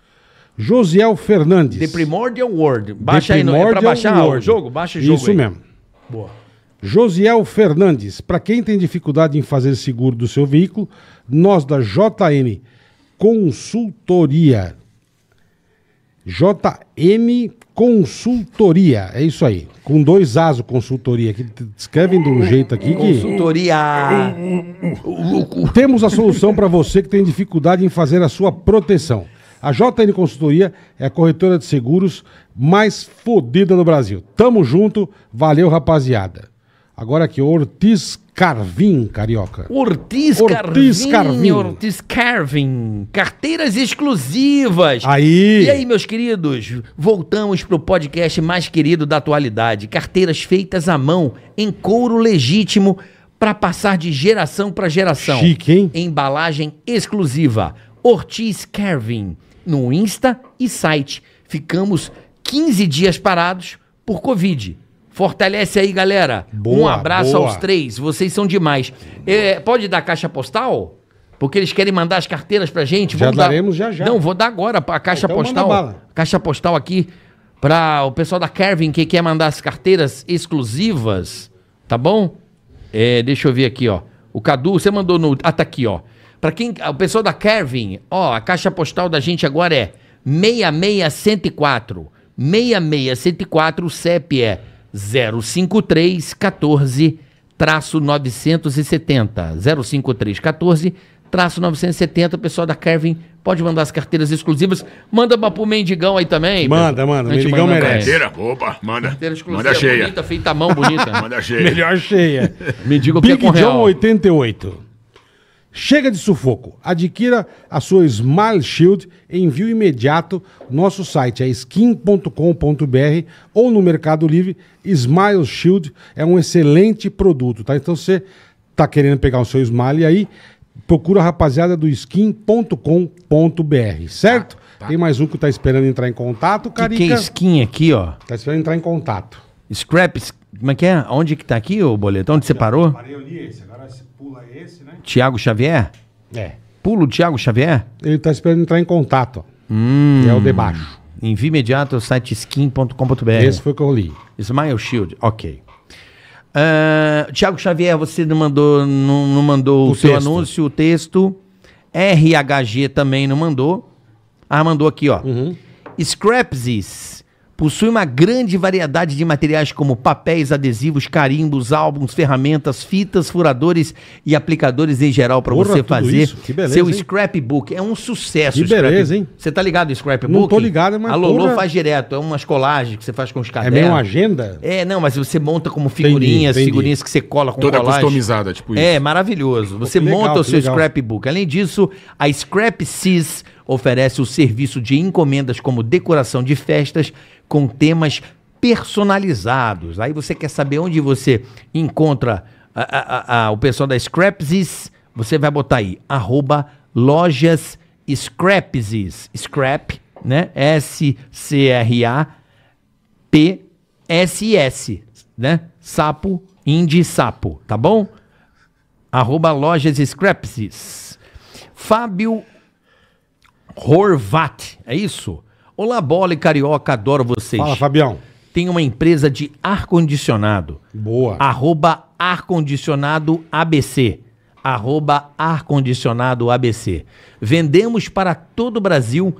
Josiel Fernandes. The Primordial World. Baixa The aí, no não é pra baixar World. o jogo? Baixa o jogo. Isso aí. mesmo. Boa. Josiel Fernandes, para quem tem dificuldade em fazer seguro do seu veículo, nós da JN Consultoria. JN Consultoria, é isso aí. Com dois As, consultoria, que escrevem de um jeito aqui que. Consultoria! Temos a solução para você que tem dificuldade em fazer a sua proteção. A JN Consultoria é a corretora de seguros mais fodida no Brasil. Tamo junto, valeu rapaziada. Agora aqui, Ortiz Carvin, carioca. Ortiz, Ortiz Carvin, Carvin. Ortiz Carvin. Carteiras exclusivas. Aí. E aí, meus queridos, voltamos pro podcast mais querido da atualidade. Carteiras feitas à mão, em couro legítimo, para passar de geração para geração. Chique, hein? Embalagem exclusiva. Ortiz Carvin no Insta e site. Ficamos 15 dias parados por Covid. Fortalece aí, galera. Boa, um abraço boa. aos três. Vocês são demais. É, pode dar caixa postal? Porque eles querem mandar as carteiras pra gente. Já daremos já já. Não, vou dar agora a caixa então postal. Caixa postal aqui para o pessoal da Kevin que quer mandar as carteiras exclusivas, tá bom? É, deixa eu ver aqui, ó. O Cadu, você mandou no. Ah, tá aqui, ó. Para quem. O pessoal da Kervin, ó, a caixa postal da gente agora é 66104. 66104, o CEP é 05314 traço 970. 05314 traço 970. O pessoal da Kervin pode mandar as carteiras exclusivas. Manda uma pro Mendigão aí também. Manda, manda. Mendigão merece. Carteira, opa, manda. Carteira exclusiva, manda cheia. bonita, feita a mão, bonita. manda cheia. Melhor cheia. Mendigo é Big John real. 88. Chega de sufoco. Adquira a sua Smile Shield em envio imediato. Nosso site é skin.com.br ou no Mercado Livre. Smile Shield é um excelente produto, tá? Então você tá querendo pegar o seu Smile aí, procura a rapaziada do skin.com.br, certo? Tá, tá. Tem mais um que tá esperando entrar em contato, Carica. Que, que é skin aqui, ó? Tá esperando entrar em contato. Scrap, como é que é? Onde que tá aqui, o boleto? Onde você parou? Parei, ali esse agora pula esse, né? Tiago Xavier? É. Pulo Tiago Xavier? Ele tá esperando entrar em contato. Hum. Que é o de baixo. Envie imediato ao site skin.com.br. Esse foi o que eu li. Smile Shield, ok. Uh, ah, Tiago Xavier, você não mandou, não, não mandou o, o seu anúncio, o texto. RHG também não mandou. Ah, mandou aqui, ó. Uhum. Possui uma grande variedade de materiais como papéis, adesivos, carimbos, álbuns, ferramentas, fitas, furadores e aplicadores em geral para você fazer isso. Que beleza, seu hein? scrapbook. É um sucesso. Que beleza, hein? Você tá ligado no scrapbook? Não tô ligado, mas A Lolo porra... faz direto. É umas colagens que você faz com os é cadernos. É meio agenda? É, não, mas você monta como figurinhas, entendi, entendi. figurinhas que você cola com Toda colagem. customizada, tipo é, isso. É, maravilhoso. Você Pô, monta legal, o seu legal. scrapbook. Além disso, a Scrap oferece o serviço de encomendas como decoração de festas, com temas personalizados. Aí você quer saber onde você encontra a, a, a, o pessoal da Scrapsys, você vai botar aí, arroba lojas Scrapsys, scrap, né? S-C-R-A-P-S-S, né? Sapo, indie sapo, tá bom? Arroba lojas Scrapsys. Fábio Horvat, é isso? Olá, bola e carioca, adoro vocês. Fala, Fabião. Tem uma empresa de ar-condicionado. Boa. Arroba ar-condicionado ABC. Arroba ar-condicionado ABC. Vendemos para todo o Brasil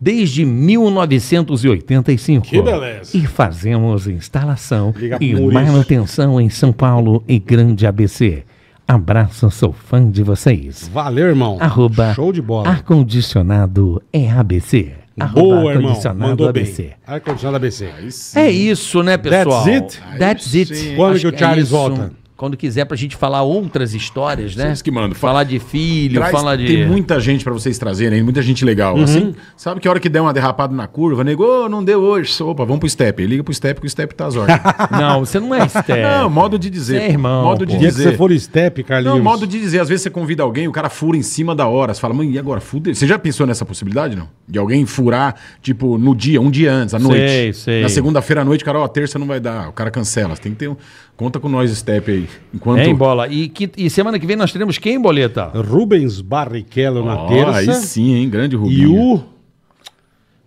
desde 1985. Que beleza. E fazemos instalação Liga e manutenção em São Paulo e Grande ABC. Abraço, sou fã de vocês. Valeu, irmão. Arroba Show de bola. Ar-condicionado é ABC. Boa, irmão. Mandou ABC. bem. Ar-condicionado ABC. É isso, né, pessoal? That's it? That's it. Quando Acho que o é Charles é volta? quando quiser pra gente falar outras histórias, né? Vocês que mandam. falar de filho, traz, falar de... Tem muita gente para vocês trazerem, muita gente legal. Uhum. Assim, sabe que a hora que der uma derrapada na curva, negou, não deu hoje. Opa, vamos pro step. Liga pro step que o step tá às não, você não é step. Não, modo de dizer. Você é irmão. Modo pô. de dizer. Se você for step, Carlinhos. Não, modo de dizer. Às vezes você convida alguém, o cara fura em cima da hora. Você fala, mãe, e agora? Fude. Você já pensou nessa possibilidade, não? De alguém furar, tipo, no dia, um dia antes, à noite. Sei, sei. Na segunda-feira à noite, cara, ó, terça não vai dar. O cara cancela. Você tem que ter um. Conta com nós, Step, aí. Enquanto... É, em bola. E, que, e semana que vem nós teremos quem, Boleta? Rubens Barrichello oh, na terça. Aí sim, hein? Grande Rubinho. E o...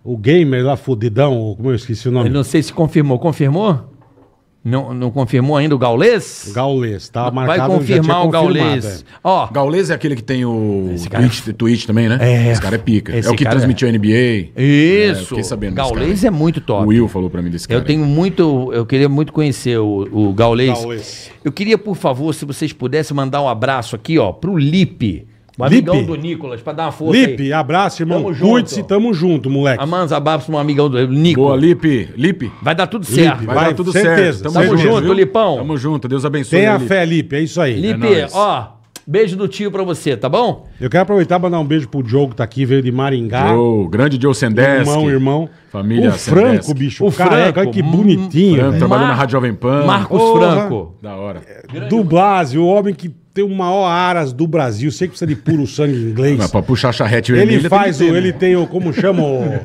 O gamer lá, fudidão, como eu esqueci o nome. Eu não sei se confirmou. Confirmou? Não, não confirmou ainda o Gaulês? O Gaulês, tá marcado. Vai confirmar o Gaulês. Ó, Gaulês é aquele que tem o cara... Twitch, é Twitch, também, né? É, esse cara é pica. É o que transmitiu é. a NBA. Isso. É, fiquei sabendo Gaulês é muito top. O Will falou para mim desse cara. Eu tenho muito, eu queria muito conhecer o, o Gaulês. Gaulês. Eu queria, por favor, se vocês pudessem mandar um abraço aqui, ó, pro Lipe. Um amigão do Nicolas, pra dar uma força. Lipe, aí. abraço, irmão. Cuide-se, tamo junto, moleque. Amanza abraço um amigão do Nicolas. Boa, Lipe. Lipe. Vai dar tudo certo. Lipe, vai, vai, dar tudo certeza. certo. Tamo, tamo junto, Lipão. Tamo junto, Deus abençoe. Tenha né, Lipe. fé, Lipe, é isso aí. Lipe, é ó, Beijo do tio pra você, tá bom? Eu quero aproveitar pra dar um beijo pro Diogo que tá aqui, veio de Maringá. Joe, grande Diogo Sendesk. Irmão, irmão. Família O Franco, bicho. O Franco. olha que hum, bonitinho. Franco, trabalhou na Rádio Jovem Pan. Marcos Franco. Da hora. Do Blasio, o homem que tem o maior aras do Brasil. Sei que precisa de puro sangue inglês. Mas pra puxar charrete vermelho, Ele faz que o. ter, né? Ele tem o. Como chama o.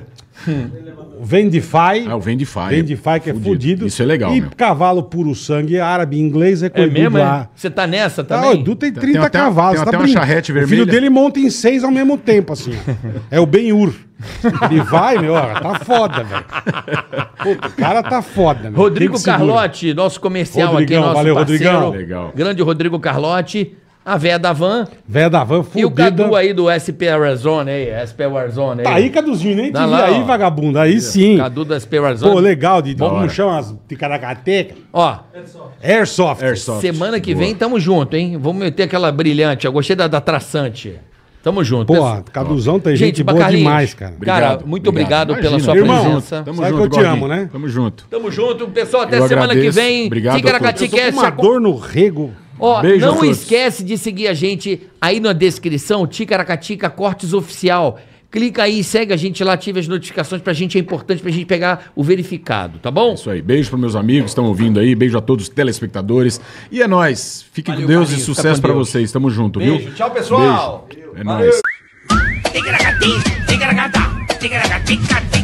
Vendify. É ah, o Vendify. Vendify, que é fudido. Isso é legal. E meu. cavalo puro sangue, árabe, inglês, é coelho é mesmo, é? lá. Você é? tá nessa também? Ah, o Edu tem 30 tem até, cavalos. Tem tá até brinco. uma charrete vermelha. O filho dele monta em seis ao mesmo tempo, assim. é o Ben-Hur. Ele vai, meu, tá foda, velho. o cara tá foda, meu. Rodrigo Carlotti, nosso comercial Rodrigão, aqui, nosso valeu, parceiro. Rodrigão. Legal. Grande Rodrigo Carlotti. A véia da van. Véia da van, fudida. E o Cadu aí do SP Arizona aí, SP Warzone aí. Tá aí, Caduzinho, nem te vi lá, aí, ó. vagabundo. Aí sim. Cadu do SP Warzone. Pô, legal, de como chama as ticaracateca. Ó. Airsoft. Airsoft. Semana que Boa. vem tamo junto, hein? Vamos meter aquela brilhante. Eu gostei da, da traçante. Tamo junto. Pô, Caduzão tem gente, gente boa demais, cara. Cara, obrigado, muito obrigado, obrigado pela sua Irmão, presença. Tamo Sabe junto, que eu te amo, né? Tamo junto. Tamo junto. Pessoal, até eu semana agradeço. que vem. Obrigado Ticaracati Cast. uma dor no rego. Ó, não esquece de seguir a gente aí na descrição, Ticaracatica Cortes Oficial. Clica aí, segue a gente lá, ative as notificações pra gente, é importante pra gente pegar o verificado, tá bom? É isso aí. Beijo pros meus amigos que estão ouvindo aí, beijo a todos os telespectadores. E é nós. Fique Valeu, com Deus carinho, e sucesso para vocês. Tamo junto, beijo. viu? Tchau, pessoal. Beijo. É Valeu. nóis.